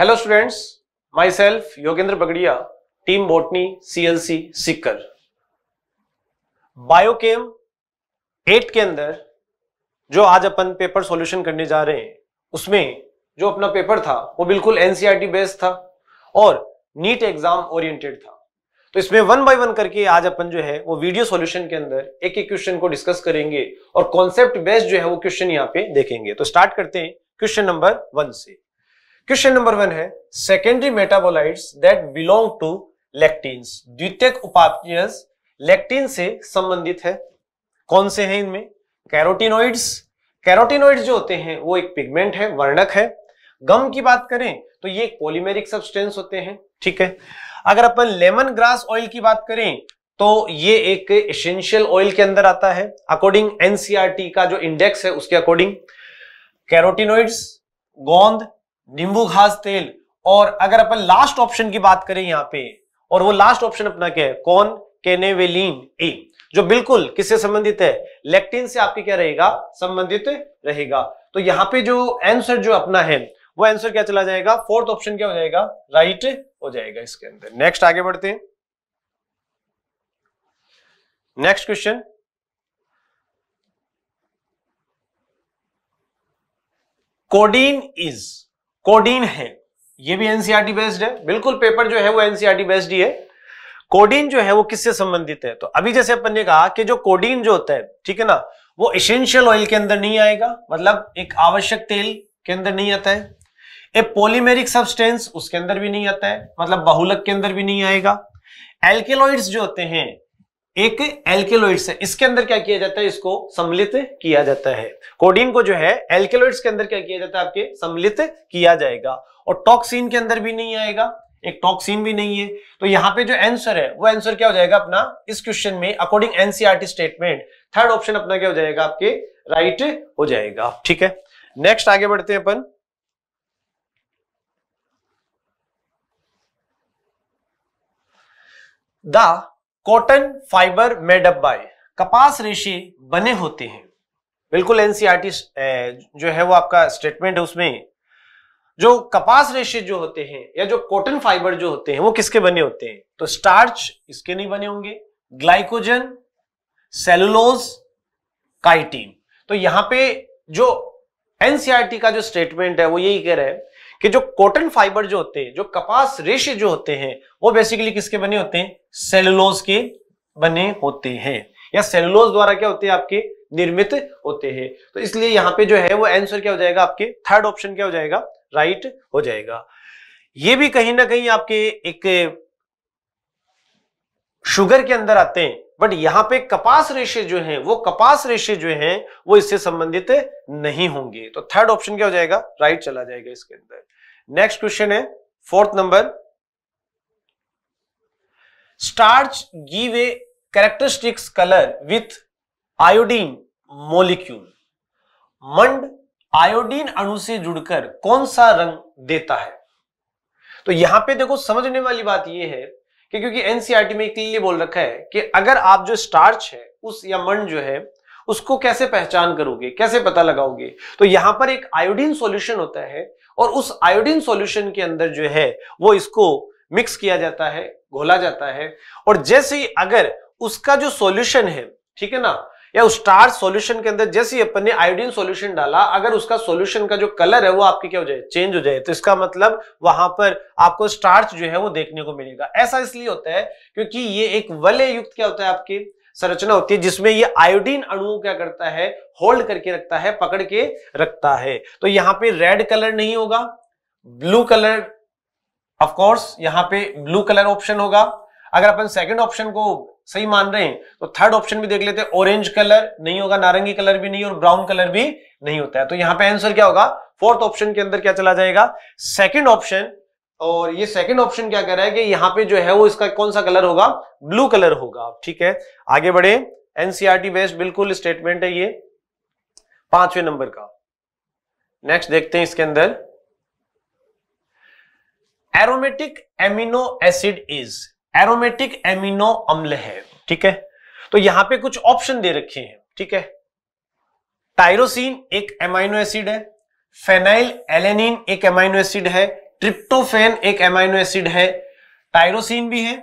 Hello students myself Yogendra Bagadia team botany CLC Sikar biochem eight के अंदर जो आज अपन पेपर सॉल्यूशन करने जा रहे हैं उसमें जो अपना पेपर था वो बिल्कुल एनसीईआरटी बेस्ड e था और नीट एग्जाम ओरिएंटेड था तो इसमें वन बाय वन करके आज अपन जो है वो वीडियो सॉल्यूशन के अंदर एक एक क्वेश्चन को डिस्कस करेंगे और कॉन्सेप्ट बेस्ड जो है वो क्वेश्चन यहाँ पे देखेंगे तो स्टार्ट करते हैं क्वेश्चन नंबर वन से क्वेश्चन नंबर वन है secondary metabolites that belong to lectins द्वितीयक उपाध्य लेक्टिन से संबंधित है कौन से हैं इनमें कैरोटिनोइड्स कैरोटिनोइड्स जो होते हैं वो एक पिगमेंट है वर्णक है गम की बात करें तो ये पोलिमेरिक सब्सटेंस होते हैं ठीक है अगर अपन लेमन ग्रास ऑयल की बात करें तो ये एक एसेंशियल ऑयल के अंदर आता है अकॉर्डिंग एनसीआरटी e का जो इंडेक्स है उसके अकॉर्डिंग कैरोटीनोइड्स गोंद नींबू घास तेल और अगर अपन लास्ट ऑप्शन की बात करें यहाँ पे और वो लास्ट ऑप्शन अपना क्या है कौन केनेवेलिन ए जो बिल्कुल किससे संबंधित है लेक्टिन से आपके क्या रहेगा संबंधित रहेगा तो यहाँ पे जो आंसर जो अपना है वो आंसर क्या चला जाएगा फोर्थ ऑप्शन क्या हो जाएगा राइट हो जाएगा इसके अंदर नेक्स्ट आगे बढ़ते हैं next question codeine is codeine है ये भी एनसीआरटी बेस्ड e है बिल्कुल पेपर जो है वो एनसीआरटी बेस्ड e ही है कोडीन जो है वो किससे संबंधित है तो अभी जैसे अपन ने कहा कि जो कोडीन जो होता है ठीक है ना वो इसेंशियल ऑयल के अंदर नहीं आएगा मतलब एक आवश्यक तेल के अंदर नहीं आता है ए पोलीमेरिक सब्सटेंस उसके अंदर भी नहीं आता है मतलब बहुलक के अंदर भी नहीं आएगा एल्केलॉइड्स जो होते हैं एक एल्केलोइड्स है इसके अंदर क्या किया जाता है इसको सम्मिलित किया जाता है कोडीन को जो है एल्केलोइड्स के अंदर क्या किया जाता है आपके सम्मिलित किया जाएगा और टॉक्सिन के अंदर भी नहीं आएगा एक टॉक्सिन भी नहीं है तो यहाँ पे जो आंसर है वो आंसर क्या हो जाएगा अपना इस क्वेश्चन में according NCERT statement third option अपना क्या हो जाएगा आपके राइट हो जाएगा ठीक है नेक्स्ट आगे बढ़ते हैं अपन the cotton fibre made up by कपास रेशे बने होते हैं बिल्कुल e एनसीईआरटी जो है वो आपका स्टेटमेंट है उसमें जो कपास रेशे जो होते हैं या जो कॉटन फाइबर जो होते हैं वो किसके बने होते हैं तो स्टार्च इसके नहीं बने होंगे ग्लाइकोजन सेलुलोज काइटीन तो यहां पे जो एनसीईआरटी e का जो स्टेटमेंट है वो यही कह रहा है कि जो कॉटन फाइबर जो होते हैं जो कपास रेशे जो होते हैं वो बेसिकली किसके बने होते हैं सेलुलोज के बने होते हैं या सेलुलोज द्वारा क्या होते हैं आपके निर्मित होते हैं तो इसलिए यहां पे जो है वो आंसर क्या हो जाएगा आपके थर्ड ऑप्शन क्या हो जाएगा राइट हो जाएगा ये भी कहीं ना कहीं आपके एक शुगर के अंदर आते हैं बट यहां पे कपास रेशे जो है वो कपास रेशे जो है वो इससे संबंधित नहीं होंगे तो थर्ड ऑप्शन क्या हो जाएगा राइट right चला जाएगा इसके अंदर नेक्स्ट क्वेश्चन है fourth number starch give a characteristics colour with iodine molecule मंड आयोडीन अणु से जुड़कर कौन सा रंग देता है तो यहां पे देखो समझने वाली बात यह है कि क्योंकि एनसीआरटी e में क्लियरली बोल रखा है कि अगर आप जो स्टार्च है उस या मंड जो है उसको कैसे पहचान करोगे कैसे पता लगाओगे तो यहां पर एक आयोडीन सॉल्यूशन होता है और उस आयोडीन सॉल्यूशन के अंदर जो है वो इसको मिक्स किया जाता है घोला जाता है और जैसे ही अगर उसका जो सॉल्यूशन है ठीक है ना या उस स्टार सॉल्यूशन के अंदर जैसे ही अपन ने आयोडीन सॉल्यूशन डाला अगर उसका सॉल्यूशन का जो कलर है वो आपके क्या हो जाए चेंज हो जाए तो इसका मतलब वहां पर आपको स्टार्च जो है वो देखने को मिलेगा ऐसा इसलिए होता है क्योंकि ये एक वलय युक्त क्या होता है आपके संरचना होती है जिसमें ये आयोडीन अणुओं क्या करता है होल्ड करके रखता है पकड़ के रखता है तो यहाँ पे रेड कलर नहीं होगा ब्लू कलर ऑफकोर्स यहाँ पे ब्लू कलर ऑप्शन होगा अगर अपन सेकंड ऑप्शन को सही मान रहे हैं तो थर्ड ऑप्शन भी देख लेते हैं ऑरेंज कलर नहीं होगा नारंगी कलर भी नहीं और ब्राउन कलर भी नहीं होता है तो यहां पे आंसर क्या होगा फोर्थ ऑप्शन के अंदर क्या चला जाएगा सेकंड ऑप्शन और ये सेकंड ऑप्शन क्या कह रहा है कि यहां पे जो है वो इसका कौन सा कलर होगा ब्लू कलर होगा ठीक है आगे बढ़े एनसीआरटी बेस्ट e बिल्कुल स्टेटमेंट है ये पांचवें नंबर का नेक्स्ट देखते हैं इसके अंदर aromatic amino acid is aromatic amino अम्ल है ठीक है तो यहां पे कुछ ऑप्शन दे रखे हैं ठीक है टाइरोसिन एक एमाइनो एसिड है फेनाइल एलेनिन एक एमाइनो एसिड है ट्रिप्टोफेन एक एमाइनो एसिड है टाइरोसिन भी है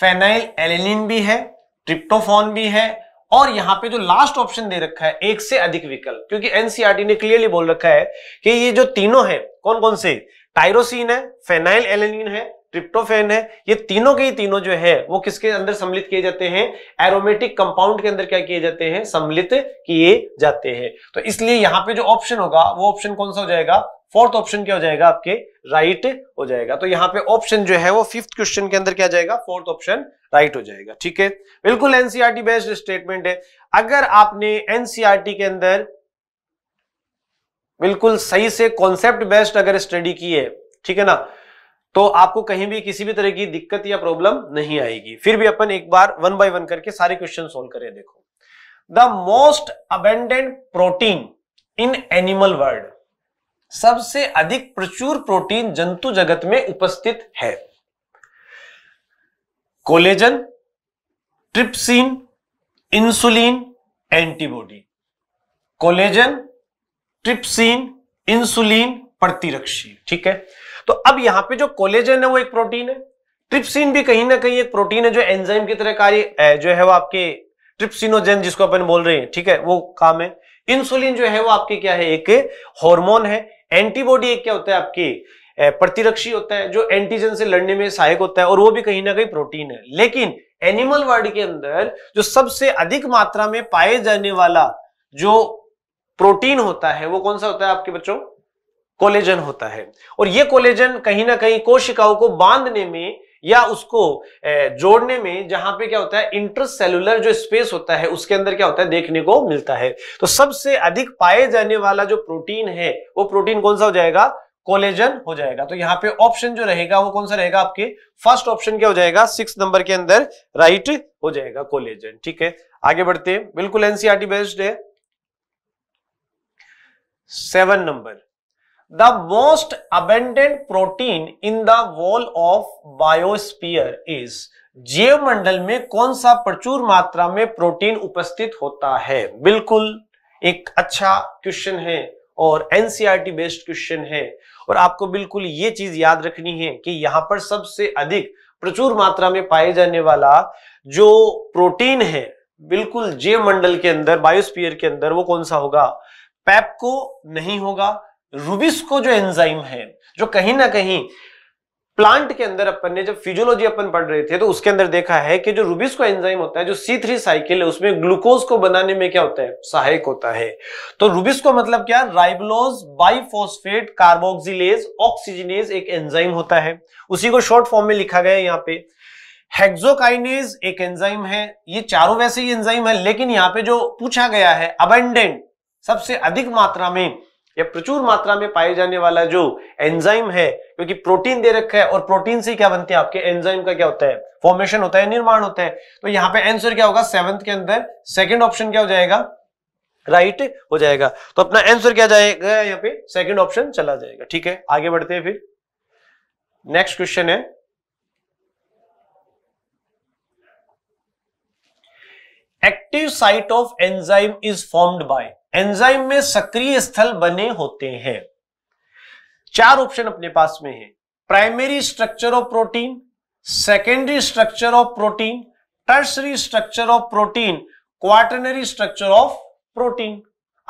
फेनाइल एलेनिन भी है ट्रिप्टोफोन भी है और यहां पे जो लास्ट ऑप्शन दे रखा है एक से अधिक विकल्प क्योंकि एनसीआरटी e ने क्लियरली बोल रखा है कि ये जो तीनों है कौन कौन से टाइरोसिन है फेनाइल एलेनिन है ट्रिप्टोफेन है ये तीनों के ही तीनों जो है वो किसके अंदर सम्मिलित किए जाते हैं एरोमेटिक कंपाउंड के अंदर क्या किए जाते हैं सम्मिलित किए जाते हैं तो इसलिए यहां पे जो ऑप्शन होगा वो ऑप्शन कौन सा हो जाएगा फोर्थ ऑप्शन क्या हो जाएगा आपके राइट right हो जाएगा तो यहाँ पे ऑप्शन जो है वो फिफ्थ क्वेश्चन के अंदर क्या जाएगा फोर्थ ऑप्शन राइट हो जाएगा ठीक है बिल्कुल एनसीआरटी बेस्ड स्टेटमेंट है अगर आपने एनसीआरटी e के अंदर बिल्कुल सही से कॉन्सेप्ट बेस्ड अगर स्टडी की है ठीक है ना तो आपको कहीं भी किसी भी तरह की दिक्कत या प्रॉब्लम नहीं आएगी फिर भी अपन एक बार वन बाय वन करके सारे क्वेश्चन सोल्व करें देखो the most abundant protein in animal world सबसे अधिक प्रचुर प्रोटीन जंतु जगत में उपस्थित है collagen trypsin insulin antibody collagen trypsin insulin प्रतिरक्षी ठीक है तो अब यहां पे जो कोलेजन है वो एक प्रोटीन है ट्रिप्सिन भी कहीं ना कहीं एक प्रोटीन है जो एंजाइम की तरह कार्य जो है वो आपके ट्रिप्सिनोजेन जिसको अपन बोल रहे हैं ठीक है वो काम है इंसुलिन जो है वो आपके क्या है एक हार्मोन है एंटीबॉडी एक क्या होता है आपकी प्रतिरक्षी होता है जो एंटीजन से लड़ने में सहायक होता है और वो भी कहीं ना कहीं प्रोटीन है लेकिन एनिमल वर्ल्ड के अंदर जो सबसे अधिक मात्रा में पाए जाने वाला जो प्रोटीन होता है वो कौन सा होता है आपके बच्चों कोलेजन होता है और ये कोलेजन कहीं ना कहीं कोशिकाओं को बांधने में या उसको जोड़ने में जहां पे क्या होता है इंटरसेलुलर जो स्पेस होता है उसके अंदर क्या होता है देखने को मिलता है तो सबसे अधिक पाए जाने वाला जो प्रोटीन है वो प्रोटीन कौन सा हो जाएगा कोलेजन हो जाएगा तो यहाँ पे ऑप्शन जो रहेगा वो कौन सा रहेगा आपके फर्स्ट ऑप्शन क्या हो जाएगा सिक्स नंबर के अंदर राइट हो जाएगा कोलेजन ठीक है आगे बढ़ते हैं बिल्कुल एनसीआरटी बेस्ड है seven number the most abundant protein in the wall of biosphere is मंडल में कौन सा प्रचुर मात्रा में प्रोटीन उपस्थित होता है बिल्कुल एक अच्छा क्वेश्चन है और एनसीईआरटी बेस्ड क्वेश्चन है और आपको बिल्कुल ये चीज याद रखनी है कि यहां पर सबसे अधिक प्रचुर मात्रा में पाए जाने वाला जो प्रोटीन है बिल्कुल जीव मंडल के अंदर बायोस्पियर के अंदर वो कौन सा होगा को नहीं होगा रूबिस्को जो एंजाइम है जो कहीं ना कहीं प्लांट के अंदर अपन ने जब फिजियोलॉजी अपन पढ़ रहे थे तो उसके अंदर देखा है कि जो रूबिस को एंजाइम होता है जो सी थ्री साइकिल है उसमें ग्लूकोज को बनाने में क्या होता है सहायक होता है तो रूबिस को मतलब क्या राइबलोज बाइफोस्फेट कार्बोक्सिलेज ऑक्सीजनेज एक एंजाइम होता है उसी को शॉर्ट फॉर्म में लिखा गया है यहाँ पे हेक्सोकाइनेज एक एंजाइम है ये चारों वैसे ही एंजाइम है लेकिन यहाँ पे जो पूछा गया है अबेंडेंट सबसे अधिक मात्रा में या प्रचुर मात्रा में पाए जाने वाला जो एंजाइम है क्योंकि प्रोटीन दे रखा है और प्रोटीन से क्या बनते हैं आपके एंजाइम का क्या होता है फॉर्मेशन होता है निर्माण होता है तो यहाँ पे आंसर क्या होगा सेवंथ के अंदर सेकंड ऑप्शन क्या हो जाएगा राइट right हो जाएगा तो अपना आंसर क्या जाएगा यहाँ पे सेकंड ऑप्शन चला जाएगा ठीक है आगे बढ़ते हैं फिर नेक्स्ट क्वेश्चन है active site of enzyme is formed by enzyme में सक्रिय स्थल बने होते हैं चार ऑप्शन अपने पास में है primary structure of protein secondary structure of protein tertiary structure of protein quaternary structure of protein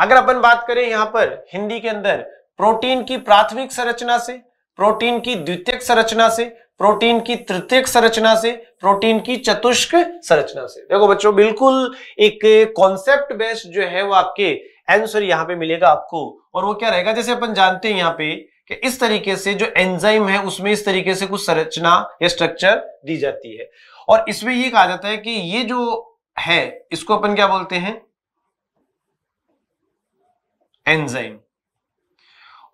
अगर अपन बात करें यहां पर हिंदी के अंदर प्रोटीन की प्राथमिक संरचना से प्रोटीन की द्वितीयक संरचना से प्रोटीन की तृतीयक संरचना से प्रोटीन की चतुष्क संरचना से देखो बच्चों बिल्कुल एक कॉन्सेप्ट बेस्ड जो है वो आपके आंसर यहाँ पे मिलेगा आपको और वो क्या रहेगा जैसे अपन जानते हैं यहाँ पे कि इस तरीके से जो एंजाइम है उसमें इस तरीके से कुछ संरचना या स्ट्रक्चर दी जाती है और इसमें ये कहा जाता है कि ये जो है इसको अपन क्या बोलते हैं एंजाइम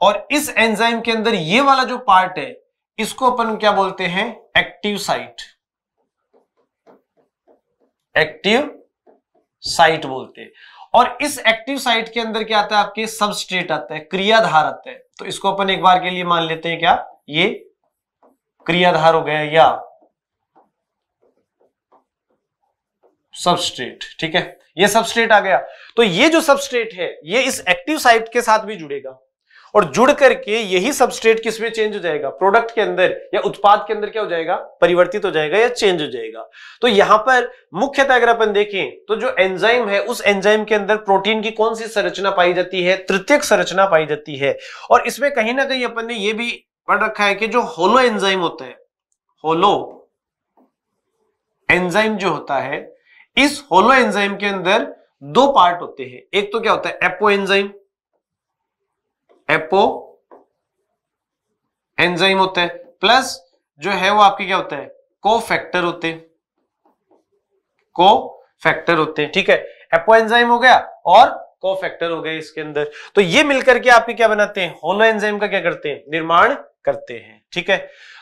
और इस एंजाइम के अंदर ये वाला जो पार्ट है इसको अपन क्या बोलते हैं एक्टिव साइट एक्टिव साइट बोलते हैं और इस एक्टिव साइट के अंदर क्या आता है आपके सबस्ट्रेट आता है क्रियाधार आता है तो इसको अपन एक बार के लिए मान लेते हैं क्या ये क्रियाधार हो गया या सबस्ट्रेट ठीक है ये सबस्ट्रेट आ गया तो ये जो सबस्ट्रेट है ये इस एक्टिव साइट के साथ भी जुड़ेगा और जुड़ करके यही सबस्ट्रेट किस में चेंज हो जाएगा प्रोडक्ट के अंदर या उत्पाद के अंदर क्या हो जाएगा परिवर्तित हो जाएगा या चेंज हो जाएगा तो यहां पर मुख्यतः अगर अपन देखें तो जो एंजाइम है उस एंजाइम के अंदर प्रोटीन की कौन सी संरचना पाई जाती है तृतीयक संरचना पाई जाती है और इसमें कहीं ना कहीं अपन ने यह भी पढ़ रखा है कि जो होलो एंजाइम होता है होलो एंजाइम जो होता है इस होलो एंजाइम के अंदर दो पार्ट होते हैं एक तो क्या होता है एपो एंजाइम एपो एंजाइम होता है प्लस जो है वो आपके क्या होता है को फैक्टर होते हैं को फैक्टर होते हैं ठीक है एपो एंजाइम हो गया और को फैक्टर हो गए इसके अंदर तो ये मिलकर के आपके क्या बनाते हैं होलो एंजाइम का क्या करते हैं निर्माण करते हैं ठीक है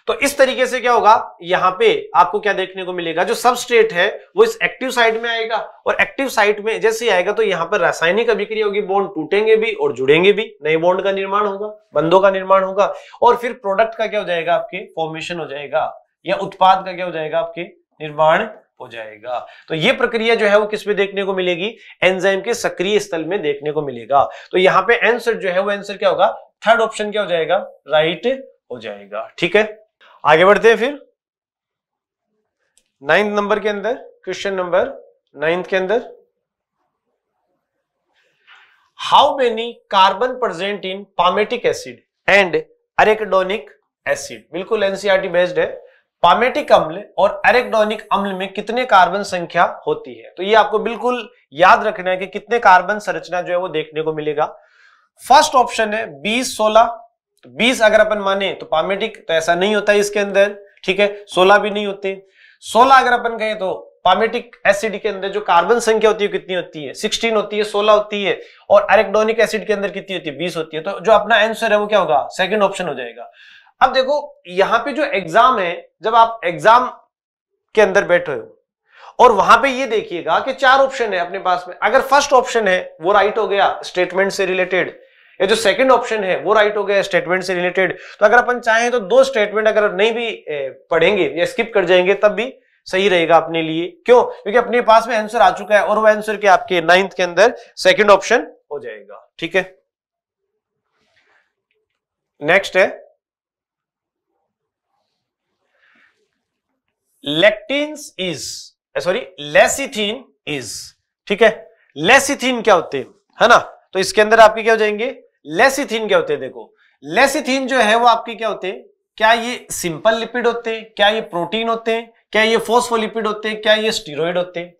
तो इस तरीके से क्या होगा यहां पे आपको क्या देखने को मिलेगा जो सबस्ट्रेट है वो इस एक्टिव साइड में आएगा और एक्टिव साइड में जैसे ही आएगा तो यहां पर रासायनिक अभिक्रिया होगी बॉन्ड टूटेंगे भी और जुड़ेंगे भी नए बॉन्ड का निर्माण होगा बंदों का निर्माण होगा और फिर प्रोडक्ट का क्या हो जाएगा आपके फॉर्मेशन हो जाएगा या उत्पाद का क्या हो जाएगा आपके निर्माण हो जाएगा तो ये प्रक्रिया जो है वो किसमें देखने को मिलेगी एंजाइम के सक्रिय स्थल में देखने को मिलेगा तो यहाँ पे आंसर जो है वो आंसर क्या होगा थर्ड ऑप्शन क्या हो जाएगा राइट हो जाएगा ठीक है आगे बढ़ते हैं फिर नाइन्थ नंबर के अंदर क्वेश्चन नंबर नाइन्थ के अंदर how many carbon present in palmitic acid and arachidonic acid बिल्कुल एनसीआरटी बेस्ड e है पामेटिक अम्ल और अरेक्डोनिक अम्ल में कितने कार्बन संख्या होती है तो ये आपको बिल्कुल याद रखना है कि कितने कार्बन संरचना जो है वो देखने को मिलेगा फर्स्ट ऑप्शन है बीस सोलह बीस अगर अपन माने तो पामेटिक तो ऐसा नहीं होता है इसके अंदर ठीक है सोलह भी नहीं होते सोलह अगर अपन कहें तो पामेटिक एसिड के अंदर जो कार्बन संख्या होती है कितनी होती है 16 होती है 16 होती है और अरेक्डोनिक एसिड के अंदर कितनी होती है बीस होती है तो जो अपना आंसर है वो क्या होगा सेकेंड ऑप्शन हो जाएगा अब देखो यहां पर जो एग्जाम है जब आप एग्जाम के अंदर बैठे हो और वहां पे ये देखिएगा कि चार ऑप्शन है अपने पास में अगर फर्स्ट ऑप्शन है वो राइट हो गया स्टेटमेंट से रिलेटेड ये जो सेकंड ऑप्शन है वो राइट हो गया स्टेटमेंट से रिलेटेड तो अगर अपन चाहें तो दो स्टेटमेंट अगर नहीं भी पढ़ेंगे या स्किप कर जाएंगे तब भी सही रहेगा अपने लिए क्यों क्योंकि अपने पास में आंसर आ चुका है और वो आंसर के आपके नाइन्थ के अंदर सेकेंड ऑप्शन हो जाएगा ठीक है नेक्स्ट है lectins is sorry lecithin is ठीक है लेसिथीन क्या होते हैं है ना तो इसके अंदर आपके क्या हो जाएंगे लेसिथीन क्या होते हैं देखो लेसिथीन जो है वो आपके क्या होते हैं क्या ये सिंपल लिपिड होते हैं क्या ये प्रोटीन होते हैं क्या ये फोस्फोलिपिड होते हैं क्या ये स्टीरोइड होते हैं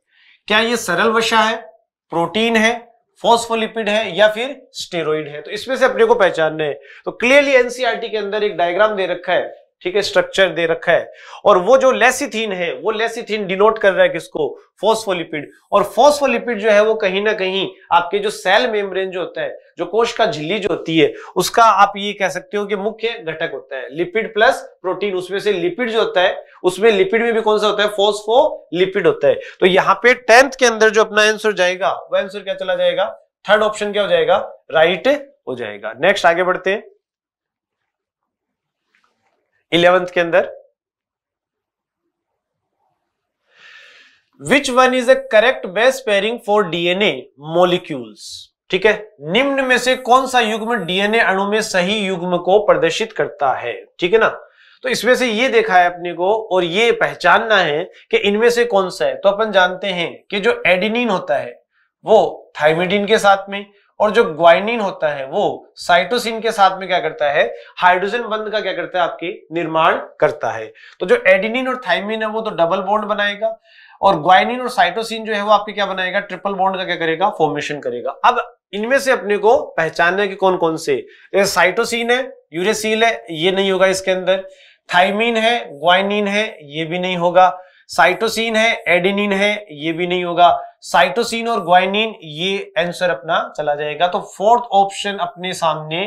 क्या ये सरल वशा है प्रोटीन है फोस्फोलिपिड है या फिर स्टेरॉइड है तो इसमें से अपने को पहचानना है तो क्लियरली एनसीआरटी e के अंदर एक डायग्राम दे रखा है ठीक है स्ट्रक्चर दे रखा है और वो जो लेसिथीन है वो लेसिथीन डिनोट कर रहा है किसको फोस्फोलिपिड और फोस्फोलिपिड जो है वो कहीं ना कहीं आपके जो सेल मेम्ब्रेन जो होता है जो कोश का झिल्ली जो होती है उसका आप ये कह सकते हो कि मुख्य घटक होता है लिपिड प्लस प्रोटीन उसमें से लिपिड जो होता है उसमें लिपिड में भी कौन सा होता है फोस्फोलिपिड होता है तो यहाँ पे टेंथ के अंदर जो अपना आंसर जाएगा वो आंसर क्या चला जाएगा थर्ड ऑप्शन क्या हो जाएगा राइट हो जाएगा नेक्स्ट आगे बढ़ते हैं इलेवेंथ के अंदर which one is a correct base pairing for DNA molecules ठीक है निम्न में से कौन सा युग्म डीएनए अणु में सही युग्म को प्रदर्शित करता है ठीक है ना तो इसमें से ये देखा है अपने को और ये पहचानना है कि इनमें से कौन सा है तो अपन जानते हैं कि जो एडिनिन होता है वो थाइमिडिन के साथ में और जो ग्वाइनिन होता है वो साइटोसिन के साथ में क्या करता है हाइड्रोजन बंद का क्या करता है आपके निर्माण करता है तो जो एडिनिन और थाइमिन है वो तो डबल बॉन्ड बनाएगा और ग्वाइनिन और साइटोसिन जो है वो आपके क्या बनाएगा ट्रिपल बॉन्ड का क्या करेगा फॉर्मेशन करेगा अब इनमें से अपने को पहचानना है कि कौन कौन से साइटोसिन है यूरेसिल है ये नहीं होगा इसके अंदर थाइमिन है ग्वाइनिन है ये भी नहीं होगा साइटोसिन है एडिनिन है ये भी नहीं होगा साइटोसिन और ग्वाइनिन ये आंसर अपना चला जाएगा तो फोर्थ ऑप्शन अपने सामने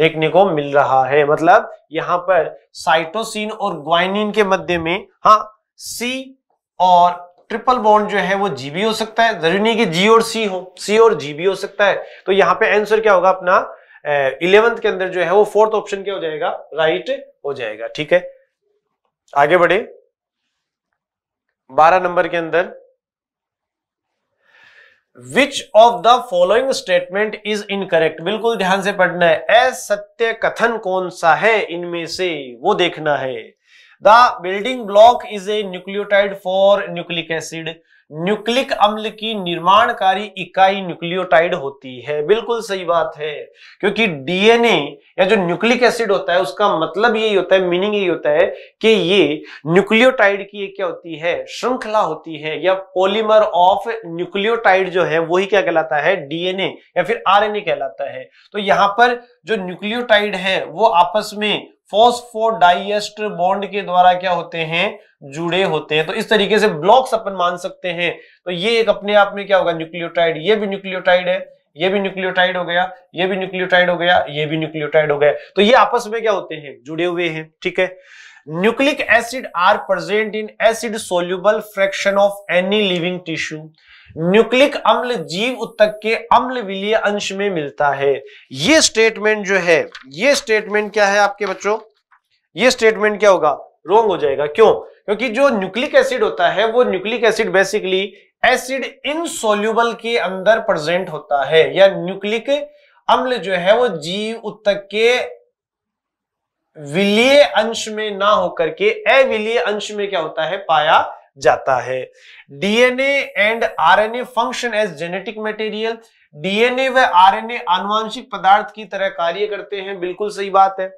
देखने को मिल रहा है मतलब यहां पर साइटोसिन और ग्वाइनिन के मध्य में हाँ सी और ट्रिपल बॉन्ड जो है वो जी भी हो सकता है जरूरी नहीं कि जी और सी हो सी और जी भी हो सकता है तो यहाँ पे आंसर क्या होगा अपना इलेवेंथ के अंदर जो है वो फोर्थ ऑप्शन क्या हो जाएगा राइट हो जाएगा ठीक है आगे बढ़े बारह नंबर के अंदर which of the following statement is incorrect बिल्कुल ध्यान से पढ़ना है असत्य कथन कौन सा है इनमें से वो देखना है the building block is a nucleotide for nucleic acid nucleic अम्ल की निर्माणकारी इकाई न्यूक्लियोटाइड होती है बिल्कुल सही बात है क्योंकि डीएनए या जो न्यूक्लिक एसिड होता है उसका मतलब यही होता है मीनिंग यही होता है कि ये न्यूक्लियोटाइड की एक क्या होती है श्रृंखला होती है या पॉलीमर ऑफ न्यूक्लियोटाइड जो है वही क्या कहलाता है डीएनए या फिर आरएनए कहलाता है तो यहां पर जो न्यूक्लियोटाइड है वो आपस में फॉस्फोडाइएस्टर बॉन्ड के द्वारा क्या होते हैं जुड़े होते हैं तो इस तरीके से ब्लॉक्स अपन मान सकते हैं तो ये एक अपने आप में क्या होगा न्यूक्लियोटाइड ये भी न्यूक्लियोटाइड है ये भी न्यूक्लियोटाइड हो गया ये भी न्यूक्लियोटाइड हो गया ये भी न्यूक्लियोटाइड हो गया तो ये आपस में क्या होते हैं जुड़े हुए हैं ठीक है nucleic acid are present in acid soluble fraction of any living tissue nucleic अम्ल जीव उत्तक के अम्ल विलीय अंश में मिलता है ये स्टेटमेंट जो है ये स्टेटमेंट क्या है आपके बच्चों ये स्टेटमेंट क्या होगा रोंग हो जाएगा क्यों क्योंकि जो न्यूक्लिक एसिड होता है वो nucleic acid basically acid insoluble के अंदर प्रेजेंट होता है या न्यूक्लिक अम्ल जो है वो जीव उत्तक के विलीय अंश में ना होकर के अविलीय अंश में क्या होता है पाया जाता है DNA and RNA function as genetic material DNA व आरएनए आनुवांशिक पदार्थ की तरह कार्य करते हैं बिल्कुल सही बात है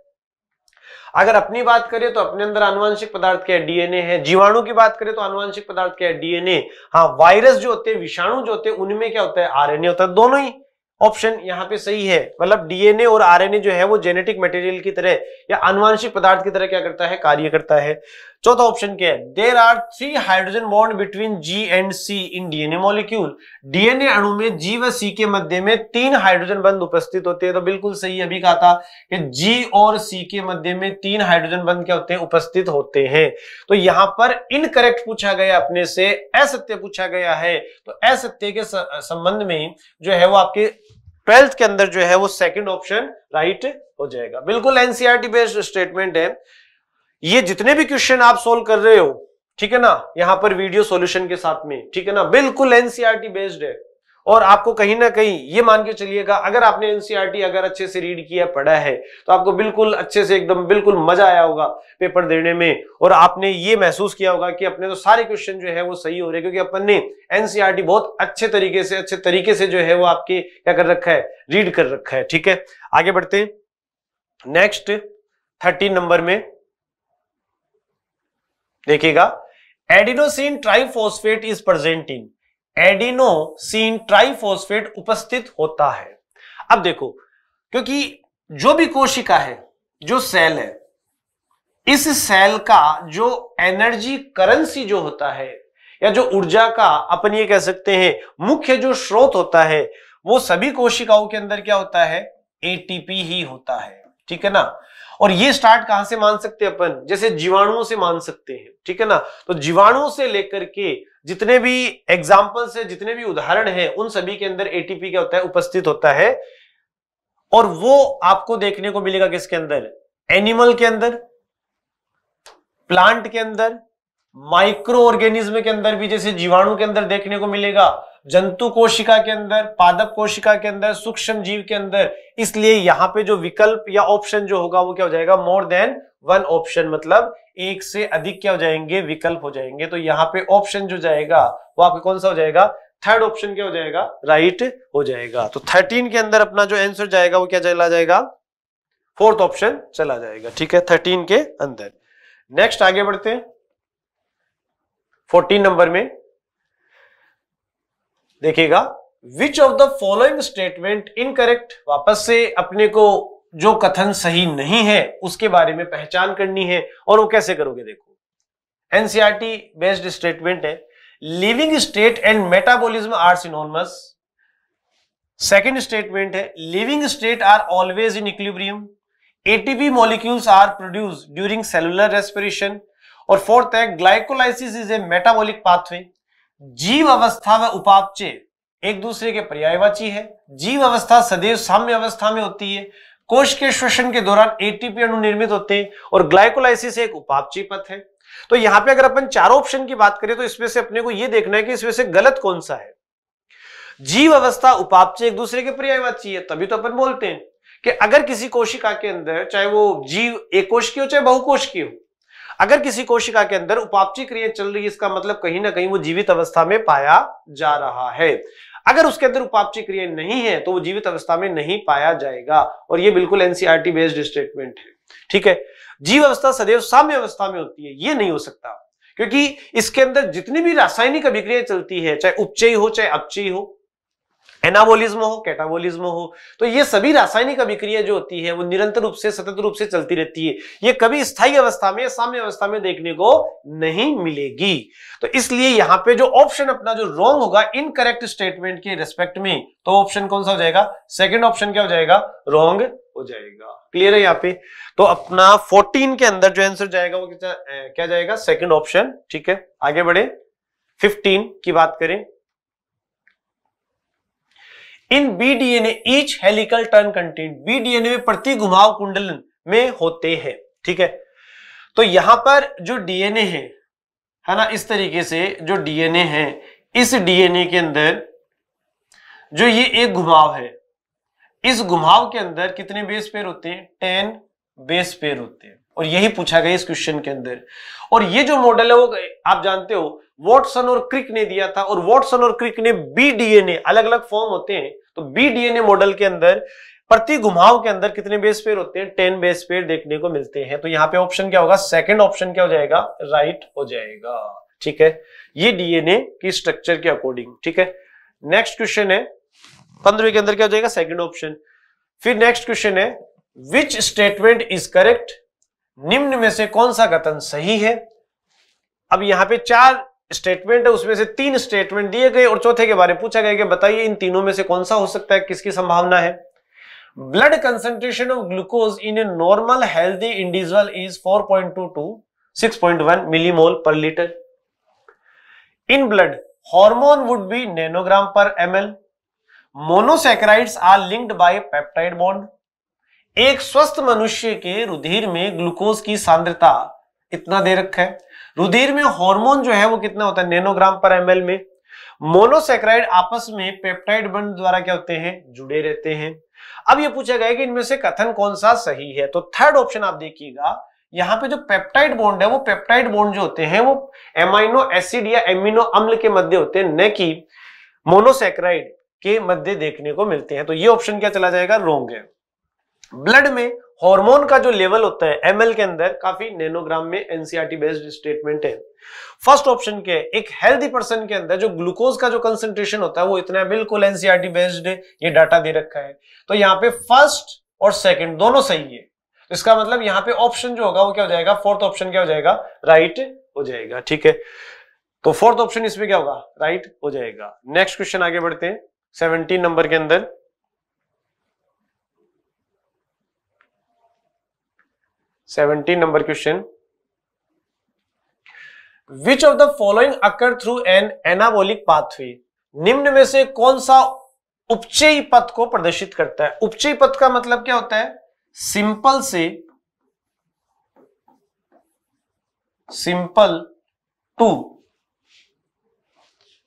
अगर अपनी बात करें तो अपने अंदर आनुवांशिक पदार्थ क्या डीएनए है जीवाणु की बात करें तो अनुवांशिक पदार्थ क्या है डीएनए हाँ वायरस जो होते हैं विषाणु जो होते हैं उनमें क्या होता है आरएनए होता है दोनों ही ऑप्शन यहाँ पे सही है मतलब डीएनए और आरएनए जो है वो जेनेटिक मटेरियल की तरह या अनुवांशिक पदार्थ की तरह क्या करता है कार्य करता है चौथा ऑप्शन क्या है there are three hydrogen bond between G and C in DNA molecule DNA अणु में जी व सी के मध्य में तीन हाइड्रोजन बंद उपस्थित होते हैं तो बिल्कुल सही अभी कहा था कि जी और सी के मध्य में तीन हाइड्रोजन बंद क्या होते हैं उपस्थित होते हैं तो यहां पर इनकरेक्ट पूछा गया अपने से असत्य पूछा गया है तो असत्य के संबंध में जो है वो आपके ट्वेल्थ के अंदर जो है वो सेकेंड ऑप्शन राइट हो जाएगा बिल्कुल एनसीआरटी बेस्ड स्टेटमेंट है ये जितने भी क्वेश्चन आप सोल्व कर रहे हो ठीक है ना यहां पर वीडियो सॉल्यूशन के साथ में ठीक है ना बिल्कुल एनसीईआरटी बेस्ड e है और आपको कहीं ना कहीं ये मान के चलिएगा अगर आपने एनसीईआरटी e अगर अच्छे से रीड किया पढ़ा है तो आपको बिल्कुल अच्छे से एकदम बिल्कुल मजा आया होगा पेपर देने में और आपने ये महसूस किया होगा कि अपने तो सारे क्वेश्चन जो है वो सही हो रहे क्योंकि अपन ने एनसीआरटी e बहुत अच्छे तरीके से अच्छे तरीके से जो है वो आपके क्या कर रखा है रीड कर रखा है ठीक है आगे बढ़ते हैं नेक्स्ट थर्टीन नंबर में देखिएगा adenosine triphosphate is present in adenosine triphosphate उपस्थित होता है अब देखो क्योंकि जो भी कोशिका है जो सेल है इस सेल का जो एनर्जी करेंसी जो होता है या जो ऊर्जा का अपन ये कह सकते हैं मुख्य जो स्रोत होता है वो सभी कोशिकाओं के अंदर क्या होता है एटीपी ही होता है ठीक है ना और ये स्टार्ट कहां से मान सकते हैं अपन जैसे जीवाणुओं से मान सकते हैं ठीक है ना तो जीवाणुओं से लेकर के जितने भी एग्जाम्पल्स है जितने भी उदाहरण है उन सभी के अंदर एटीपी क्या होता है उपस्थित होता है और वो आपको देखने को मिलेगा किसके अंदर एनिमल के अंदर प्लांट के अंदर माइक्रो ऑर्गेनिज्म के अंदर भी जैसे जीवाणु के अंदर देखने को मिलेगा जंतु कोशिका के अंदर पादप कोशिका के अंदर सूक्ष्म जीव के अंदर इसलिए यहां पे जो विकल्प या ऑप्शन जो होगा वो क्या हो जाएगा मोर देन वन ऑप्शन मतलब एक से अधिक क्या हो जाएंगे विकल्प हो जाएंगे तो यहाँ पे ऑप्शन जो जाएगा वो आपका कौन सा हो जाएगा थर्ड ऑप्शन क्या हो जाएगा राइट right हो जाएगा तो थर्टीन के अंदर अपना जो आंसर जाएगा वो क्या चला जाएगा फोर्थ ऑप्शन चला जाएगा ठीक है थर्टीन के अंदर नेक्स्ट आगे बढ़ते हैं फोर्टीन नंबर में देखिएगा which of the following statement incorrect वापस से अपने को जो कथन सही नहीं है उसके बारे में पहचान करनी है और वो कैसे करोगे देखो एनसीआरटी बेस्ड स्टेटमेंट है living state and metabolism are synonymous second statement है living state are always in equilibrium ATP molecules are produce during cellular respiration और फोर्थ है glycolysis is a metabolic pathway जीव अवस्था व उपापचय एक दूसरे के पर्यायवाची है जीव अवस्था सदैव साम्य अवस्था में होती है कोश के श्वसन के दौरान एटीपी अणु निर्मित होते हैं और ग्लाइकोलाइसिस एक उपापची पथ है तो यहां पे अगर अपन चारों ऑप्शन की बात करें तो इसमें से अपने को यह देखना है कि इसमें से गलत कौन सा है जीव अवस्था उपापचय एक दूसरे के पर्यायवाची है तभी तो अपन बोलते हैं कि अगर किसी कोशिका के अंदर चाहे वो जीव एक कोश की हो चाहे बहुकोश की हो अगर किसी कोशिका के अंदर उपापची क्रिया चल रही है इसका मतलब कहीं ना कहीं वो जीवित अवस्था में पाया जा रहा है अगर उसके अंदर उपापची क्रिया नहीं है तो वो जीवित अवस्था में नहीं पाया जाएगा और ये बिल्कुल एनसीआरटी बेस्ड स्टेटमेंट है ठीक है जीव अवस्था सदैव साम्य अवस्था में होती है ये नहीं हो सकता क्योंकि इसके अंदर जितनी भी रासायनिक अभिक्रिया चलती है चाहे उपचयी हो चाहे अपचयी हो एनाबोलिज्म हो कैटाबोलिज्म हो तो ये सभी रासायनिक अभिक्रिया जो होती है वो निरंतर रूप से सतत रूप से चलती रहती है ये कभी स्थायी अवस्था में साम्य अवस्था में देखने को नहीं मिलेगी तो इसलिए यहां पे जो ऑप्शन अपना जो रॉन्ग होगा इनकरेक्ट स्टेटमेंट के रेस्पेक्ट में तो ऑप्शन कौन सा हो जाएगा सेकेंड ऑप्शन क्या हो जाएगा रॉन्ग हो जाएगा क्लियर है यहाँ पे तो अपना फोर्टीन के अंदर जो आंसर जाएगा वो क्या जाएगा सेकेंड ऑप्शन ठीक है आगे बढ़े फिफ्टीन की बात करें in B B DNA each helical turn content B B DNA में प्रति घुमाव कुंडलन में होते हैं ठीक है तो यहां पर जो डीएनए है है ना इस तरीके से जो डीएनए है इस डीएनए के अंदर जो ये एक घुमाव है इस घुमाव के अंदर कितने बेस पेयर होते हैं टेन बेस पेयर होते हैं और यही पूछा गया इस क्वेश्चन के अंदर और ये जो मॉडल है वो आप जानते हो वॉटसन और क्रिक ने दिया था और वॉटसन और क्रिक ने बी डीएनए अलग अलग फॉर्म होते हैं तो बी डीएनए मॉडल के अंदर प्रति घुमाव के अंदर कितने बेस पेयर होते हैं टेन बेस पेयर देखने को मिलते हैं तो यहां पे ऑप्शन क्या होगा सेकंड ऑप्शन क्या हो जाएगा राइट right हो जाएगा ठीक है ये डीएनए की स्ट्रक्चर के अकॉर्डिंग ठीक है नेक्स्ट क्वेश्चन है पंद्रह के अंदर क्या हो जाएगा सेकंड ऑप्शन फिर नेक्स्ट क्वेश्चन है विच स्टेटमेंट इज करेक्ट निम्न में से कौन सा कथन सही है अब यहां पे चार स्टेटमेंट है उसमें से तीन स्टेटमेंट दिए गए और चौथे के बारे में पूछा गया कि बताइए इन तीनों में से कौन सा हो सकता है किसकी संभावना है blood concentration of glucose in a normal healthy individual is 4.2 to to 6.1 millimole per litre in blood hormone would be nanogram per m l monosaccharides are linked by peptide bond एक स्वस्थ मनुष्य के रुधिर में ग्लूकोज की सांद्रता इतना दे रखा है रुधिर में हार्मोन जो है वो कितना होता है नैनोग्राम पर एमएल में मोनोसेक्राइड आपस में पेप्टाइड बंड द्वारा क्या होते हैं जुड़े रहते हैं अब ये पूछा गया कि इनमें से कथन कौन सा सही है तो थर्ड ऑप्शन आप देखिएगा यहाँ पे जो पेप्टाइड बॉन्ड है वो पेप्टाइड बॉन्ड जो होते हैं वो एमाइनो एसिड या एमिनो अम्ल के मध्य होते हैं न कि मोनोसेक्राइड के मध्य देखने को मिलते हैं तो ये ऑप्शन क्या चला जाएगा रोंग है ब्लड में हार्मोन का जो लेवल होता है एमएल के अंदर काफी नैनोग्राम में एनसीआरटी बेस्ड स्टेटमेंट है फर्स्ट ऑप्शन के एक हेल्दी पर्सन के अंदर जो ग्लूकोज का जो कंसेंट्रेशन होता है वो इतना बिल्कुल एनसीआरटी बेस्ड e ये डाटा दे रखा है तो यहाँ पे फर्स्ट और सेकेंड दोनों सही है तो इसका मतलब यहाँ पे ऑप्शन जो होगा वो क्या हो जाएगा फोर्थ ऑप्शन क्या हो जाएगा राइट right हो जाएगा ठीक है तो फोर्थ ऑप्शन इसमें क्या होगा राइट right हो जाएगा नेक्स्ट क्वेश्चन आगे बढ़ते हैं सेवनटीन नंबर के अंदर seventeen number question which of the following occur through an anabolic pathway निम्न में से कौन सा उपचयी पथ को प्रदर्शित करता है उपचयी पथ का मतलब क्या होता है सिंपल से सिंपल टू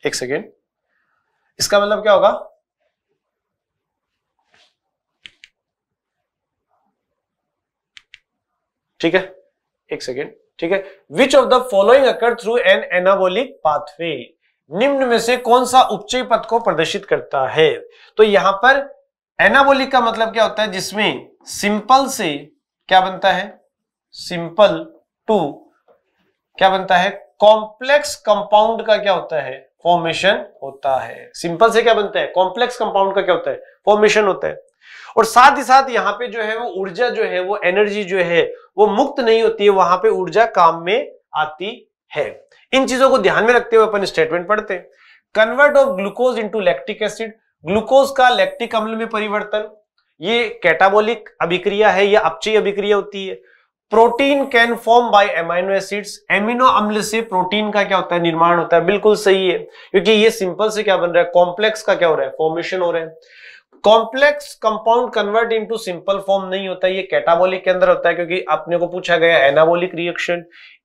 एक सेकेंड इसका मतलब क्या होगा ठीक है एक सेकेंड ठीक है which of the following occur through an anabolic pathway निम्न में से कौन सा उपचय पद को प्रदर्शित करता है तो यहां पर एनाबोलिक का मतलब क्या होता है जिसमें सिंपल से क्या बनता है सिंपल टू क्या बनता है कॉम्प्लेक्स कंपाउंड का क्या होता है फॉर्मेशन होता है सिंपल से क्या बनता है कॉम्प्लेक्स कंपाउंड का क्या होता है फॉर्मेशन होता है और साथ ही साथ यहाँ पे जो है वो ऊर्जा जो है वो एनर्जी जो है वो मुक्त नहीं होती है वहां पे ऊर्जा काम में आती है इन चीजों को ध्यान में रखते हुए अपन स्टेटमेंट पढ़ते हैं convert of glucose into lactic acid glucose का लैक्टिक अम्ल में परिवर्तन ये कैटाबोलिक अभिक्रिया है या अपचय अभिक्रिया होती है protein can form by amino acids amino अम्ल से प्रोटीन का क्या होता है निर्माण होता है बिल्कुल सही है क्योंकि ये सिंपल से क्या बन रहा है कॉम्प्लेक्स का क्या हो रहा है फॉर्मेशन हो रहा है complex compound convert into simple form नहीं होता ये कैटाबोलिक के अंदर होता है क्योंकि आपने को पूछा गया anabolic reaction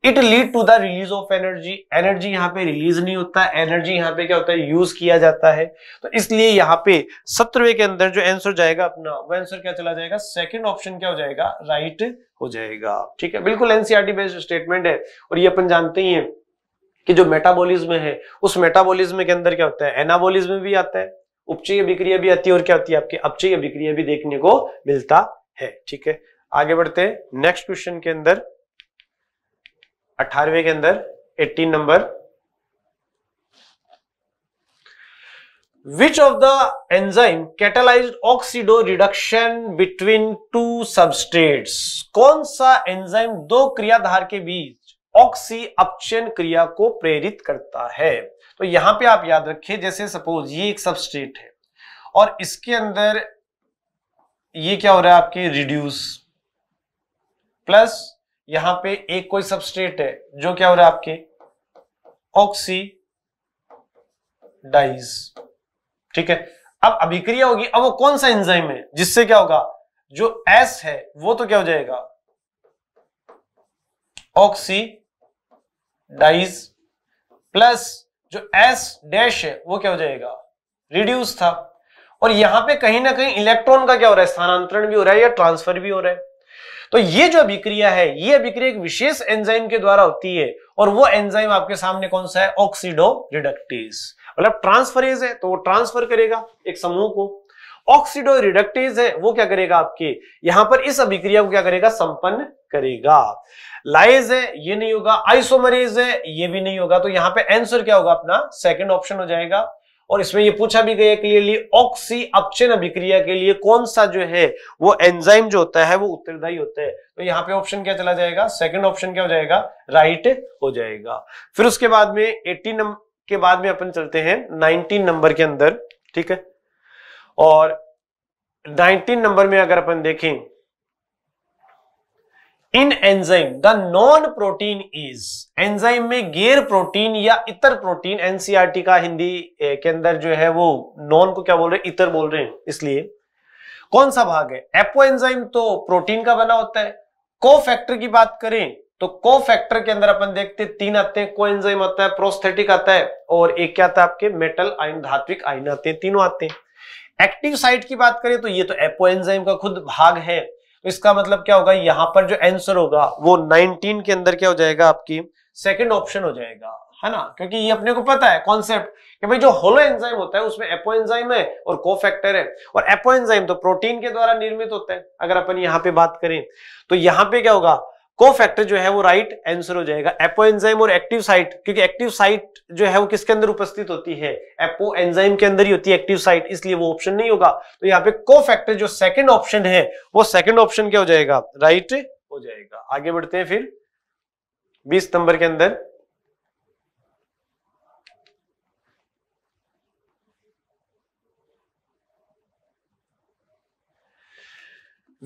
it lead to the release of energy energy यहाँ पे रिलीज नहीं होता एनर्जी यहाँ पे क्या होता है यूज किया जाता है तो इसलिए यहाँ पे सत्रवे के अंदर जो आंसर जाएगा अपना वो आंसर क्या चला जाएगा सेकेंड ऑप्शन क्या हो जाएगा राइट right हो जाएगा ठीक है बिल्कुल एनसीआरटी बेस्ड स्टेटमेंट है और ये अपन जानते ही है कि जो मेटाबोलिज्म है उस मेटाबोलिज्म के अंदर क्या होता है एनाबोलिज्म भी आता है उपचय अभिक्रिया भी आती है और क्या होती है आपके अपचय अभिक्रिया भी देखने को मिलता है ठीक है आगे बढ़ते हैं नेक्स्ट क्वेश्चन के अंदर अठारवे के अंदर eighteen number which of the enzyme catalyzed oxido reduction between two substrates कौन सा एंजाइम दो क्रियाधार के बीच ऑक्सी अपचयन क्रिया को प्रेरित करता है तो यहां पे आप याद रखिए जैसे सपोज ये एक सबस्ट्रेट है और इसके अंदर ये क्या हो रहा है आपके रिड्यूस प्लस यहां पे एक कोई सबस्ट्रेट है जो क्या हो रहा है आपके ऑक्सी डाइज ठीक है अब अभिक्रिया होगी अब वो कौन सा एंजाइम है जिससे क्या होगा जो एस है वो तो क्या हो जाएगा ऑक्सी डाइज प्लस जो एस डैश है वो क्या हो जाएगा रिड्यूस था और यहां पे कहीं ना कहीं इलेक्ट्रॉन का क्या हो रहा है स्थानांतरण भी हो रहा है या ट्रांसफर भी हो रहा है तो ये जो अभिक्रिया है ये अभिक्रिया एक विशेष एंजाइम के द्वारा होती है और वो एंजाइम आपके सामने कौन सा है ऑक्सीडो रिडक्टिस मतलब ट्रांसफरेज है तो वो ट्रांसफर करेगा एक समूह को ऑक्सीडो रिडक्टेज है वो क्या करेगा आपके यहां पर इस अभिक्रिया को क्या करेगा संपन्न करेगा लाइज है ये नहीं होगा आइसोमरेज है ये भी नहीं होगा तो यहां पे आंसर क्या होगा अपना सेकंड ऑप्शन हो जाएगा और इसमें ये पूछा भी गया क्लियरली ऑक्सी अपचन अभिक्रिया के लिए कौन सा जो है वो एंजाइम जो होता है वो उत्तरदायी होता है तो यहाँ पे ऑप्शन क्या चला जाएगा सेकंड ऑप्शन क्या हो जाएगा राइट हो जाएगा फिर उसके बाद में एटीन के बाद में अपन चलते हैं नाइनटीन नंबर के अंदर ठीक है और 19 नंबर में अगर अपन देखें in enzyme the non protein is enzyme में गैर प्रोटीन या इतर प्रोटीन एनसीईआरटी e का हिंदी के अंदर जो है वो नॉन को क्या बोल रहे हैं इतर बोल रहे हैं इसलिए कौन सा भाग है एपो एंजाइम तो प्रोटीन का बना होता है को फैक्टर की बात करें तो को फैक्टर के अंदर अपन देखते हैं तीन आते हैं को एंजाइम आता है प्रोस्थेटिक आता है और एक क्या आता है आपके मेटल आयन धात्विक आयन आते हैं तीनों आते हैं एक्टिव साइट की बात करें तो ये तो एपोएंजाइम का खुद भाग है तो इसका मतलब क्या होगा यहां पर जो आंसर होगा वो 19 के अंदर क्या हो जाएगा आपकी सेकंड ऑप्शन हो जाएगा है ना क्योंकि ये अपने को पता है कॉन्सेप्ट कि भाई जो होलो एंजाइम होता है उसमें एपोएंजाइम है और कोफैक्टर है और एपोएंजाइम तो प्रोटीन के द्वारा निर्मित होता है अगर अपन यहाँ पे बात करें तो यहाँ पे क्या होगा को फैक्टर जो है वो राइट आंसर हो जाएगा एपो एंजाइम और एक्टिव साइट क्योंकि एक्टिव साइट जो है वो किसके अंदर उपस्थित होती है एपो एंजाइम के अंदर ही होती है एक्टिव साइट इसलिए वो ऑप्शन नहीं होगा तो यहाँ पे को फैक्टर जो सेकंड ऑप्शन है वो सेकंड ऑप्शन क्या हो जाएगा राइट right हो जाएगा आगे बढ़ते हैं फिर बीस नंबर के अंदर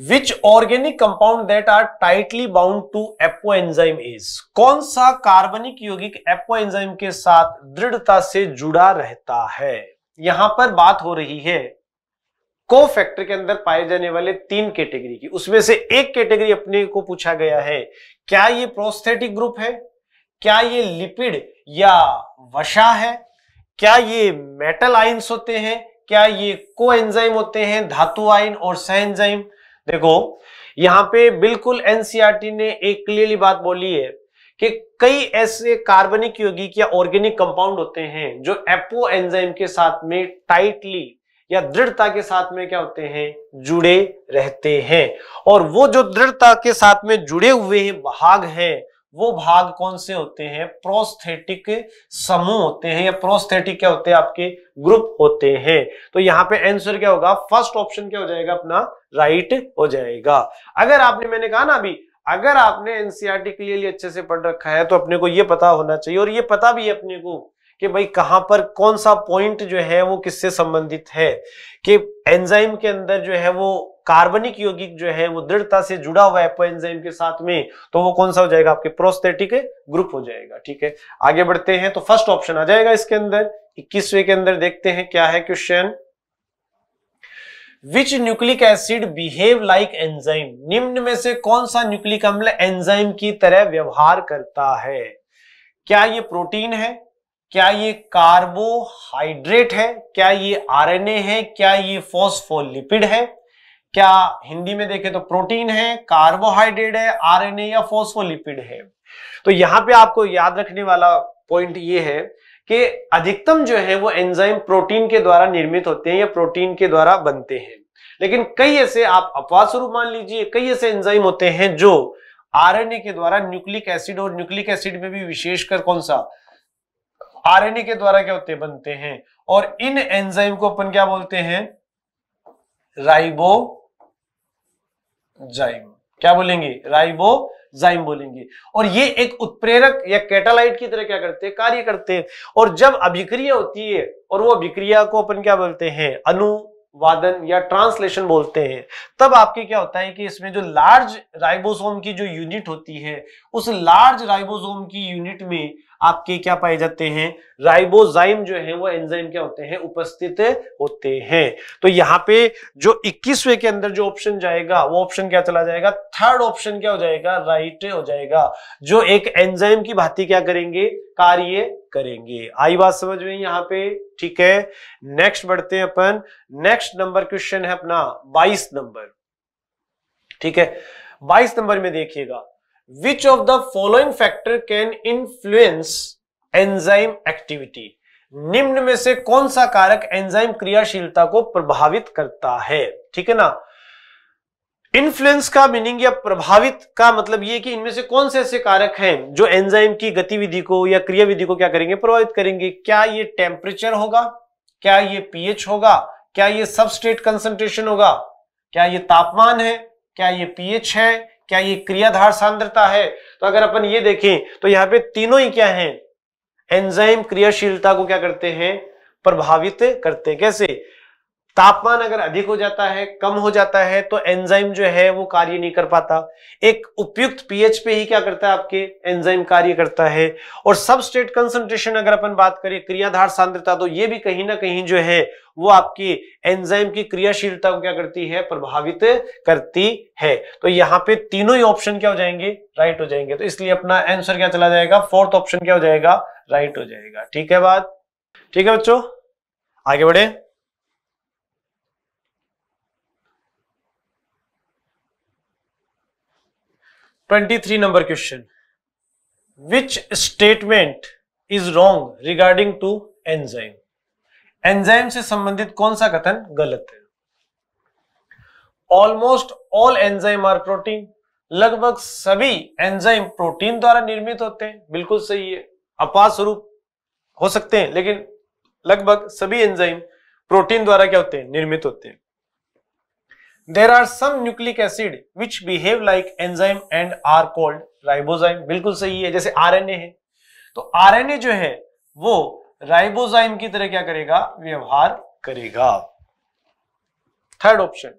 which organic compound that are tightly bound to apo enzyme is कौन सा कार्बनिक यौगिक एपो एंजाइम के साथ दृढ़ता से जुड़ा रहता है यहां पर बात हो रही है को फैक्टर के अंदर पाए जाने वाले तीन कैटेगरी की उसमें से एक कैटेगरी अपने को पूछा गया है क्या ये प्रोस्थेटिक ग्रुप है क्या ये लिपिड या वशा है क्या ये मेटल आइन्स होते हैं क्या ये को एंजाइम होते हैं धातु आइन और एंजाइम देखो यहां पे बिल्कुल एनसीईआरटी e ने एक क्लियरली बात बोली है कि कई ऐसे कार्बनिक यौगिक या ऑर्गेनिक कंपाउंड होते हैं जो एपो एंजाइम के साथ में टाइटली या दृढ़ता के साथ में क्या होते हैं जुड़े रहते हैं और वो जो दृढ़ता के साथ में जुड़े हुए हैं भाग हैं वो भाग कौन से होते हैं प्रोस्थेटिक समूह होते हैं या प्रोस्थेटिक क्या होते हैं आपके ग्रुप होते हैं तो यहाँ पे आंसर क्या होगा फर्स्ट ऑप्शन क्या हो जाएगा अपना राइट हो जाएगा अगर आपने मैंने कहा ना अभी अगर आपने एनसीआरटी के लिए अच्छे से पढ़ रखा है तो अपने को ये पता होना चाहिए और ये पता भी है अपने को कि भाई कहां पर कौन सा पॉइंट जो है वो किससे संबंधित है कि एंजाइम के अंदर जो है वो कार्बनिक यौगिक जो है वो दृढ़ता से जुड़ा हुआ है एंजाइम के साथ में तो वो कौन सा हो जाएगा आपके प्रोस्थेटिक ग्रुप हो जाएगा ठीक है आगे बढ़ते हैं तो फर्स्ट ऑप्शन आ जाएगा इसके अंदर इक्कीसवे के अंदर देखते हैं क्या है question which nucleic acid behave like enzyme निम्न में से कौन सा न्यूक्लिक अम्ल एंजाइम की तरह व्यवहार करता है क्या ये प्रोटीन है क्या ये कार्बोहाइड्रेट है क्या ये आरएनए है क्या ये फोस्फोलिपिड है क्या हिंदी में देखें तो प्रोटीन है कार्बोहाइड्रेट है आरएनए या फोस्फोलिपिड है तो यहां पे आपको याद रखने वाला पॉइंट ये है कि अधिकतम जो है वो एंजाइम प्रोटीन के द्वारा निर्मित होते हैं या प्रोटीन के द्वारा बनते हैं लेकिन कई ऐसे आप अपवाद स्वरूप मान लीजिए कई ऐसे एंजाइम होते हैं जो आरएनए के द्वारा न्यूक्लिक एसिड और न्यूक्लिक एसिड में भी विशेषकर कौन सा आरएनए के द्वारा क्या होते बनते हैं और इन एंजाइम को अपन क्या बोलते हैं राइबोजाइम क्या बोलेंगे राइबोजाइम बोलेंगे और ये एक उत्प्रेरक या कैटालाइट की तरह क्या करते हैं कार्य करते हैं और जब अभिक्रिया होती है और वो अभिक्रिया को अपन क्या बोलते हैं अनु वादन या ट्रांसलेशन बोलते हैं तब आपके क्या होता है कि इसमें जो लार्ज राइबोसोम की जो यूनिट होती है उस लार्ज राइबोसोम की यूनिट में आपके क्या पाए जाते हैं राइबोजाइम जो है वो एंजाइम क्या होते हैं उपस्थित होते हैं तो यहाँ पे जो 21वें के अंदर जो ऑप्शन जाएगा वो ऑप्शन क्या चला जाएगा थर्ड ऑप्शन क्या हो जाएगा राइट हो जाएगा जो एक एंजाइम की भांति क्या करेंगे कार्य करेंगे आई बात समझ में यहाँ पे ठीक है नेक्स्ट बढ़ते हैं अपन नेक्स्ट नंबर क्वेश्चन है अपना बाईस नंबर ठीक है बाईस नंबर में देखिएगा which of the following factor can influence enzyme activity निम्न में से कौन सा कारक एंजाइम क्रियाशीलता को प्रभावित करता है ठीक है ना इन्फ्लुएंस का मीनिंग या प्रभावित का मतलब ये कि इनमें से कौन से ऐसे कारक हैं जो एंजाइम की गतिविधि को या क्रियाविधि को क्या करेंगे प्रभावित करेंगे क्या ये टेम्परेचर होगा क्या ये पीएच होगा क्या ये सबस्ट्रेट कंसंट्रेशन होगा क्या ये तापमान है क्या ये पीएच है क्या ये क्रियाधार सांद्रता है तो अगर अपन ये देखें तो यहाँ पे तीनों ही क्या है एंजाइम क्रियाशीलता को क्या करते हैं प्रभावित करते हैं कैसे तापमान अगर अधिक हो जाता है कम हो जाता है तो एंजाइम जो है वो कार्य नहीं कर पाता एक उपयुक्त पीएच पे ही क्या करता है आपके एंजाइम कार्य करता है और सब स्टेट कंसंट्रेशन अगर अपन बात करें क्रियाधार सांद्रता तो ये भी कहीं ना कहीं जो है वो आपकी एंजाइम की क्रियाशीलता को क्या करती है प्रभावित करती है तो यहाँ पे तीनों ही ऑप्शन क्या हो जाएंगे राइट हो जाएंगे तो इसलिए अपना आंसर क्या चला जाएगा फोर्थ ऑप्शन क्या हो जाएगा राइट हो जाएगा ठीक है बात ठीक है बच्चों आगे बढ़े 23 number question which statement is wrong regarding to enzyme enzyme से संबंधित कौन सा कथन गलत है almost all enzyme are protein लगभग सभी एंजाइम प्रोटीन द्वारा निर्मित होते हैं बिल्कुल सही है अपार स्वरूप हो सकते हैं लेकिन लगभग सभी एंजाइम प्रोटीन द्वारा क्या होते हैं निर्मित होते हैं there are some nucleic acid which behave like enzyme and are called ribozyme बिल्कुल सही है जैसे आर एन ए है तो आर एन ए जो है वो राइबोजाइम की तरह क्या करेगा व्यवहार करेगा third option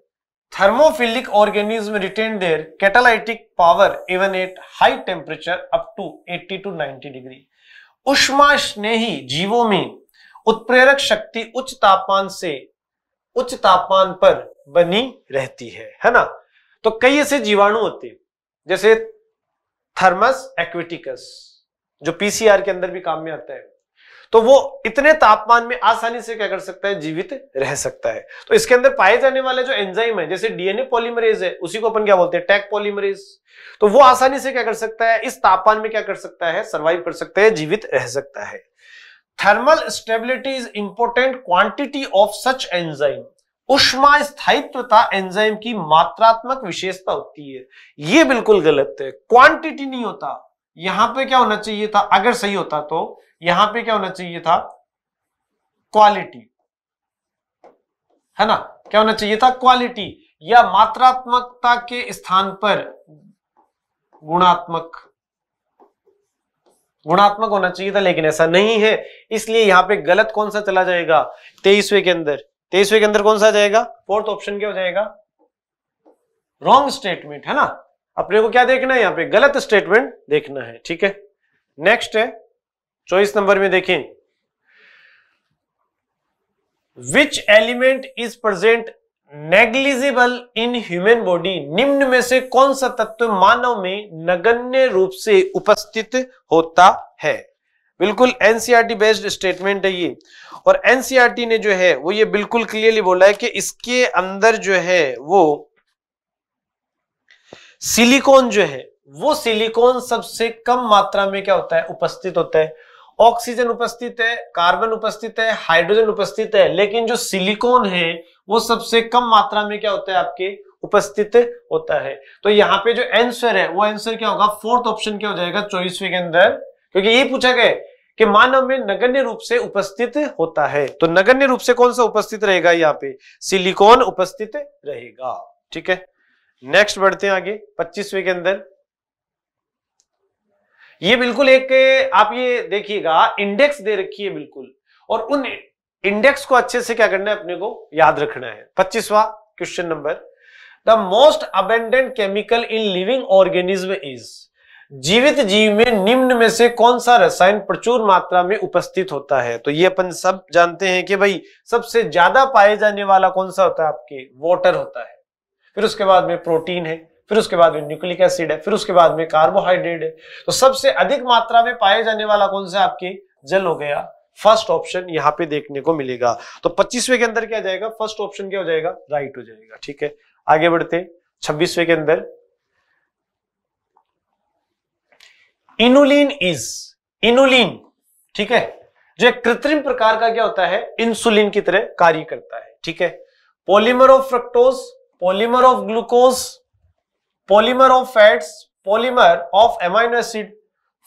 thermophilic organism retain their catalytic power even at high temperature up to 80 to 90 degree उष्मा स्नेही जीवों में उत्प्रेरक शक्ति उच्च तापमान से उच्च तापमान पर बनी रहती है है ना तो कई ऐसे जीवाणु होते हैं जैसे थर्मस एक्विटिकस जो पीसीआर के अंदर भी काम में आता है तो वो इतने तापमान में आसानी से क्या कर सकता है जीवित रह सकता है तो इसके अंदर पाए जाने वाले जो एंजाइम है जैसे डीएनए पॉलीमरेज है उसी को अपन क्या बोलते हैं टैक पॉलीमरेज तो वो आसानी से क्या कर सकता है इस तापमान में क्या कर सकता है सर्वाइव कर सकता है जीवित रह सकता है thermal stability is important quantity of such enzyme उष्मा स्थायित्वता एंजाइम की मात्रात्मक विशेषता होती है ये बिल्कुल गलत है क्वांटिटी नहीं होता यहां पे क्या होना चाहिए था अगर सही होता तो यहां पे क्या होना चाहिए था क्वालिटी है ना क्या होना चाहिए था क्वालिटी या मात्रात्मकता के स्थान पर गुणात्मक गुणात्मक होना चाहिए था लेकिन ऐसा नहीं है इसलिए यहाँ पे गलत कौन सा चला जाएगा तेईसवे के अंदर तेईसवे के अंदर कौन सा जाएगा फोर्थ ऑप्शन क्या हो जाएगा रॉन्ग स्टेटमेंट है ना अपने को क्या देखना है यहाँ पे गलत स्टेटमेंट देखना है ठीक है नेक्स्ट है चौबीस नंबर में देखें which element is present negligible in human body निम्न में से कौन सा तत्व मानव में नगण्य रूप से उपस्थित होता है बिल्कुल एनसीआरटी बेस्ड स्टेटमेंट है ये और एनसीआरटी e ने जो है वो ये बिल्कुल क्लियरली बोला है कि इसके अंदर जो है वो सिलिकॉन जो है वो सिलिकॉन सबसे कम मात्रा में क्या होता है उपस्थित होता है ऑक्सीजन उपस्थित है कार्बन उपस्थित है हाइड्रोजन उपस्थित है लेकिन जो सिलिकॉन है वो सबसे कम मात्रा में क्या होता है आपके उपस्थित होता है तो यहाँ पे जो आंसर है वो आंसर क्या होगा फोर्थ ऑप्शन क्या हो जाएगा चौबीसवें के अंदर क्योंकि ये पूछा गया कि मानव में नगण्य रूप से उपस्थित होता है तो नगण्य रूप से कौन सा उपस्थित रहेगा यहाँ पे सिलिकॉन उपस्थित रहेगा ठीक है नेक्स्ट बढ़ते हैं आगे पच्चीसवें के अंदर ये बिल्कुल एक आप ये देखिएगा इंडेक्स दे रखी है बिल्कुल और उन इंडेक्स को अच्छे से क्या करना है अपने को याद रखना है पच्चीसवा question number the most abundant chemical in living organism is जीवित जीव में निम्न में से कौन सा रसायन प्रचुर मात्रा में उपस्थित होता है तो ये अपन सब जानते हैं कि भाई सबसे ज्यादा पाए जाने वाला कौन सा होता है आपके वॉटर होता है फिर उसके बाद में प्रोटीन है फिर उसके बाद में न्यूक्लिक एसिड है फिर उसके बाद में कार्बोहाइड्रेट है तो सबसे अधिक मात्रा में पाए जाने वाला कौन सा आपके जल हो गया फर्स्ट ऑप्शन यहाँ पे देखने को मिलेगा तो पच्चीसवे के अंदर क्या जाएगा फर्स्ट ऑप्शन क्या हो जाएगा राइट हो जाएगा ठीक है आगे बढ़ते छब्बीसवे के अंदर इनुलिन इज इनुलिन ठीक है जो एक कृत्रिम प्रकार का क्या होता है इंसुलिन की तरह कार्य करता है ठीक है polymer of fructose polymer of glucose polymer of fats polymer of amino acid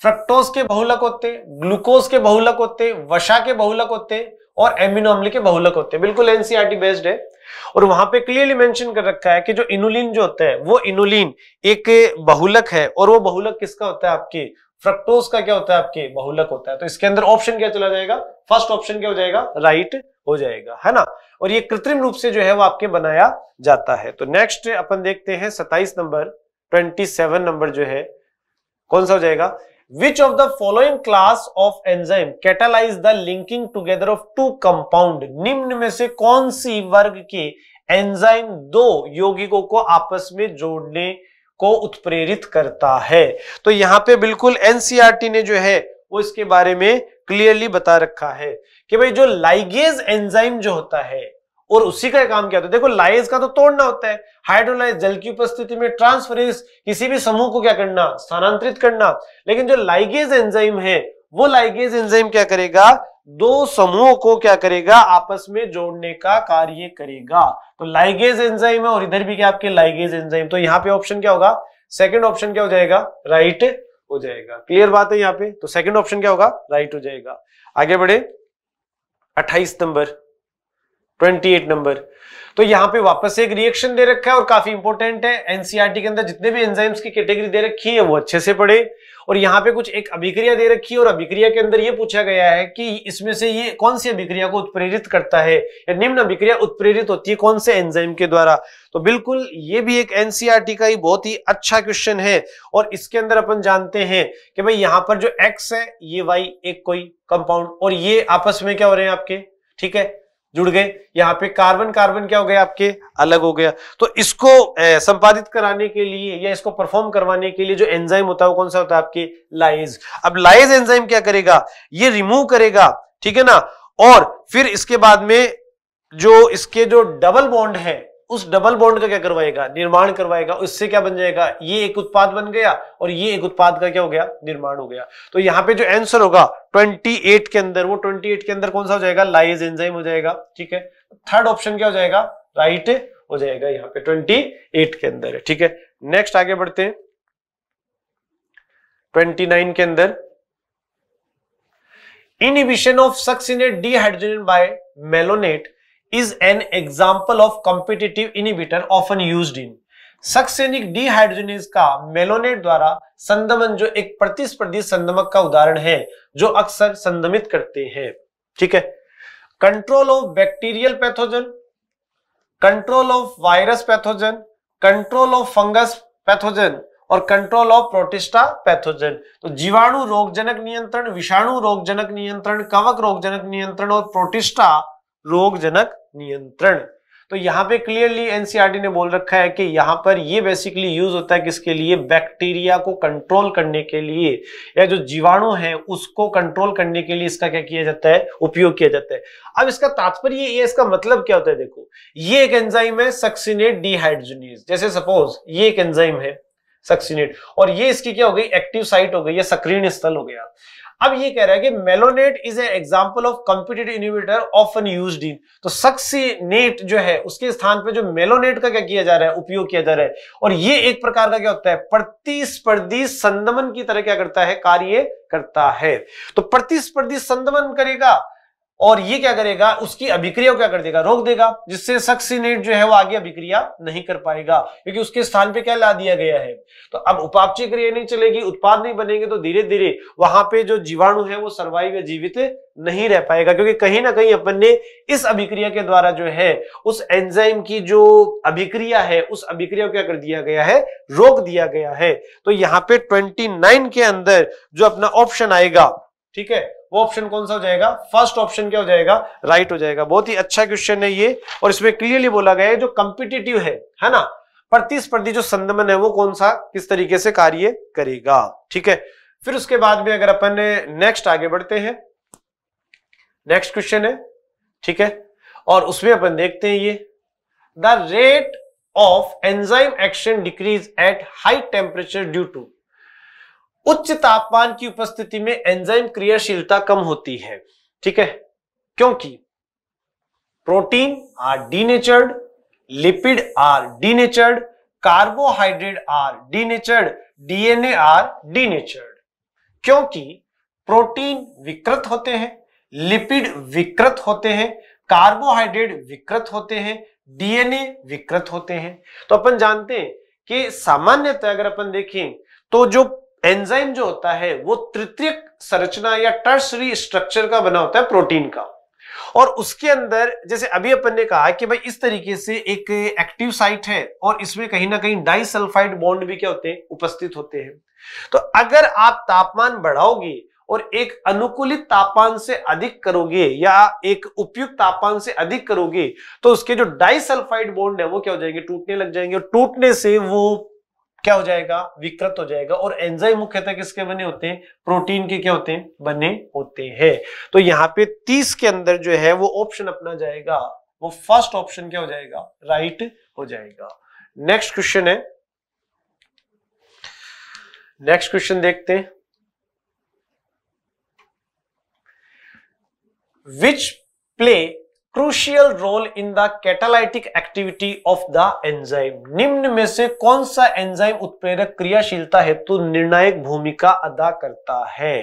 fructose के बहुलक होते ग्लूकोज के बहुलक होते वशा के बहुलक होते और एमिनो अम्ल के बहुलक होते हैं बिल्कुल एनसीआरटी बेस्ड e है और वहां पे क्लियरली मेंशन कर रखा है कि जो इनुलिन जो होता है वो इनुलिन एक बहुलक है और वो बहुलक किसका होता है आपके फ्रक्टोज का क्या होता है आपके बहुलक होता है तो इसके अंदर ऑप्शन क्या चला जाएगा फर्स्ट ऑप्शन क्या हो जाएगा राइट हो जाएगा है ना और ये कृत्रिम रूप से जो है वो आपके बनाया जाता है तो नेक्स्ट अपन देखते हैं सताइस नंबर ट्वेंटी सेवन नंबर जो है कौन सा हो जाएगा which of the following class of enzyme catalyze the linking together of two compound निम्न में से कौन सी वर्ग के एंजाइम दो यौगिकों को आपस में जोड़ने को उत्प्रेरित करता है तो यहां पे बिल्कुल एनसीआरटी e ने जो है वो इसके बारे में क्लियरली बता रखा है कि भाई जो लाइगेज एंजाइम जो होता है और उसी का काम क्या होता तो है देखो लाइज का तो तोड़ना होता है हाइड्रोलाइज जल की उपस्थिति में ट्रांसफर किसी भी समूह को क्या करना स्थानांतरित करना लेकिन जो लाइगेज एंजाइम है वो लाइगेज एंजाइम क्या करेगा दो समूह को क्या करेगा आपस में जोड़ने का कार्य करेगा तो लाइगेज एंजाइम है और इधर भी क्या आपके लाइगेज एंजाइम तो यहाँ पे ऑप्शन क्या होगा सेकंड ऑप्शन क्या हो जाएगा राइट हो जाएगा क्लियर बात है यहाँ पे तो सेकंड ऑप्शन क्या होगा राइट हो जाएगा आगे बढ़े अट्ठाईस नंबर 28 नंबर तो यहाँ पे वापस एक रिएक्शन दे रखा है और काफी इंपॉर्टेंट है एनसीईआरटी e के अंदर जितने भी एंजाइम्स की कैटेगरी दे रखी है वो अच्छे से पढ़े और यहाँ पे कुछ एक अभिक्रिया दे रखी है और अभिक्रिया के अंदर ये पूछा गया है कि इसमें से ये कौन सी अभिक्रिया को उत्प्रेरित करता है या निम्न अभिक्रिया उत्प्रेरित होती है कौन से एंजाइम के द्वारा तो बिल्कुल ये भी एक एनसीईआरटी e का ही बहुत ही अच्छा क्वेश्चन है और इसके अंदर अपन जानते हैं कि भाई यहाँ पर जो एक्स है ये वाई एक कोई कंपाउंड और ये आपस में क्या हो रहे हैं आपके ठीक है जुड़ गए यहाँ पे कार्बन कार्बन क्या हो गया आपके अलग हो गया तो इसको संपादित कराने के लिए या इसको परफॉर्म करवाने के लिए जो एंजाइम होता है वो कौन सा होता है आपके लाइज अब लाइज एंजाइम क्या करेगा ये रिमूव करेगा ठीक है ना और फिर इसके बाद में जो इसके जो डबल बॉन्ड है उस डबल बॉन्ड का क्या करवाएगा निर्माण करवाएगा उससे क्या बन जाएगा ये एक उत्पाद बन गया और ये एक उत्पाद का क्या हो गया निर्माण हो गया तो यहाँ पे जो आंसर होगा 28 के अंदर वो 28 के अंदर कौन सा हो जाएगा लाइज एंजाइम हो जाएगा ठीक है थर्ड ऑप्शन क्या हो जाएगा राइट हो जाएगा यहाँ पे ट्वेंटी के अंदर ठीक है नेक्स्ट आगे बढ़ते हैं ट्वेंटी के अंदर inhibition of succinate dehydrogen by malonate is an example of competitive inhibitor often used in succinic dehydrogenase का मेलोनेट द्वारा संदमन जो एक प्रतिस्पर्धी संदमक का उदाहरण है जो अक्सर संदमित करते हैं ठीक है control of bacterial pathogen control of virus pathogen control of fungus pathogen और कंट्रोल ऑफ प्रोटिस्टा पैथोजन तो जीवाणु रोगजनक नियंत्रण विषाणु रोगजनक नियंत्रण कवक रोगजनक नियंत्रण और प्रोटिस्टा रोगजनक नियंत्रण तो यहाँ पे क्लियरली एनसीआरटी e ने बोल रखा है कि यहाँ पर ये बेसिकली यूज होता है किसके लिए बैक्टीरिया को कंट्रोल करने के लिए या जो जीवाणु है उसको कंट्रोल करने के लिए इसका क्या किया जाता है उपयोग किया जाता है अब इसका तात्पर्य ये इसका मतलब क्या होता है देखो ये एक एंजाइम है सक्सिनेट डिहाइड्रोजनीज जैसे सपोज ये एक एंजाइम है सक्सिनेट और ये इसकी क्या हो गई एक्टिव साइट हो गई या सक्रीय स्थल हो गया अब ये कह रहा है कि malonate is a example of computed innovator often use in तो सक्सीनेट जो है उसके स्थान पर जो मेलोनेट का क्या किया जा रहा है उपयोग किया जा रहा है और ये एक प्रकार का क्या होता है प्रतिस्पर्धी संदमन की तरह क्या करता है कार्य करता है तो प्रतिस्पर्धी संदमन करेगा और ये क्या करेगा उसकी अभिक्रिया को क्या कर देगा रोक देगा जिससे सक्सिनेट जो है वो आगे अभिक्रिया नहीं कर पाएगा क्योंकि उसके स्थान पे क्या ला दिया गया है तो अब उपापचय क्रिया नहीं चलेगी उत्पाद नहीं बनेंगे तो धीरे धीरे वहां पे जो जीवाणु है वो सर्वाइव या जीवित नहीं रह पाएगा क्योंकि कहीं ना कहीं अपन ने इस अभिक्रिया के द्वारा जो है उस एंजाइम की जो अभिक्रिया है उस अभिक्रिया को क्या कर दिया गया है रोक दिया गया है तो यहाँ पे ट्वेंटी के अंदर जो अपना ऑप्शन आएगा ठीक है वो ऑप्शन कौन सा हो जाएगा फर्स्ट ऑप्शन क्या हो जाएगा राइट right हो जाएगा बहुत ही अच्छा क्वेश्चन है ये और इसमें क्लियरली बोला गया है जो कंपिटेटिव है है ना प्रतिस्पर्धी जो संदमन है वो कौन सा किस तरीके से कार्य करेगा ठीक है फिर उसके बाद में अगर अपन नेक्स्ट आगे बढ़ते हैं नेक्स्ट क्वेश्चन है ठीक है और उसमें अपन देखते हैं ये the rate of enzyme action decrease at high temperature due to उच्च तापमान की उपस्थिति में एंजाइम क्रियाशीलता कम होती है ठीक है क्योंकि protein are denatured lipid are denatured carbohydrate are denatured DNA are denatured क्योंकि प्रोटीन विकृत होते हैं लिपिड विकृत होते हैं कार्बोहाइड्रेट विकृत होते हैं डीएनए विकृत होते हैं तो अपन जानते हैं कि सामान्यतः अगर अपन देखें तो जो एंजाइम जो होता है वो तृतीय संरचना या टर्सरी स्ट्रक्चर का बना होता है प्रोटीन का और उसके अंदर जैसे अभी अपन ने कहा कि भाई इस तरीके से एक एक्टिव साइट है और इसमें कहीं ना कहीं डाइसल्फाइड बॉन्ड भी क्या होते हैं उपस्थित होते हैं तो अगर आप तापमान बढ़ाओगे और एक अनुकूलित तापमान से अधिक करोगे या एक उपयुक्त तापमान से अधिक करोगे तो उसके जो डाइसल्फाइड बॉन्ड है वो क्या हो जाएंगे टूटने लग जाएंगे और टूटने से वो क्या हो जाएगा विकृत हो जाएगा और एंजाइम मुख्यतः किसके बने होते हैं प्रोटीन के क्या होते हैं बने होते हैं तो यहाँ पे तीस के अंदर जो है वो ऑप्शन अपना जाएगा वो फर्स्ट ऑप्शन क्या हो जाएगा राइट हो जाएगा नेक्स्ट क्वेश्चन है नेक्स्ट क्वेश्चन देखते हैं which play crucial role in the catalytic activity of the enzyme निम्न में से कौन सा एंजाइम उत्प्रेरक क्रियाशीलता हेतु निर्णायक भूमिका अदा करता है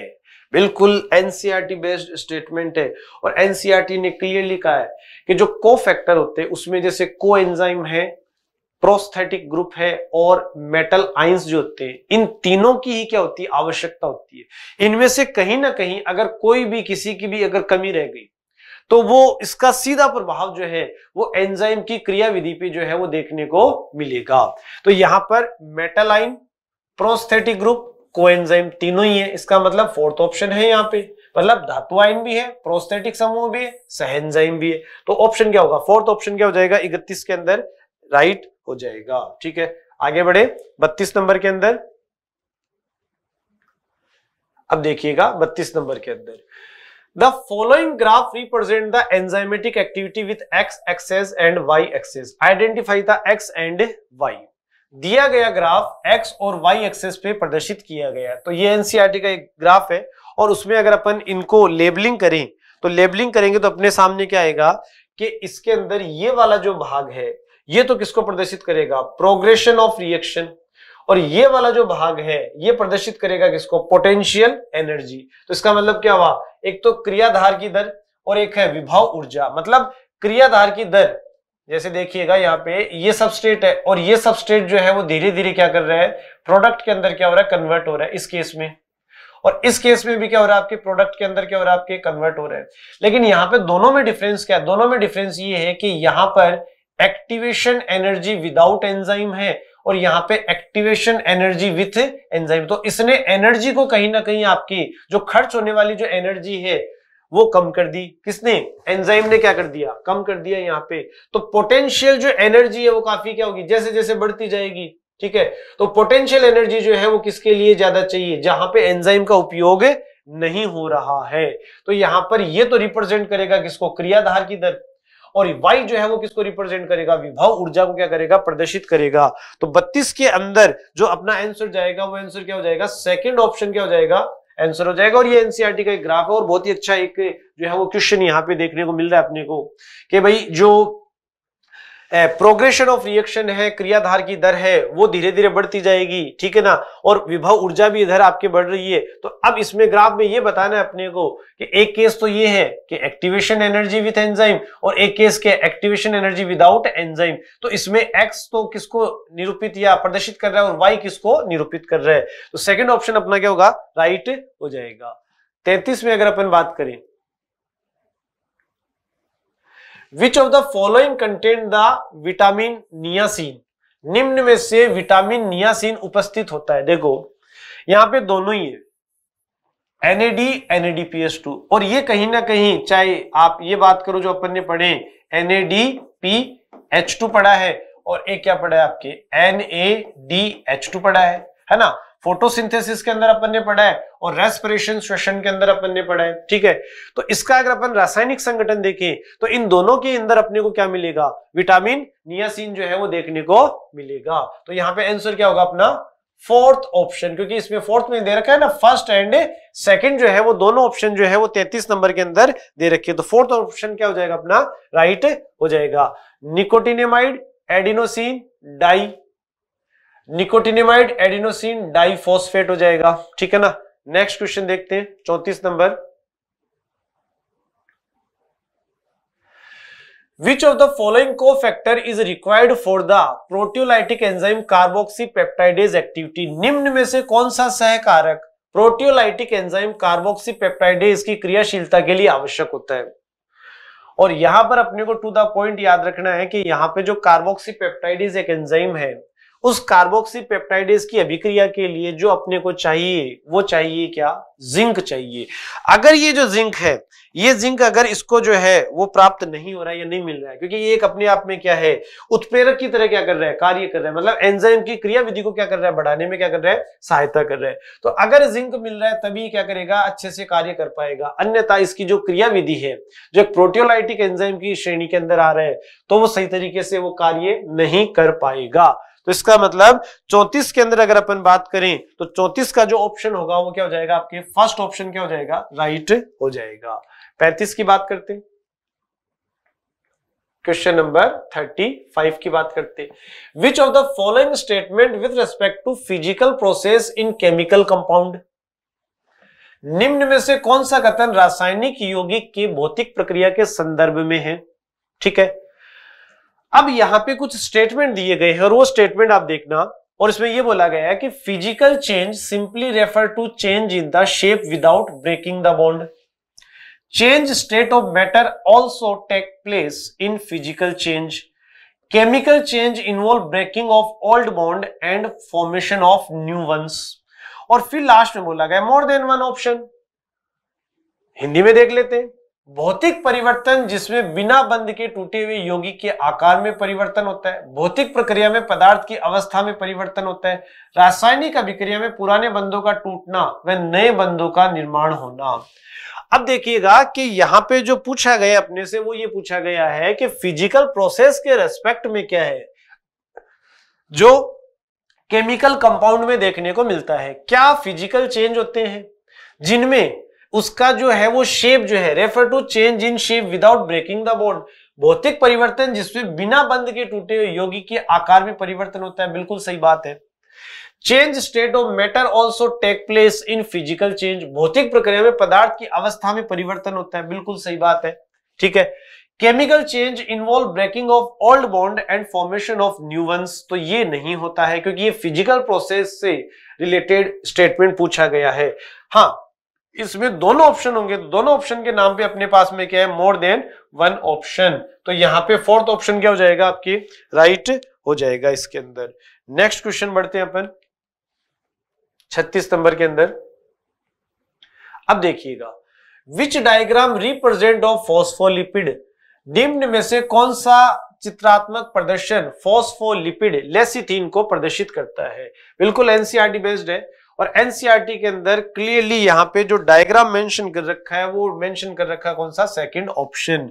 बिल्कुल एनसीआरटी बेस्ड स्टेटमेंट है और एनसीआरटी e ने क्लियरली कहा है कि जो को फैक्टर होते हैं उसमें जैसे को एंजाइम है प्रोस्थेटिक ग्रुप है और मेटल आइंस जो होते हैं इन तीनों की ही क्या होती है आवश्यकता होती है इनमें से कहीं ना कहीं अगर कोई भी किसी की भी अगर कमी रह गई तो वो इसका सीधा प्रभाव जो है वो एंजाइम की क्रियाविधि पे जो है वो देखने को मिलेगा तो यहां पर मेटालाइन प्रोस्थेटिक ग्रुप कोएंजाइम तीनों ही है इसका मतलब फोर्थ ऑप्शन है यहाँ पे मतलब धातु आयन भी है प्रोस्थेटिक समूह भी है सहनजाइम भी है तो ऑप्शन क्या होगा फोर्थ ऑप्शन क्या हो जाएगा इकतीस के अंदर राइट हो जाएगा ठीक है आगे बढ़े बत्तीस नंबर के अंदर अब देखिएगा बत्तीस नंबर के अंदर The following graph represent the enzymatic activity with x axis and y axis. Identify the x and y. दिया गया ग्राफ x और y एक्सेस पे प्रदर्शित किया गया तो ये एनसीआरटी e का एक ग्राफ है और उसमें अगर अपन इनको लेबलिंग करें तो लेबलिंग करेंगे तो अपने सामने क्या आएगा कि इसके अंदर ये वाला जो भाग है ये तो किसको प्रदर्शित करेगा प्रोग्रेशन ऑफ रिएक्शन और ये वाला जो भाग है ये प्रदर्शित करेगा किसको पोटेंशियल एनर्जी तो इसका मतलब क्या हुआ एक तो क्रियाधार की दर और एक है विभाव ऊर्जा मतलब क्रियाधार की दर जैसे देखिएगा यहाँ पे ये सबस्ट्रेट है और ये सबस्ट्रेट जो है वो धीरे धीरे क्या कर रहा है प्रोडक्ट के अंदर क्या हो रहा है कन्वर्ट हो रहा है इस केस में और इस केस में भी क्या हो रहा है आपके प्रोडक्ट के अंदर क्या हो रहा है आपके कन्वर्ट हो रहे हैं लेकिन यहाँ पे दोनों में डिफरेंस क्या है दोनों में डिफरेंस ये है कि यहाँ पर एक्टिवेशन एनर्जी विदाउट एंजाइम है और यहाँ पे एक्टिवेशन एनर्जी विथ एंजाइम तो इसने एनर्जी को कहीं ना कहीं आपकी जो खर्च होने वाली जो एनर्जी है वो कम कर दी किसने एंजाइम ने क्या कर दिया कम कर दिया यहाँ पे तो पोटेंशियल जो एनर्जी है वो काफी क्या होगी जैसे जैसे बढ़ती जाएगी ठीक है तो पोटेंशियल एनर्जी जो है वो किसके लिए ज्यादा चाहिए जहां पे एंजाइम का उपयोग नहीं हो रहा है तो यहां पर ये तो रिप्रेजेंट करेगा किसको क्रियाधार की दर और वाई जो है वो किसको रिप्रेजेंट करेगा विभाव ऊर्जा को क्या करेगा प्रदर्शित करेगा तो बत्तीस के अंदर जो अपना आंसर जाएगा वो आंसर क्या हो जाएगा सेकेंड ऑप्शन क्या हो जाएगा आंसर हो जाएगा और ये एनसीआरटी e का एक ग्राफ है और बहुत ही अच्छा एक जो है वो क्वेश्चन यहाँ पे देखने को मिल रहा है अपने को कि भाई जो प्रोग्रेशन ऑफ रिएक्शन है क्रियाधार की दर है वो धीरे धीरे बढ़ती जाएगी ठीक है ना और विभव ऊर्जा भी इधर आपके बढ़ रही है तो अब इसमें ग्राफ में ये बताना है अपने को कि एक केस तो ये है कि एक्टिवेशन एनर्जी विथ एंजाइम और एक केस के एक्टिवेशन एनर्जी विदाउट एंजाइम तो इसमें एक्स तो किसको निरूपित या प्रदर्शित कर रहा है और वाई किसको निरूपित कर रहा है तो सेकेंड ऑप्शन अपना क्या होगा राइट हो जाएगा तैतीस में अगर अपन बात करें which of the following content the vitamin niacin निम्न में से विटामिन नियासीन उपस्थित होता है देखो यहां पे दोनों ही है एनएडी एनएडीपीएस टू और ये कहीं ना कहीं चाहे आप ये बात करो जो अपन ने पढ़े एनएडी पी एच टू पढ़ा है और एक क्या पढ़ा है आपके N A D H two पढ़ा है है ना फोटोसिंथेसिस के अंदर अपन ने पढ़ा है और रेस्पिरेशन श्वसन के अंदर अपन ने पढ़ा है ठीक है तो इसका अगर अपन रासायनिक संगठन देखें तो इन दोनों के अंदर अपने को क्या मिलेगा विटामिन नियासीन जो है वो देखने को मिलेगा तो यहाँ पे आंसर क्या होगा अपना फोर्थ ऑप्शन क्योंकि इसमें फोर्थ में दे रखा है ना फर्स्ट एंड सेकंड जो है वो दोनों ऑप्शन जो है वो 33 नंबर के अंदर दे रखे तो फोर्थ ऑप्शन क्या हो जाएगा अपना राइट right हो जाएगा nicotinamide adenosine di nicotinamide adenosine diphosphate हो जाएगा ठीक है ना नेक्स्ट क्वेश्चन देखते हैं चौतीस number which of the following cofactor is required for the proteolytic enzyme carboxypeptidase activity निम्न में से कौन सा सहकारक प्रोटियोलाइटिक एंजाइम कार्बोक्सीपेप्टाइडेज की क्रियाशीलता के लिए आवश्यक होता है और यहां पर अपने को टू द पॉइंट याद रखना है कि यहां पे जो कार्बोक्सीपेप्टाइडेज एक एंजाइम है उस कार्बोक्सी पेप्टाइडेज की अभिक्रिया के लिए जो अपने को चाहिए वो चाहिए क्या जिंक चाहिए अगर ये जो जिंक है ये जिंक अगर इसको जो है वो प्राप्त नहीं हो रहा है या नहीं मिल रहा है क्योंकि ये एक अपने आप में क्या है उत्प्रेरक की तरह क्या कर रहा है कार्य कर रहा है मतलब एंजाइम की क्रिया विधि को क्या कर रहा है बढ़ाने में क्या कर रहा है सहायता कर रहा है तो अगर जिंक मिल रहा है तभी क्या करेगा अच्छे से कार्य कर पाएगा अन्यथा इसकी जो क्रिया विधि है जो एक प्रोटियोलाइटिक एंजाइम की श्रेणी के अंदर आ रहा है तो वो सही तरीके से वो कार्य नहीं कर पाएगा तो इसका मतलब 34 के अंदर अगर अपन बात करें तो 34 का जो ऑप्शन होगा वो क्या हो जाएगा आपके फर्स्ट ऑप्शन क्या हो जाएगा राइट हो जाएगा 35 की बात करते हैं क्वेश्चन नंबर 35 की बात करते which of the following statement with respect to physical process in chemical compound निम्न में से कौन सा कथन रासायनिक यौगिक की भौतिक प्रक्रिया के संदर्भ में है ठीक है अब यहां पे कुछ स्टेटमेंट दिए गए हैं और वो स्टेटमेंट आप देखना और इसमें ये बोला गया है कि physical change simply refer to change in the shape without breaking the bond change state of matter also take place in physical change chemical change involve breaking of old bond and formation of new ones और फिर last में बोला गया more than one option Hindi में देख लेते हैं भौतिक परिवर्तन जिसमें बिना बंद के टूटे हुए योगी के आकार में परिवर्तन होता है भौतिक प्रक्रिया में पदार्थ की अवस्था में परिवर्तन होता है रासायनिक अभिक्रिया में पुराने बंधों का टूटना व नए बंधों का निर्माण होना अब देखिएगा कि यहाँ पे जो पूछा गया अपने से वो ये पूछा गया है कि फिजिकल प्रोसेस के रेस्पेक्ट में क्या है जो केमिकल कंपाउंड में देखने को मिलता है क्या फिजिकल चेंज होते हैं जिनमें उसका जो है वो शेप जो है refer to change in shape without breaking the bone भौतिक परिवर्तन जिसमें बिना बंद के टूटे हुए योगी के आकार में परिवर्तन होता है बिल्कुल सही बात है change state of matter also take place in physical change भौतिक प्रक्रिया में पदार्थ की अवस्था में परिवर्तन होता है बिल्कुल सही बात है ठीक है chemical change involve breaking of old bond and formation of new ones तो ये नहीं होता है क्योंकि ये फिजिकल प्रोसेस से रिलेटेड स्टेटमेंट पूछा गया है हाँ इसमें दोनों ऑप्शन होंगे दोनों ऑप्शन के नाम पे अपने पास में क्या है मोर देन वन ऑप्शन तो यहां पे फोर्थ ऑप्शन क्या हो जाएगा आपकी राइट right हो जाएगा इसके अंदर नेक्स्ट क्वेश्चन बढ़ते हैं अपन छत्तीस नंबर के अंदर अब देखिएगा which diagram represent of phospholipid निम्न में से कौन सा चित्रात्मक प्रदर्शन फॉस्फोलिपिड लेसिथीन को प्रदर्शित करता है बिल्कुल एनसीआरटी बेस्ड e है और एनसीईआरटी e के अंदर क्लियरली यहाँ पे जो डायग्राम मेंशन कर रखा है वो मेंशन कर रखा है कौन सा सेकंड ऑप्शन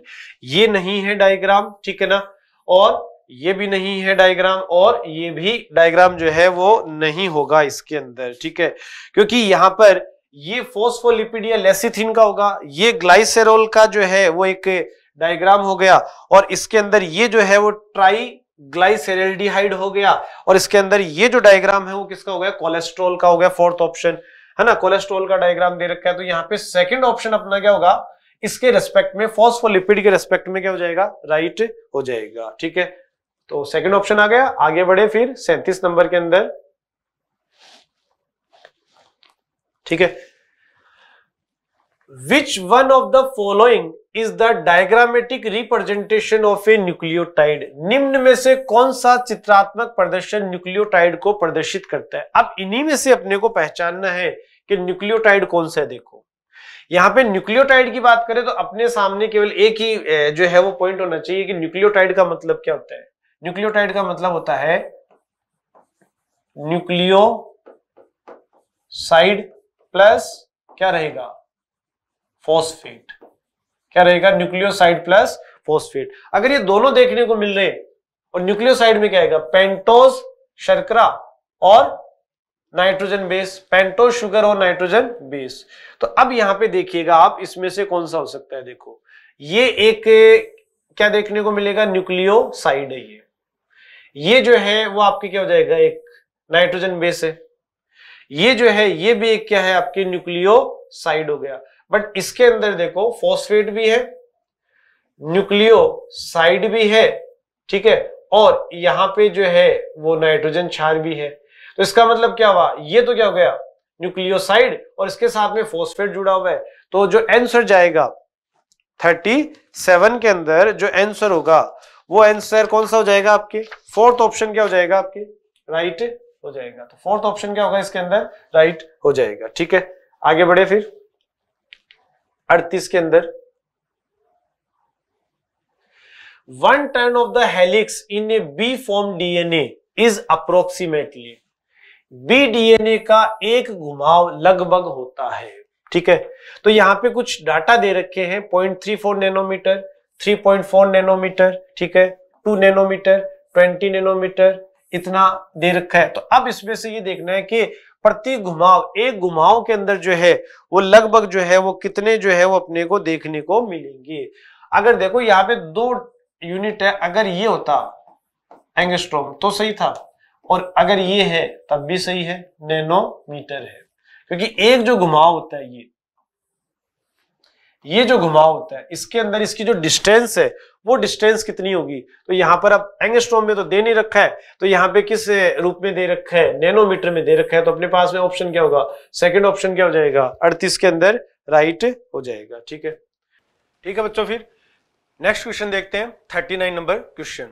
ये नहीं है डायग्राम ठीक है ना और ये भी नहीं है डायग्राम और ये भी डायग्राम जो है वो नहीं होगा इसके अंदर ठीक है क्योंकि यहां पर ये फोस्फोलिपिड या लेसिथिन का होगा ये ग्लाइसेरोल का जो है वो एक डायग्राम हो गया और इसके अंदर ये जो है वो ट्राई ग्लाइसेरेल्डिहाइड हो गया और इसके अंदर ये जो डायग्राम है वो किसका हो गया कोलेस्ट्रोल का हो गया फोर्थ ऑप्शन है ना कोलेस्ट्रोल का डायग्राम दे रखा है तो यहाँ पे सेकंड ऑप्शन अपना क्या होगा इसके रेस्पेक्ट में फॉस्फोलिपिड के रेस्पेक्ट में क्या हो जाएगा राइट हो जाएगा ठीक है तो सेकंड ऑप्शन आ गया आगे बढ़े फिर सैंतीस नंबर के अंदर ठीक है which one of the following is the diagrammatic representation of a nucleotide निम्न में से कौन सा चित्रात्मक प्रदर्शन न्यूक्लियोटाइड को प्रदर्शित करता है अब इन्हीं में से अपने को पहचानना है कि न्यूक्लियोटाइड कौन सा है देखो यहां पे न्यूक्लियोटाइड की बात करें तो अपने सामने केवल एक ही जो है वो पॉइंट होना चाहिए कि न्यूक्लियोटाइड का मतलब क्या होता है न्यूक्लियोटाइड का मतलब होता है न्यूक्लियो साइड प्लस क्या रहेगा फॉस्फेट क्या रहेगा न्यूक्लियोसाइड प्लस फोस्फेट अगर ये दोनों देखने को मिल रहे हैं और न्यूक्लियोसाइड में क्या आएगा पेंटोज शर्करा और नाइट्रोजन बेस पेंटोज शुगर और नाइट्रोजन बेस तो अब यहां पे देखिएगा आप इसमें से कौन सा हो सकता है देखो ये एक क्या देखने को मिलेगा न्यूक्लियोसाइड है ये ये जो है वो आपके क्या हो जाएगा एक नाइट्रोजन बेस है ये जो है ये भी एक क्या है आपके न्यूक्लियोसाइड हो गया बट इसके अंदर देखो फोस्फेट भी है न्यूक्लियोसाइड भी है ठीक है और यहां पे जो है वो नाइट्रोजन क्षार भी है तो इसका मतलब क्या हुआ ये तो क्या हो गया न्यूक्लियोसाइड और इसके साथ में फॉस्फेट जुड़ा हुआ है तो जो एंसर जाएगा 37 के अंदर जो आंसर होगा वो आंसर कौन सा हो जाएगा आपके फोर्थ ऑप्शन क्या हो जाएगा आपके राइट हो जाएगा तो फोर्थ ऑप्शन क्या होगा इसके अंदर राइट हो जाएगा ठीक है आगे बढ़े फिर 38 के अंदर one turn of the helix in a B form DNA is approximately B DNA का एक घुमाव लगभग होता है ठीक है तो यहां पे कुछ डाटा दे रखे हैं 0.34 नैनोमीटर 3.4 नैनोमीटर ठीक है 2 नैनोमीटर 20 नैनोमीटर इतना दे रखा है तो अब इसमें से ये देखना है कि प्रति घुमाव एक घुमाव के अंदर जो है वो लगभग जो है वो कितने जो है वो अपने को देखने को मिलेंगे अगर देखो यहाँ पे दो यूनिट है अगर ये होता एंगस्ट्रोम तो सही था और अगर ये है तब भी सही है नैनोमीटर है क्योंकि एक जो घुमाव होता है ये ये जो घुमाव होता है इसके अंदर इसकी जो डिस्टेंस है वो डिस्टेंस कितनी होगी तो यहाँ पर अब एंगस्ट्रोम में तो दे नहीं रखा है तो यहाँ पे किस रूप में दे रखा है नैनोमीटर में दे रखा है तो अपने पास में ऑप्शन क्या होगा सेकंड ऑप्शन क्या हो जाएगा अड़तीस के अंदर राइट हो जाएगा ठीक है ठीक है बच्चों फिर नेक्स्ट क्वेश्चन देखते हैं thirty nine number question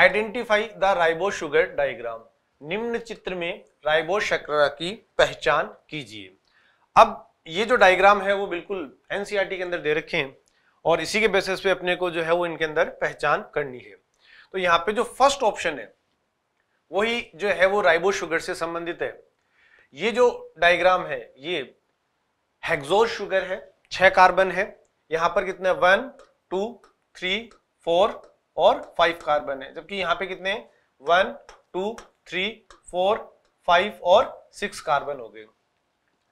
identify the ribo sugar diagram निम्न चित्र में राइबो शर्करा की पहचान कीजिए अब ये जो डायग्राम है वो बिल्कुल एनसीईआरटी e के अंदर दे रखे हैं और इसी के बेसिस पे अपने को जो है वो इनके अंदर पहचान करनी है तो यहाँ पे जो फर्स्ट ऑप्शन है वही जो है वो राइबो शुगर से संबंधित है ये जो डायग्राम है ये हेक्सोज शुगर है छह कार्बन है यहाँ पर कितने वन टू थ्री फोर और फाइव कार्बन है जबकि यहाँ पे कितने one two three four five और सिक्स कार्बन हो गए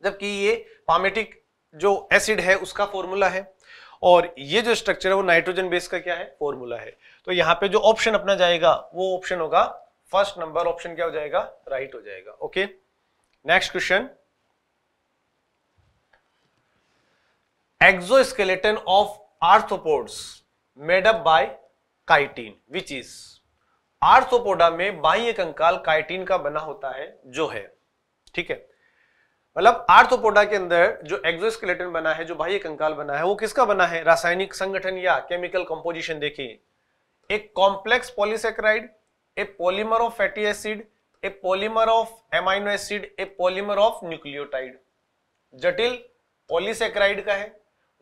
जबकि ये पामेटिक जो एसिड है उसका फॉर्मूला है और ये जो स्ट्रक्चर है वो नाइट्रोजन बेस का क्या है फॉर्मूला है तो यहाँ पे जो ऑप्शन अपना जाएगा वो ऑप्शन होगा फर्स्ट नंबर ऑप्शन क्या हो जाएगा राइट हो जाएगा okay next question exoskeleton of arthropods made up by chitin which is arthropoda में बाह्य कंकाल काइटिन का बना होता है जो है ठीक है मतलब आर्थोपोडा के अंदर जो एक्सोस्केलेटन बना है जो बाह्य कंकाल बना है वो किसका बना है रासायनिक संगठन या केमिकल कंपोजिशन देखिए एक complex polysaccharide a polymer of fatty acid a polymer of amino acid a polymer of nucleotide जटिल पॉलीसेक्राइड का है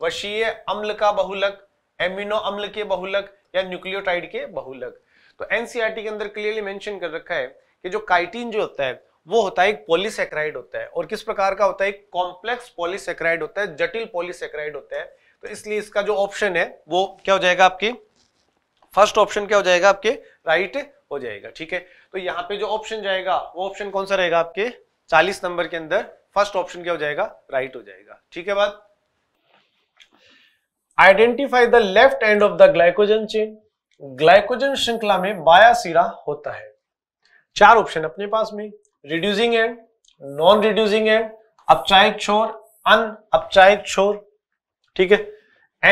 वशीय अम्ल का बहुलक एमिनो अम्ल के बहुलक या न्यूक्लियोटाइड के बहुलक तो एनसीआरटी e के अंदर क्लियरली मेंशन कर रखा है कि जो काइटिन जो होता है वो होता है एक पॉलीसेक्राइड होता है और किस प्रकार का होता है एक कॉम्प्लेक्स पॉलीसेक्राइड होता है जटिल पॉलीसेक्राइड होता है तो इसलिए इसका जो ऑप्शन है वो क्या हो जाएगा आपके फर्स्ट ऑप्शन क्या हो जाएगा आपके राइट हो जाएगा ठीक है तो यहाँ पे जो ऑप्शन जाएगा वो ऑप्शन कौन सा रहेगा आपके चालीस नंबर के अंदर फर्स्ट ऑप्शन क्या हो जाएगा राइट हो जाएगा ठीक है बात identify the left end of the glycogen chain glycogen श्रृंखला में बाया सिरा होता है चार ऑप्शन अपने पास में reducing end non reducing end अपचायक छोर अन अपचायक छोर ठीक है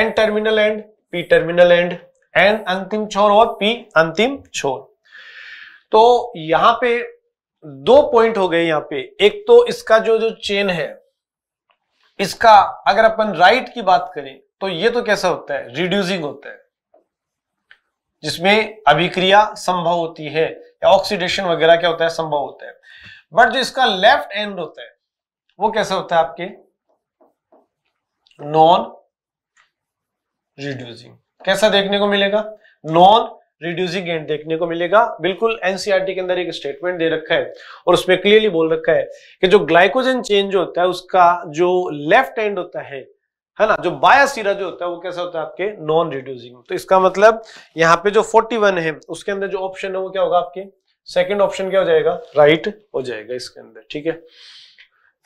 end terminal end P terminal end end अंतिम छोर और पी अंतिम छोर तो यहां पे दो पॉइंट हो गए यहां पे एक तो इसका जो जो चेन है इसका अगर अपन राइट की बात करें तो ये तो कैसा होता है रिड्यूसिंग होता है जिसमें अभिक्रिया संभव होती है या ऑक्सीडेशन वगैरह क्या होता है संभव होता है बट जो इसका लेफ्ट एंड होता है वो कैसा होता है आपके नॉन रिड्यूसिंग कैसा देखने को मिलेगा नॉन रिड्यूसिंग एंड देखने को मिलेगा बिल्कुल एनसीआरटी e के अंदर एक स्टेटमेंट दे रखा है और उसमें क्लियरली बोल रखा है कि जो ग्लाइकोजन चेंज होता है उसका जो लेफ्ट एंड होता है है ना जो बाया सीरा जो होता है वो कैसा होता है आपके नॉन रिड्यूसिंग तो इसका मतलब यहाँ पे जो 41 है उसके अंदर जो ऑप्शन है वो क्या होगा आपके सेकेंड ऑप्शन क्या हो जाएगा राइट right हो जाएगा इसके अंदर ठीक है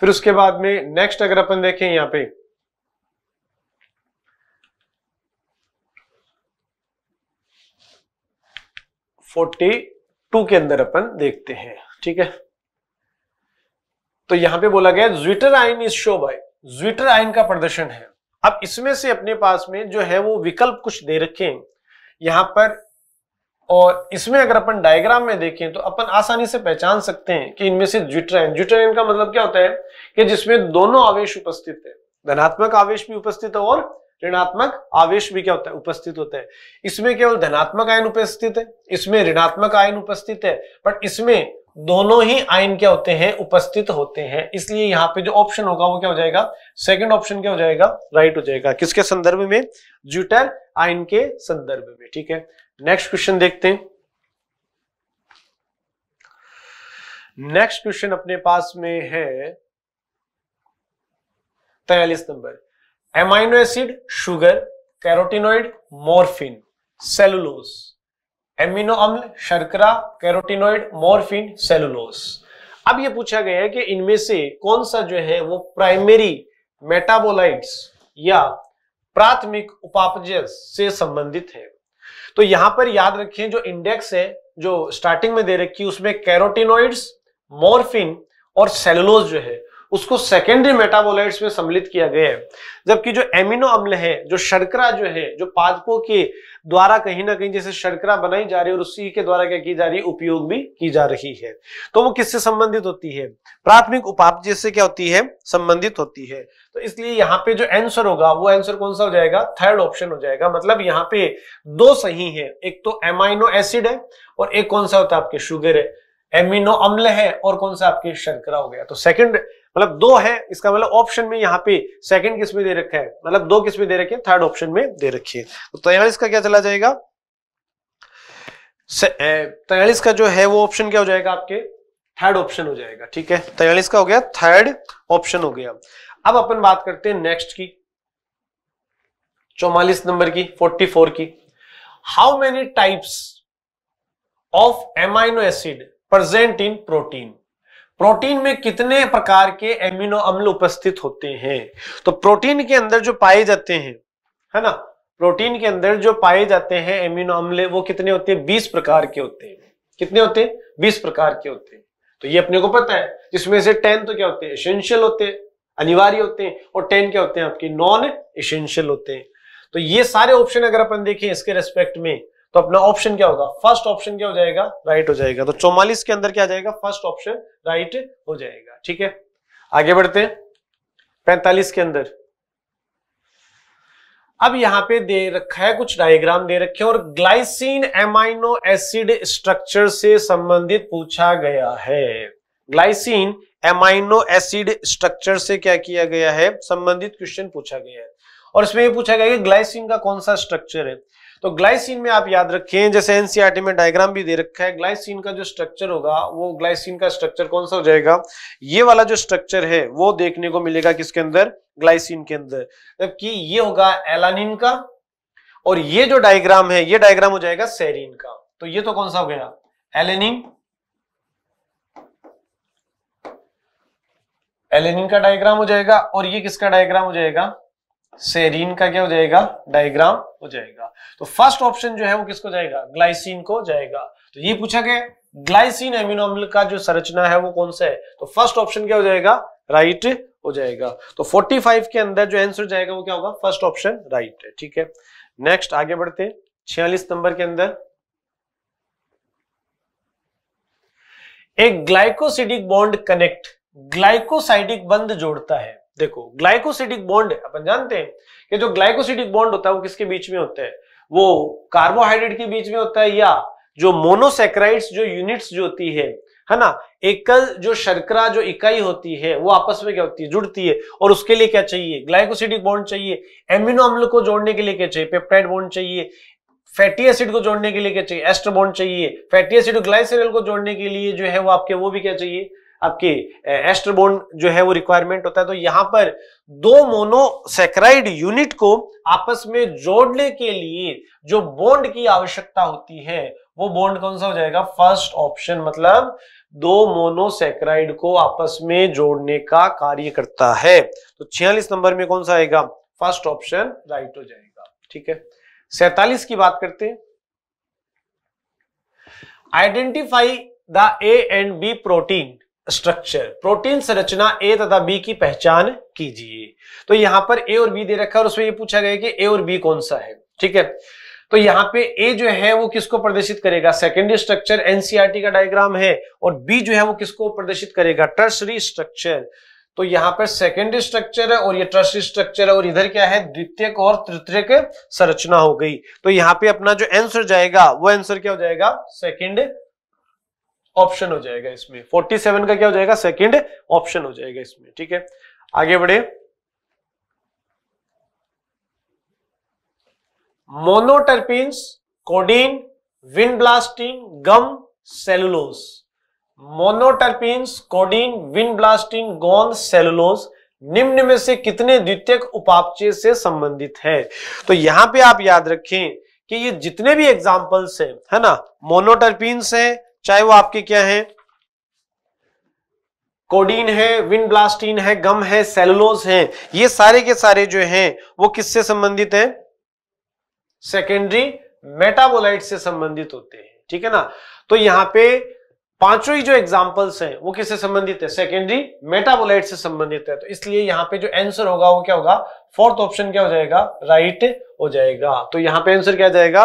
फिर उसके बाद में नेक्स्ट अगर अपन देखें यहां पे फोर्टी टू के अंदर अपन देखते हैं ठीक है तो यहां पे बोला गया ज्विटर आइन इज शो बाय ज्विटर आइन का प्रदर्शन है अब इसमें से अपने पास में जो है वो विकल्प कुछ दे रखे हैं यहां पर और इसमें अगर अपन डायग्राम में देखें तो अपन आसानी से पहचान सकते हैं कि इनमें से ज्यूट्रेन ज्यूट्रेन का मतलब क्या होता है कि जिसमें दोनों आवेश उपस्थित है धनात्मक आवेश भी उपस्थित है और ऋणात्मक आवेश भी क्या होता है उपस्थित होता है इसमें केवल धनात्मक आयन उपस्थित है इसमें ऋणात्मक आयन उपस्थित है बट इसमें दोनों ही आयन क्या होते हैं उपस्थित होते हैं इसलिए यहाँ पे जो ऑप्शन होगा वो क्या हो जाएगा सेकंड ऑप्शन क्या हो जाएगा राइट हो जाएगा किसके संदर्भ में ज्यूटर आयन के संदर्भ में ठीक है नेक्स्ट क्वेश्चन देखते हैं नेक्स्ट क्वेश्चन अपने पास में है तैयलीस नंबर amino acid sugar carotenoid morphine cellulose amino अम्ल शर्करा कैरोटीनोइड मोरफिन सेलुलोस अब ये पूछा गया है कि इनमें से कौन सा जो है वो प्राइमरी मेटाबोलाइट्स या प्राथमिक उपापजस से संबंधित है तो यहां पर याद रखिए जो इंडेक्स है जो स्टार्टिंग में दे रखी है उसमें कैरोटिनोइड्स मॉर्फिन और सेलुलोज जो है उसको सेकेंडरी मेटाबोलाइट्स में सम्मिलित किया गया है जबकि जो एमिनो अम्ल है जो शर्करा जो है जो पादपों के द्वारा कहीं ना कहीं जैसे शर्करा बनाई जा रही है और उसी के द्वारा क्या की जा रही है उपयोग भी की जा रही है तो वो किससे संबंधित होती है प्राथमिक उपापचय से क्या होती है संबंधित होती है तो इसलिए यहाँ पे जो आंसर होगा वो आंसर कौन सा हो जाएगा थर्ड ऑप्शन हो जाएगा मतलब यहाँ पे दो सही है एक तो एमाइनो एसिड है और एक कौन सा होता है आपके शुगर है एमिनो अम्ल है और कौन सा आपके शर्करा हो गया तो सेकंड मतलब दो है इसका मतलब ऑप्शन में यहाँ पे सेकंड किस में दे रखा है मतलब दो किस में दे रखे हैं थर्ड ऑप्शन में दे रखी है तो तैयलीस का क्या चला जाएगा तयालीस का जो है वो ऑप्शन क्या हो जाएगा आपके थर्ड ऑप्शन हो जाएगा ठीक है तयालीस का हो गया थर्ड ऑप्शन हो गया अब अपन बात करते हैं नेक्स्ट की चौवालीस नंबर की फोर्टी फोर की how many types of amino acid present in protein protein में कितने प्रकार के एमिनो अम्ल उपस्थित होते हैं तो प्रोटीन के अंदर जो पाए जाते हैं है ना प्रोटीन के अंदर जो पाए जाते हैं एमिनो अम्ल वो कितने होते हैं बीस प्रकार के होते हैं कितने होते हैं बीस प्रकार के होते हैं तो ये अपने को पता है जिसमें से टेन तो क्या होते हैं एसेंशियल होते हैं अनिवार्य होते हैं और टेन क्या होते हैं आपके नॉन एसेंशियल होते हैं तो ये सारे ऑप्शन अगर अपन देखें इसके रेस्पेक्ट में तो अपना ऑप्शन क्या होगा फर्स्ट ऑप्शन क्या हो जाएगा राइट हो जाएगा तो चौवालीस के अंदर क्या जाएगा फर्स्ट ऑप्शन राइट हो जाएगा ठीक है आगे बढ़ते पैंतालीस के अंदर अब यहां पे दे रखा है कुछ डायग्राम दे रखे और ग्लाइसिन एमाइनो एसिड स्ट्रक्चर से संबंधित पूछा गया है ग्लाइसिन एमाइनो एसिड स्ट्रक्चर से क्या किया गया है संबंधित क्वेश्चन पूछा गया है और इसमें ये पूछा गया कि ग्लाइसिन का कौन सा स्ट्रक्चर है तो ग्लाइसिन में आप याद रखें जैसे एनसीआरटी e में डायग्राम भी दे रखा है ग्लाइसिन का जो स्ट्रक्चर होगा वो ग्लाइसिन का स्ट्रक्चर कौन सा हो जाएगा ये वाला जो स्ट्रक्चर है वो देखने को मिलेगा किसके अंदर ग्लाइसिन के अंदर जबकि ये होगा एलानिन का और ये जो डायग्राम है ये डायग्राम हो जाएगा सेरिन का तो ये तो कौन सा हो गया एलेनिन एलेनिन का डायग्राम हो जाएगा और ये किसका डायग्राम हो जाएगा सेरीन का क्या हो जाएगा डायग्राम हो जाएगा तो फर्स्ट ऑप्शन जो है वो किसको जाएगा ग्लाइसिन को जाएगा तो ये पूछा गया ग्लाइसिन एमिनो का जो संरचना है वो कौन सा है तो फर्स्ट ऑप्शन क्या हो जाएगा राइट हो जाएगा तो 45 के अंदर जो आंसर जाएगा वो क्या होगा फर्स्ट ऑप्शन राइट है ठीक है नेक्स्ट आगे बढ़ते हैं छियालीस नंबर के अंदर एक ग्लाइकोसिडिक बॉन्ड कनेक्ट ग्लाइकोसाइडिक बंद जोड़ता है देखो ग्लाइकोसिडिक बॉन्ड अपन जानते हैं कि जो ग्लाइकोसिडिक बॉन्ड होता है वो किसके बीच में होता है वो कार्बोहाइड्रेट के बीच में होता है या जो मोनोसेक्राइड्स जो यूनिट्स जो होती है है ना एकल जो शर्करा जो इकाई होती है वो आपस में क्या होती है जुड़ती है और उसके लिए क्या चाहिए ग्लाइकोसिडिक बॉन्ड चाहिए एमिनो अम्ल को जोड़ने के लिए क्या चाहिए पेप्टाइड बॉन्ड चाहिए फैटी एसिड को जोड़ने के लिए क्या चाहिए एस्ट्रोबॉन्ड बॉन्ड चाहिए फैटी एसिड ग्लाइसेरल को जोड़ने के लिए जो है वो आपके वो भी क्या चाहिए आपके एस्ट्रोबोन जो है वो रिक्वायरमेंट होता है तो यहां पर दो मोनोसेक्राइड यूनिट को आपस में जोड़ने के लिए जो बॉन्ड की आवश्यकता होती है वो बॉन्ड कौन सा हो जाएगा फर्स्ट ऑप्शन मतलब दो मोनोसेक्राइड को आपस में जोड़ने का कार्य करता है तो छियालीस नंबर में कौन सा आएगा फर्स्ट ऑप्शन राइट हो जाएगा ठीक है सैतालीस की बात करते हैं identify the A and B protein structure protein संरचना ए तथा बी की पहचान कीजिए तो यहां पर ए और बी दे रखा है और उसमें ये पूछा गया कि ए और बी कौन सा है ठीक है तो यहाँ पे ए जो है वो किसको प्रदर्शित करेगा सेकेंडरी स्ट्रक्चर एनसीआरटी का डायग्राम है और बी जो है वो किसको प्रदर्शित करेगा टर्सरी स्ट्रक्चर तो यहाँ पर सेकेंडरी स्ट्रक्चर है और ये ट्रस्टी स्ट्रक्चर है और इधर क्या है द्वितीयक और तृतीयक संरचना हो गई तो यहाँ पे अपना जो आंसर जाएगा वो आंसर क्या हो जाएगा सेकेंड ऑप्शन हो जाएगा इसमें 47 का क्या हो जाएगा सेकंड ऑप्शन हो जाएगा इसमें ठीक है आगे बढ़े monoterpenes codeine vinblastine gum cellulose monoterpenes codeine vinblastine gone cellulose निम्न में से कितने द्वितीयक उपापचय से संबंधित है तो यहां पे आप याद रखें कि ये जितने भी एग्जाम्पल्स हैं है ना मोनोटर्पिन्स हैं चाहे वो आपके क्या है कोडीन है विंड ब्लास्टीन है गम है सेलुलोज है ये सारे के सारे जो हैं वो किससे संबंधित हैं सेकेंडरी मेटाबोलाइट से संबंधित होते हैं ठीक है ना तो यहां पे पांचों ही जो एग्जाम्पल्स हैं वो किससे संबंधित है सेकेंडरी मेटाबोलाइट से संबंधित है तो इसलिए यहां पे जो आंसर होगा वो क्या होगा फोर्थ ऑप्शन क्या हो जाएगा राइट right हो जाएगा तो यहां पे आंसर क्या जाएगा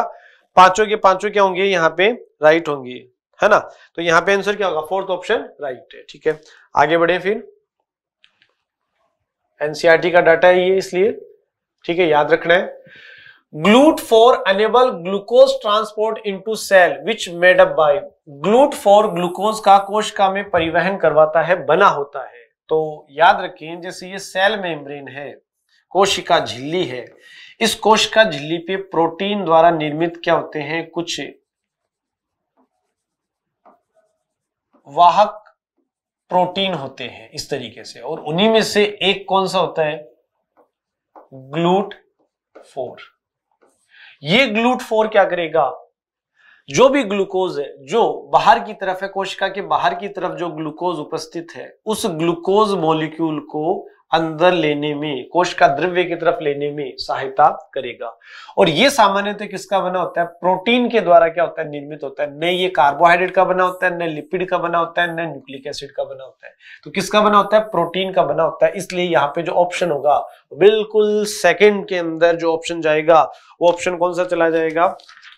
पांचों के पांचों क्या होंगे यहां पे राइट right होंगे है ना तो यहाँ पे आंसर क्या होगा फोर्थ ऑप्शन राइट है ठीक है आगे बढ़े फिर एनसीआरटी e का डाटा है ये इसलिए ठीक है याद रखना है GLUT four enable glucose transport into cell which made up by GLUT four glucose का कोशिका में परिवहन करवाता है बना होता है तो याद रखें जैसे ये सेल मेम्ब्रेन है कोशिका झिल्ली है इस कोशिका झिल्ली पे प्रोटीन द्वारा निर्मित क्या होते हैं कुछ वाहक प्रोटीन होते हैं इस तरीके से और उन्हीं में से एक कौन सा होता है ग्लूट फोर ये ग्लूट फोर क्या करेगा जो भी ग्लूकोज है जो बाहर की तरफ है कोशिका के बाहर की तरफ जो ग्लूकोज उपस्थित है उस ग्लूकोज मॉलिक्यूल को अंदर लेने में कोश का द्रव्य की तरफ लेने में सहायता करेगा और ये सामान्यतः तो किसका बना होता है प्रोटीन के द्वारा क्या होता है निर्मित होता है न ये कार्बोहाइड्रेट का बना होता है न लिपिड का बना होता है न न्यूक्लिक एसिड का बना होता है तो किसका बना होता है प्रोटीन का बना होता है इसलिए यहाँ पे जो ऑप्शन होगा बिल्कुल सेकेंड के अंदर जो ऑप्शन जाएगा वो ऑप्शन कौन सा चला जाएगा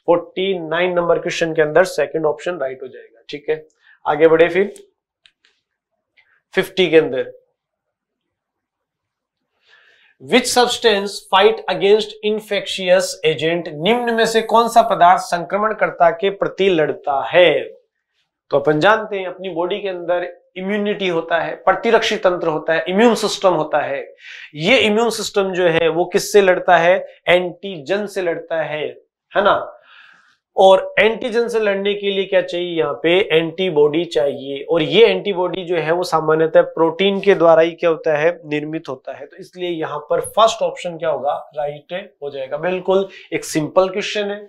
फोर्टी नाइन नंबर क्वेश्चन के अंदर सेकेंड ऑप्शन राइट हो जाएगा ठीक है आगे बढ़े फिर फिफ्टी के अंदर which substance fight against infectious agent निम्न में से कौन सा पदार्थ संक्रमणकर्ता के प्रति लड़ता है तो अपन जानते हैं अपनी बॉडी के अंदर इम्यूनिटी होता है प्रतिरक्षी तंत्र होता है इम्यून सिस्टम होता है ये इम्यून सिस्टम जो है वो किससे लड़ता है एंटीजन से लड़ता है है ना और एंटीजन से लड़ने के लिए क्या चाहिए यहाँ पे एंटीबॉडी चाहिए और ये एंटीबॉडी जो है वो सामान्यतः प्रोटीन के द्वारा ही क्या होता है निर्मित होता है तो इसलिए यहाँ पर फर्स्ट ऑप्शन क्या होगा राइट हो जाएगा बिल्कुल एक सिंपल क्वेश्चन है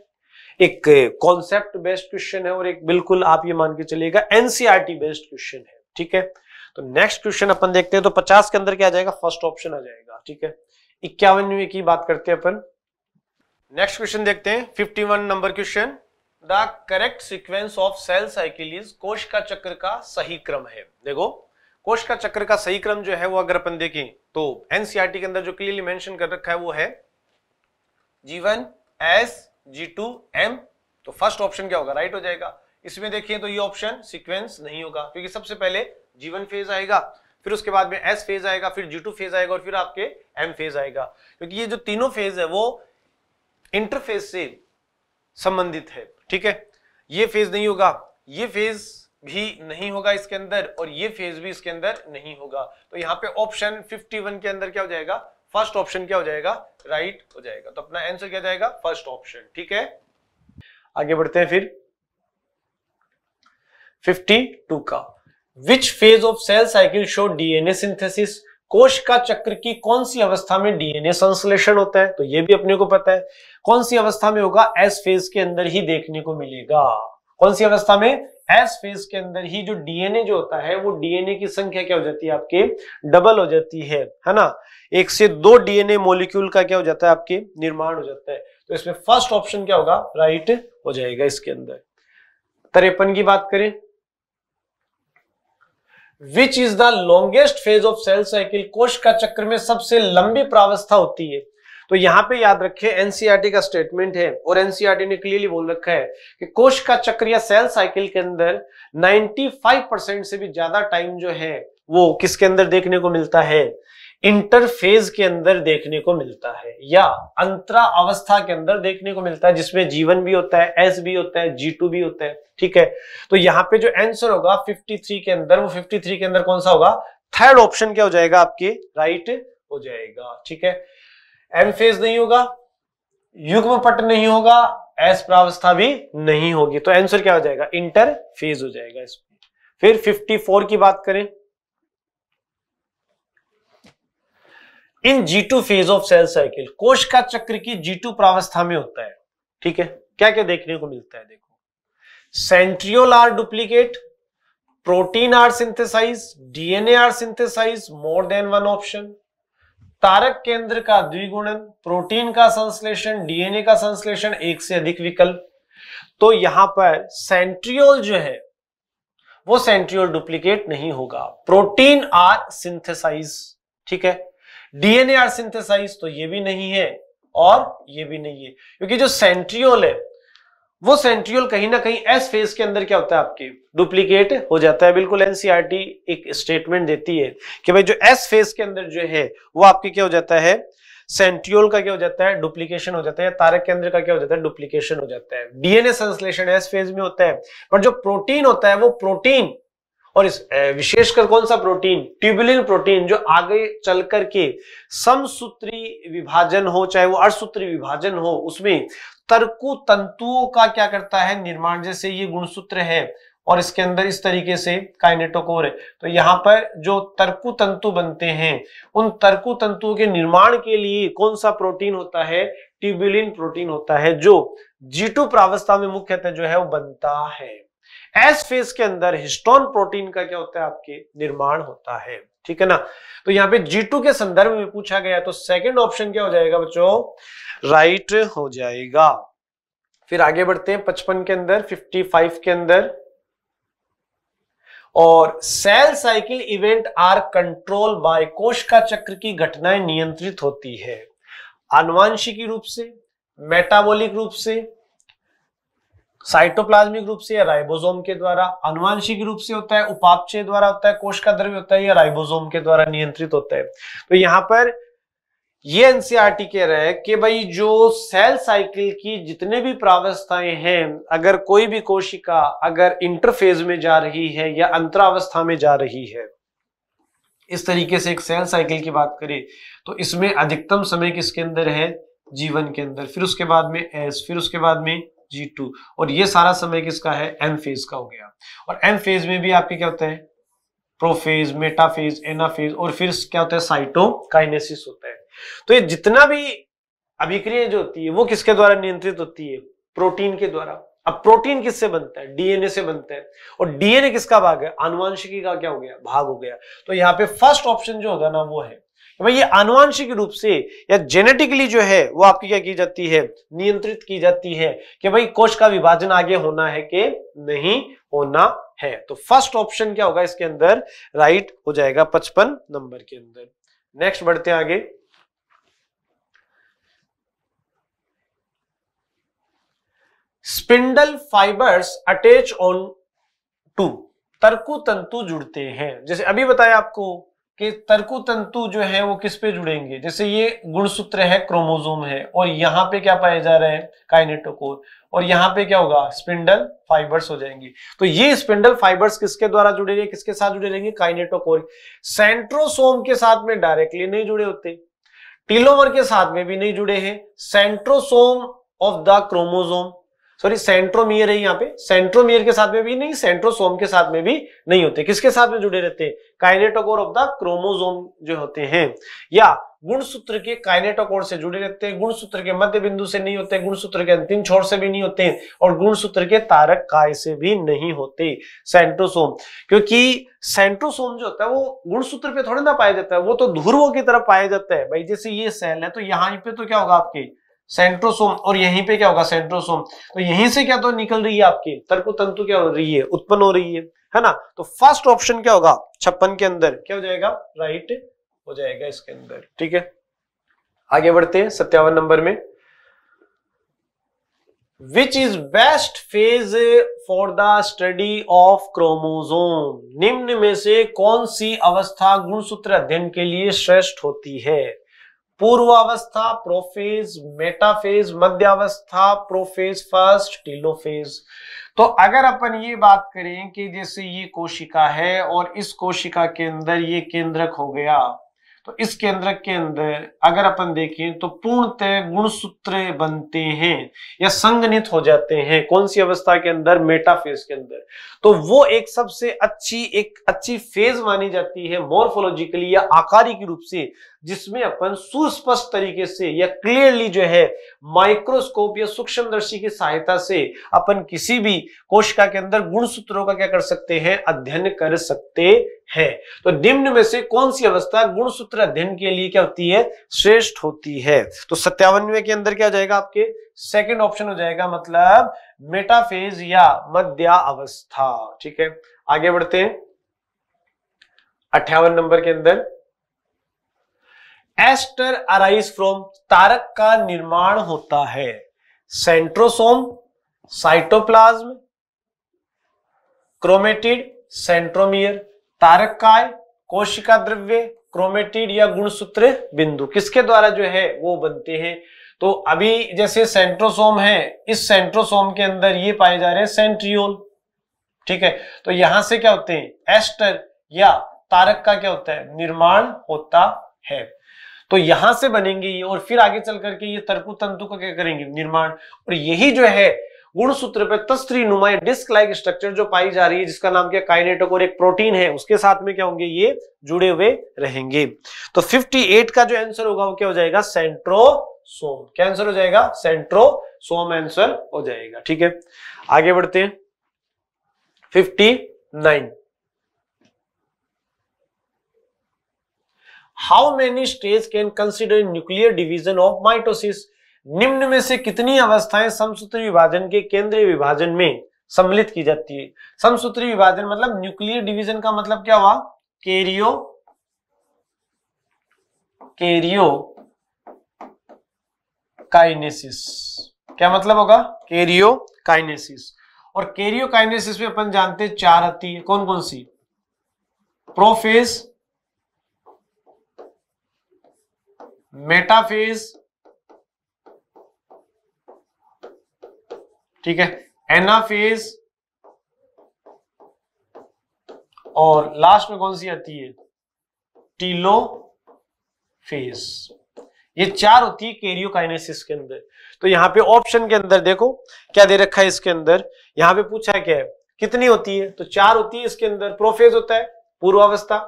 एक कॉन्सेप्ट बेस्ड क्वेश्चन है और एक बिल्कुल आप ये मान के चलिएगा एनसीआर बेस्ड क्वेश्चन है ठीक है तो नेक्स्ट क्वेश्चन अपन देखते हैं तो पचास के अंदर क्या आ जाएगा फर्स्ट ऑप्शन आ जाएगा ठीक है इक्यावनवे की बात करते हैं अपन नेक्स्ट क्वेश्चन देखते हैं 51 number question the correct sequence of cell cycle is कोश का चक्र का सही क्रम है देखो कोश का चक्र का सही क्रम जो है वो अगर अपन देखें तो एनसीआरटी e के अंदर जो क्लियरली मेंशन कर रखा है वो है G one S G two M तो फर्स्ट ऑप्शन क्या होगा राइट हो जाएगा इसमें देखिए तो ये ऑप्शन सीक्वेंस नहीं होगा क्योंकि सबसे पहले जीवन फेज आएगा फिर उसके बाद में एस फेज आएगा फिर जी टू फेज आएगा और फिर आपके एम फेज आएगा क्योंकि ये जो तीनों फेज है वो इंटरफेस से संबंधित है ठीक है ये फेज नहीं होगा ये फेज भी नहीं होगा इसके अंदर और ये फेज भी इसके अंदर नहीं होगा तो यहाँ पे ऑप्शन 51 के अंदर क्या हो जाएगा फर्स्ट ऑप्शन क्या हो जाएगा राइट right हो जाएगा तो अपना आंसर क्या जाएगा फर्स्ट ऑप्शन ठीक है आगे बढ़ते हैं फिर 52 का which phase of cell cycle show DNA synthesis कोश का चक्र की कौन सी अवस्था में डीएनए संश्लेषण होता है तो ये भी अपने को पता है कौन सी अवस्था में होगा एस फेज के अंदर ही देखने को मिलेगा कौन सी अवस्था में एस फेज के अंदर ही जो डीएनए जो होता है वो डीएनए की संख्या क्या हो जाती है आपके डबल हो जाती है है ना एक से दो डीएनए मोलिक्यूल का क्या हो जाता है आपके निर्माण हो जाता है तो इसमें फर्स्ट ऑप्शन क्या होगा राइट हो जाएगा इसके अंदर तरेपन की बात करें which is the longest phase of cell cycle कोश का चक्र में सबसे लंबी प्रावस्था होती है तो यहां पे याद रखे एनसीआरटी e का स्टेटमेंट है और एनसीआरटी e ने क्लियरली बोल रखा है कि कोश का चक्र या सेल साइकिल के अंदर 95 परसेंट से भी ज्यादा टाइम जो है वो किसके अंदर देखने को मिलता है इंटरफेज के अंदर देखने को मिलता है या अंतरा अवस्था के अंदर देखने को मिलता है जिसमें जीवन भी होता है एस भी होता है जी टू भी होता है ठीक है तो यहाँ पे जो आंसर होगा 53 के अंदर वो 53 के अंदर कौन सा होगा थर्ड ऑप्शन क्या हो जाएगा आपके राइट हो जाएगा ठीक है एम फेज नहीं होगा युग्म पट नहीं होगा एस प्रावस्था भी नहीं होगी तो आंसर क्या हो जाएगा इंटर फेज हो जाएगा इसमें फिर 54 की बात करें in G2 phase of cell cycle कोश का चक्र की G2 प्रावस्था में होता है ठीक है क्या क्या देखने को मिलता है देखो centriole are duplicate protein are synthesize DNA are synthesize more than one option तारक केंद्र का द्विगुणन प्रोटीन का संश्लेषण डीएनए का संश्लेषण एक से अधिक विकल्प तो यहां पर सेंट्रियोल जो है वो सेंट्रियोल डुप्लीकेट नहीं होगा प्रोटीन आर सिंथेसाइज ठीक है डीएनए आर सिंथेसाइज तो ये भी नहीं है और ये भी नहीं है क्योंकि जो सेंट्रियोल है वो सेंट्रियोल कहीं ना कहीं एस फेज के अंदर क्या होता है आपके डुप्लीकेट हो जाता है बिल्कुल एनसीईआरटी एक स्टेटमेंट देती है कि भाई जो एस फेज के अंदर जो है वो आपके क्या हो जाता है सेंट्रियोल का क्या हो जाता है डुप्लीकेशन हो जाता है तारक के अंदर का क्या हो जाता है डुप्लीकेशन हो जाता है डीएनए संश्लेषण एस फेज में होता है पर जो प्रोटीन होता है वो प्रोटीन और इस विशेषकर कौन सा प्रोटीन ट्यूबुलिन प्रोटीन जो आगे चल करके समसूत्री विभाजन हो चाहे वो अर्धसूत्री विभाजन हो उसमें तर्कु तंतुओं का क्या करता है निर्माण जैसे ये गुणसूत्र है और इसके अंदर इस तरीके से काइनेटोकोर है तो यहाँ पर जो तर्कु तंतु बनते हैं उन तर्कु तंतुओं के निर्माण के लिए कौन सा प्रोटीन होता है ट्यूबुलिन प्रोटीन होता है जो जीटू प्रावस्था में मुख्यतः जो है वो बनता है एस फेज के अंदर हिस्टोन प्रोटीन का क्या होता है आपके निर्माण होता है ठीक है ना तो यहाँ पे जी के संदर्भ में पूछा गया तो सेकंड ऑप्शन क्या हो जाएगा बच्चों राइट हो जाएगा फिर आगे बढ़ते हैं पचपन के अंदर फिफ्टी फाइव के अंदर और cell cycle event are control by कोश का चक्र की घटनाएं नियंत्रित होती है आनुवंशिकी रूप से मेटाबॉलिक रूप से साइटोप्लाज्मिक रूप से या राइबोसोम के द्वारा अनुवांशिक रूप से होता है उपापचय द्वारा होता है कोश का द्रव्य होता है या राइबोसोम के द्वारा नियंत्रित होता है तो यहां पर ये एनसीआरटी e कह रहा है कि भाई जो सेल साइकिल की जितने भी प्रावस्थाएं हैं अगर कोई भी कोशिका अगर इंटरफेज में जा रही है या अंतरावस्था में जा रही है इस तरीके से एक सेल साइकिल की बात करें तो इसमें अधिकतम समय किसके अंदर है जीवन के अंदर फिर उसके बाद में एस फिर उसके बाद में जी टू और ये सारा समय किसका है एम फेज का हो गया और एम फेज में भी आपके क्या होते हैं प्रोफेज मेटाफेज एनाफेज और फिर क्या होता है साइटोकाइनेसिस होता है तो ये जितना भी अभिक्रिया जो होती है वो किसके द्वारा नियंत्रित होती है प्रोटीन के द्वारा अब प्रोटीन किससे बनता है डीएनए से बनता है और डीएनए किसका भाग है आनुवंशिकी का क्या हो गया भाग हो गया तो यहाँ पे फर्स्ट ऑप्शन जो होगा ना वो है भाई ये आनुवांशिक रूप से या जेनेटिकली जो है वो आपकी क्या की जाती है नियंत्रित की जाती है कि भाई कोष का विभाजन आगे होना है कि नहीं होना है तो फर्स्ट ऑप्शन क्या होगा इसके अंदर राइट हो जाएगा पचपन नंबर के अंदर नेक्स्ट बढ़ते हैं आगे spindle fibres attach on to तर्कु तंतु जुड़ते हैं जैसे अभी बताया आपको कि तर्कु तंतु जो है वो किस पे जुड़ेंगे जैसे ये गुणसूत्र है क्रोमोजोम है और यहाँ पे क्या पाए जा रहे हैं काइनेटोकोर और यहाँ पे क्या होगा स्पिंडल फाइबर्स हो जाएंगे तो ये स्पिंडल फाइबर्स किसके द्वारा जुड़े रहे किसके साथ जुड़े रहेंगे काइनेटोकोर सेंट्रोसोम के साथ में डायरेक्टली नहीं जुड़े होते टीलोमर के साथ में भी नहीं जुड़े हैं centrosome of the chromosome sorry centromere है यहाँ पे सेंट्रोमियर के साथ में भी नहीं सेंट्रोसोम के साथ में भी नहीं होते किसके साथ में जुड़े रहते हैं काइनेटोकोर ऑफ द क्रोमोजोम जो होते हैं या गुणसूत्र के काइनेटोकोर से जुड़े रहते हैं गुणसूत्र के मध्य बिंदु से नहीं होते गुणसूत्र के अंतिम छोर से भी नहीं होते हैं और गुणसूत्र के तारक काय से भी नहीं होते सेंट्रोसोम क्योंकि सेंट्रोसोम जो होता है वो गुणसूत्र पे थोड़े ना पाया जाता है वो तो ध्रुवों की तरफ पाया जाता है भाई जैसे ये सेल है तो यहाँ पे तो क्या होगा आपके सेंट्रोसोम और यहीं पे क्या होगा सेंट्रोसोम तो यहीं से क्या तो निकल रही है आपकी तर्क तंतु क्या हो रही है उत्पन्न हो रही है है ना तो फर्स्ट ऑप्शन क्या होगा छप्पन के अंदर क्या हो जाएगा राइट हो जाएगा इसके अंदर ठीक है आगे बढ़ते हैं सत्यावन नंबर में which is best phase for the study of chromosome निम्न में से कौन सी अवस्था गुणसूत्र अध्ययन के लिए श्रेष्ठ होती है पूर्वावस्था प्रोफेज मेटाफेज मध्यावस्था प्रोफेज फर्स्ट टीलोफेज तो अगर अपन ये बात करें कि जैसे ये कोशिका है और इस कोशिका के अंदर ये केंद्रक हो गया तो इस केंद्र के अंदर अगर अपन देखें तो पूर्णतः गुणसूत्र बनते हैं या संगनित हो जाते हैं कौन सी अवस्था के अंदर मेटाफेज के अंदर तो वो एक सबसे अच्छी एक अच्छी फेज मानी जाती है मोर्फोलॉजिकली या आकारिक रूप से जिसमें अपन सुस्पष्ट तरीके से या क्लियरली जो है माइक्रोस्कोप या सूक्ष्मदर्शी की सहायता से अपन किसी भी कोशिका के अंदर गुणसूत्रों का क्या कर सकते हैं अध्ययन कर सकते है तो निम्न में से कौन सी अवस्था गुणसूत्र अध्ययन के लिए क्या होती है श्रेष्ठ होती है तो सत्यावनवे के अंदर क्या जाएगा आपके सेकंड ऑप्शन हो जाएगा मतलब मेटाफेज या मध्या अवस्था ठीक है आगे बढ़ते हैं अठावन नंबर के अंदर एस्टर अराइज फ्रॉम तारक का निर्माण होता है सेंट्रोसोम साइटोप्लाज्म क्रोमेटिड सेंट्रोमियर तारक काय कोशिका द्रव्य क्रोमेटिड या गुणसूत्र बिंदु किसके द्वारा जो है वो बनते हैं तो अभी जैसे सेंट्रोसोम है इस सेंट्रोसोम के अंदर ये पाए जा रहे हैं सेंट्रियोल ठीक है तो यहां से क्या होते हैं एस्टर या तारक का क्या होता है निर्माण होता है तो यहां से बनेंगे ये और फिर आगे चल करके ये तरकु तंतु का क्या करेंगे निर्माण और यही जो है गुणसूत्र पे तस्त्री नुमा डिस्क लाइक स्ट्रक्चर जो पाई जा रही है जिसका नाम क्या काइनेटोकोर एक प्रोटीन है उसके साथ में क्या होंगे ये जुड़े हुए रहेंगे तो 58 का जो आंसर होगा वो क्या हो जाएगा सेंट्रोसोम क्या आंसर हो जाएगा सेंट्रोसोम आंसर हो जाएगा ठीक है आगे बढ़ते हैं 59 how many stage can consider nuclear division of mitosis निम्न में से कितनी अवस्थाएं समसूत्री विभाजन के केंद्रीय विभाजन में सम्मिलित की जाती है समसूत्री विभाजन मतलब न्यूक्लियर डिवीजन का मतलब क्या हुआ केरियो केरियो काइनेसिस क्या मतलब होगा केरियो काइनेसिस और केरियो काइनेसिस में अपन जानते हैं चार आती है कौन कौन सी प्रोफेज मेटाफेज ठीक है एना फेज और लास्ट में कौन सी आती है टीलो फेज ये चार होती है कैरियोकाइनेसिस के अंदर तो यहां पे ऑप्शन के अंदर देखो क्या दे रखा है इसके अंदर यहां पे पूछा है क्या है कितनी होती है तो चार होती है इसके अंदर प्रोफेज होता है पूर्वावस्था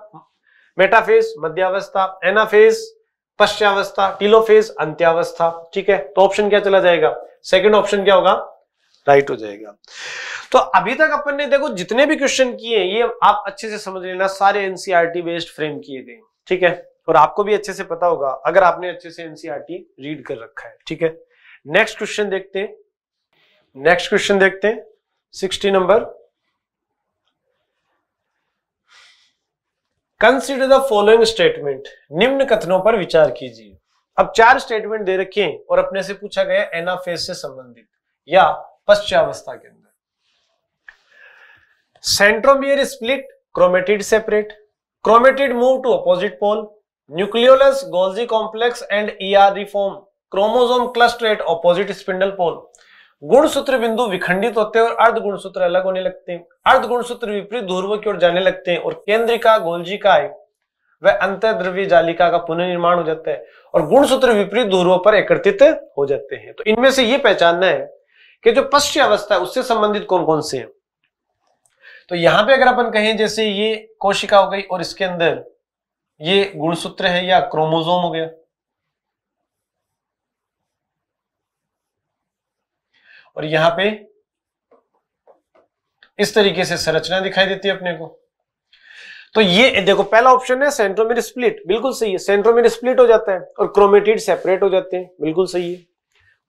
मेटाफेज मध्यावस्था एनाफेज पश्चावस्था टीलोफेज अंत्यावस्था ठीक है तो ऑप्शन क्या चला जाएगा सेकंड ऑप्शन क्या होगा राइट हो जाएगा तो अभी तक अपन ने देखो जितने भी क्वेश्चन किए हैं ये आप अच्छे से समझ लेना सारे एनसीईआरटी बेस्ड फ्रेम किए गए ठीक है और आपको भी अच्छे से पता होगा अगर आपने अच्छे से एनसीईआरटी रीड e कर रखा है ठीक है नेक्स्ट क्वेश्चन देखते हैं नेक्स्ट क्वेश्चन देखते हैं sixty number consider the following statement निम्न कथनों पर विचार कीजिए अब चार स्टेटमेंट दे रखे हैं और अपने से पूछा गया एनाफेस से संबंधित या पश्चावस्था के अंदर centromere split chromatid separate chromatid move to opposite pole nucleolus Golgi complex and ER reform chromosome cluster at opposite spindle pole गुणसूत्र बिंदु विखंडित होते हैं और अर्ध गुणसूत्र अलग होने लगते हैं अर्ध गुणसूत्र विपरीत ध्रुव की ओर जाने लगते हैं और केंद्रिका का वह अंत द्रव्य जालिका का पुनर्निर्माण हो जाता है और गुणसूत्र विपरीत ध्रुवों पर एकत्रित हो जाते हैं तो इनमें से ये पहचानना है कि जो पश्च अवस्था है उससे संबंधित कौन कौन से हैं तो यहां पे अगर अपन कहें जैसे ये कोशिका हो गई और इसके अंदर ये गुणसूत्र है या क्रोमोजोम हो गया और यहां पे इस तरीके से संरचना दिखाई देती है अपने को तो ये देखो पहला ऑप्शन है सेंट्रोमेर स्प्लिट बिल्कुल सही है सेंट्रोमेर स्प्लिट हो जाता है और क्रोमेटिड सेपरेट हो जाते हैं बिल्कुल सही है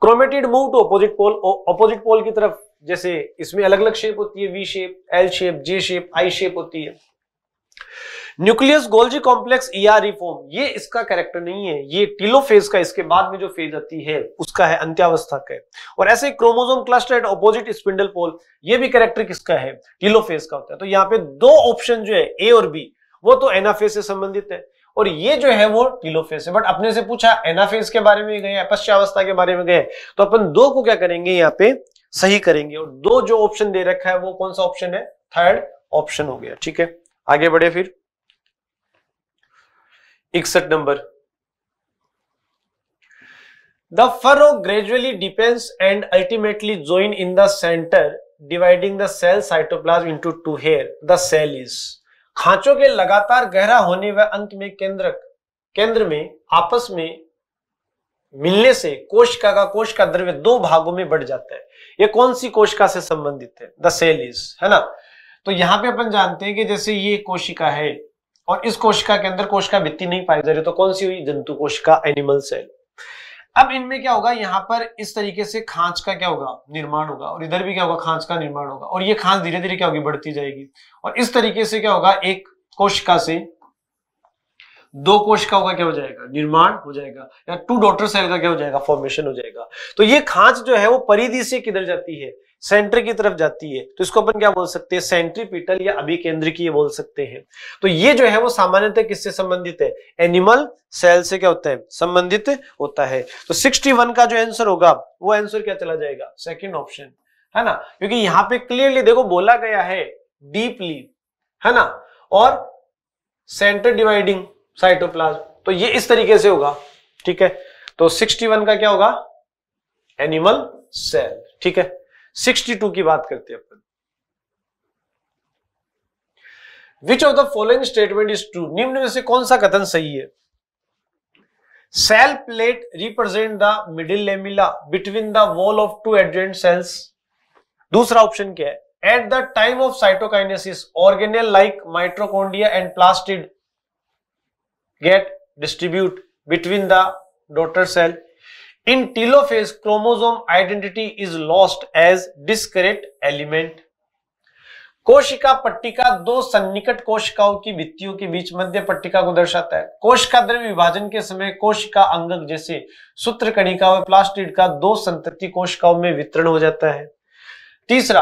chromatid move to opposite pole opposite pole की तरफ जैसे इसमें अलग अलग शेप होती है V shape L shape J shape I shape होती है nucleus Golgi complex E reform ये इसका कैरेक्टर नहीं है ये टीलो फेज का इसके बाद में जो फेज आती है उसका है अंत्यावस्था का और ऐसे chromosome cluster at opposite spindle pole ये भी कैरेक्टर किसका है टीलो फेज का होता है तो यहाँ पे दो ऑप्शन जो है ए और बी वो तो एनाफेज से संबंधित है और ये जो है वो टीलोफेस है बट अपने से पूछा एनाफेस के बारे में गए पश्चावस्था के बारे में गए तो अपन दो को क्या करेंगे यहाँ पे सही करेंगे और दो जो ऑप्शन दे रखा है वो कौन सा ऑप्शन है थर्ड ऑप्शन हो गया ठीक है आगे बढ़े फिर इकसठ number the furrow gradually depends and ultimately join in the centre dividing the cell cytoplasm into two hair the cell is खांचों के लगातार गहरा होने व अंत में केंद्रक केंद्र में आपस में मिलने से कोशिका का कोश का द्रव्य दो भागों में बढ़ जाता है ये कौन सी कोशिका से संबंधित है द सेल इज है ना तो यहां पे अपन जानते हैं कि जैसे ये कोशिका है और इस कोशिका के अंदर कोशिका भित्ति नहीं पाई जा रही तो कौन सी हुई जंतु कोशिका एनिमल सेल अब इनमें क्या होगा यहाँ पर इस तरीके से खांच का क्या होगा निर्माण होगा और इधर भी क्या होगा खांच का निर्माण होगा और ये खांच धीरे धीरे क्या होगी बढ़ती जाएगी और इस तरीके से क्या होगा एक कोशिका से दो कोशिकाओं का क्या हो जाएगा निर्माण हो जाएगा या टू डॉटर सेल का क्या हो जाएगा फॉर्मेशन हो जाएगा तो ये खांच जो है वो परिधि से किधर जाती है सेंटर की तरफ जाती है तो इसको अपन क्या बोल सकते हैं सेंट्रीपिटल या अभिकेंद्रिकीय बोल सकते हैं तो ये जो है वो सामान्यतः किससे संबंधित है एनिमल सेल से क्या होता है संबंधित होता है तो 61 का जो आंसर होगा वो आंसर क्या चला जाएगा सेकेंड ऑप्शन है ना क्योंकि यहां पे क्लियरली देखो बोला गया है डीपली है ना और सेंटर डिवाइडिंग साइटोप्लाज्म तो ये इस तरीके से होगा ठीक है तो 61 का क्या होगा एनिमल सेल ठीक है 62 की बात करते हैं अपन which of the following statement is true निम्न में से कौन सा कथन सही है cell plate represent the middle lamella between the wall of two adjacent cells दूसरा ऑप्शन क्या है at the time of cytokinesis organelle like mitochondria and plastid get distribute between the daughter cell in telophase chromosome identity is lost as discrete element कोशिका पट्टिका दो सन्निकट कोशिकाओं की भित्तियों के बीच मध्य पट्टिका को दर्शाता है कोशिका द्रव्य विभाजन के समय कोशिका अंगक जैसे सूत्र कणिका व प्लास्टिड का दो संतति कोशिकाओं में वितरण हो जाता है तीसरा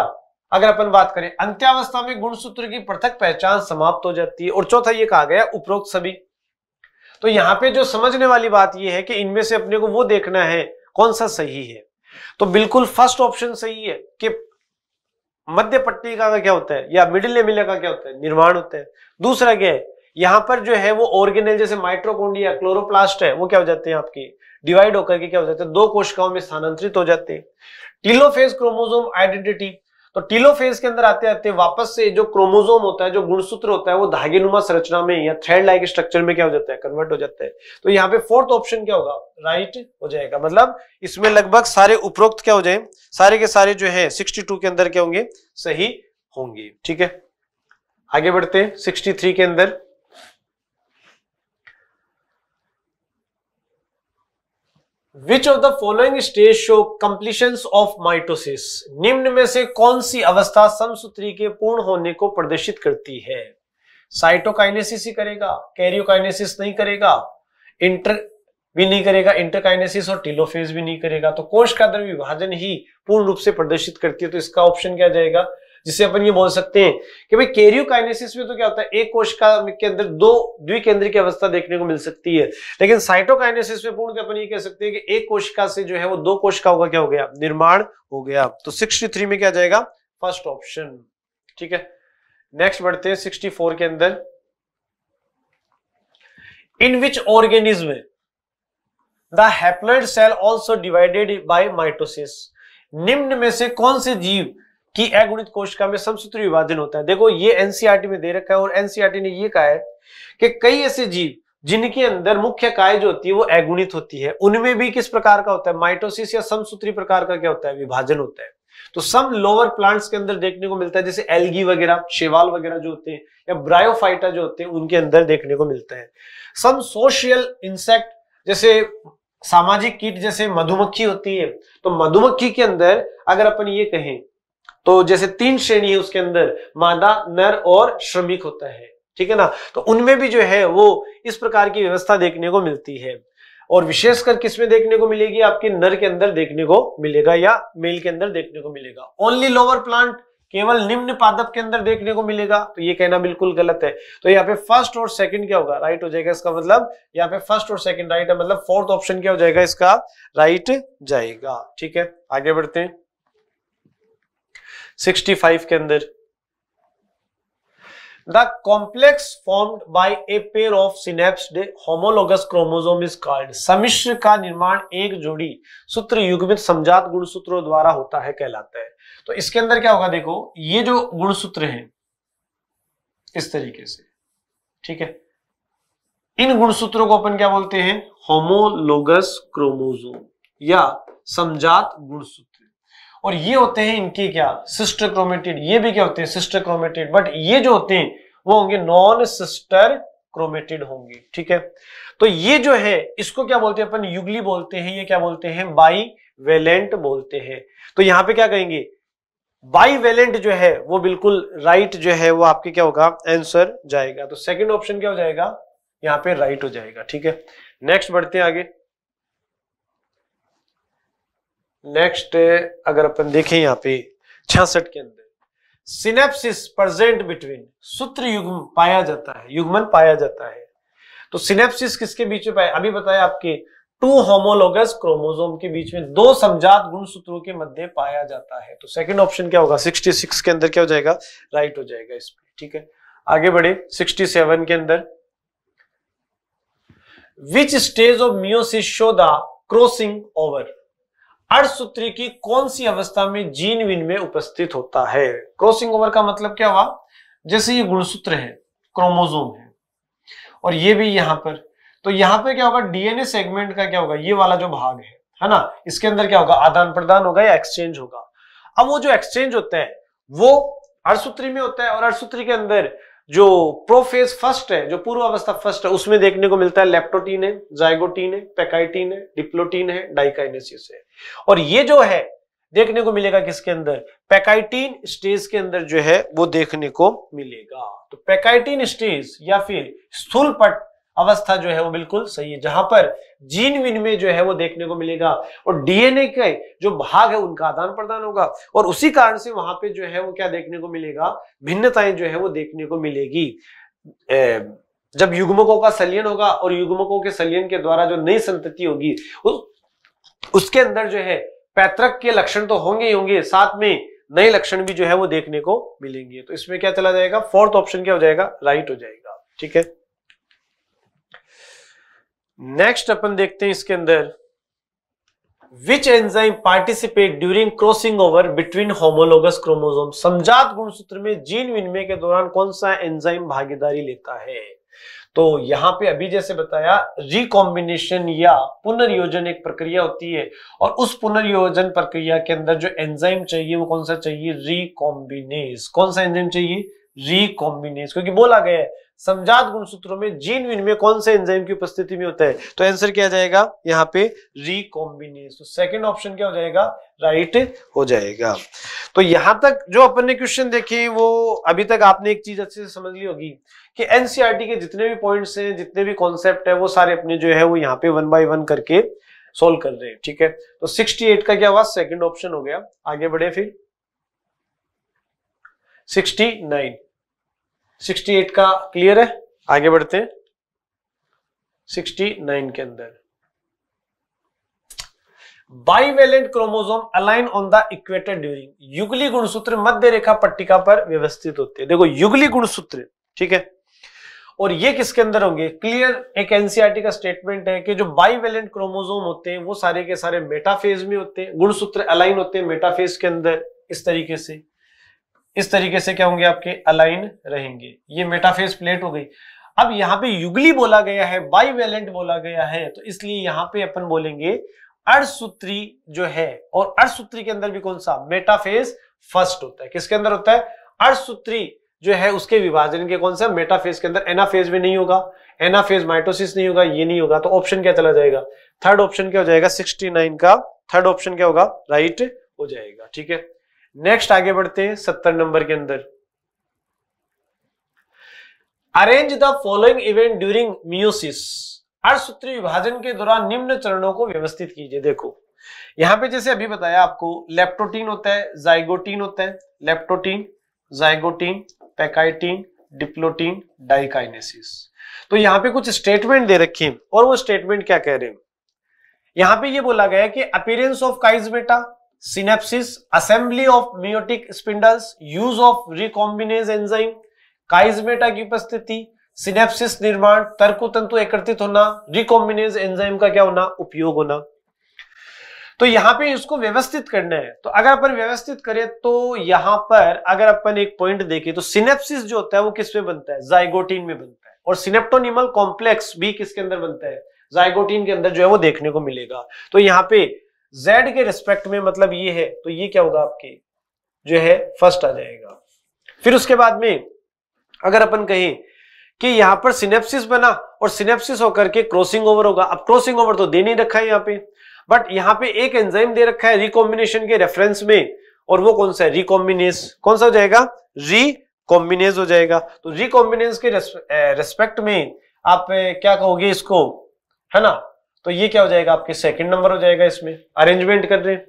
अगर अपन बात करें अंत्यावस्था में गुणसूत्र की पृथक पहचान समाप्त हो जाती है और चौथा ये कहा गया उपरोक्त सभी तो यहां पे जो समझने वाली बात यह है कि इनमें से अपने को वो देखना है कौन सा सही है तो बिल्कुल फर्स्ट ऑप्शन सही है कि मध्य पट्टी का क्या होता है या मिडिल लेमिला का क्या होता है निर्माण होता है दूसरा क्या है यहां पर जो है वो ऑर्गेनल जैसे माइट्रोकोंडिया क्लोरोप्लास्ट है वो क्या हो जाते हैं आपके डिवाइड होकर के क्या हो जाते हैं दो कोशिकाओं में स्थानांतरित हो जाते हैं टीलोफेज क्रोमोजोम आइडेंटिटी तो टीलोफेज के अंदर आते आते वापस से जो क्रोमोजोम होता है जो गुणसूत्र होता है वो धागे संरचना में या थ्रेड लाइक स्ट्रक्चर में क्या हो जाता है कन्वर्ट हो जाता है तो यहाँ पे फोर्थ ऑप्शन क्या होगा राइट हो जाएगा मतलब इसमें लगभग सारे उपरोक्त क्या हो जाए सारे के सारे जो है सिक्सटी के अंदर क्या होंगे सही होंगे ठीक है आगे बढ़ते हैं सिक्सटी के अंदर which of the following stage show completion of mitosis निम्न में से कौन सी अवस्था समसूत्री के पूर्ण होने को प्रदर्शित करती है साइटोकाइनेसिस ही करेगा कैरियोकाइनेसिस नहीं करेगा इंटर भी नहीं करेगा इंटरकाइनेसिस और टीलोफेज भी नहीं करेगा तो कोश का दर विभाजन ही पूर्ण रूप से प्रदर्शित करती है तो इसका ऑप्शन क्या जाएगा जिससे अपन ये बोल सकते हैं कि भाई कैरियोकाइनेसिस में तो क्या होता है एक कोशिका के अंदर दो द्विकेंद्री की अवस्था देखने को मिल सकती है लेकिन साइटोकाइनेसिस में पूर्ण अपन ये कह सकते हैं कि एक कोशिका से जो है वो दो कोशिकाओं का क्या हो गया निर्माण हो गया तो सिक्सटी में क्या जाएगा फर्स्ट ऑप्शन ठीक है नेक्स्ट बढ़ते हैं सिक्सटी के अंदर in which organism the haploid cell also divided by mitosis निम्न में से कौन से जीव कि अगुणित कोशिका में समसूत्री विभाजन होता है देखो ये एनसीआरटी e में दे रखा है और एनसीआरटी e ने ये कहा है कि कई ऐसे जीव जिनके अंदर मुख्य काय जो होती है वो अगुणित होती है उनमें भी किस प्रकार का होता है माइटोसिस या समसूत्री प्रकार का क्या होता है विभाजन होता है तो सम लोअर प्लांट्स के अंदर देखने को मिलता है जैसे एलगी वगैरह शेवाल वगैरह जो होते हैं या ब्रायोफाइटा जो होते हैं उनके अंदर देखने को मिलता है सम सोशियल इंसेक्ट जैसे सामाजिक कीट जैसे मधुमक्खी होती है तो मधुमक्खी के अंदर अगर अपन ये कहें तो जैसे तीन श्रेणी है उसके अंदर मादा नर और श्रमिक होता है ठीक है ना तो उनमें भी जो है वो इस प्रकार की व्यवस्था देखने को मिलती है और विशेषकर किसमें देखने को मिलेगी आपके नर के अंदर देखने को मिलेगा या मेल के अंदर देखने को मिलेगा ओनली लोअर प्लांट केवल निम्न पादप के अंदर देखने को मिलेगा तो ये कहना बिल्कुल गलत है तो यहाँ पे फर्स्ट और सेकंड क्या होगा राइट हो जाएगा इसका मतलब यहाँ पे फर्स्ट और सेकंड राइट है मतलब फोर्थ ऑप्शन क्या हो जाएगा इसका राइट जाएगा ठीक है आगे बढ़ते हैं 65 के अंदर the complex formed by a pair of synapse homologous chromosome is called समिश्र का निर्माण एक जोड़ी सूत्र युग्मित समजात गुणसूत्रों द्वारा होता है कहलाता है तो इसके अंदर क्या होगा देखो ये जो गुणसूत्र हैं इस तरीके से ठीक है इन गुणसूत्रों को अपन क्या बोलते हैं होमोलोगस क्रोमोजोम या समझात गुणसूत्र और ये होते हैं इनकी क्या सिस्टर क्रोमेटेड ये भी क्या होते हैं सिस्टर क्रोमेटेड बट ये जो होते हैं वो होंगे नॉन सिस्टर क्रोमेटेड होंगे ठीक है तो ये जो है इसको क्या बोलते हैं अपन युगली बोलते हैं ये क्या बोलते हैं बाई वेलेंट बोलते हैं तो यहां पे क्या कहेंगे बाई वेलेंट जो है वो बिल्कुल राइट जो है वो आपके क्या होगा आंसर जाएगा तो सेकंड ऑप्शन क्या हो जाएगा यहां पे राइट हो जाएगा ठीक है नेक्स्ट बढ़ते हैं आगे नेक्स्ट अगर अपन देखें यहाँ पे छियासठ के अंदर सिनेप्सिस प्रेजेंट बिटवीन सूत्र युग्म पाया जाता है युग्मन पाया जाता है तो सिनेप्सिस किसके बीच में पाया अभी बताया आपके टू होमोलोगस क्रोमोसोम के बीच में दो समझात गुण सूत्रों के मध्य पाया जाता है तो सेकंड ऑप्शन क्या होगा 66 के अंदर क्या हो जाएगा राइट हो जाएगा इसमें ठीक है आगे बढ़े 67 के अंदर which stage of meiosis show the crossing over अर्धसूत्री की कौन सी अवस्था में जीन विन में उपस्थित होता है क्रॉसिंग ओवर का मतलब क्या हुआ जैसे ये गुणसूत्र है क्रोमोजोम है और ये भी यहां पर तो यहां पर क्या होगा डीएनए सेगमेंट का क्या होगा ये वाला जो भाग है है ना इसके अंदर क्या होगा आदान प्रदान होगा या एक्सचेंज होगा अब वो जो एक्सचेंज होता है वो अर्धसूत्री में होता है और अर्धसूत्री के अंदर जो प्रोफेज फर्स्ट है जो पूर्वावस्था फर्स्ट है उसमें देखने को मिलता है लेप्टोटीन है जाइगोटीन है पेकाइटीन है डिप्लोटीन है डाइकाइनेसिस है और ये जो है देखने को मिलेगा किसके अंदर पेकाइटीन स्टेज के अंदर जो है वो देखने को मिलेगा तो पेकाइटीन स्टेज या फिर स्थूलपट अवस्था जो है वो बिल्कुल सही है जहां पर जीन विनिमय जो है वो देखने को मिलेगा और डीएनए के जो भाग है उनका आदान प्रदान होगा और उसी कारण से वहां पे जो है वो क्या देखने को मिलेगा भिन्नताएं जो है वो देखने को मिलेगी ए, जब युग्मकों का सलियन होगा और युग्मकों के सलियन के द्वारा जो नई संतति होगी उसके अंदर जो है पैतृक के लक्षण तो होंगे ही होंगे साथ में नए लक्षण भी जो है वो देखने को मिलेंगे तो इसमें क्या चला जाएगा फोर्थ ऑप्शन क्या हो जाएगा राइट हो जाएगा ठीक है नेक्स्ट अपन देखते हैं इसके अंदर which enzyme participate during crossing over between homologous chromosome समझात गुणसूत्र में जीन विनिमय के दौरान कौन सा एंजाइम भागीदारी लेता है तो यहां पे अभी जैसे बताया रिकॉम्बिनेशन या पुनर्योजन एक प्रक्रिया होती है और उस पुनर्योजन प्रक्रिया के अंदर जो एंजाइम चाहिए वो कौन सा चाहिए रिकॉम्बिनेस कौन सा एंजाइम चाहिए रिकॉम्बिनेस क्योंकि बोला गया है समझात गुणसूत्रों में जीन में कौन से एंजाइम की उपस्थिति में होता है तो आंसर क्या जाएगा यहाँ पे रिकॉम्बिनेशन तो सेकंड ऑप्शन क्या हो जाएगा राइट हो जाएगा तो यहां तक जो अपन ने क्वेश्चन देखे वो अभी तक आपने एक चीज अच्छे से समझ ली होगी कि एनसीआरटी e के जितने भी पॉइंट्स हैं जितने भी कॉन्सेप्ट है वो सारे अपने जो है वो यहाँ पे वन बाय वन करके सोल्व कर रहे हैं ठीक है तो सिक्सटी का क्या हुआ सेकेंड ऑप्शन हो गया आगे बढ़े फिर सिक्सटी 68 का क्लियर है आगे बढ़ते हैं 69 के अंदर bivalent chromosome align on the equator during युगली गुणसूत्र मध्य रेखा पट्टिका पर व्यवस्थित होते हैं देखो युगली गुणसूत्र ठीक है और ये किसके अंदर होंगे क्लियर एक एनसीआरटी e का स्टेटमेंट है कि जो बाइवेलेंट क्रोमोसोम होते हैं वो सारे के सारे मेटाफेज में होते हैं गुणसूत्र अलाइन होते हैं मेटाफेज के अंदर इस तरीके से इस तरीके से क्या होंगे आपके अलाइन रहेंगे ये मेटाफेस प्लेट हो गई अब यहां पे युगली बोला गया है बाईवेलेंट बोला गया है तो इसलिए यहां पे अपन बोलेंगे अर्धसूत्री जो है और अर्धसूत्री के अंदर भी कौन सा मेटाफेस फर्स्ट होता है किसके अंदर होता है अर्धसूत्री जो है उसके विभाजन के कौन सा मेटाफेज के अंदर एनाफेज भी नहीं होगा एनाफेज माइटोसिस नहीं होगा ये नहीं होगा तो ऑप्शन क्या चला जाएगा थर्ड ऑप्शन क्या हो जाएगा 69 का थर्ड ऑप्शन क्या होगा राइट हो जाएगा ठीक है नेक्स्ट आगे बढ़ते हैं सत्तर नंबर के अंदर arrange the following event during meiosis अर्धसूत्री विभाजन के दौरान निम्न चरणों को व्यवस्थित कीजिए देखो यहां पे जैसे अभी बताया आपको लेप्टोटीन होता है जाइगोटीन होता है leptotene zygotene pachytene diplotene diakinesis तो यहां पे कुछ स्टेटमेंट दे रखे हैं और वो स्टेटमेंट क्या कह रहे हैं यहां पे ये बोला गया है कि appearance of chiasmata synapsis assembly of meiotic spindles use of recombinase enzyme chiasmata की उपस्थिति सिनेप्सिस निर्माण तर्क तंतु एकत्रित होना रिकॉम्बिनेज एंजाइम का क्या होना उपयोग होना तो यहां पे इसको व्यवस्थित करना है तो अगर अपन व्यवस्थित करें तो यहां पर अगर अपन एक पॉइंट देखें तो सिनेप्सिस जो होता है वो किसमें बनता है जाइगोटीन में बनता है और सिनेप्टोनिमल कॉम्प्लेक्स भी किसके अंदर बनता है जाइगोटीन के अंदर जो है वो देखने को मिलेगा तो यहाँ पे z के रिस्पेक्ट में मतलब ये है तो ये क्या होगा आपके जो है फर्स्ट आ जाएगा फिर उसके बाद में अगर अपन कहें कि यहां पर सिनेप्सिस बना और सिनेप्सिस होकर के क्रॉसिंग ओवर होगा अब क्रॉसिंग ओवर तो दे नहीं रखा है यहाँ पे बट यहाँ पे एक एंजाइम दे रखा है रिकॉम्बिनेशन के रेफरेंस में और वो कौन सा है रिकॉम्बिनेस कौन सा हो जाएगा रिकॉम्बिनेस हो जाएगा तो रिकॉम्बिनेस के रेस्पेक्ट में आप क्या कहोगे इसको है ना तो ये क्या हो जाएगा आपके सेकंड नंबर हो जाएगा इसमें अरेंजमेंट कर रहे हैं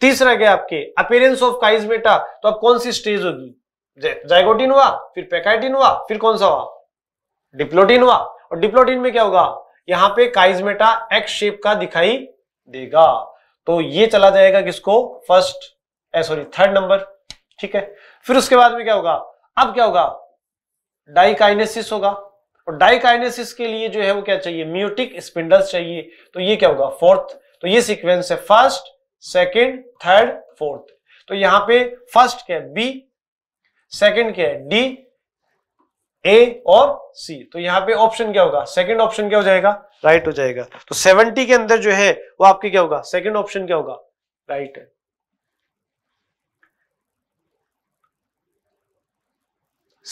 तीसरा क्या आपके अपेयरेंस ऑफ काइजमेटा तो अब कौन सी स्टेज होगी जायोटिन हुआ फिर पेकाइटिन हुआ फिर कौन सा हुआ डिप्लोटिन हुआ और डिप्लोटिन में क्या होगा यहां पे काइजमेटा एक्स शेप का दिखाई देगा तो ये चला जाएगा किसको फर्स्ट सॉरी थर्ड नंबर ठीक है फिर उसके बाद में क्या होगा अब क्या होगा डाइकाइनेसिस होगा और डाइकाइनेसिस के लिए जो है वो क्या चाहिए म्यूटिक स्पिंडल्स चाहिए तो ये क्या होगा फोर्थ तो ये सीक्वेंस है फर्स्ट सेकेंड थर्ड फोर्थ तो यहां पे फर्स्ट क्या है बी सेकेंड क्या है डी ए और सी तो यहां पे ऑप्शन क्या होगा सेकंड ऑप्शन क्या हो जाएगा राइट right हो जाएगा तो सेवेंटी के अंदर जो है वो आपके क्या होगा सेकेंड ऑप्शन क्या होगा राइट right है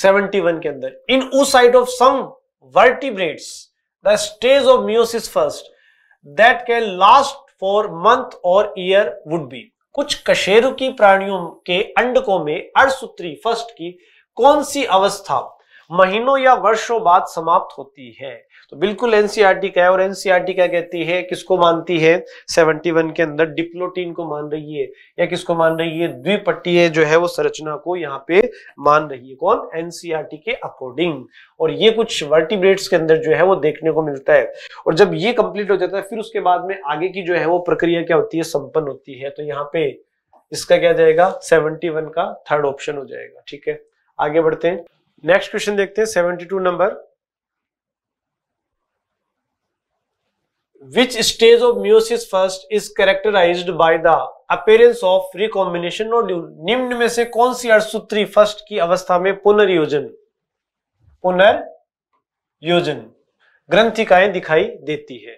सेवेंटी वन के अंदर in oocyte of some vertebrates, the stage of meiosis first that can last for month or year would be. कुछ कशेरुकी प्राणियों के अंडकों में अर्धसूत्री फर्स्ट की कौन सी अवस्था महीनों या वर्षों बाद समाप्त होती है तो बिल्कुल एनसीआरटी का है और एनसीआरटी क्या कहती है किसको मानती है 71 के अंदर डिप्लोटीन को मान रही है या किसको मान रही है द्विपट्टीय जो है वो संरचना को यहाँ पे मान रही है कौन एनसीआरटी के अकॉर्डिंग और ये कुछ वर्टिब्रेट्स के अंदर जो है वो देखने को मिलता है और जब ये कंप्लीट हो जाता है फिर उसके बाद में आगे की जो है वो प्रक्रिया क्या होती है संपन्न होती है तो यहाँ पे इसका क्या जाएगा वन का थर्ड ऑप्शन हो जाएगा ठीक है आगे बढ़ते हैं नेक्स्ट क्वेश्चन देखते हैं two number which stage of meiosis first is characterized by the appearance of recombination nodule निम्न में से कौन सी अर्सूत्री फर्स्ट की अवस्था में पुनर्योजन पुनर्योजन ग्रंथिकाएं दिखाई देती है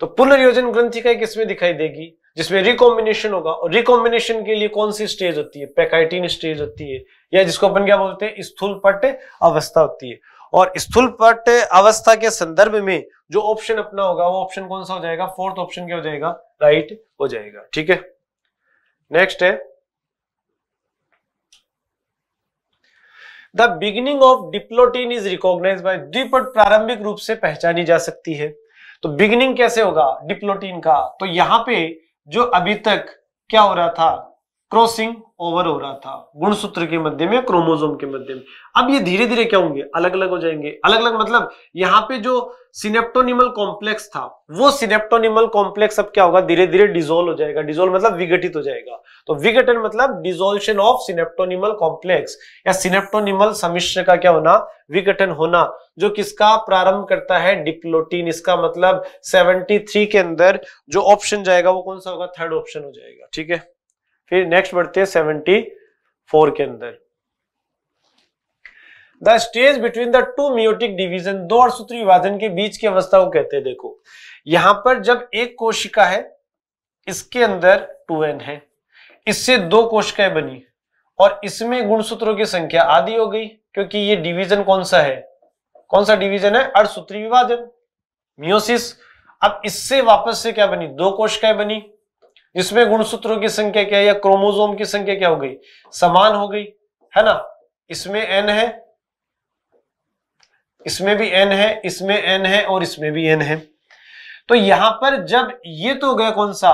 तो पुनर्योजन ग्रंथिकाएं किसमें दिखाई देगी जिसमें रिकॉम्बिनेशन होगा और रिकॉम्बिनेशन के लिए कौन सी स्टेज होती है पैकाइटिन स्टेज होती है या जिसको अपन क्या बोलते हैं स्थूल पट अवस्था होती है और स्थूलपट अवस्था के संदर्भ में जो ऑप्शन अपना होगा वो ऑप्शन कौन सा हो जाएगा फोर्थ ऑप्शन क्या हो जाएगा राइट right हो जाएगा ठीक है नेक्स्ट है the beginning of diplotene is recognise by द्विपट प्रारंभिक रूप से पहचानी जा सकती है तो बिगिनिंग कैसे होगा डिप्लोटीन का तो यहां पे जो अभी तक क्या हो रहा था क्रॉसिंग ओवर हो रहा था गुणसूत्र के मध्य में क्रोमोजोम के मध्य में अब ये धीरे धीरे क्या होंगे अलग अलग हो जाएंगे अलग अलग मतलब यहाँ पे जो सिनेप्टोनिमल कॉम्प्लेक्स था वो सिनेप्टोनिमल कॉम्प्लेक्स अब क्या होगा धीरे धीरे डिजोल्व हो जाएगा डिजोल्व मतलब विघटित हो जाएगा तो विघटन मतलब डिजोल्शन ऑफ सिनेप्टोनिमल कॉम्प्लेक्स या सिनेप्टोनिमल समिश्र का क्या होना विघटन होना जो किसका प्रारंभ करता है डिप्लोटीन इसका मतलब थ्री के अंदर जो ऑप्शन जाएगा वो कौन सा होगा थर्ड ऑप्शन हो जाएगा ठीक है फिर नेक्स्ट बढ़ते हैं सेवेंटी फोर के अंदर the stage between the two meiotic division दो और सूत्र विभाजन के बीच की अवस्था को कहते हैं देखो यहां पर जब एक कोशिका है इसके अंदर टू एन है इससे दो कोशिकाएं बनी और इसमें गुणसूत्रों की संख्या आधी हो गई क्योंकि ये डिवीजन कौन सा है कौन सा डिवीजन है अर्धसूत्री विभाजन मियोसिस अब इससे वापस से क्या बनी दो कोशिकाएं बनी इसमें गुणसूत्रों की संख्या क्या है या क्रोमोजोम की संख्या क्या हो गई समान हो गई है ना इसमें एन है इसमें भी एन है इसमें एन है और इसमें भी एन है तो यहां पर जब ये तो हो गया कौन सा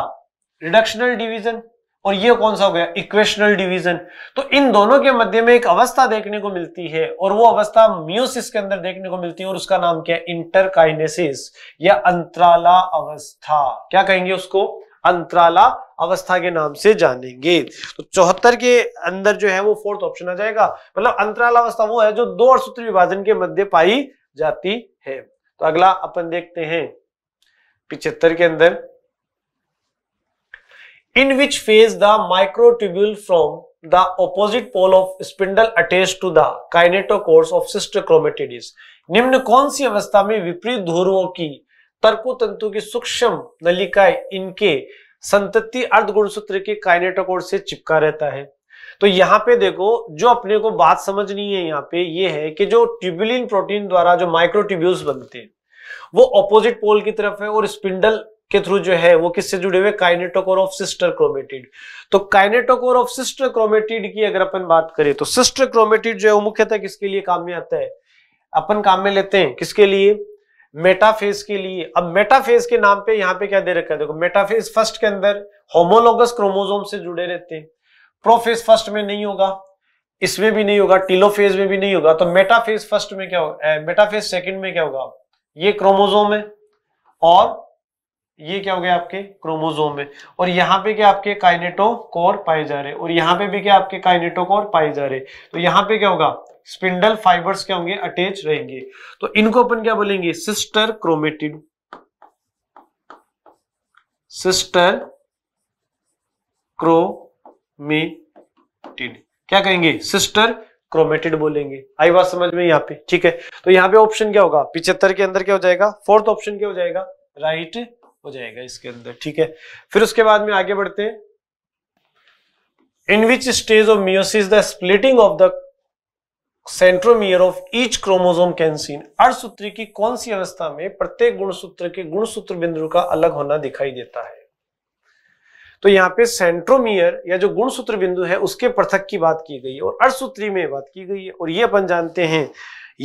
रिडक्शनल डिवीजन और ये कौन सा हो गया इक्वेशनल डिवीजन तो इन दोनों के मध्य में एक अवस्था देखने को मिलती है और वो अवस्था मियोसिस के अंदर देखने को मिलती है और उसका नाम क्या है इंटरकाइनेसिस या अंतराला अवस्था क्या कहेंगे उसको अंतराला अवस्था के नाम से जानेंगे तो चौहत्तर के अंदर जो है वो फोर्थ ऑप्शन आ जाएगा मतलब अंतराला अवस्था वो है जो दो और सूत्र विभाजन के मध्य पाई जाती है तो अगला अपन देखते हैं पिछहत्तर के अंदर which phase the microtubule from the opposite pole of spindle attach to the kinetochores of sister chromatids निम्न कौन सी अवस्था में विपरीत ध्रुवों की तर्कु तंतु की सूक्ष्म नलिकाएं इनके संतति अर्ध गुणसूत्र के काइनेटोकोर से चिपका रहता है तो यहाँ पे देखो जो अपने को बात समझनी है यहाँ पे ये है कि जो ट्यूबुलिन प्रोटीन द्वारा जो माइक्रोट्यूब्यूल्स बनते हैं वो ऑपोजिट पोल की तरफ है और स्पिंडल के थ्रू जो है वो किससे जुड़े हुए काइनेटोकोर ऑफ सिस्टर क्रोमेटिड तो काइनेटोकोर ऑफ सिस्टर क्रोमेटिड की अगर अपन बात करें तो सिस्टर क्रोमेटिड जो है वो मुख्यतः किसके लिए काम में आता है अपन काम में लेते हैं किसके लिए मेटाफेज के लिए अब मेटाफेज के नाम पे यहाँ पे क्या दे रखा है देखो मेटाफेज फर्स्ट के अंदर होमोलोगस क्रोमोजोम से जुड़े रहते हैं प्रोफेज फर्स्ट में नहीं होगा इसमें भी नहीं होगा टीलोफेज में भी नहीं होगा तो मेटाफेज फर्स्ट में क्या होगा मेटाफेज सेकंड में क्या होगा ये क्रोमोजोम है और ये क्या हो गया आपके क्रोमोजोम में और यहाँ पे क्या आपके काइनेटोकोर पाए जा रहे हैं और यहाँ पे भी क्या आपके काइनेटोकोर पाए जा रहे हैं तो यहाँ पे क्या होगा स्पिंडल फाइबर्स क्या होंगे अटैच रहेंगे तो इनको अपन क्या बोलेंगे सिस्टर क्रोमेटिड सिस्टर क्रोमेटिड क्या कहेंगे सिस्टर क्रोमेटिड बोलेंगे आई बात समझ में यहां पे ठीक है तो यहां पे ऑप्शन क्या होगा पिछहत्तर के अंदर क्या हो जाएगा फोर्थ ऑप्शन क्या हो जाएगा राइट हो जाएगा इसके अंदर ठीक है फिर उसके बाद में आगे बढ़ते हैं in which stage of meiosis the splitting of the centromere of each chromosome can seen अर्धसूत्र की कौन सी अवस्था में प्रत्येक गुणसूत्र के गुणसूत्र बिंदु का अलग होना दिखाई देता है तो यहाँ पे सेंट्रोमियर या जो गुणसूत्र बिंदु है उसके पृथक की बात की गई है और अर्धसूत्री में बात की गई है और ये अपन जानते हैं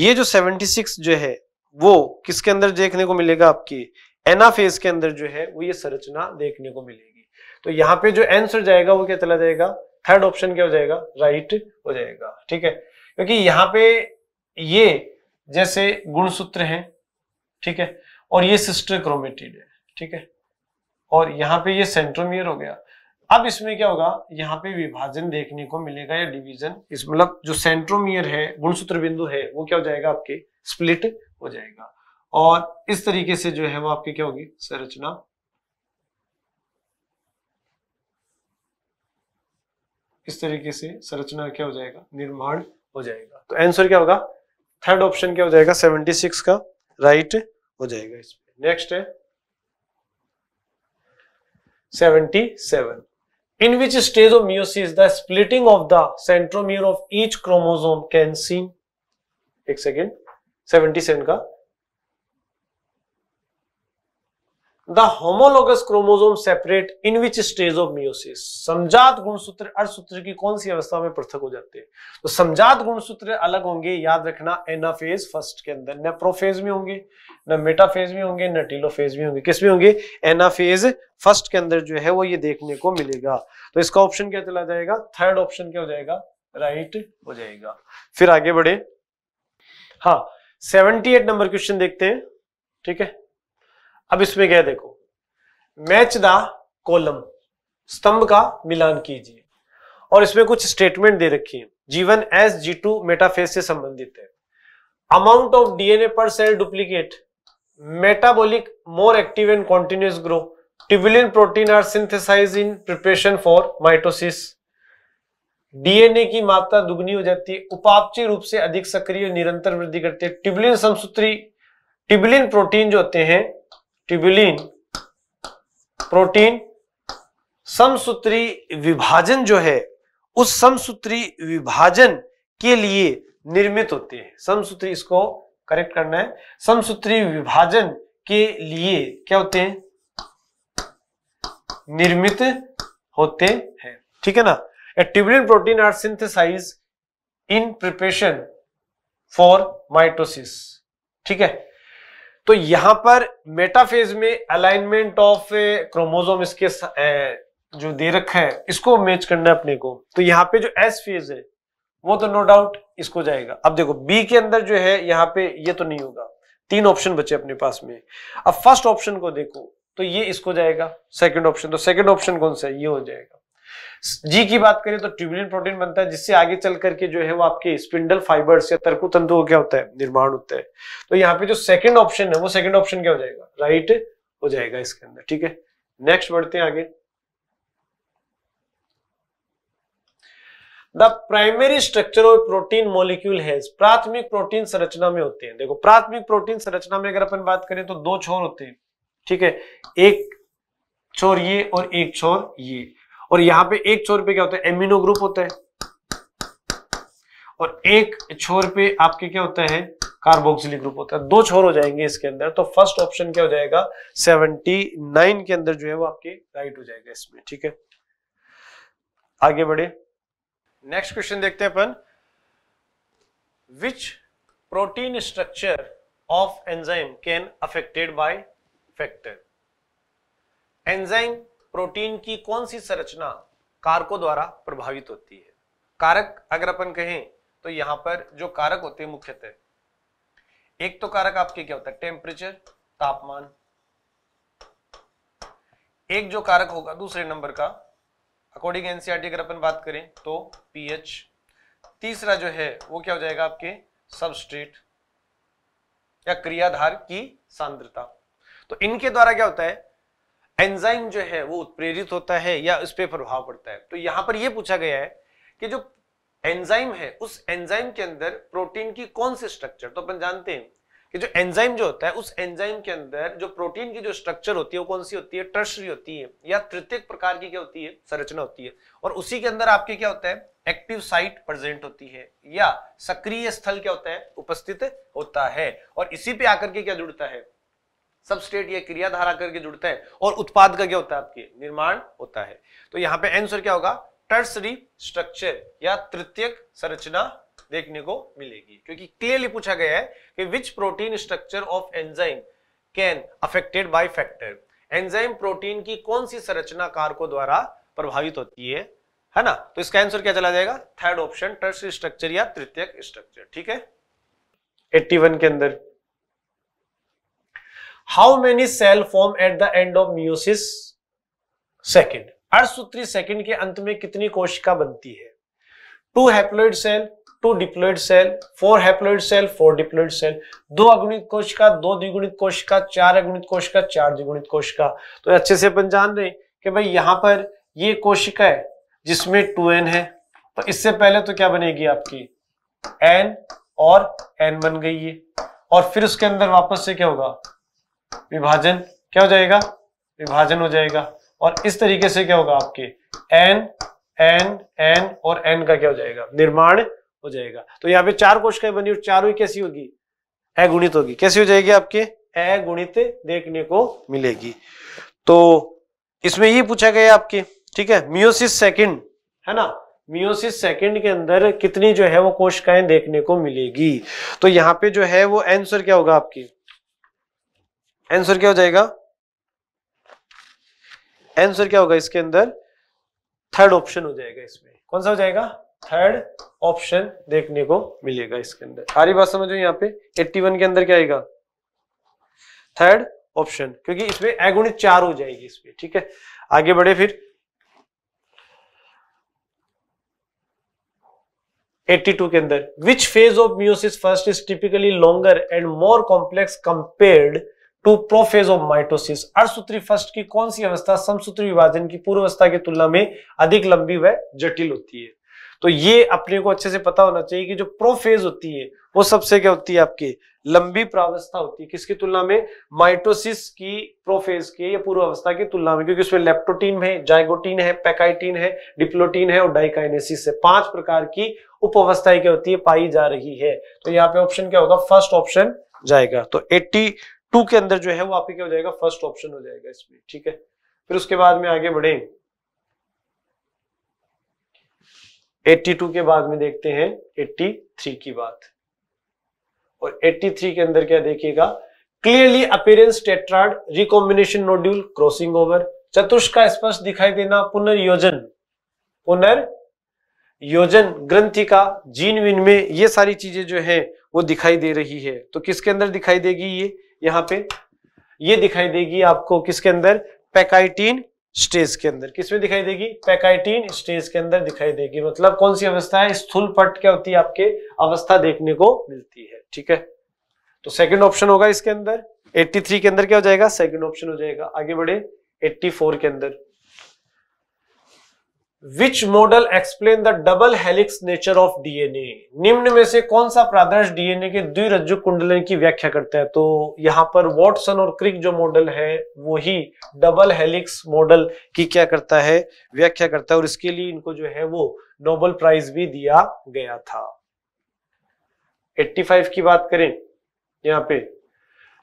ये जो 76 जो है वो किसके अंदर देखने को मिलेगा आपकी एनाफेज के अंदर जो है वो ये संरचना देखने को मिलेगी तो यहाँ पे जो आंसर जाएगा वो क्या चला जाएगा थर्ड ऑप्शन क्या हो जाएगा राइट हो जाएगा ठीक है क्योंकि यहाँ पे ये जैसे गुणसूत्र है ठीक है और ये सिस्टर क्रोमेटिड है ठीक है और यहाँ पे ये सेंट्रोमियर हो गया अब इसमें क्या होगा यहाँ पे विभाजन देखने को मिलेगा या डिवीजन इस मतलब जो सेंट्रोमियर है गुणसूत्र बिंदु है वो क्या हो जाएगा आपके स्प्लिट हो जाएगा और इस तरीके से जो है वो आपकी क्या होगी संरचना इस तरीके से संरचना क्या हो जाएगा निर्माण हो जाएगा तो आंसर क्या होगा थर्ड ऑप्शन क्या हो जाएगा 76 का राइट हो जाएगा इसमें नेक्स्ट है seven in which stage of meiosis the splitting of the centromere of each chromosome can seen एक सेकेंड सेवेंटी सेवन का the homologous chromosome separate in which stage of meiosis समझात गुणसूत्र अर्धसूत्र की कौन सी अवस्था में पृथक हो जाते हैं तो समझात गुणसूत्र अलग होंगे याद रखना एनाफेज फर्स्ट के अंदर न प्रोफेज में होंगे न मेटाफेज में होंगे न टीलोफेज में होंगे किस में होंगे एनाफेज फर्स्ट के अंदर जो है वो ये देखने को मिलेगा तो इसका ऑप्शन क्या चला जाएगा थर्ड ऑप्शन क्या हो जाएगा राइट हो जाएगा फिर आगे बढ़े हाँ 78 नंबर क्वेश्चन देखते हैं ठीक है अब इसमें क्या देखो मैच द कॉलम स्तंभ का मिलान कीजिए और इसमें कुछ स्टेटमेंट दे रखी है जीवन एस जी टू मेटाफेस से संबंधित है अमाउंट ऑफ डीएनए पर cell duplicate metabolic more active and continuous grow tubulin protein are synthesize in preparation for mitosis DNA की मात्रा दुगनी हो जाती है उपापचय रूप से अधिक सक्रिय निरंतर वृद्धि करते हैं ट्यूबुलिन समसूत्री ट्यूबुलिन प्रोटीन जो होते हैं ट्यूबुलिन प्रोटीन समसूत्री विभाजन जो है उस समसूत्री विभाजन के लिए निर्मित होते हैं समसूत्री इसको करेक्ट करना है समसूत्री विभाजन के लिए क्या होते हैं निर्मित होते हैं ठीक है ना tubulin protein are synthesize in preparation for mitosis ठीक है तो यहां पर मेटाफेज में अलाइनमेंट ऑफ क्रोमोजोम इसके eh, जो दे रखा है इसको मैच करना है अपने को तो यहाँ पे जो एस फेज है वो तो नो डाउट इसको जाएगा अब देखो बी के अंदर जो है यहाँ पे ये तो नहीं होगा तीन ऑप्शन बचे अपने पास में अब फर्स्ट ऑप्शन को देखो तो ये इसको जाएगा सेकंड ऑप्शन तो सेकंड ऑप्शन कौन सा है ये हो जाएगा जी की बात करें तो ट्यूबुलिन प्रोटीन बनता है जिससे आगे चल करके जो है वो आपके स्पिंडल फाइबर्स या तरकु तंतु क्या होता है निर्माण होता है तो यहाँ पे जो सेकंड ऑप्शन है वो सेकंड ऑप्शन क्या हो जाएगा राइट हो जाएगा इसके अंदर ठीक है नेक्स्ट बढ़ते हैं आगे the primary structure of protein molecule है प्राथमिक प्रोटीन संरचना में होते हैं देखो प्राथमिक प्रोटीन संरचना में अगर अपन बात करें तो दो छोर होते हैं ठीक है एक छोर ये और एक छोर ये और यहां पे एक छोर पे क्या होता है एमिनो ग्रुप होता है और एक छोर पे आपके क्या होता है कार्बोक्सिलिक ग्रुप होता है दो छोर हो जाएंगे इसके अंदर तो फर्स्ट ऑप्शन क्या हो जाएगा नाइन के अंदर जो है वो आपके राइट हो जाएगा इसमें ठीक है आगे बढ़े नेक्स्ट क्वेश्चन देखते हैं अपन which protein structure of enzyme can affected by factor enzyme protein की कौन सी संरचना कारकों द्वारा प्रभावित होती है कारक अगर अपन कहें तो यहां पर जो कारक होते हैं मुख्यतः एक तो कारक आपके क्या होता है टेम्परेचर तापमान एक जो कारक होगा दूसरे नंबर का अकॉर्डिंग एनसीआरटी e अगर अपन बात करें तो पीएच तीसरा जो है वो क्या हो जाएगा आपके सबस्ट्रेट या क्रियाधार की सांद्रता तो इनके द्वारा क्या होता है एंजाइम जो है वो उत्प्रेरित होता है या उस पर प्रभाव पड़ता है तो यहां पर यह पूछा गया है कि जो एंजाइम है उस एंजाइम के अंदर प्रोटीन की कौन सी स्ट्रक्चर तो अपन जानते हैं कि जो एंजाइम जो होता है उस एंजाइम के अंदर जो प्रोटीन की जो स्ट्रक्चर होती है वो कौन सी होती है टर्शरी होती है या तृतीय प्रकार की क्या होती है संरचना होती है और उसी के अंदर आपके क्या होता है एक्टिव साइट प्रेजेंट होती है या सक्रिय स्थल क्या होता है उपस्थित होता है और इसी पे आकर के क्या जुड़ता है सबस्टेट या क्रियाधारा करके जुड़ता है और उत्पाद का क्या होता है आपके निर्माण होता है तो यहाँ पे आंसर क्या होगा टर्सरी स्ट्रक्चर या तृतीयक संरचना देखने को मिलेगी क्योंकि क्लियरली पूछा गया है कि which protein structure of enzyme can affected by factor enzyme protein की कौन सी संरचना कारकों द्वारा प्रभावित होती है है ना तो इसका आंसर क्या चला जाएगा थर्ड ऑप्शन टर्सरी स्ट्रक्चर या तृतीयक स्ट्रक्चर ठीक है 81 के अंदर how many form at the end end of meiosis second अर्धसूत्री सेकेंड के अंत में कितनी कोशिका बनती है two haploid cell two diploid cell four haploid cell four diploid cell दो अगुणित कोशिका दो द्विगुणित कोशिका चार अगुणित कोशिका चार द्विगुणित कोशिका तो अच्छे से अपन जान रहे कि भाई यहां पर ये कोशिका है जिसमें टू एन है तो इससे पहले तो क्या बनेगी आपकी एन और एन बन गई है और फिर उसके अंदर वापस से क्या होगा विभाजन क्या हो जाएगा विभाजन हो जाएगा और इस तरीके से क्या होगा आपके एन एन एन और एन का क्या हो जाएगा निर्माण हो जाएगा तो यहाँ पे चार कोशिकाएं बनी और चारों ही कैसी होगी गुणित होगी कैसी हो जाएगी आपके गुणित देखने को मिलेगी तो इसमें ये पूछा गया आपके ठीक है मियोसिस सेकंड है ना मियोसिस सेकंड के अंदर कितनी जो है वो कोशिकाएं देखने को मिलेगी तो यहाँ पे जो है वो आंसर क्या होगा आपकी आंसर क्या हो जाएगा आंसर क्या होगा इसके अंदर थर्ड ऑप्शन हो जाएगा इसमें कौन सा हो जाएगा थर्ड ऑप्शन देखने को मिलेगा इसके अंदर सारी बात समझो यहाँ पे 81 के अंदर क्या आएगा थर्ड ऑप्शन क्योंकि इसमें एगुणित चार हो जाएगी इसमें ठीक है आगे बढ़े फिर 82 के अंदर which phase of meiosis first is typically longer and more complex compared to prophase of mitosis अर्थसूत्री फर्स्ट की कौन सी अवस्था समसूत्री विभाजन की पूर्व अवस्था की तुलना में अधिक लंबी व जटिल होती है तो ये अपने को अच्छे से पता होना चाहिए कि जो प्रोफेज होती है वो सबसे क्या होती है आपकी लंबी प्रावस्था होती है किसकी तुलना में माइटोसिस की प्रोफेज के या पूर्व अवस्था की तुलना में क्योंकि उसमें लेप्टोटीन है जाइगोटीन है पैकाइटीन है डिप्लोटीन है और डाइकाइनेसिस है पांच प्रकार की उपअवस्थाएं क्या होती है पाई जा रही है तो यहाँ पे ऑप्शन क्या होगा फर्स्ट ऑप्शन जाएगा तो एट्टी टू के अंदर जो है वो आपके क्या हो जाएगा फर्स्ट ऑप्शन हो जाएगा इसमें ठीक है फिर उसके बाद में आगे बढ़े 82 के बाद में देखते हैं 83 की बात और 83 के अंदर क्या देखिएगा clearly appearance tetrad recombination nodule crossing over चतुष का स्पर्श दिखाई देना पुनर्योजन पुनर्योजन ग्रंथि का जीन विन में ये सारी चीजें जो है वो दिखाई दे रही है तो किसके अंदर दिखाई देगी ये यहां पे ये दिखाई देगी आपको किसके अंदर पैकाइटीन स्टेज के अंदर किसमें दिखाई देगी पैकाइटीन स्टेज के अंदर दिखाई देगी मतलब कौन सी अवस्था है स्थूल पट क्या होती है आपके अवस्था देखने को मिलती है ठीक है तो सेकंड ऑप्शन होगा इसके अंदर 83 के अंदर क्या हो जाएगा सेकंड ऑप्शन हो जाएगा आगे बढ़े 84 के अंदर which model explain the double helix nature of DNA निम्न में से कौन सा प्रादर्श डीएनए के द्विरज्जु कुंडलन की व्याख्या करता है तो यहाँ पर वॉटसन और क्रिक जो मॉडल है वो ही डबल हेलिक्स मॉडल की क्या करता है व्याख्या करता है और इसके लिए इनको जो है वो नोबल प्राइज भी दिया गया था 85 की बात करें यहाँ पे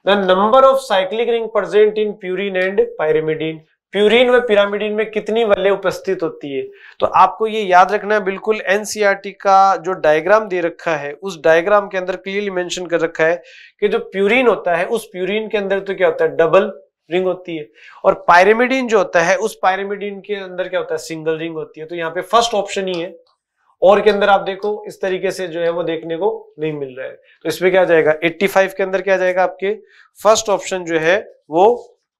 the number of cyclic ring present in purine and pyrimidine purine व पिरामिडिन में कितनी वल्ले उपस्थित होती है तो आपको ये याद रखना है बिल्कुल एनसीईआरटी का जो डायग्राम दे रखा है उस डायग्राम के अंदर क्लियरली मेंशन कर रखा है कि जो प्यूरिन होता है उस प्यूरिन के अंदर तो क्या होता है डबल रिंग होती है और पायरेमिडिन जो होता है उस पायरेमिडिन के अंदर क्या होता है सिंगल रिंग होती है तो यहाँ पे फर्स्ट ऑप्शन ही है और के अंदर आप देखो इस तरीके से जो है वो देखने को नहीं मिल रहा है तो इसमें क्या जाएगा 85 के अंदर क्या जाएगा आपके फर्स्ट ऑप्शन जो है वो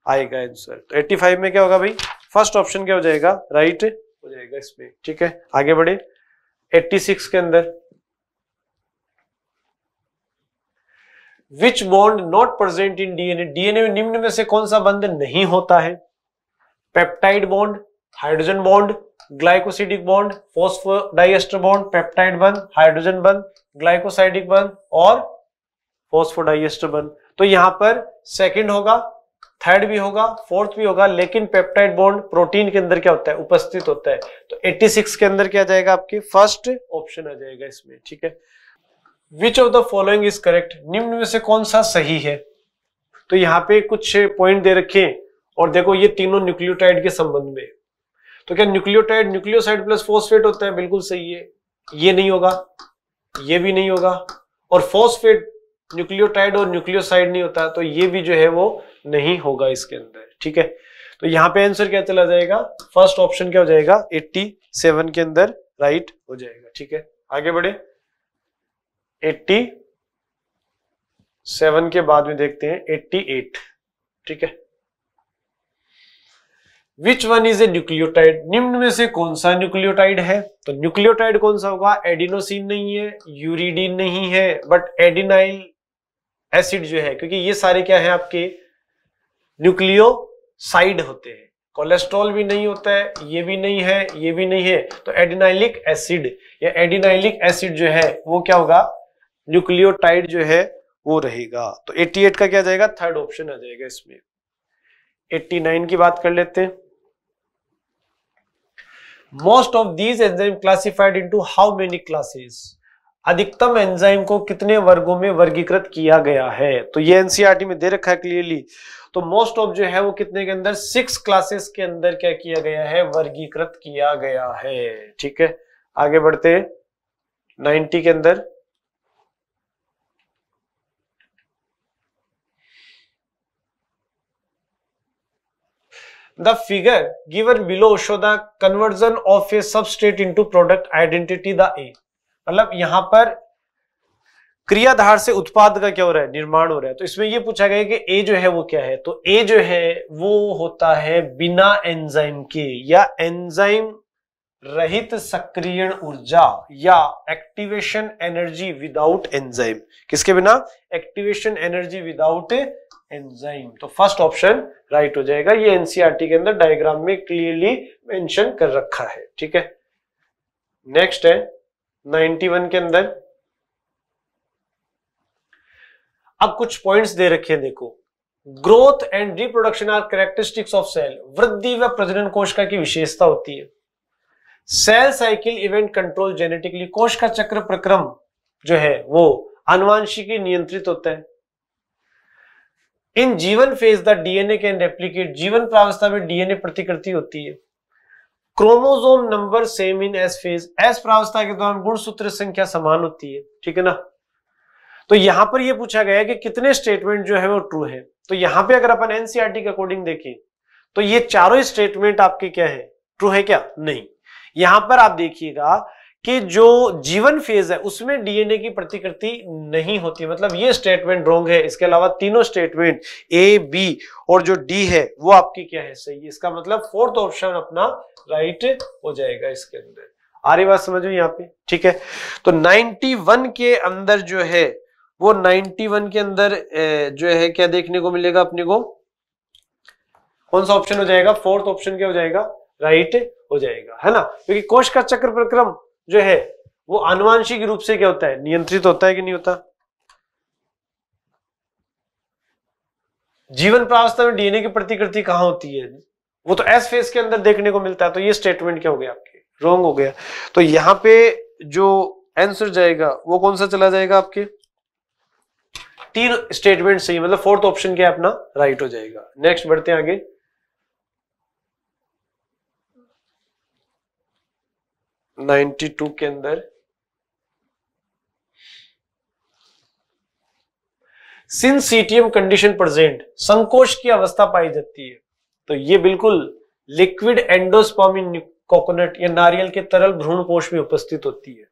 आएगा आंसर तो 85 में क्या होगा भाई फर्स्ट ऑप्शन क्या हो जाएगा राइट right? हो जाएगा इसमें ठीक है आगे बढ़े 86 के अंदर which bond not present in DNA DNA में निम्न में से कौन सा बंध नहीं होता है peptide bond hydrogen bond glycosidic bond phosphodiester bond peptide bond hydrogen bond glycosidic bond और फोस्फोडाइस्टर बंद तो यहां पर सेकंड होगा थर्ड भी होगा फोर्थ भी होगा लेकिन पेप्टाइड बॉन्ड प्रोटीन के अंदर क्या होता है उपस्थित होता है तो 86 के अंदर क्या जाएगा आपकी फर्स्ट ऑप्शन आ जाएगा इसमें ठीक है which of the following is correct निम्न में से कौन सा सही है तो यहाँ पे कुछ पॉइंट दे रखे और देखो ये तीनों न्यूक्लियोटाइड के संबंध में तो क्या न्यूक्लियोटाइड न्यूक्लियोसाइड प्लस फोस्फेट होता है बिल्कुल सही है ये नहीं होगा ये भी नहीं होगा और फोस्फेट न्यूक्लियोटाइड और न्यूक्लियोसाइड नहीं होता तो ये भी जो है वो नहीं होगा इसके अंदर ठीक है तो यहाँ पे आंसर क्या चला जाएगा फर्स्ट ऑप्शन क्या हो जाएगा 87 के अंदर राइट हो जाएगा ठीक है आगे बढ़े 87 के बाद में देखते हैं 88 ठीक है which one is a nucleotide निम्न में से कौन सा न्यूक्लियोटाइड है तो न्यूक्लियोटाइड कौन सा होगा एडिनोसिन नहीं है यूरिडीन नहीं है बट एडिनाइल एसिड जो है क्योंकि ये सारे क्या है आपके न्यूक्लियोसाइड होते हैं कोलेस्ट्रॉल भी नहीं होता है ये भी नहीं है ये भी नहीं है तो एडिनाइलिक एसिड या एडिनाइलिक एसिड जो है वो क्या होगा न्यूक्लियोटाइड जो है वो रहेगा तो 88 का क्या जाएगा थर्ड ऑप्शन आ जाएगा इसमें 89 की बात कर लेते हैं most of these enzyme classified into how many classes अधिकतम एंजाइम को कितने वर्गों में वर्गीकृत किया गया है तो ये एनसीईआरटी e में दे रखा है क्लियरली तो मोस्ट ऑफ जो है वो कितने के अंदर सिक्स क्लासेस के अंदर क्या किया गया है वर्गीकृत किया गया है ठीक है आगे बढ़ते नाइन्टी के अंदर the figure given below show the conversion of a substrate into product identity the a मतलब यहां पर क्रियाधार से उत्पाद का क्या हो रहा है निर्माण हो रहा है तो इसमें यह पूछा गया कि ए जो है वो क्या है तो ए जो है वो होता है बिना एंजाइम के या एंजाइम रहित सक्रियण ऊर्जा या एक्टिवेशन एनर्जी विदाउट एंजाइम किसके बिना एक्टिवेशन एनर्जी विदाउट एंजाइम तो फर्स्ट ऑप्शन राइट हो जाएगा ये एनसीआरटी e के अंदर डायग्राम में क्लियरली मेंशन कर रखा है ठीक है नेक्स्ट है 91 के अंदर अब कुछ पॉइंट्स दे रखे हैं देखो growth and reproduction are characteristics of cell वृद्धि व प्रजनन कोशिका की विशेषता होती है cell cycle event control genetically कोश का चक्र प्रक्रम जो है वो अनुवांशिकी नियंत्रित होता है in G one phase the DNA can replicate G one प्रावस्था में डीएनए प्रतिकृति होती है chromosome number same in S phase S प्रावस्था के दौरान गुणसूत्र संख्या समान होती है ठीक है ना तो यहां पर यह पूछा गया कि कितने स्टेटमेंट जो है वो ट्रू है तो यहां पे अगर अपन एनसीआरटी e के अकॉर्डिंग देखें तो ये चारों स्टेटमेंट आपके क्या है ट्रू है क्या नहीं यहां पर आप देखिएगा कि जो जीवन फेज है उसमें डीएनए की प्रतिकृति नहीं होती मतलब ये स्टेटमेंट रॉन्ग है इसके अलावा तीनों स्टेटमेंट ए बी और जो डी है वो आपकी क्या है सही इसका मतलब फोर्थ ऑप्शन अपना राइट हो जाएगा इसके अंदर आ रही बात समझो यहाँ पे ठीक है तो 91 के अंदर जो है वो 91 के अंदर जो है क्या देखने को मिलेगा अपने को कौन सा ऑप्शन हो जाएगा फोर्थ ऑप्शन क्या हो जाएगा राइट हो जाएगा है ना क्योंकि कोश का चक्र प्रक्रम जो है वो आनुवांशिक रूप से क्या होता है नियंत्रित होता है कि नहीं होता जीवन प्रावस्था में डीएनए की प्रतिकृति कहां होती है वो तो एस फेस के अंदर देखने को मिलता है तो ये स्टेटमेंट क्या हो गया आपके रॉन्ग हो गया तो यहां पे जो आंसर जाएगा वो कौन सा चला जाएगा आपके तीन स्टेटमेंट सही मतलब फोर्थ ऑप्शन क्या है अपना राइट हो जाएगा नेक्स्ट बढ़ते हैं आगे 92 के अंदर सिंस सीटीएम कंडीशन प्रेजेंट संकोच की अवस्था पाई जाती है तो ये बिल्कुल लिक्विड एंडोस्पर्मिन कोकोनट या नारियल के तरल भ्रूण कोश में उपस्थित होती है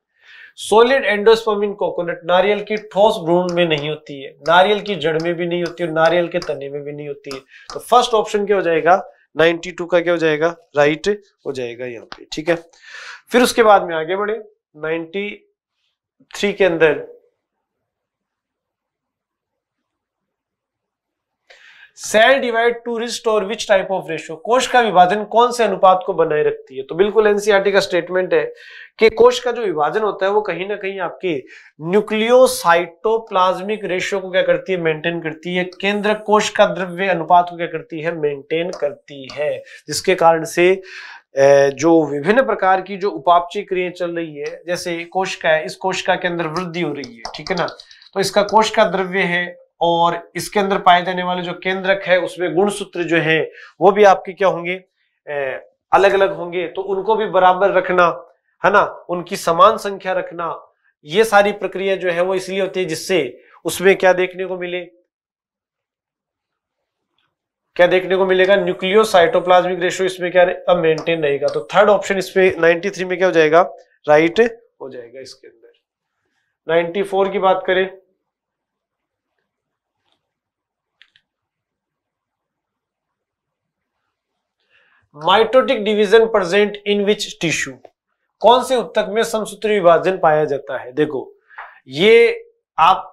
सोलिड एंडोस्पर्मिन कोकोनट नारियल की ठोस भ्रूण में नहीं होती है नारियल की जड़ में भी नहीं होती और नारियल के तने में भी नहीं होती है तो फर्स्ट ऑप्शन क्या हो जाएगा नाइनटी टू का क्या हो जाएगा राइट हो जाएगा यहाँ पे ठीक है फिर उसके बाद में आगे बढ़े नाइन्टी थ्री के अंदर cell divide to restore which type of ratio कोश का विभाजन कौन से अनुपात को बनाए रखती है तो बिल्कुल एनसीआरटी का स्टेटमेंट है कि कोश का जो विभाजन होता है वो कहीं ना कहीं आपकी न्यूक्लियोसाइटोप्लाज्मिक रेशियो को क्या करती है मेंटेन करती है केंद्र कोश का द्रव्य अनुपात को क्या करती है मेंटेन करती है जिसके कारण से जो विभिन्न प्रकार की जो उपापची क्रिया चल रही है जैसे कोशिका है इस कोशिका के अंदर वृद्धि हो रही है ठीक है ना तो इसका कोश का द्रव्य है और इसके अंदर पाए जाने वाले जो केंद्रक है उसमें गुणसूत्र जो है वो भी आपके क्या होंगे अलग अलग होंगे तो उनको भी बराबर रखना है ना उनकी समान संख्या रखना ये सारी प्रक्रिया जो है वो इसलिए होती है जिससे उसमें क्या देखने को मिले क्या देखने को मिलेगा न्यूक्लियो साइटोप्लाज्मिक रेशो इसमें क्या अब मेंटेन रहेगा तो थर्ड ऑप्शन इसमें नाइनटी में क्या हो जाएगा राइट हो जाएगा इसके अंदर नाइनटी की बात करें mitotic division present in which tissue कौन से उत्तक में समसूत्री विभाजन पाया जाता है देखो ये आप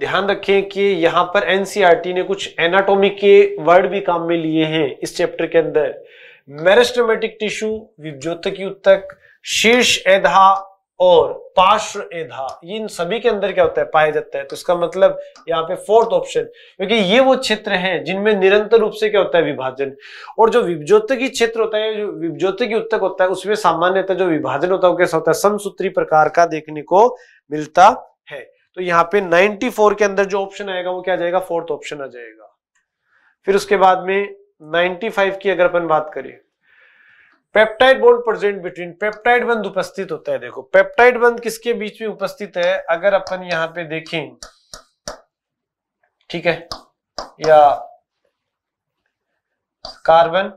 ध्यान रखें कि यहां पर एनसीईआरटी e ने कुछ एनाटॉमी के वर्ड भी काम में लिए हैं इस चैप्टर के अंदर मेरेस्टोमेटिक टिश्यू विभज्योतकी उत्तक शीर्ष एधा और पार्श्व एधा ये इन सभी के अंदर क्या होता है पाया जाता है तो इसका मतलब यहाँ पे फोर्थ ऑप्शन क्योंकि ये वो क्षेत्र हैं जिनमें निरंतर रूप से क्या होता है विभाजन और जो विभज्योतकी क्षेत्र होता है जो विभज्योतकी उत्तक होता है उसमें सामान्यतः जो विभाजन होता है वो कैसा होता है समसूत्री प्रकार का देखने को मिलता है तो यहाँ पे फोर के अंदर जो ऑप्शन आएगा वो क्या जाएगा फोर्थ ऑप्शन आ जाएगा फिर उसके बाद में फाइव की अगर अपन बात करें peptide bond present between peptide बंद उपस्थित होता है देखो पेप्टाइड बंद किसके बीच में उपस्थित है अगर अपन यहां पे देखें ठीक है या कार्बन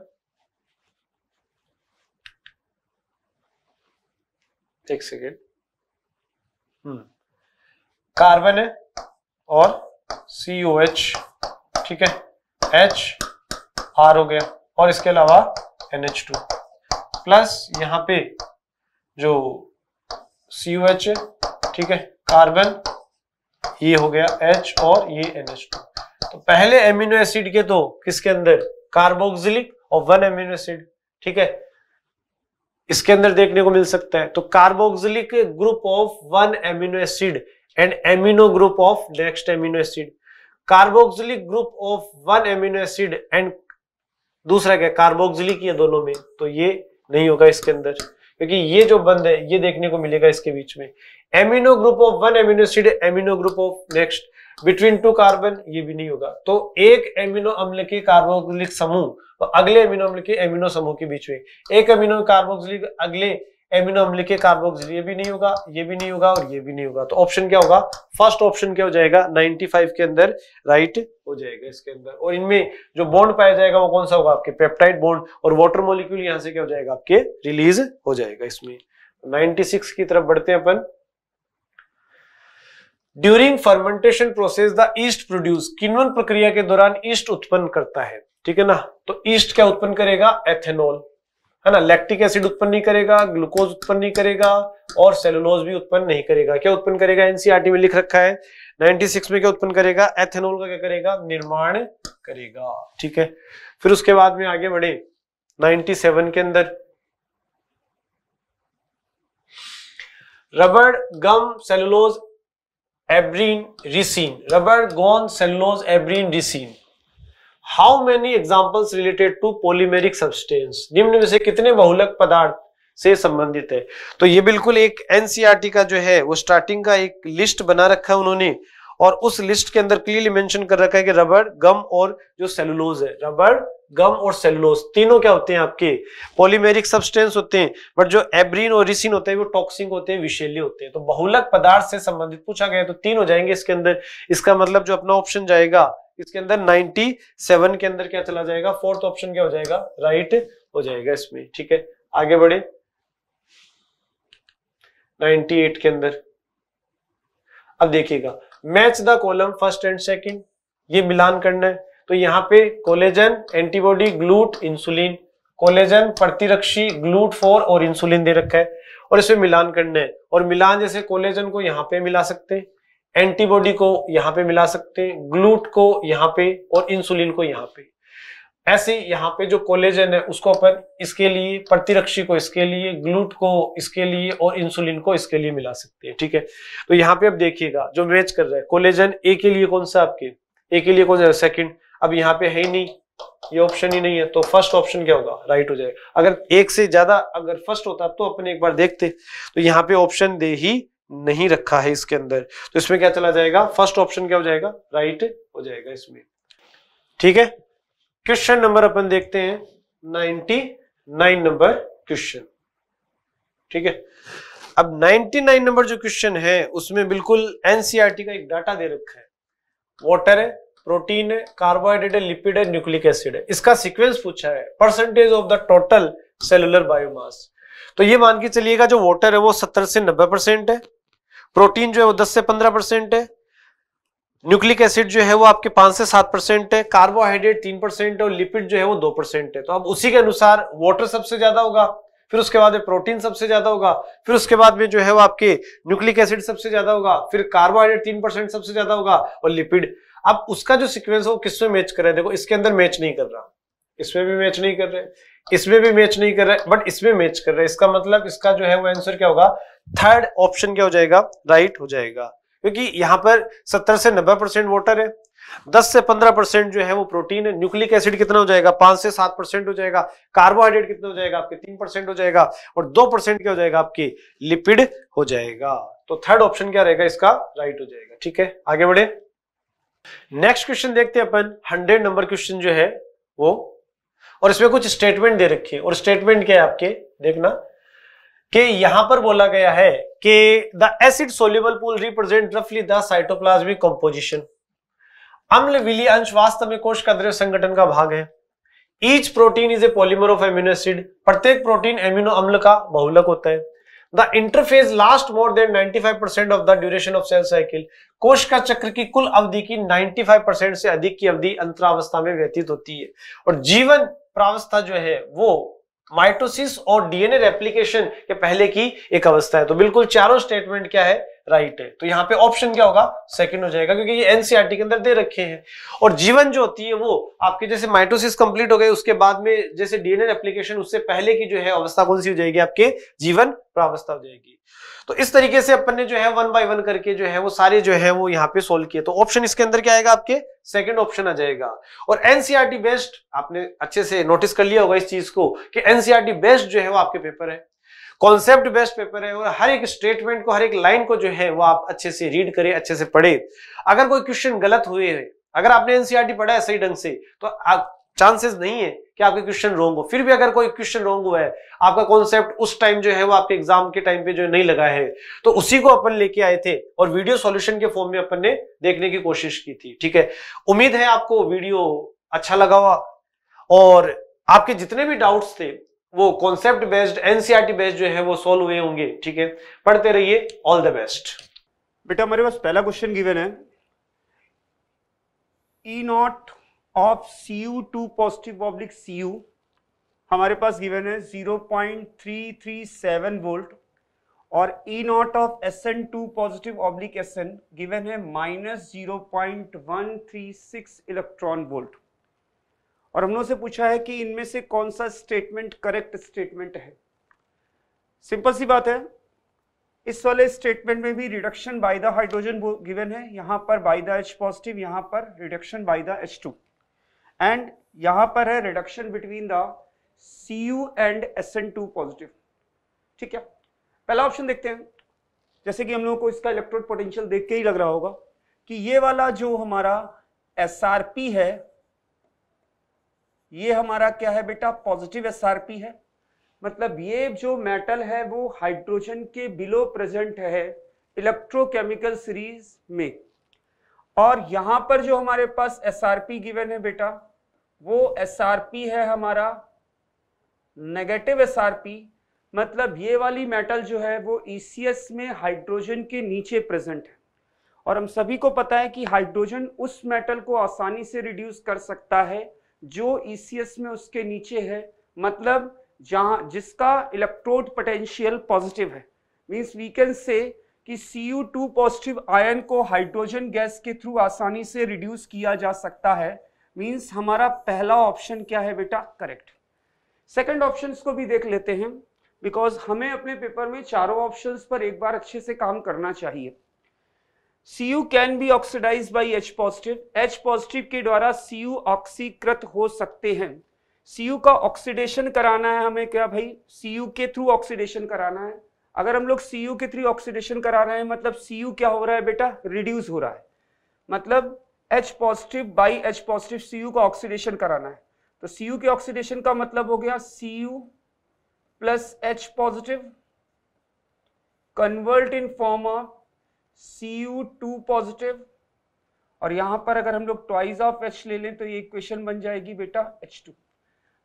एक सेकेंड हम्म कार्बन है और सी ओ एच ठीक है एच आर हो गया और इसके अलावा एनएच टू प्लस यहाँ पे जो सी एच ठीक है कार्बन ये हो गया एच और ये एनएच तो पहले एमिनो एसिड के तो किसके अंदर कार्बोक्सिलिक और वन एमिनो एसिड ठीक है इसके अंदर देखने को मिल सकता है तो carboxylic group of one amino acid and amino group of next amino acid carboxylic group of one amino acid and दूसरा क्या कार्बोक्सिलिक ये दोनों में तो ये नहीं होगा इसके अंदर क्योंकि ये जो बंद है ये देखने को मिलेगा इसके बीच में amino group of one amino acid amino group of next between two carbon ये भी नहीं होगा तो एक एमिनो अम्ल के कार्बोक्सिलिक समूह और अगले एमिनो अम्ल के एमिनो समूह के बीच में एक अमीनो कार्बोक्सिलिक अगले एमिनो अम्ल के कार्बोक्सिल ये भी नहीं होगा ये भी नहीं होगा और ये भी नहीं होगा तो ऑप्शन क्या होगा फर्स्ट ऑप्शन क्या हो जाएगा 95 के अंदर राइट हो जाएगा इसके अंदर और इनमें जो बॉन्ड पाया जाएगा वो कौन सा होगा आपके पेप्टाइड बॉन्ड और वाटर मोलिक्यूल यहां से क्या हो जाएगा आपके रिलीज हो जाएगा इसमें नाइनटी की तरफ बढ़ते हैं अपन during fermentation process the yeast produce किन्वन प्रक्रिया के दौरान ईस्ट उत्पन्न करता है ठीक है ना तो ईस्ट क्या उत्पन्न करेगा एथेनॉल है ना लैक्टिक एसिड उत्पन्न नहीं करेगा ग्लूकोज उत्पन्न नहीं करेगा और सेलुलोज भी उत्पन्न नहीं करेगा क्या उत्पन्न करेगा एनसीआरटी e में लिख रखा है 96 में क्या उत्पन्न करेगा एथेनॉल का क्या करेगा निर्माण करेगा ठीक है फिर उसके बाद में आगे बढ़े 97 के अंदर रबड़ गम सेलुलोज एब्रीन रिसीन रबड़ गोन cellulose abrin ricin how many examples related to polymeric substance निम्न में से कितने बहुलक पदार्थ से संबंधित है तो ये बिल्कुल एक एनसीआरटी e का जो है वो स्टार्टिंग का एक लिस्ट बना रखा है उन्होंने और उस लिस्ट के अंदर क्लियरली मेंशन कर रखा है कि रबर गम और जो सेलुलोज है रबर गम और सेलुलोज तीनों क्या होते हैं आपके पॉलीमेरिक सब्सटेंस होते हैं बट जो एब्रीन और रिसिन होते हैं वो टॉक्सिक होते हैं विषैले होते हैं तो बहुलक पदार्थ से संबंधित पूछा गया तो तीन हो जाएंगे इसके अंदर इसका मतलब जो अपना ऑप्शन जाएगा इसके अंदर 97 के अंदर क्या चला जाएगा फोर्थ ऑप्शन क्या हो जाएगा राइट हो जाएगा इसमें ठीक है आगे बढ़े 98 के अंदर अब देखिएगा match the column first and second ये मिलान करना है तो यहां पे collagen antibody GLUT insulin collagen प्रतिरक्षी ग्लूट फोर और इंसुलिन दे रखा है और इसमें मिलान करना है और मिलान जैसे कोलेजन को यहां पे मिला सकते हैं एंटीबॉडी को यहां पे मिला सकते हैं ग्लूट को यहां पे और इंसुलिन को यहां पे ऐसे यहाँ पे जो कोलेजन है उसको अपन इसके लिए प्रतिरक्षी को इसके लिए ग्लूट को इसके लिए और इंसुलिन को इसके लिए मिला सकते हैं ठीक है तो यहाँ पे अब देखिएगा जो मैच कर रहा है कोलेजन ए के लिए कौन सा आपके ए के लिए कौन सा सेकंड अब यहाँ पे है ही नहीं ये ऑप्शन ही नहीं है तो फर्स्ट ऑप्शन क्या होगा राइट हो जाएगा अगर एक से ज्यादा अगर फर्स्ट होता तो अपन एक बार देखते तो यहाँ पे ऑप्शन दे ही नहीं रखा है इसके अंदर तो इसमें क्या चला जाएगा फर्स्ट ऑप्शन क्या हो जाएगा राइट हो जाएगा इसमें ठीक है क्वेश्चन नंबर अपन देखते हैं नाइनटी नाइन नंबर क्वेश्चन ठीक है अब नाइनटी नाइन नंबर जो क्वेश्चन है उसमें बिल्कुल एनसीईआरटी e का एक डाटा दे रखा है वॉटर है प्रोटीन है कार्बोहाइड्रेट है लिपिड है न्यूक्लिक एसिड है इसका सिक्वेंस पूछा है percentage of the total cellular biomass तो ये मान के चलिएगा जो वाटर है वो 70 से 90 परसेंट है प्रोटीन जो है वो दस से पंद्रह परसेंट है न्यूक्लिक एसिड जो है वो आपके पांच से सात परसेंट है कार्बोहाइड्रेट तीन परसेंट और लिपिड जो है वो दो परसेंट है तो अब उसी के अनुसार वाटर सबसे ज्यादा होगा फिर उसके बाद में प्रोटीन सबसे ज्यादा होगा फिर उसके बाद में जो है वो आपके न्यूक्लिक एसिड सबसे ज्यादा होगा फिर कार्बोहाइड्रेट तीन परसेंट सबसे ज्यादा होगा और लिपिड अब उसका जो सिक्वेंस है वो किसमें मैच कर रहे हैं देखो इसके अंदर मैच नहीं कर रहा इसमें भी मैच नहीं कर रहे इसमें भी मैच नहीं कर रहा है बट इसमें मैच कर रहा है इसका मतलब इसका जो है वो आंसर क्या होगा थर्ड ऑप्शन क्या हो जाएगा राइट right हो जाएगा क्योंकि यहां पर सत्तर से नब्बे परसेंट वोटर है दस से पंद्रह परसेंट जो है वो प्रोटीन है न्यूक्लिक एसिड कितना हो जाएगा पांच से सात परसेंट हो जाएगा कार्बोहाइड्रेट कितना हो जाएगा आपके तीन परसेंट हो जाएगा और दो परसेंट क्या हो जाएगा आपकी लिपिड हो जाएगा तो थर्ड ऑप्शन क्या रहेगा इसका राइट हो जाएगा ठीक है आगे बढ़े नेक्स्ट क्वेश्चन देखते हैं अपन हंड्रेड नंबर क्वेश्चन जो है वो और इसमें कुछ स्टेटमेंट दे रखी है और स्टेटमेंट क्या है आपके देखना कि यहां पर बोला गया है कि the acid soluble pool represent रफली द साइटोप्लाज्मिक कंपोजिशन अम्ल विली अंश वास्तव में कोश का द्रव्य संगठन का भाग है each protein is a polymer of amino acid प्रत्येक प्रोटीन एम्यूनो अम्ल का बहुलक होता है the interphase last more than 95 percent of the duration of cell cycle कोश का चक्र की कुल अवधि की 95 परसेंट से अधिक की अवधि अंतरावस्था में व्यतीत होती है और जीवन प्रावस्था जो है वो माइटोसिस और डीएनए रेप्लिकेशन के पहले की एक अवस्था है तो बिल्कुल चारों स्टेटमेंट क्या है राइट है तो यहाँ पे ऑप्शन क्या होगा सेकंड हो जाएगा क्योंकि ये एनसीआरटी e के अंदर दे रखे हैं और जीवन जो होती है वो आपके जैसे माइटोसिस कंप्लीट हो गए उसके बाद में जैसे डीएनए एप्लीकेशन उससे पहले की जो है अवस्था कौन सी हो जाएगी आपके जीवन प्रावस्था हो जाएगी तो इस तरीके से अपन ने जो है वन बाय वन करके जो है वो सारे जो है वो यहाँ पे सोल्व किए तो ऑप्शन इसके अंदर क्या आएगा आपके सेकंड ऑप्शन आ जाएगा और एनसीआरटी बेस्ड e आपने अच्छे से नोटिस कर लिया होगा इस चीज को कि एनसीआरटी बेस्ड e जो है वो आपके पेपर है कॉन्सेप्ट बेस्ड पेपर है और हर एक स्टेटमेंट को हर एक लाइन को जो है वो आप अच्छे से रीड करें अच्छे से पढ़े अगर कोई क्वेश्चन गलत हुए हैं अगर आपने एनसीआरटी e पढ़ा है सही ढंग से तो चांसेस नहीं है कि आपके क्वेश्चन रॉन्ग हो फिर भी अगर कोई क्वेश्चन रोंग हुआ है आपका कॉन्सेप्ट उस टाइम जो है वो आपके एग्जाम के टाइम पे जो नहीं लगा है तो उसी को अपन लेके आए थे और वीडियो सॉल्यूशन के फॉर्म में अपन ने देखने की कोशिश की थी ठीक है उम्मीद है आपको वीडियो अच्छा लगा हुआ और आपके जितने भी डाउट्स थे वो कॉन्सेप्ट बेस्ड एनसीआरटी बेस्ड जो है वो सोल्व हुए होंगे ठीक है पढ़ते रहिए ऑल द बेस्ट बेटा हमारे पास पहला क्वेश्चन गिवन है E not of C U two positive oblique C U हमारे पास गिवन है zero point three three seven volt और E not of S N two positive oblique S N given है minus zero point one three six electron volt और हमने उसे पूछा है कि इनमें से कौन सा स्टेटमेंट करेक्ट स्टेटमेंट है सिंपल सी बात है इस वाले स्टेटमेंट में भी reduction by the hydrogen given है यहां पर बाय द एच पॉजिटिव यहां पर reduction by the H two and यहां पर है reduction between the C U and S N two positive ठीक है पहला ऑप्शन देखते हैं जैसे कि हम लोगों को इसका इलेक्ट्रोड पोटेंशियल देख के ही लग रहा होगा कि ये वाला जो हमारा एस आर पी है ये हमारा क्या है बेटा पॉजिटिव एस है मतलब ये जो मेटल है वो हाइड्रोजन के बिलो प्रेजेंट है इलेक्ट्रोकेमिकल सीरीज में और यहां पर जो हमारे पास एस गिवन है बेटा वो एस है हमारा नेगेटिव एस मतलब ये वाली मेटल जो है वो ईसीएस e में हाइड्रोजन के नीचे प्रेजेंट है और हम सभी को पता है कि हाइड्रोजन उस मेटल को आसानी से रिड्यूस कर सकता है जो ईसीएस e में उसके नीचे है मतलब जहां जिसका इलेक्ट्रोड पोटेंशियल पॉजिटिव है मीन्स वी कैन से कि Cu2 पॉजिटिव आयन को हाइड्रोजन गैस के थ्रू आसानी से रिड्यूस किया जा सकता है मीन्स हमारा पहला ऑप्शन क्या है बेटा करेक्ट सेकंड ऑप्शंस को भी देख लेते हैं बिकॉज हमें अपने पेपर में चारों ऑप्शंस पर एक बार अच्छे से काम करना चाहिए C U can be oxidise by H positive H positive के द्वारा सी यू ऑक्सीकृत हो सकते हैं सी यू का ऑक्सीडेशन कराना है हमें क्या भाई सी यू के थ्रू ऑक्सीडेशन कराना है अगर हम लोग सी यू के थ्रू ऑक्सीडेशन करा रहे हैं मतलब सी यू क्या हो रहा है बेटा रिड्यूस हो रहा है मतलब H positive by H positive C U का ऑक्सीडेशन कराना है तो सी यू के ऑक्सीडेशन का मतलब हो गया C U plus H positive convert in form of C U two positive और यहां पर अगर हम लोग ट्वाइस ऑफ एच ले लें तो ये इक्वेशन बन जाएगी बेटा एच टू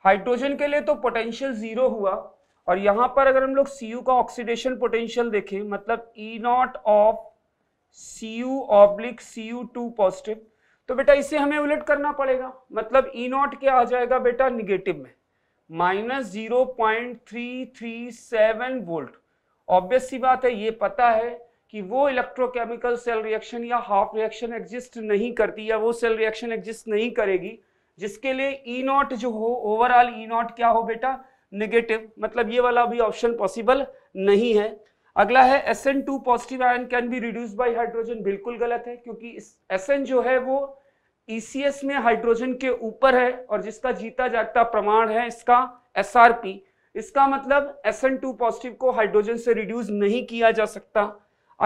हाइड्रोजन के लिए तो पोटेंशियल जीरो हुआ और यहां पर अगर हम लोग सी यू का ऑक्सीडेशन पोटेंशियल देखें मतलब E not of C U oblique C U two positive तो बेटा इसे हमें उलट करना पड़ेगा मतलब ई e नॉट क्या आ जाएगा बेटा निगेटिव में minus zero point three three seven volt obvious सी बात है ये पता है कि वो इलेक्ट्रोकेमिकल सेल रिएक्शन या हाफ रिएक्शन एग्जिस्ट नहीं करती या वो सेल रिएक्शन एग्जिस्ट नहीं करेगी जिसके लिए ई e नॉट जो हो ओवरऑल ई नॉट क्या हो बेटा नेगेटिव मतलब ये वाला भी ऑप्शन पॉसिबल नहीं है अगला है S N two positive ion can be reduce by hydrogen बिल्कुल गलत है क्योंकि एस एन जो है वो ई सी एस में हाइड्रोजन के ऊपर है और जिसका जीता जागता प्रमाण है इसका एस आर पी इसका मतलब एस एन टू पॉजिटिव को हाइड्रोजन से रिड्यूस नहीं किया जा सकता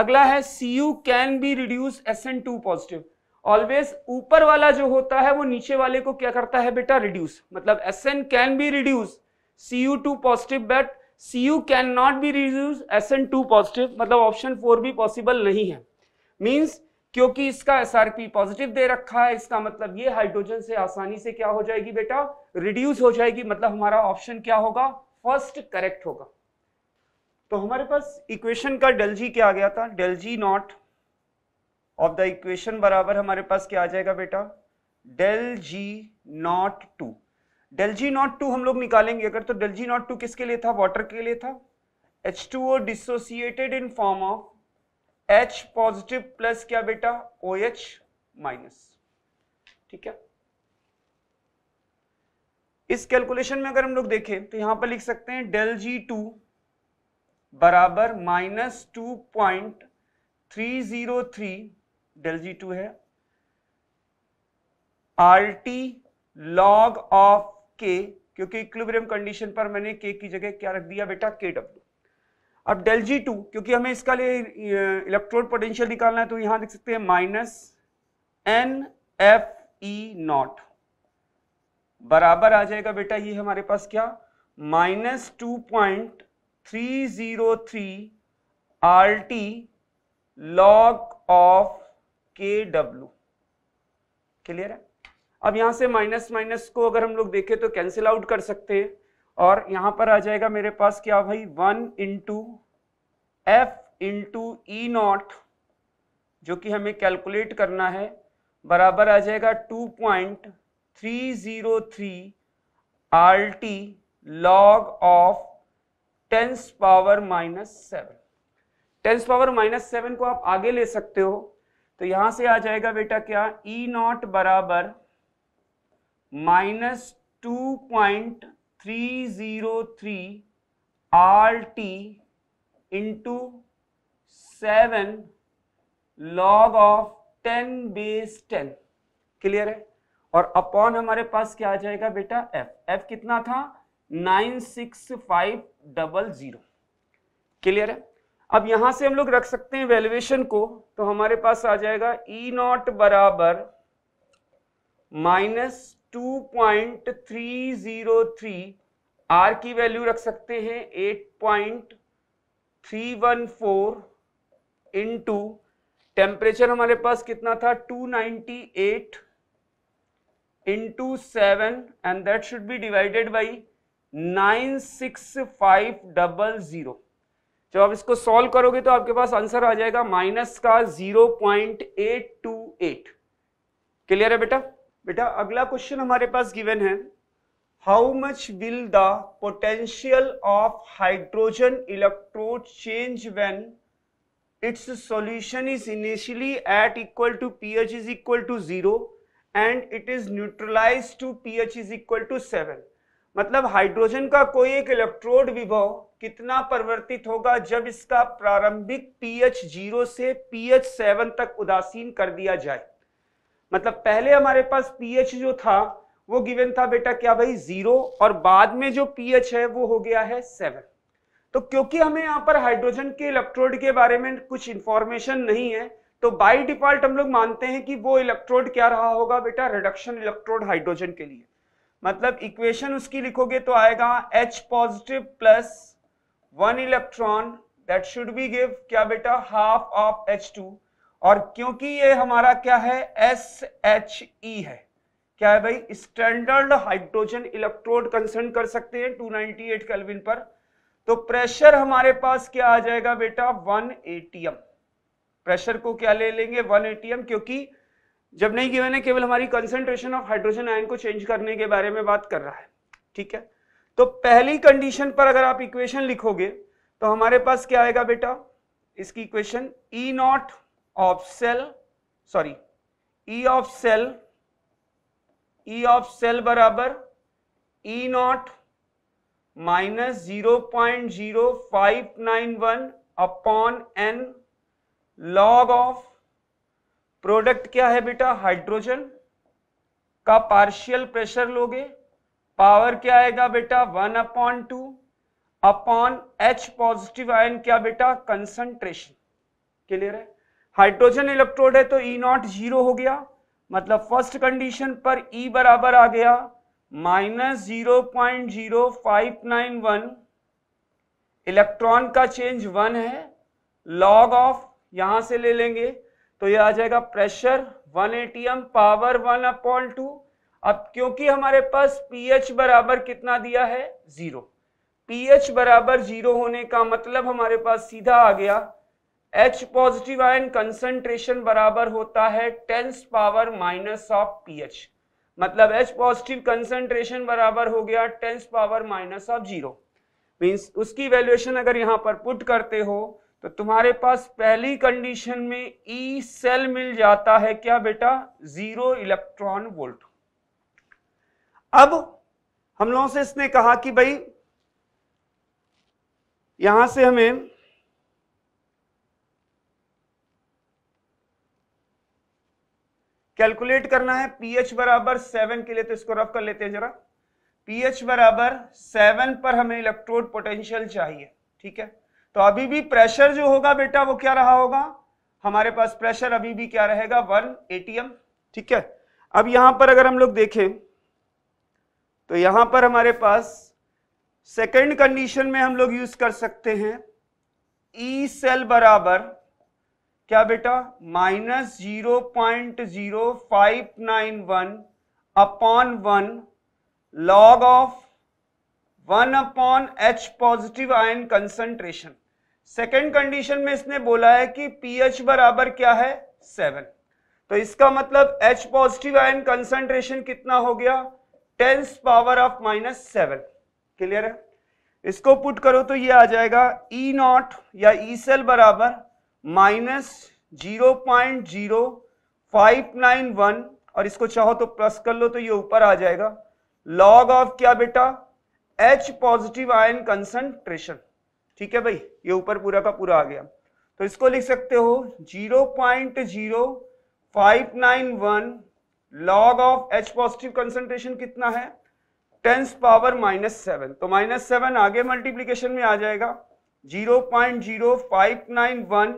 अगला है C U can be reduce S N two positive always ऊपर वाला जो होता है वो नीचे वाले को क्या करता है बेटा रिड्यूस मतलब S N can be reduce C U two positive but C U can not be reduce S N two positive मतलब ऑप्शन फोर भी पॉसिबल नहीं है मीन्स क्योंकि इसका एस आर पी पॉजिटिव दे रखा है इसका मतलब ये हाइड्रोजन से आसानी से क्या हो जाएगी बेटा रिड्यूस हो जाएगी मतलब हमारा ऑप्शन क्या होगा फर्स्ट करेक्ट होगा तो हमारे पास इक्वेशन का डेल जी क्या आ गया था del G not of the equation बराबर हमारे पास क्या आ जाएगा बेटा del G not two del G not two हम लोग निकालेंगे अगर तो डेल जी नॉट टू किसके लिए था वाटर के लिए था H two O dissociated in form of H positive plus क्या बेटा ओ एच माइनस ठीक है इस कैलकुलेशन में अगर हम लोग देखें तो यहां पर लिख सकते हैं डेल जी टू बराबर minus two point three zero three del G two है R T log of K क्योंकि इक्विलिब्रियम कंडीशन पर मैंने के की जगह क्या रख दिया बेटा के डब्ल्यू अब डेल जी टू क्योंकि हमें इसका लिए इलेक्ट्रोड पोटेंशियल निकालना है तो यहां देख सकते हैं minus N F E not बराबर आ जाएगा बेटा ये हमारे पास क्या minus two point three zero three R T log of K W clear है अब यहां से माइनस माइनस को अगर हम लोग देखें तो कैंसिल आउट कर सकते हैं और यहां पर आ जाएगा मेरे पास क्या भाई one into F into E not जो कि हमें कैलकुलेट करना है बराबर आ जाएगा two point three zero three R T log of tens power minus seven tens power minus seven को आप आगे ले सकते हो तो यहां से आ जाएगा बेटा क्या ई e नॉट बराबर minus two point three zero three R T into seven log of ten base ten clear है और अपॉन हमारे पास क्या आ जाएगा बेटा एफ एफ कितना था nine six five double zero clear है अब यहां से हम लोग रख सकते हैं वैल्यूएशन को तो हमारे पास आ जाएगा ई e नॉट बराबर minus two point three zero three R की वैल्यू रख सकते हैं eight point three one four into temperature हमारे पास कितना था two ninety eight into seven and that should be divided by nine six five double zero जब आप इसको सॉल्व करोगे तो आपके पास आंसर आ जाएगा माइनस का zero point eight two eight clear है बेटा बेटा अगला क्वेश्चन हमारे पास गिवन है how much will the potential of hydrogen electrode change when its solution is initially at equal to pH is equal to 0 and it is neutralized to pH is equal to seven मतलब hydrogen का कोई एक electrode विभव कितना परिवर्तित होगा जब इसका प्रारंभिक पीएच जीरो से पीएच सेवन तक उदासीन कर दिया जाए मतलब पहले हमारे पास पीएच जो था वो गिवन था बेटा क्या भाई जीरो और बाद में जो पीएच है वो हो गया है सेवन तो क्योंकि हमें यहाँ पर हाइड्रोजन के इलेक्ट्रोड के बारे में कुछ इंफॉर्मेशन नहीं है तो बाई डिफॉल्ट हम लोग मानते हैं कि वो इलेक्ट्रोड क्या रहा होगा बेटा रिडक्शन इलेक्ट्रोड हाइड्रोजन के लिए मतलब इक्वेशन उसकी लिखोगे तो आएगा H positive plus one electron that should be give क्या बेटा हाफ ऑफ H2 और क्योंकि ये हमारा क्या है एस एच ई है क्या है भाई स्टैंडर्ड हाइड्रोजन इलेक्ट्रोड कंसर्न कर सकते हैं 298 केल्विन पर तो प्रेशर हमारे पास क्या आ जाएगा बेटा 1 एटीएम प्रेशर को क्या ले लेंगे 1 एटीएम क्योंकि जब नहीं गिवन है केवल हमारी कंसेंट्रेशन ऑफ हाइड्रोजन आयन को चेंज करने के बारे में बात कर रहा है ठीक है तो पहली कंडीशन पर अगर आप इक्वेशन लिखोगे तो हमारे पास क्या आएगा बेटा इसकी equation E not of cell sorry E of cell E of cell बराबर E not minus zero point zero five nine one upon N log of product क्या है बेटा हाइड्रोजन का पार्शियल प्रेशर लोगे पावर क्या आएगा बेटा one upon two upon H positive ion क्या बेटा कंसंट्रेशन क्लियर है हाइड्रोजन इलेक्ट्रोड है तो ई नॉट जीरो हो गया मतलब फर्स्ट कंडीशन पर ई e बराबर आ गया minus zero point zero five nine one electron का चेंज वन है लॉग ऑफ यहां से ले लेंगे तो ये आ जाएगा pressure one ATM power one upon two अब क्योंकि हमारे पास पीएच बराबर कितना दिया है जीरो पीएच बराबर जीरो होने का मतलब हमारे पास सीधा आ गया एच पॉजिटिव आयन कंसंट्रेशन बराबर होता है tens power minus of pH मतलब एच पॉजिटिव कंसंट्रेशन बराबर हो गया tens power minus of zero means उसकी वैल्यूएशन अगर यहां पर पुट करते हो तो तुम्हारे पास पहली कंडीशन में ई e सेल मिल जाता है क्या बेटा जीरो इलेक्ट्रॉन वोल्ट अब हम लोगों से इसने कहा कि भाई यहां से हमें कैलकुलेट करना है पीएच बराबर सेवन के लिए तो इसको रफ कर लेते हैं जरा पीएच बराबर सेवन पर हमें इलेक्ट्रोड पोटेंशियल चाहिए ठीक है तो अभी भी प्रेशर जो होगा बेटा वो क्या रहा होगा हमारे पास प्रेशर अभी भी क्या रहेगा वन एटीएम ठीक है अब यहां पर अगर हम लोग देखें तो यहां पर हमारे पास सेकेंड कंडीशन में हम लोग यूज कर सकते हैं ई e सेल बराबर क्या बेटा minus zero point zero five nine one upon one log of one upon H positive ion concentration second condition में इसने बोला है कि पीएच बराबर क्या है सेवन तो इसका मतलब एच पॉजिटिव आयन कंसंट्रेशन कितना हो गया tens power of minus seven clear है इसको पुट करो तो ये आ जाएगा ई e नॉट या ई e सेल बराबर minus zero point zero five nine one और इसको चाहो तो प्लस कर लो तो ये ऊपर आ जाएगा लॉग ऑफ क्या बेटा एच पॉजिटिव आयन कंसंट्रेशन ठीक है भाई ये ऊपर पूरा का पूरा आ गया तो इसको लिख सकते हो zero point zero five nine one log of H positive concentration कितना है टेंस पावर माइनस सेवन तो माइनस सेवन आगे मल्टीप्लीकेशन में आ जाएगा zero point zero five nine one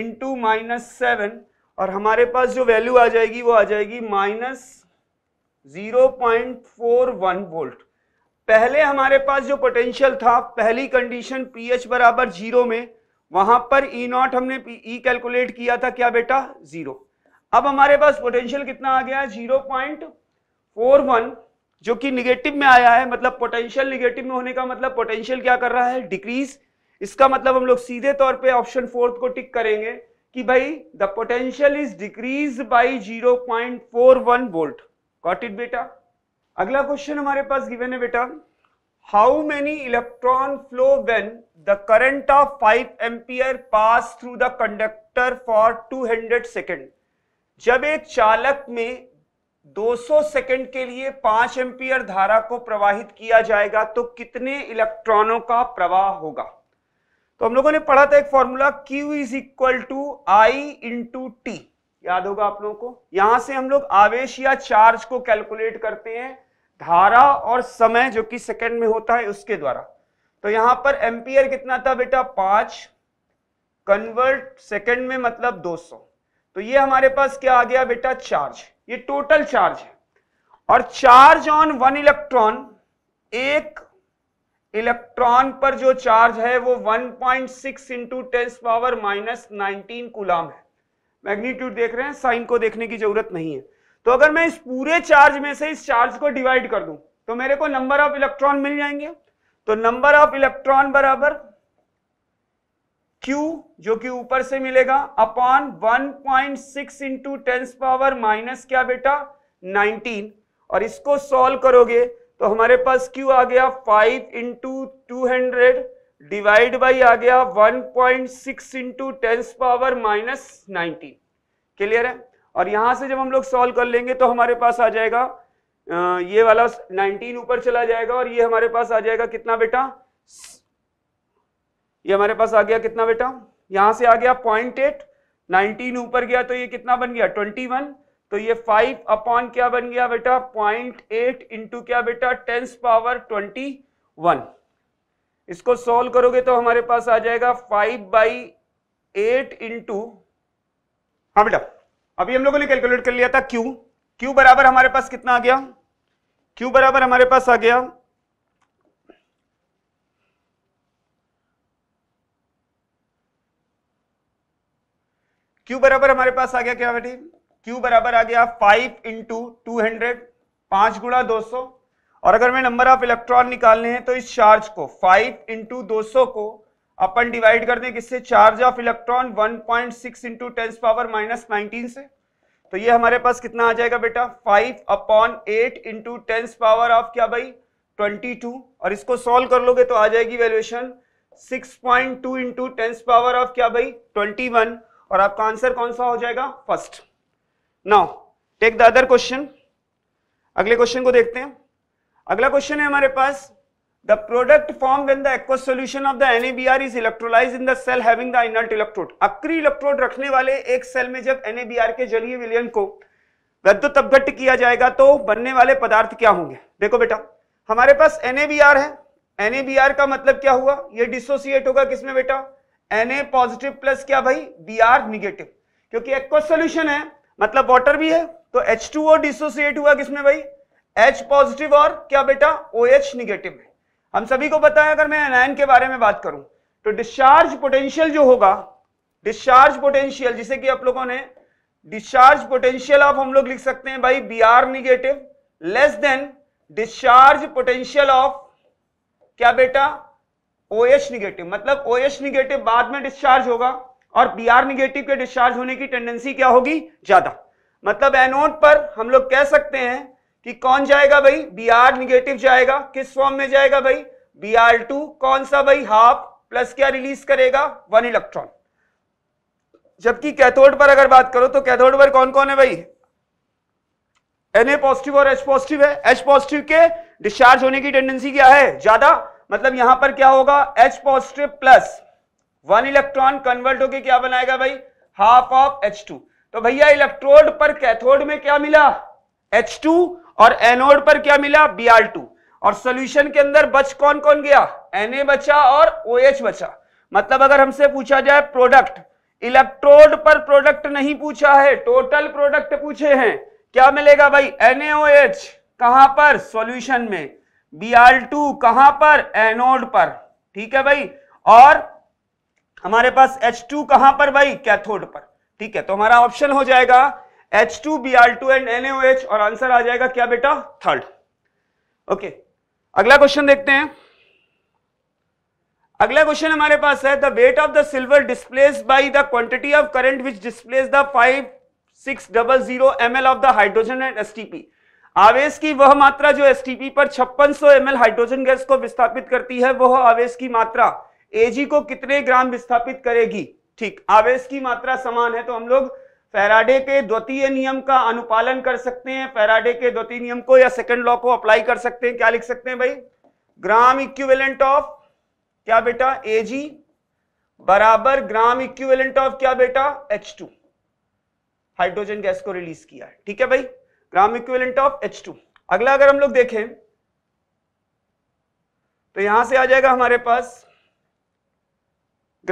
into minus seven और हमारे पास जो वैल्यू आ जाएगी वो आ जाएगी minus zero point four one volt पहले हमारे पास जो पोटेंशियल था पहली कंडीशन पीएच बराबर जीरो में वहां पर ई e नॉट हमने ई कैलकुलेट e किया था क्या बेटा जीरो अब हमारे पास पोटेंशियल कितना आ गया जीरो पॉइंट फोर वन जो कि निगेटिव में आया है मतलब पोटेंशियल निगेटिव में होने का मतलब पोटेंशियल क्या कर रहा है डिक्रीज इसका मतलब हम लोग सीधे तौर पे ऑप्शन फोर्थ को टिक करेंगे कि भाई the potential is decrease by zero point four one volt got it बेटा अगला क्वेश्चन हमारे पास गिवन है बेटा how many electron flow when the current of five ampere pass through the conductor for hundred second जब एक चालक में 200 सेकंड के लिए 5 एम्पियर धारा को प्रवाहित किया जाएगा तो कितने इलेक्ट्रॉनों का प्रवाह होगा तो हम लोगों ने पढ़ा था एक formula Q is equal to I into T याद होगा आप लोगों को यहां से हम लोग आवेश या चार्ज को कैलकुलेट करते हैं धारा और समय जो कि सेकंड में होता है उसके द्वारा तो यहां पर एम्पियर कितना था बेटा पांच कन्वर्ट सेकंड में मतलब 200 तो ये हमारे पास क्या आ गया बेटा चार्ज ये टोटल चार्ज है और चार्ज ऑन वन इलेक्ट्रॉन एक इलेक्ट्रॉन पर जो चार्ज है वो 1.6 point six into tens power minus nineteen coulomb है मैग्नीट्यूड देख रहे हैं साइन को देखने की जरूरत नहीं है तो अगर मैं इस पूरे चार्ज में से इस चार्ज को डिवाइड कर दूं तो मेरे को नंबर ऑफ इलेक्ट्रॉन मिल जाएंगे तो नंबर ऑफ इलेक्ट्रॉन बराबर Q जो कि ऊपर से मिलेगा upon 1.6 point six into tens power minus क्या बेटा 19 और इसको सॉल्व करोगे तो हमारे पास Q आ गया 5 इंटू टू डिवाइड बाई आ गया 1.6 point six into power minus nineteen clear है और यहां से जब हम लोग सॉल्व कर लेंगे तो हमारे पास आ जाएगा ये वाला 19 ऊपर चला जाएगा और ये हमारे पास आ जाएगा कितना बेटा ये हमारे पास आ गया कितना बेटा यहां से आ गया पॉइंट एट नाइनटीन ऊपर गया तो ये कितना बन गया 21 तो ये 5 अपॉन क्या बन गया बेटा पॉइंट एट इंटू क्या बेटा टेंस पावर 21 इसको सॉल्व करोगे तो हमारे पास आ जाएगा 5 बाई एट इंटू हाँ बेटा अभी हम लोगों ने कैलकुलेट कर लिया था क्यू क्यू बराबर हमारे पास कितना आ गया क्यू बराबर हमारे पास आ गया क्यू बराबर हमारे पास आ गया क्या बेटी क्यू बराबर आ गया फाइव इंटू टू हंड्रेड पांच गुणा दो सौ और अगर मैं नंबर ऑफ इलेक्ट्रॉन निकालने हैं तो इस चार्ज को फाइव इंटू दो सौ को अपन डिवाइड कर दें किससे charge of electron 1.6 point six into tens power minus nineteen से तो ये हमारे पास कितना आ जाएगा बेटा 5 upon eight into tens power of क्या भाई 22 और इसको सॉल्व कर लोगे तो आ जाएगी valuation 6.2 point two into tens power of क्या भाई 21 और आपका आंसर कौन सा हो जाएगा first now take the other question अगले क्वेश्चन को देखते हैं अगला क्वेश्चन है हमारे पास The product formed when the aqueous solution of the NaBr is electrolyzed in the cell having the inert electrode. अक्री इलेक्ट्रोड रखने वाले एक सेल में जब NaBr के जलीय विलयन को विद्युत अवघट किया जाएगा तो बनने वाले पदार्थ क्या होंगे देखो बेटा हमारे पास NaBr है NaBr का मतलब क्या हुआ ये डिसोसिएट होगा किसमें बेटा Na पॉजिटिव प्लस क्या भाई Br निगेटिव क्योंकि एक्वस सोल्यूशन है मतलब वाटर भी है तो H2O डिसोसिएट हुआ किसमें भाई H पॉजिटिव और क्या बेटा OH निगेटिव है हम सभी को पता है अगर मैं एनायन के बारे में बात करूं तो डिस्चार्ज पोटेंशियल जो होगा डिस्चार्ज पोटेंशियल जिसे कि आप लोगों ने डिस्चार्ज पोटेंशियल आप हम लोग लिख सकते हैं भाई B R negative less than discharge potential of क्या बेटा ओ एच निगेटिव मतलब ओ एच निगेटिव बाद में डिस्चार्ज होगा और बी आर निगेटिव के डिस्चार्ज होने की टेंडेंसी क्या होगी ज्यादा मतलब एनोड पर हम लोग कह सकते हैं कि कौन जाएगा भाई बी आर निगेटिव जाएगा किस फॉर्म में जाएगा भाई बी आर टू कौन सा भाई हाफ प्लस क्या रिलीज करेगा वन इलेक्ट्रॉन जबकि कैथोड पर अगर बात करो तो कैथोड पर कौन कौन है भाई Na पॉजिटिव और एच पॉजिटिव है एच पॉजिटिव के डिस्चार्ज होने की टेंडेंसी क्या है ज्यादा मतलब यहां पर क्या होगा H positive plus one electron convert होके क्या बनाएगा भाई हाफ ऑफ टू तो भैया इलेक्ट्रोड पर कैथोड में क्या मिला H2 और एनोड पर क्या मिला बी आर टू और सोल्यूशन के अंदर बच कौन कौन गया ए बचा और ओ OH बचा मतलब अगर हमसे पूछा जाए प्रोडक्ट इलेक्ट्रोड पर प्रोडक्ट नहीं पूछा है टोटल प्रोडक्ट पूछे हैं क्या मिलेगा भाई एच कहां पर सॉल्यूशन में टू कहां पर एनोड पर ठीक है भाई और हमारे पास H2 कहां पर भाई कैथोड पर ठीक है तो हमारा ऑप्शन हो जाएगा H two B R two and N और आंसर आ जाएगा क्या बेटा थर्ड ओके अगला क्वेश्चन देखते हैं अगला क्वेश्चन हमारे पास है the weight of the silver displace by the quantity of current which displace the five six double zero M of the hydrogen and TP आवेश की वह मात्रा जो एसटीपी पर 5600 एल हाइड्रोजन गैस को विस्थापित करती है वह आवेश की मात्रा एजी को कितने ग्राम विस्थापित करेगी ठीक आवेश की मात्रा समान है तो हम लोग पैराडे के द्वितीय नियम का अनुपालन कर सकते हैं पैराडे के द्वितीय नियम को या सेकंड लॉ को अप्लाई कर सकते हैं क्या लिख सकते हैं भाई ग्राम इक्विवेलेंट ऑफ क्या बेटा एजी बराबर ग्राम इक्विवेलेंट ऑफ क्या बेटा H2 हाइड्रोजन गैस को रिलीज किया है ठीक है भाई ग्राम इक्विवेलेंट ऑफ H2 अगला अगर हम लोग देखें तो यहां से आ जाएगा हमारे पास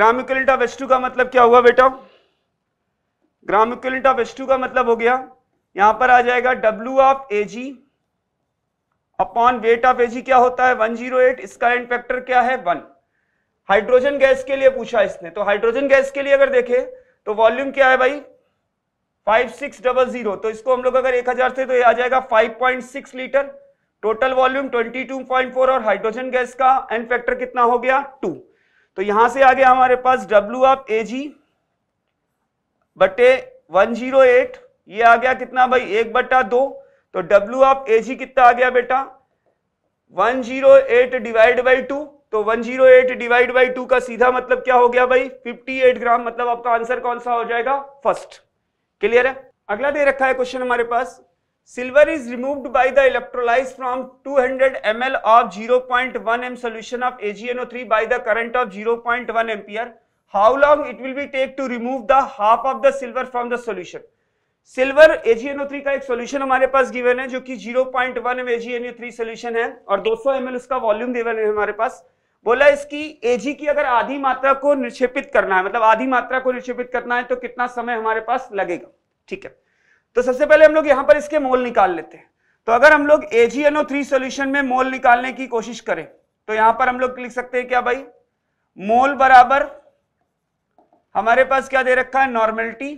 ग्राम इक्विवेलेंट ऑफ H2 का मतलब क्या हुआ बेटा gram equivalent of S two का मतलब हो गया यहां पर आ जाएगा W of A G upon weight of A G क्या होता है 108 इसका एंड फैक्टर क्या है वन हाइड्रोजन गैस के लिए पूछा इसने तो हाइड्रोजन गैस के लिए अगर देखे तो वॉल्यूम क्या है भाई फाइव सिक्स डबल जीरो तो इसको हम लोग अगर एक हजार से तो ये आ जाएगा five point six litre total volume twenty two point four और हाइड्रोजन गैस का एंड फैक्टर कितना हो गया टू तो यहां से आ गया हमारे पास डब्ल्यू ऑफ ए जी बटे 108 ये आ गया कितना भाई एक बटा दो तो डब्ल्यू आप ए जी कितना आ गया बेटा 108 डिवाइड बाई टू तो 108 डिवाइड बाई टू का सीधा मतलब क्या हो गया भाई 58 ग्राम मतलब आपका आंसर कौन सा हो जाएगा फर्स्ट क्लियर है अगला दे रखा है क्वेश्चन हमारे पास silver is removed by the electrolyse from 200 M solution of AgNO three by the current of zero point one ampere how long it will be take to remove the half of the silver from the solution silver AgNO3 e का एक solution हमारे पास given है जो कि 0.1 M AgNO3 solution है और 200 सौ एम उसका वॉल्यूम गिवन है हमारे पास बोला इसकी Ag e की अगर आधी मात्रा को निक्षेपित करना है मतलब आधी मात्रा को निक्षेपित करना है तो कितना समय हमारे पास लगेगा ठीक है तो सबसे पहले हम लोग यहां पर इसके मोल निकाल लेते हैं तो अगर हम लोग AgNO3 e सॉल्यूशन में मोल निकालने की कोशिश करें तो यहां पर हम लोग लिख सकते हैं क्या भाई मोल बराबर हमारे पास क्या दे रखा है नॉर्मेलिटी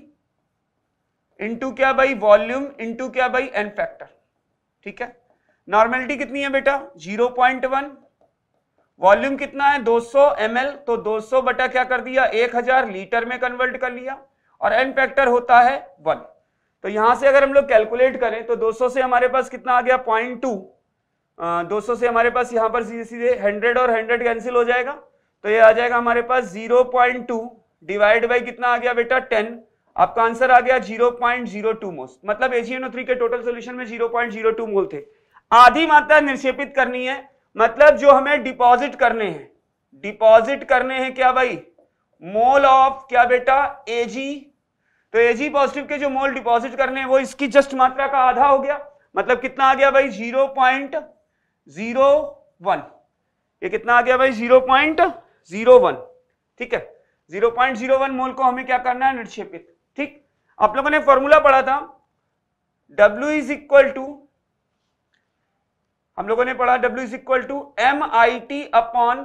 इंटू क्या भाई वॉल्यूम इंटू क्या भाई एन फैक्टर ठीक है नॉर्मेलिटी कितनी है बेटा 0.1 वॉल्यूम कितना है 200 सौ तो 200 सौ बटा क्या कर दिया 1000 लीटर में कन्वर्ट कर लिया और एन फैक्टर होता है वन तो यहां से अगर हम लोग कैलकुलेट करें तो 200 से हमारे पास कितना आ गया पॉइंट टू दो से हमारे पास यहां पर सीधे सीधे हंड्रेड और हंड्रेड कैंसिल हो जाएगा तो ये आ जाएगा हमारे पास zero point two divide by कितना आ गया बेटा टेन आपका आंसर आ गया zero point zero two mole मतलब एजीएनओ थ्री के टोटल सोल्यूशन में zero point zero two mole थे आधी मात्रा निक्षेपित करनी है मतलब जो हमें डिपॉजिट करने हैं डिपॉजिट करने हैं क्या भाई मोल ऑफ क्या बेटा एजी तो एजी पॉजिटिव के जो मोल डिपॉजिट करने हैं वो इसकी जस्ट मात्रा का आधा हो गया मतलब कितना आ गया भाई जीरो पॉइंट जीरो वन ये कितना आ गया भाई जीरो पॉइंट जीरो वन ठीक है 0.01 मोल को हमें क्या करना है निक्षेपित ठीक आप लोगों ने फॉर्मूला पढ़ा था W इज इक्वल टू हम लोगों ने पढ़ा W is equal to M I T upon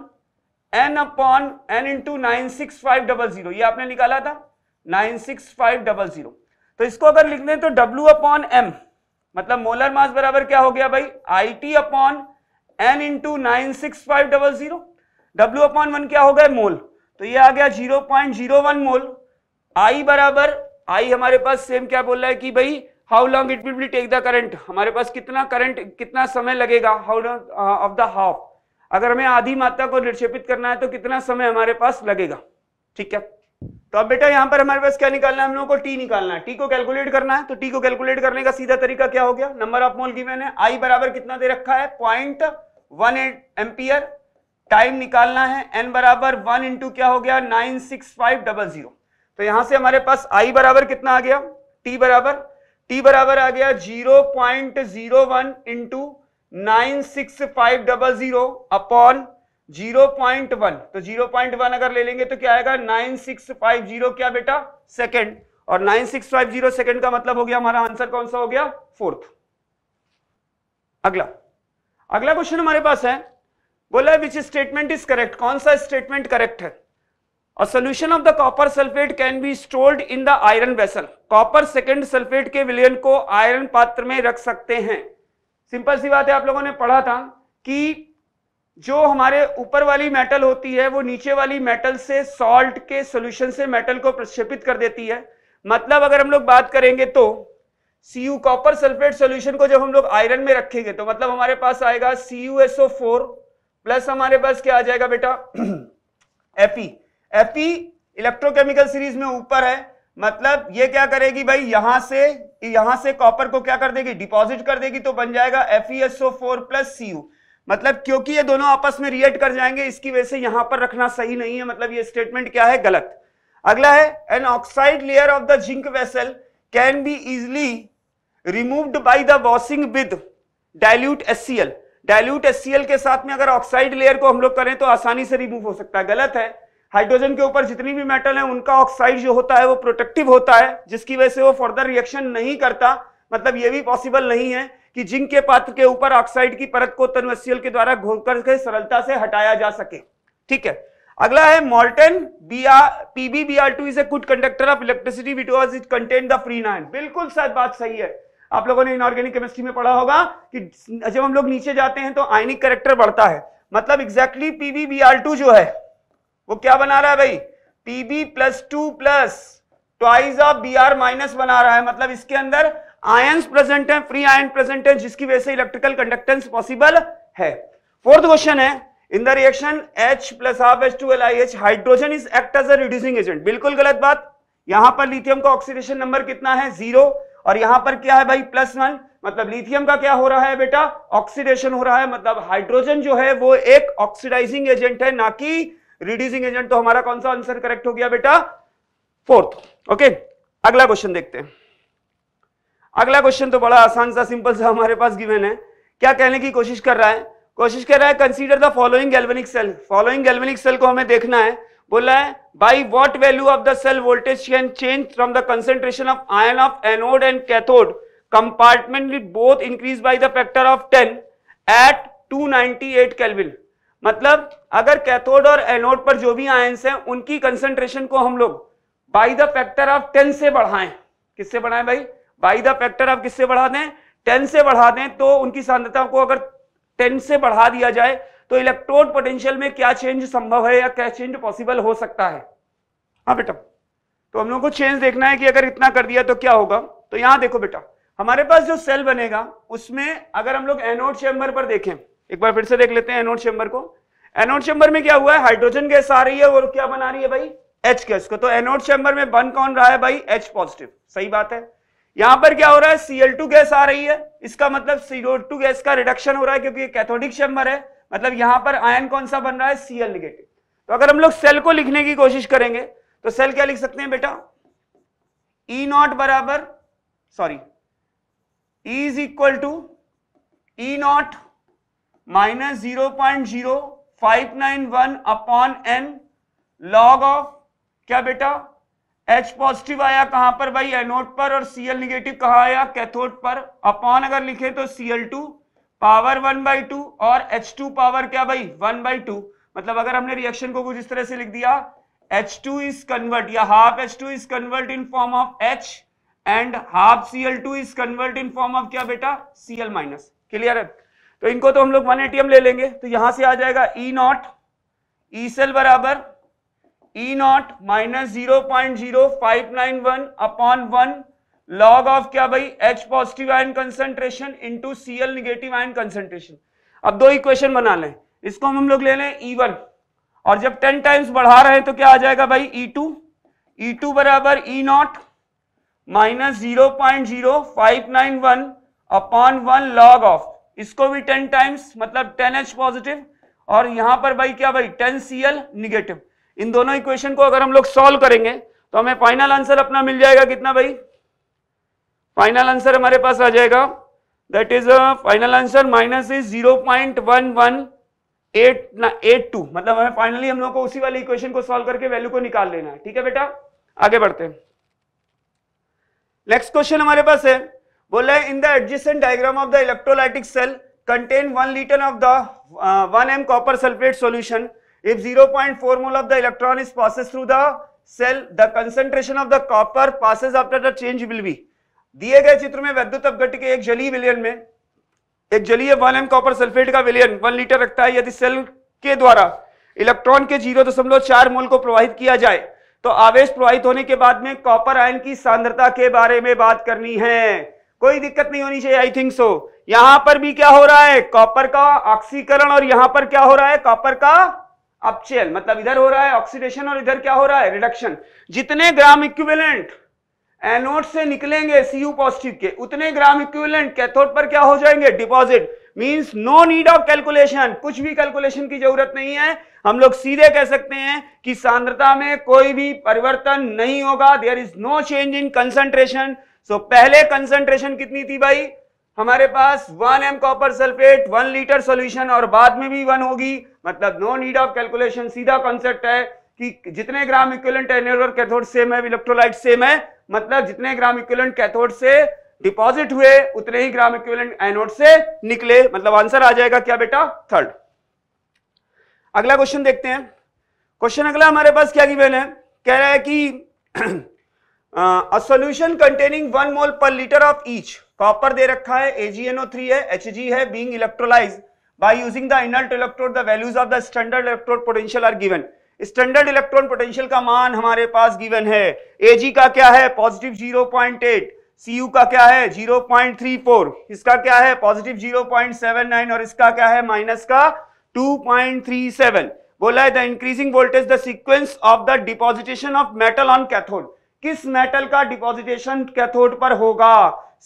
N upon N into nine six five double zero आपने निकाला था nine six five double zero तो इसको अगर लिख दें तो W अपॉन एम मतलब मोलर मास बराबर क्या हो गया भाई I T upon N into nine six five double zero W upon one क्या हो गया मोल तो ये आ गया zero point zero one mole I बराबर आई हमारे पास सेम क्या बोल रहा है कि भाई how long it will take the current हमारे पास कितना करंट कितना समय लगेगा how long of the half अगर हमें आधी मात्रा को निक्षेपित करना है तो कितना समय हमारे पास लगेगा ठीक है तो अब बेटा यहां पर हमारे पास क्या निकालना है हम लोगों को टी निकालना है टी को कैलकुलेट करना है तो टी को कैलकुलेट करने का सीधा तरीका क्या हो गया नंबर ऑफ मोल गिवन है आई बराबर कितना दे रखा है पॉइंट वन एम्पियर टाइम निकालना है एन बराबर वन इंटू क्या हो गया nine six five double zero तो यहां से हमारे पास आई बराबर कितना आ गया टी बराबर टी बराबर आ गया zero point zero one into nine six five double zero upon zero point one तो जीरो पॉइंट वन अगर ले लेंगे तो क्या आएगा नाइन सिक्स फाइव जीरो क्या बेटा सेकेंड और nine six five zero second का मतलब हो गया हमारा आंसर कौन सा हो गया फोर्थ अगला अगला क्वेश्चन हमारे पास है बोला विच स्टेटमेंट इज करेक्ट कौन सा स्टेटमेंट करेक्ट है और solution of the copper sulphate can be stored in the iron vessel copper second sulphate के विलयन को आयरन पात्र में रख सकते हैं सिंपल सी बात है आप लोगों ने पढ़ा था कि जो हमारे ऊपर वाली मेटल होती है वो नीचे वाली मेटल से सॉल्ट के सोल्यूशन से मेटल को प्रक्षेपित कर देती है मतलब अगर हम लोग बात करेंगे तो सी कॉपर सल्फेट सोल्यूशन को जब हम लोग आयरन में रखेंगे तो मतलब हमारे पास आएगा सी फोर प्लस हमारे पास क्या आ जाएगा बेटा एपी एपी इलेक्ट्रोकेमिकल सीरीज में ऊपर है मतलब ये क्या करेगी भाई यहां से यहां से कॉपर को क्या कर देगी डिपॉजिट कर देगी तो बन जाएगा FeSO4 प्लस सी मतलब क्योंकि ये दोनों आपस में रिएक्ट कर जाएंगे इसकी वजह से यहां पर रखना सही नहीं है मतलब ये स्टेटमेंट क्या है गलत अगला है an oxide layer of the zinc vessel can be easily removed by the washing with dilute S C L dilute S के साथ में अगर ऑक्साइड लेयर को हम लोग करें तो आसानी से रिमूव हो सकता है गलत है हाइड्रोजन के ऊपर जितनी भी मेटल है उनका ऑक्साइड जो होता है वो प्रोटेक्टिव होता है जिसकी वजह से वो फर्दर रिएक्शन नहीं करता मतलब ये भी पॉसिबल नहीं है कि जिंक के पात्र के ऊपर ऑक्साइड की परत को एस के द्वारा घोल करके सरलता से हटाया जा सके ठीक है अगला है molten B R PB B R two is a good conductor of electricity because it contain the free nine बिल्कुल सर बात सही है आप लोगों ने इनऑर्गेनिक केमिस्ट्री में पढ़ा होगा कि जब हम लोग नीचे जाते हैं तो आयनिक करेक्टर बढ़ता है मतलब एग्जैक्टली पीबीबीआर जो है वो क्या बना रहा है भाई PB plus two plus twice of B R minus बना रहा है मतलब इसके अंदर आयंस प्रेजेंट है फ्री आयन प्रेजेंट है जिसकी वजह से इलेक्ट्रिकल कंडक्टेंस पॉसिबल है फोर्थ क्वेश्चन है in the reaction H plus half H two L I H hydrogen is act as a reducing agent बिल्कुल गलत बात यहां पर लिथियम का ऑक्सीडेशन नंबर कितना है जीरो और यहां पर क्या है भाई प्लस वन मतलब लिथियम का क्या हो रहा है बेटा ऑक्सीडेशन हो रहा है मतलब हाइड्रोजन जो है वो एक ऑक्सीडाइजिंग एजेंट है ना कि रिड्यूसिंग एजेंट तो हमारा कौन सा आंसर करेक्ट हो गया बेटा फोर्थ ओके अगला क्वेश्चन देखते हैं अगला क्वेश्चन तो बड़ा आसान सा सिंपल सा हमारे पास गिवन है क्या कहने की कोशिश कर रहा है कोशिश कर रहा है consider the following galvanic cell following galvanic cell को हमें देखना है बोला है by what value of the cell voltage can change from the concentration of ion of anode and cathode compartment with both increase by the factor of ten at 298 kelvin मतलब अगर cathode और anode पर जो भी ions हैं उनकी concentration को हम लोग बाई द फैक्टर ऑफ 10 से बढ़ाएं किससे बढ़ाएं भाई बाई द फैक्टर ऑफ किससे बढ़ा दें 10 से बढ़ा दें तो उनकी सांद्रता को अगर 10 से बढ़ा दिया जाए तो इलेक्ट्रोड पोटेंशियल में क्या चेंज संभव है या क्या चेंज पॉसिबल हो सकता है हाँ बेटा तो हम लोग को चेंज देखना है कि अगर इतना कर दिया तो क्या होगा तो यहां देखो बेटा हमारे पास जो सेल बनेगा उसमें अगर हम लोग एनोड चेंबर पर देखें एक बार फिर से देख लेते हैं एनोड चेंबर को एनोड चेंबर में क्या हुआ है हाइड्रोजन गैस आ रही है और क्या बना रही है भाई एच गैस को तो एनोड चेंबर में बन कौन रहा है भाई एच पॉजिटिव सही बात है यहां पर क्या हो रहा है सीएल गैस आ रही है इसका मतलब सीओ गैस का रिडक्शन हो रहा है क्योंकि कैथोडिक चेंबर है मतलब यहां पर आयन कौन सा बन रहा है सीएल निगेटिव तो अगर हम लोग सेल को लिखने की कोशिश करेंगे तो सेल क्या लिख सकते हैं बेटा ई e नॉट बराबर sorry E is equal to E not minus zero point zero five nine one upon N log of क्या बेटा एच पॉजिटिव आया कहां पर भाई एनोड पर और सीएल निगेटिव कहा आया कैथोड पर अपॉन अगर लिखे तो CL two power one by two और एच टू पावर क्या भाई वन बाई टू मतलब अगर हमने रिएक्शन को कुछ इस तरह से लिख दिया एच टू इज कन्वर्ट या half H two is convert in form of H and half C L two is convert in form of क्या बेटा सी एल माइनस क्लियर है तो इनको तो हम लोग वन एटीएम ले लेंगे तो यहां से आ जाएगा ई नॉट ई सेल बराबर E not minus zero point zero five nine one upon one log of क्या भाई H positive ion concentration into C L negative ion concentration अब दो इक्वेशन बना लें इसको हम हम लोग ले लें ई e वन और जब टेन टाइम्स बढ़ा रहे हैं तो क्या आ जाएगा भाई ई टू ई टू बराबर E not minus zero point zero five nine one upon one log of इसको भी टेन टाइम्स मतलब टेन एच पॉजिटिव और यहां पर भाई क्या भाई टेन सी एल निगेटिव इन दोनों इक्वेशन को अगर हम लोग सॉल्व करेंगे तो हमें फाइनल आंसर अपना मिल जाएगा कितना भाई फाइनल आंसर हमारे पास आ जाएगा that is final answer minus is zero point one one eight eight two मतलब हमें फाइनली हम लोग को उसी वाली इक्वेशन को सॉल्व करके वैल्यू को निकाल लेना है ठीक है बेटा आगे बढ़ते हैं नेक्स्ट क्वेश्चन हमारे पास है बोला है in the adjacent diagram of the electrolytic cell contain one litre of the one M copper sulphate solution if zero point four mole of the electron is passes through the cell the concentration of the copper passes after the change will be दिए गए चित्र में वैद्युत अवघट के एक जलीय विलयन में एक जलीय वालम कॉपर सल्फेट का विलयन वन लीटर रखता है यदि सेल के द्वारा इलेक्ट्रॉन के जीरो दशमलव चार मोल को प्रवाहित किया जाए तो आवेश प्रवाहित होने के बाद में कॉपर आयन की सांद्रता के बारे में बात करनी है कोई दिक्कत नहीं होनी चाहिए आई थिंक सो यहां पर भी क्या हो रहा है कॉपर का ऑक्सीकरण और यहां पर क्या हो रहा है कॉपर का अपचयन मतलब इधर हो रहा है ऑक्सीडेशन और इधर क्या हो रहा है रिडक्शन जितने ग्राम इक्विवेलेंट एनोड से निकलेंगे सी यू पॉजिटिव के उतने ग्राम इक्विवेलेंट कैथोड पर क्या हो जाएंगे deposit means no need of calculation कुछ भी कैलकुलेशन की जरूरत नहीं है हम लोग सीधे कह सकते हैं कि सांद्रता में कोई भी परिवर्तन नहीं होगा there is no change in concentration so पहले कंसंट्रेशन कितनी थी भाई हमारे पास one M copper sulphate one litre solution और बाद में भी वन होगी मतलब नो नीड ऑफ कैलकुलेशन सीधा कॉन्सेप्ट है कि जितने ग्राम इक्विवेलेंट एनोड और कैथोड सेम है इलेक्ट्रोलाइट सेम है मतलब जितने ग्राम इक्विवेलेंट कैथोड से डिपॉजिट हुए उतने ही ग्राम इक्विवेलेंट एनोड से निकले मतलब आंसर आ जाएगा क्या बेटा थर्ड अगला क्वेश्चन देखते हैं क्वेश्चन अगला हमारे पास क्या गिवन है कह रहा है कि a solution containing one mole per litre of each copper दे रखा है AgNO3 है Hg है being electrolyse by using the inert electrode the values of the standard electrode potential are given standard electron potential का मान हमारे पास given है एजी का क्या है positive zero point eight CU का क्या है जीरो पॉइंट थ्री फोर इसका क्या है positive zero point seven nine और इसका क्या है माइनस का टू पॉइंट थ्री सेवन बोला है the increasing voltage the sequence of the deposition of metal on cathode किस मेटल का डिपोजिटेशन कैथोड पर होगा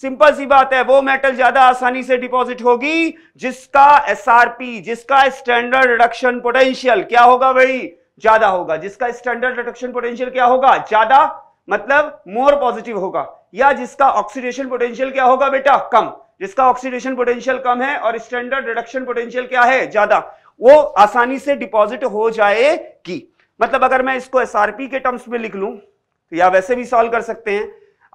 सिंपल सी बात है वो मेटल ज्यादा आसानी से डिपॉजिट होगी जिसका एसआरपी जिसका स्टैंडर्ड रिडक्शन पोटेंशियल क्या होगा भाई ज्यादा होगा जिसका स्टैंडर्ड रिडक्शन पोटेंशियल क्या होगा ज्यादा मतलब मोर पॉजिटिव होगा या जिसका ऑक्सीडेशन पोटेंशियल क्या होगा बेटा कम जिसका ऑक्सीडेशन पोटेंशियल कम है और स्टैंडर्ड रिडक्शन पोटेंशियल क्या है ज्यादा वो आसानी से डिपॉजिट हो जाएगी मतलब अगर मैं इसको एसआरपी के टर्म्स में लिख लूं तो या वैसे भी सॉल्व कर सकते हैं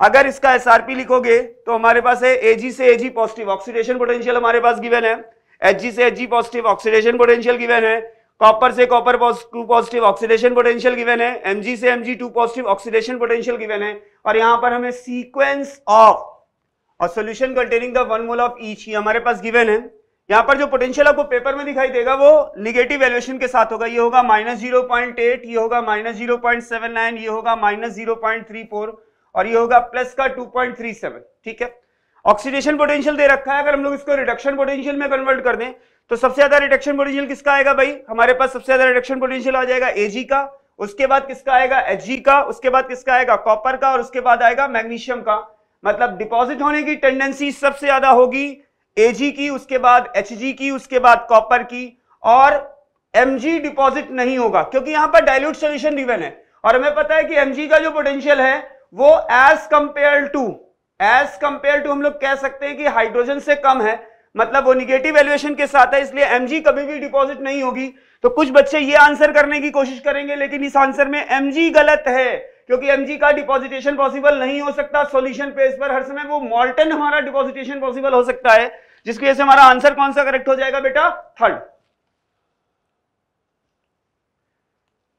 अगर इसका एसआरपी लिखोगे तो हमारे पास है एजी से एजी पॉजिटिव ऑक्सीडेशन पोटेंशियल हमारे पास गिवन है एच से H positive oxidation potential given है कॉपर से copper two positive oxidation potential given है एम से G two positive oxidation potential given है और यहां पर हमें सीक्वेंस ऑफ और solution containing the one mole of each ही हमारे पास गिवन है यहां पर जो पोटेंशियल आपको पेपर में दिखाई देगा वो निगेटिव वैल्यूएशन के साथ होगा ये होगा माइनस जीरो पॉइंट एट ये होगा minus zero point seven nine ये होगा minus zero point three four और ये होगा प्लस का टू पॉइंट थ्री सेवन ठीक है ऑक्सीडेशन पोटेंशियल दे रखा है अगर हम लोग इसको रिडक्शन पोटेंशियल में कन्वर्ट कर दें तो सबसे ज्यादा रिडक्शन पोटेंशियल किसका आएगा भाई हमारे पास सबसे ज्यादा रिडक्शन पोटेंशियल आ जाएगा एजी का उसके बाद किसका आएगा एच का उसके बाद किसका आएगा कॉपर का और उसके बाद आएगा मैग्नीशियम का मतलब डिपॉजिट होने की टेंडेंसी सबसे ज्यादा होगी एजी की उसके बाद एच की उसके बाद कॉपर की और एम डिपॉजिट नहीं होगा क्योंकि यहां पर डायल्यूट सोल्यूशन गिवन है और हमें पता है कि एम का जो पोटेंशियल है वो as compare to as compare to हम लोग कह सकते हैं कि हाइड्रोजन से कम है मतलब वो निगेटिव वैल्यूएशन के साथ है इसलिए एम कभी भी डिपॉजिट नहीं होगी तो कुछ बच्चे ये आंसर करने की कोशिश करेंगे लेकिन इस आंसर में एम गलत है क्योंकि एम का डिपॉजिटेशन पॉसिबल नहीं हो सकता सोल्यूशन पेज पर हर समय वो मॉल्टन हमारा डिपॉजिटेशन पॉसिबल हो सकता है जिसकी वजह से हमारा आंसर कौन सा करेक्ट हो जाएगा बेटा थर्ड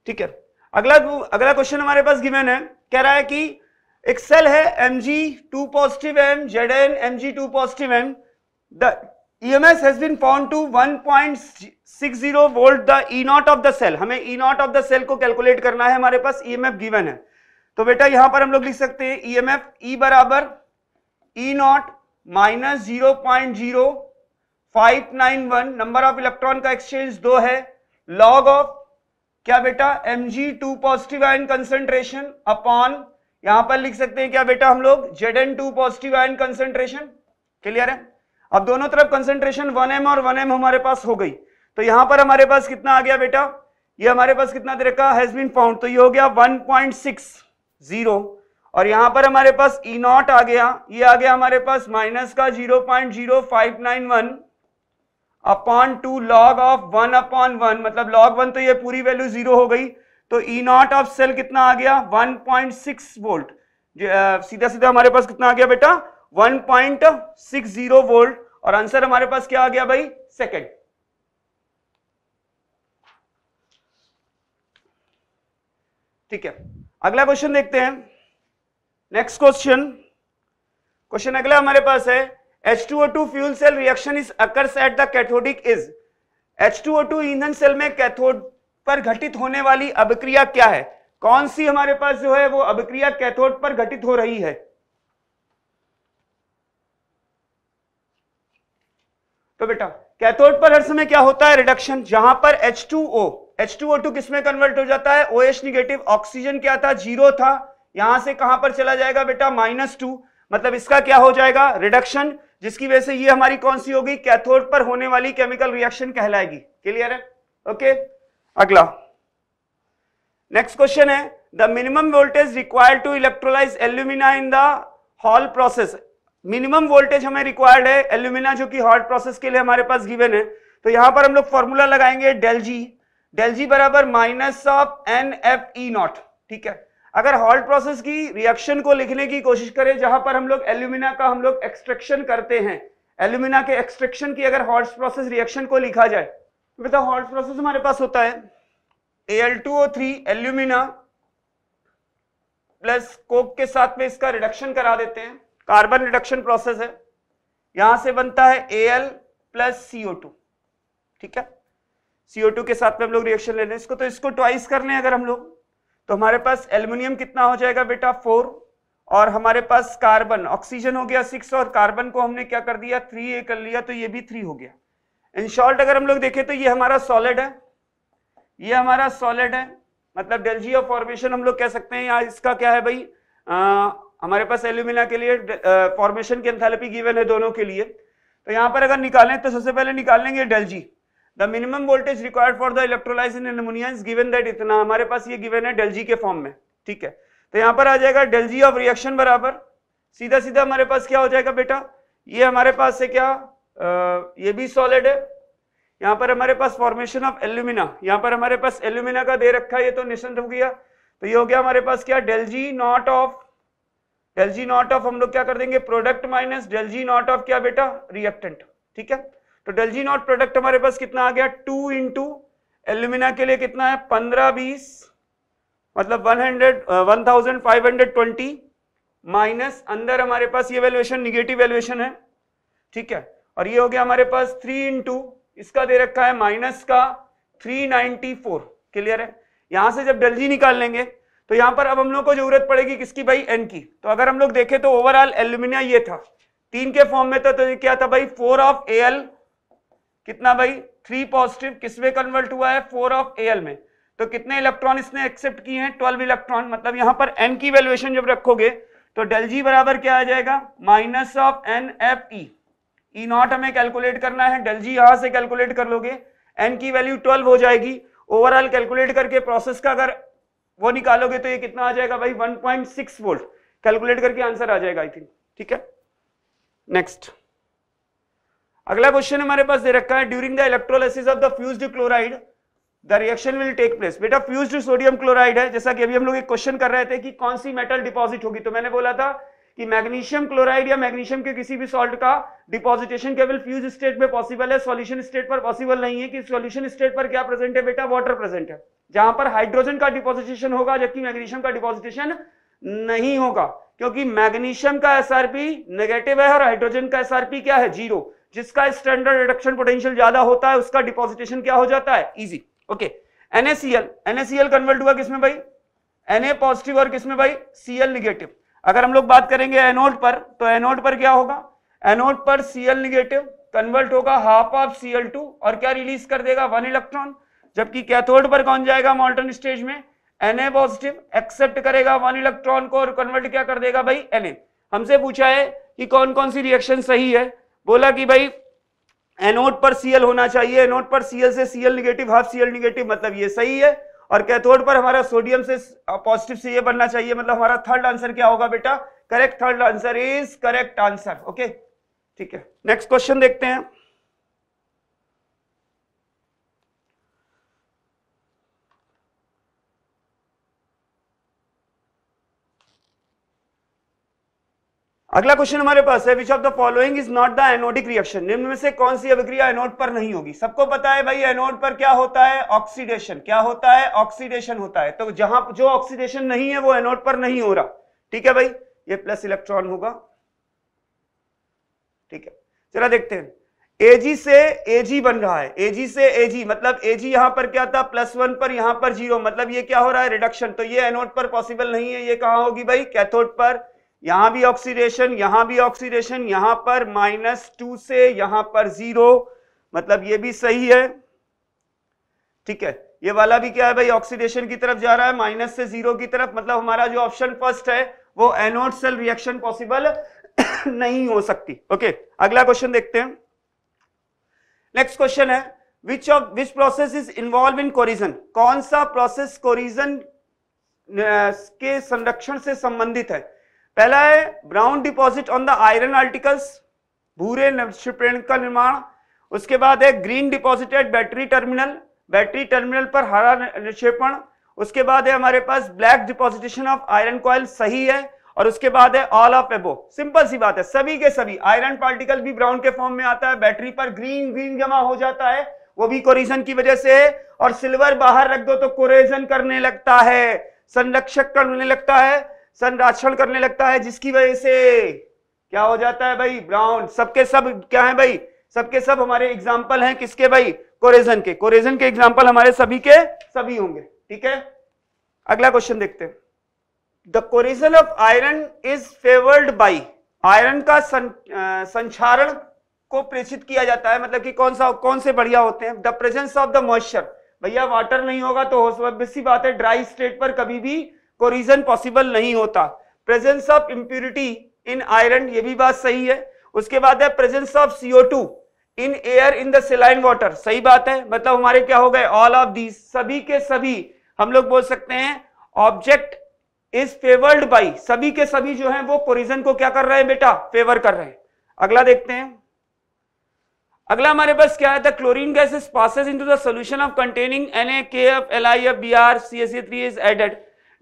ठीक है अगला अगला क्वेश्चन हमारे पास गिवन है कह रहा है कि एक सेल है M G two positive M Z N M G two positive M the EMS has been found to 1.60 volt the E not of the cell हमें E not of the cell को calculate करना है हमारे पास EMF e given है तो बेटा यहां पर हम लोग लिख सकते हैं ईएमएफ e ई e बराबर E not minus zero point zero five nine one number of electron का एक्सचेंज दो है लॉग ऑफ क्या बेटा M G two positive ion concentration upon यहां पर लिख सकते हैं क्या बेटा हम लोग Z N two positive ion concentration clear है अब दोनों तरफ कंसेंट्रेशन वन एम और वन एम हमारे पास हो गई तो यहां पर हमारे पास कितना आ गया बेटा ये हमारे पास कितना दे रखा हैज बीन फाउंड तो ये हो गया 1.60 और यहां पर हमारे पास ई e नॉट आ गया ये आ गया हमारे पास माइनस का 0.0591 upon two log of one upon one मतलब लॉग वन तो ये पूरी वैल्यू जीरो हो गई तो ई नॉट ऑफ सेल कितना आ गया 1.6 वोल्ट सीधा सीधा हमारे पास कितना आ गया बेटा 1.60 वोल्ट और आंसर हमारे पास क्या आ गया भाई सेकेंड ठीक है अगला क्वेश्चन देखते हैं नेक्स्ट क्वेश्चन क्वेश्चन अगला हमारे पास है H2O2 fuel cell reaction is occurs at the cathodic is H2O2 ईंधन सेल में कैथोड पर घटित होने वाली अभिक्रिया क्या है कौन सी हमारे पास जो है वो अभिक्रिया कैथोड पर घटित हो रही है तो बेटा कैथोड पर हर समय क्या होता है रिडक्शन जहां पर H2O H2O2 किसमें कन्वर्ट हो जाता है OH नेगेटिव ऑक्सीजन क्या था जीरो था यहां से कहां पर चला जाएगा बेटा माइनस टू मतलब इसका क्या हो जाएगा रिडक्शन जिसकी वजह से ये हमारी कौन सी होगी कैथोड पर होने वाली केमिकल रिएक्शन कहलाएगी क्लियर है ओके okay? अगला नेक्स्ट क्वेश्चन है the minimum voltage required to electrolyse alumina in the hall process minimum voltage हमें रिक्वायर्ड है एल्यूमिना जो कि हॉट प्रोसेस के लिए हमारे पास गिवन है तो यहां पर हम लोग फॉर्मूला लगाएंगे डेल जी डेल जी बराबर minus of N F E naught ठीक है अगर हॉल्ट प्रोसेस की रिएक्शन को लिखने की कोशिश करें जहां पर हम लोग एल्यूमिना का हम लोग एक्सट्रेक्शन करते हैं एल्यूमिना के एक्सट्रेक्शन की अगर हॉल्ट प्रोसेस रिएक्शन को लिखा जाए बेटा हॉट प्रोसेस हमारे पास होता है L two O three alumina plus coke के साथ में इसका रिडक्शन करा देते हैं कार्बन रिडक्शन प्रोसेस है यहां से बनता है A L plus CO two ठीक है सीओ टू के साथ में हम लोग रिएक्शन ले लें इसको तो इसको ट्वाइस कर लें अगर हम लोग तो हमारे पास एल्यूमिनियम कितना हो जाएगा बेटा फोर और हमारे पास कार्बन ऑक्सीजन हो गया सिक्स और कार्बन को हमने क्या कर दिया थ्री ए कर लिया तो ये भी थ्री हो गया इन शॉर्ट अगर हम लोग देखें तो ये हमारा सॉलिड है ये हमारा सॉलिड है मतलब डेलजी ऑफ फॉर्मेशन हम लोग कह सकते हैं यहाँ इसका क्या है भाई आ, हमारे पास एल्यूमिना के लिए फॉर्मेशन की एंथैल्पी गिवन है दोनों के लिए तो यहाँ पर अगर निकालें तो सबसे पहले निकाल लेंगे del G the minimum voltage required for the electrolyse in ammonia is given that इतना हमारे पास ये गिवन है डेलजी के फॉर्म में ठीक है तो यहाँ पर आ जाएगा डेलजी ऑफ रिएक्शन बराबर सीधा सीधा हमारे पास क्या हो जाएगा बेटा ये हमारे पास से क्या ये भी सॉलिड है यहां पर हमारे पास फॉर्मेशन ऑफ एल्यूमिना यहां पर हमारे पास एल्यूमिना का दे रखा है ये तो निशंत हो गया तो ये हो गया हमारे पास क्या del G naught of del G naught of हम लोग क्या कर देंगे product minus del G naught of क्या बेटा रिएक्टेंट ठीक है तो डेलजी नॉट प्रोडक्ट हमारे पास कितना आ गया टू इंटू एल्यूमिना के लिए कितना है पंद्रह बीस मतलब one hundred one thousand five hundred twenty minus अंदर हमारे पास ये वैल्यूएशन निगेटिव वैल्यूएशन है ठीक है और ये हो गया हमारे पास थ्री इंटू इसका दे रखा है माइनस का थ्री नाइनटी फोर क्लियर है यहां से जब डलजी निकाल लेंगे तो यहां पर अब हम लोग को जरूरत पड़ेगी किसकी भाई एन की तो अगर हम लोग देखें तो ओवरऑल एल्यूमिनिया ये था तीन के फॉर्म में था तो ये क्या था भाई फोर ऑफ ए एल कितना भाई थ्री पॉजिटिव किसमें कन्वर्ट हुआ है फोर ऑफ ए एल में तो कितने इलेक्ट्रॉन इसने एक्सेप्ट किए हैं ट्वेल्व इलेक्ट्रॉन मतलब यहां पर एन की वैल्यूएशन जब रखोगे तो डेल जी बराबर क्या आ जाएगा minus of N F E E e naught हमें कैलकुलेट करना है डेल जी यहां से कैलकुलेट कर लोगे एन की वैल्यू ट्वेल्व हो जाएगी ओवरऑल कैलकुलेट करके प्रोसेस का अगर वो निकालोगे तो ये कितना आ जाएगा भाई 1.6 वोल्ट कैलकुलेट करके आंसर आ जाएगा आई थिंक ठीक है नेक्स्ट अगला क्वेश्चन हमारे पास दे रखा है during the electrolysis of the fused chloride the reaction will take place बेटा फ्यूज्ड सोडियम क्लोराइड है जैसा कि अभी हम लोग एक क्वेश्चन कर रहे थे कि कौन सी मेटल डिपॉजिट होगी तो मैंने बोला था कि मैग्नीशियम क्लोराइड या मैग्नीशियम के किसी भी सॉल्ट का डिपॉजिटेशन केवल फ्यूज स्टेट में पॉसिबल है सॉल्यूशन स्टेट पर पॉसिबल नहीं है कि सॉल्यूशन स्टेट पर क्या प्रेजेंट है बेटा वाटर प्रेजेंट है जहां पर हाइड्रोजन का डिपॉजिटेशन होगा जबकि मैग्नीशियम का डिपॉजिटेशन नहीं होगा क्योंकि मैग्नीशियम का एसआरपी नेगेटिव है और हाइड्रोजन का एसआरपी क्या है जीरो जिसका स्टैंडर्ड रिडक्शन पोटेंशियल ज्यादा होता है उसका डिपॉजिटेशन क्या हो जाता है easy okay NACL NACL convert हुआ किसमें भाई एनए पॉजिटिव और किसमें भाई सीएल निगेटिव अगर हम लोग बात करेंगे एनोड पर तो एनोड पर क्या होगा एनोड पर सीएल निगेटिव कन्वर्ट होगा हाफ ऑफ सीएल टू और क्या रिलीज कर देगा वन इलेक्ट्रॉन जबकि कैथोड पर कौन जाएगा मॉल्टन स्टेज में ए पॉजिटिव एक्सेप्ट करेगा वन इलेक्ट्रॉन को और कन्वर्ट क्या कर देगा भाई Na हमसे पूछा है कि कौन कौन सी रिएक्शन सही है बोला कि भाई एनोड पर सीएल होना चाहिए एनोड पर सीएल से CL negative half CL negative मतलब ये सही है और कैथोड पर हमारा सोडियम से पॉजिटिव से ये बनना चाहिए मतलब हमारा थर्ड आंसर क्या होगा बेटा correct third answer is correct answer okay ठीक है नेक्स्ट क्वेश्चन देखते हैं अगला क्वेश्चन हमारे पास है which of the following is not the anodic reaction निम्न में से कौन सी अभिक्रिया एनोड पर नहीं होगी सबको पता है भाई एनोड पर क्या होता है ऑक्सीडेशन क्या होता है ऑक्सीडेशन होता है तो जहां जो ऑक्सीडेशन नहीं है वो एनोड पर नहीं हो रहा ठीक है भाई ये प्लस इलेक्ट्रॉन होगा ठीक है चला देखते हैं एजी से एजी बन रहा है एजी से एजी मतलब एजी यहां पर क्या था प्लस वन पर यहां पर जीरो मतलब ये क्या हो रहा है रिडक्शन तो ये एनोड पर पॉसिबल नहीं है ये कहा होगी भाई कैथोड पर यहां भी ऑक्सीडेशन यहां भी ऑक्सीडेशन यहां पर माइनस टू से यहां पर जीरो मतलब ये भी सही है ठीक है ये वाला भी क्या है भाई ऑक्सीडेशन की तरफ जा रहा है माइनस से जीरो की तरफ मतलब हमारा जो ऑप्शन फर्स्ट है वो एनोड सेल रिएक्शन पॉसिबल नहीं हो सकती ओके okay, अगला क्वेश्चन देखते हैं नेक्स्ट क्वेश्चन है which of which process is involve in corrosion कौन सा प्रोसेस कोरिजन के संरक्षण से संबंधित है पहला है brown deposit on the iron articles भूरे नवशिप्रेण का निर्माण उसके बाद है green deposit at battery terminal battery terminal पर हरा निक्षेपण उसके बाद है हमारे पास black deposition of iron coil सही है और उसके बाद है ऑल ऑफ एबो सिंपल सी बात है सभी के सभी आयरन पार्टिकल भी ब्राउन के फॉर्म में आता है बैटरी पर ग्रीन ग्रीन जमा हो जाता है वो भी कोरिजन की वजह से है और सिल्वर बाहर रख दो तो कोरिजन करने लगता है संरक्षक करने लगता है संरक्षण करने लगता है जिसकी वजह से क्या हो जाता है भाई ब्राउन सबके सब क्या है भाई सबके सब हमारे एग्जाम्पल हैं किसके भाई कोरेजन के कोरेजन के एग्जाम्पल हमारे सभी के सभी होंगे ठीक है अगला क्वेश्चन देखते हैं the corrosion of iron is favoured by iron का सं, संचारण को प्रेषित किया जाता है मतलब कि कौन सा कौन से बढ़िया होते हैं the presence of the moisture भैया वाटर नहीं होगा तो हो बात है ड्राई स्टेट पर कभी भी कोरिजन पॉसिबल नहीं होता presence of impurity in iron ये भी बात सही है उसके बाद है presence of CO two in air in the saline water सही बात है मतलब हमारे क्या हो गए ऑल ऑफ दीज सभी के सभी हम लोग बोल सकते हैं ऑब्जेक्ट इज फेवर्ड बाई सभी के सभी जो हैं वो कोरिजन को क्या कर रहे हैं बेटा फेवर कर रहे हैं अगला देखते हैं अगला हमारे पास क्या है chlorine gas is passes in to the solution of containing N A K F L I F B R C S three is added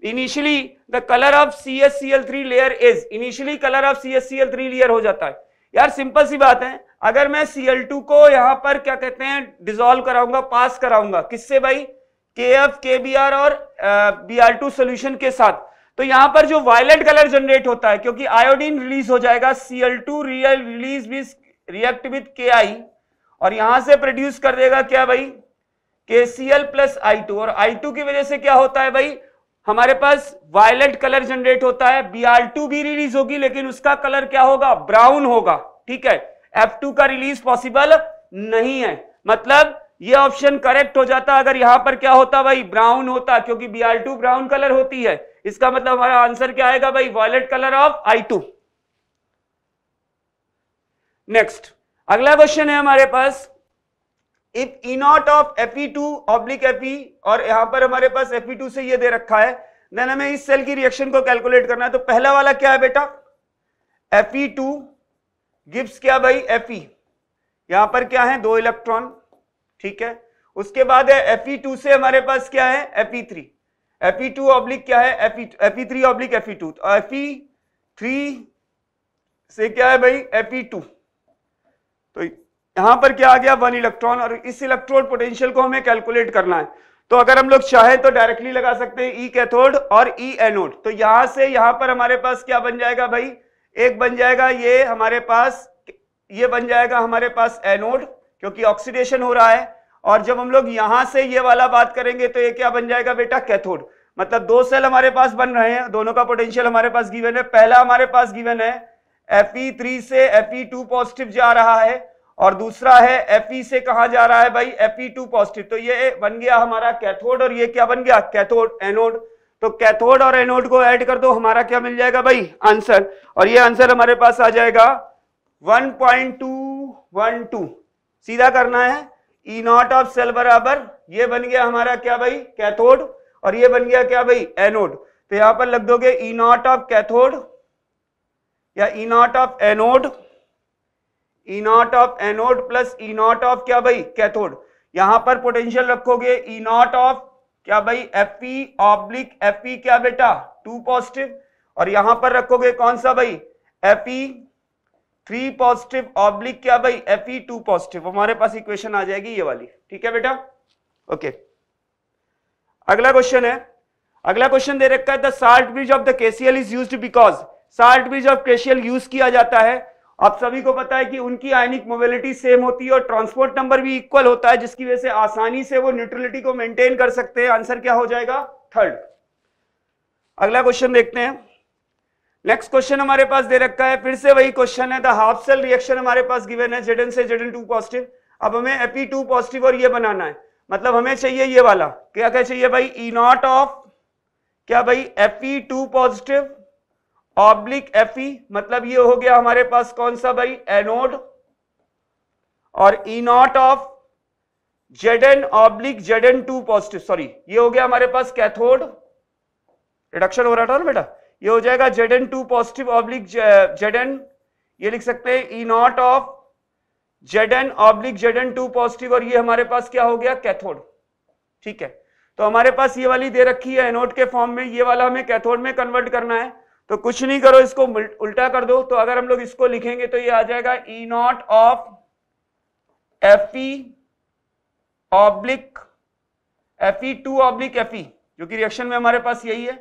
initially the colour of C S C L three layer is initially colour of C S C L three layer हो जाता है यार simple सी बात है अगर मैं सी L to को यहां पर क्या कहते हैं डिजोल्व कराऊंगा पास कराऊंगा किससे भाई K F K B R और बी आर टू सोल्यूशन के साथ तो यहां पर जो वायलेट कलर जनरेट होता है क्योंकि आयोडीन रिलीज हो जाएगा C L two real release with react with K I और यहां से प्रोड्यूस कर देगा क्या भाई K C L plus I two और आई टू की वजह से क्या होता है भाई हमारे पास वायलेट कलर जनरेट होता है बी आर टू भी रिलीज होगी लेकिन उसका कलर क्या होगा ब्राउन होगा ठीक है एफ टू का रिलीज पॉसिबल नहीं है मतलब ये ऑप्शन करेक्ट हो जाता अगर यहां पर क्या होता भाई ब्राउन होता क्योंकि B R two brown colour होती है इसका मतलब हमारा आंसर क्या आएगा भाई violet colour of I two next अगला क्वेश्चन है हमारे पास if E not of F E two oblique F E और यहां पर हमारे पास एफ ई टू से ये दे रखा है देन हमें इस सेल की रिएक्शन को कैलकुलेट करना है तो पहला वाला क्या है बेटा एफ ई टू गिब्स क्या भाई एफ ई यहां पर क्या है दो इलेक्ट्रॉन ठीक है उसके बाद है एफ ई टू से हमारे पास क्या है F E three F E two oblique क्या है F E three oblique F E two F E three से क्या है भाई एफ ई टू तो यहां पर क्या आ गया वन इलेक्ट्रॉन और इस इलेक्ट्रोड पोटेंशियल को हमें कैलकुलेट करना है तो अगर हम लोग चाहे तो डायरेक्टली लगा सकते हैं ई e कैथोड और ई e एनोड तो यहां से यहां पर हमारे पास क्या बन जाएगा भाई एक बन जाएगा ये हमारे पास ये बन जाएगा हमारे पास एनोड क्योंकि ऑक्सीडेशन हो रहा है और जब हम लोग यहां से ये वाला बात करेंगे तो ये क्या बन जाएगा बेटा कैथोड मतलब दो सेल हमारे पास बन रहे हैं दोनों का पोटेंशियल हमारे पास गिवन है पहला हमारे पास गिवन है एफ थ्री से एफ टू पॉजिटिव जा रहा है और दूसरा है Fe से कहा जा रहा है भाई Fe2 पॉजिटिव तो ये बन गया हमारा कैथोड और ये क्या बन गया कैथोड एनोड तो कैथोड और एनोड को ऐड कर दो हमारा क्या मिल जाएगा भाई आंसर और ये आंसर हमारे पास आ जाएगा 1.212 सीधा करना है E नॉट ऑफ सेल बराबर ये बन गया हमारा क्या भाई कैथोड और ये बन गया क्या भाई एनोड तो यहां पर लग दोगे ई नॉट ऑफ कैथोड या E not of anode E naught of anode plus E naught of क्या भाई कैथोड यहां पर पोटेंशियल रखोगे E नॉट ऑफ क्या भाई Fe ऑब्लिक Fe क्या बेटा टू पॉजिटिव और यहां पर रखोगे कौन सा भाई Fe थ्री पॉजिटिव ऑब्लिक क्या भाई एफ टू पॉजिटिव हमारे पास इक्वेशन आ जाएगी ये वाली ठीक है बेटा ओके okay. अगला क्वेश्चन है अगला क्वेश्चन दे रखा है the salt bridge of the KCL is used because salt bridge of KCL use किया जाता है आप सभी को पता है कि उनकी आयनिक मोबिलिटी सेम होती है और ट्रांसपोर्ट नंबर भी इक्वल होता है जिसकी वजह से आसानी से वो न्यूट्रलिटी को मेंटेन कर सकते हैं आंसर क्या हो जाएगा थर्ड अगला क्वेश्चन देखते हैं नेक्स्ट क्वेश्चन हमारे पास दे रखा है फिर से वही क्वेश्चन है द हाफ सेल रिएक्शन हमारे पास गिवन है जेडन से जेडन टू पॉजिटिव अब हमें एपी टू पॉजिटिव और ये बनाना है मतलब हमें चाहिए ये वाला क्या क्या चाहिए भाई ई नॉट ऑफ क्या भाई AP two positive oblique F मतलब ये हो गया हमारे पास कौन सा भाई एनोड और E not of Z N oblique Z N two positive sorry ये हो गया हमारे पास कैथोड रिडक्शन हो रहा था ना बेटा ये हो जाएगा Z N two positive oblique Z N ये लिख सकते हैं E not of Z N oblique Z N two positive और ये हमारे पास क्या हो गया कैथोड ठीक है तो हमारे पास ये वाली दे रखी है एनोड के फॉर्म में ये वाला हमें कैथोड में कन्वर्ट करना है तो कुछ नहीं करो इसको उल्टा कर दो तो अगर हम लोग इसको लिखेंगे तो ये आ जाएगा E not of F E oblique F E two oblique F E जो कि रिएक्शन में हमारे पास यही है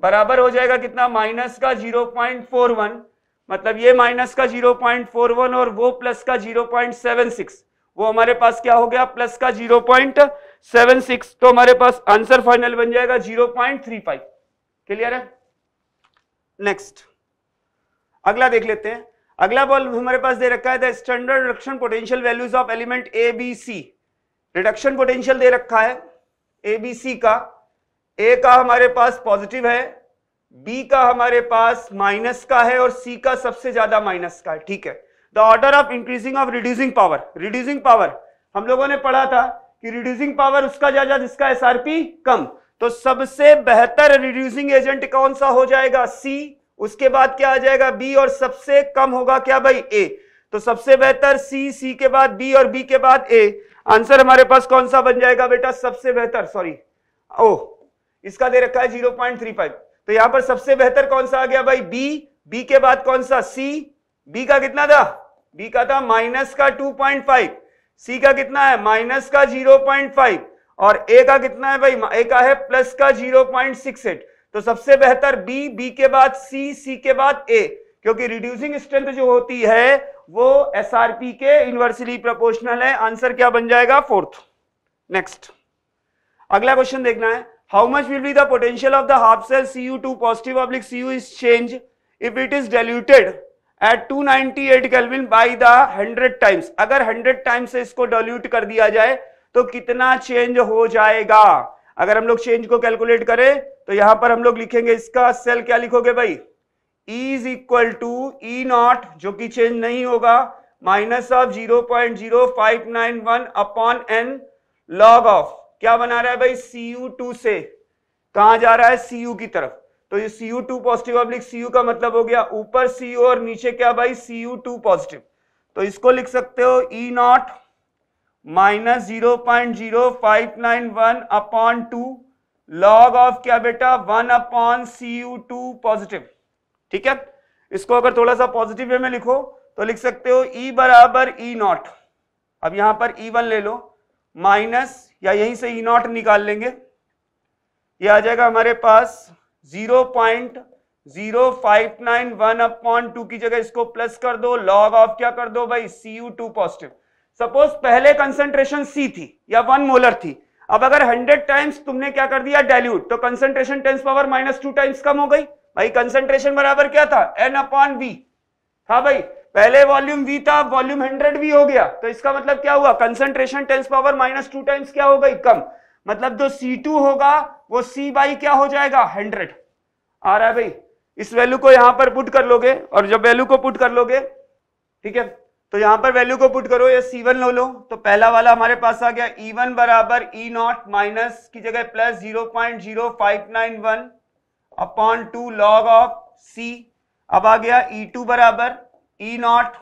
बराबर हो जाएगा कितना माइनस का 0.41 मतलब ये माइनस का 0.41 और वो प्लस का 0.76 वो हमारे पास क्या हो गया प्लस का 0.76 तो हमारे पास आंसर फाइनल बन जाएगा 0.35 क्लियर है नेक्स्ट अगला देख लेते हैं अगला बॉल हमारे पास दे रखा है the standard reduction potential values of element A B C reduction potential दे रखा है ए बी सी का ए का हमारे पास पॉजिटिव है बी का हमारे पास माइनस का है और सी का सबसे ज्यादा माइनस का है ठीक है the order of increasing of reducing power reducing power हम लोगों ने पढ़ा था कि रिड्यूसिंग पावर उसका ज्यादा जिसका एसआरपी कम तो सबसे बेहतर रिड्यूसिंग एजेंट कौन सा हो जाएगा सी उसके बाद क्या आ जाएगा बी और सबसे कम होगा क्या भाई ए तो सबसे बेहतर सी सी के बाद बी और बी के बाद ए आंसर हमारे पास कौन सा बन जाएगा बेटा सबसे बेहतर सॉरी ओ इसका दे रखा है जीरो पॉइंट थ्री फाइव तो यहां पर सबसे बेहतर कौन सा आ गया भाई बी बी के बाद कौन सा सी बी का कितना था बी का था माइनस का टू पॉइंट फाइव सी का कितना है माइनस का जीरो पॉइंट फाइव और ए का कितना है भाई ए का है प्लस का जीरो पॉइंट सिक्स एट तो सबसे बेहतर बी बी के बाद सी सी के बाद ए क्योंकि रिड्यूसिंग स्ट्रेंथ जो होती है वो एस आर पी के इनवर्सली प्रोपोर्शनल है आंसर क्या बन जाएगा फोर्थ नेक्स्ट अगला क्वेश्चन देखना है how much will be the potential of the half cell C U two positive oblique C U is change if it is diluted at two eight kelvin by the hundred times अगर hundred times से इसको dilute कर दिया जाए तो कितना change हो जाएगा अगर हम लोग चेंज को कैलकुलेट करें तो यहां पर हम लोग लिखेंगे इसका सेल क्या लिखोगे भाई is equal to E not जो कि चेंज नहीं होगा minus of zero point zero five nine one upon N log of क्या बना रहा है भाई सी यू टू से कहा जा रहा है सी यू की तरफ तो ये C U two positive oblique C U का मतलब हो गया ऊपर सी यू और नीचे क्या भाई सी यू टू पॉजिटिव तो इसको लिख सकते हो E e naught minus zero point zero five nine one upon two log of क्या बेटा one upon C U two positive ठीक है इसको अगर थोड़ा सा पॉजिटिव वे में लिखो तो लिख सकते हो ई e बराबर ई e नॉट अब यहां पर ई e वन ले लो माइनस या यहीं से ई नॉट निकाल लेंगे ये आ जाएगा हमारे पास zero point zero five nine one upon two की जगह इसको प्लस कर दो लॉग ऑफ क्या कर दो भाई C U two positive suppose पहले कंसेंट्रेशन सी थी या वन मोलर थी अब अगर हंड्रेड टाइम्स तुमने क्या कर दिया डायल्यूट तो concentration tens power minus two times कम हो गई भाई कंसेंट्रेशन बराबर क्या था एन अपॉन वी हाँ भाई पहले वॉल्यूम वी था वॉल्यूम हंड्रेड वी हो गया तो इसका मतलब क्या हुआ concentration tens power minus two times क्या हो गई कम मतलब जो सी टू होगा वो सी बाई क्या हो जाएगा हंड्रेड आ रहा है भाई इस वैल्यू को यहां पर पुट कर लोगे और जब वैल्यू को पुट कर लोगे ठीक है तो यहां पर वैल्यू को पुट करो या सी वन लो लो तो पहला वाला हमारे पास आ गया ई e वन बराबर ई नॉट माइनस की जगह plus zero point zero five nine one upon two log of C अब आ गया ई e टू बराबर E naught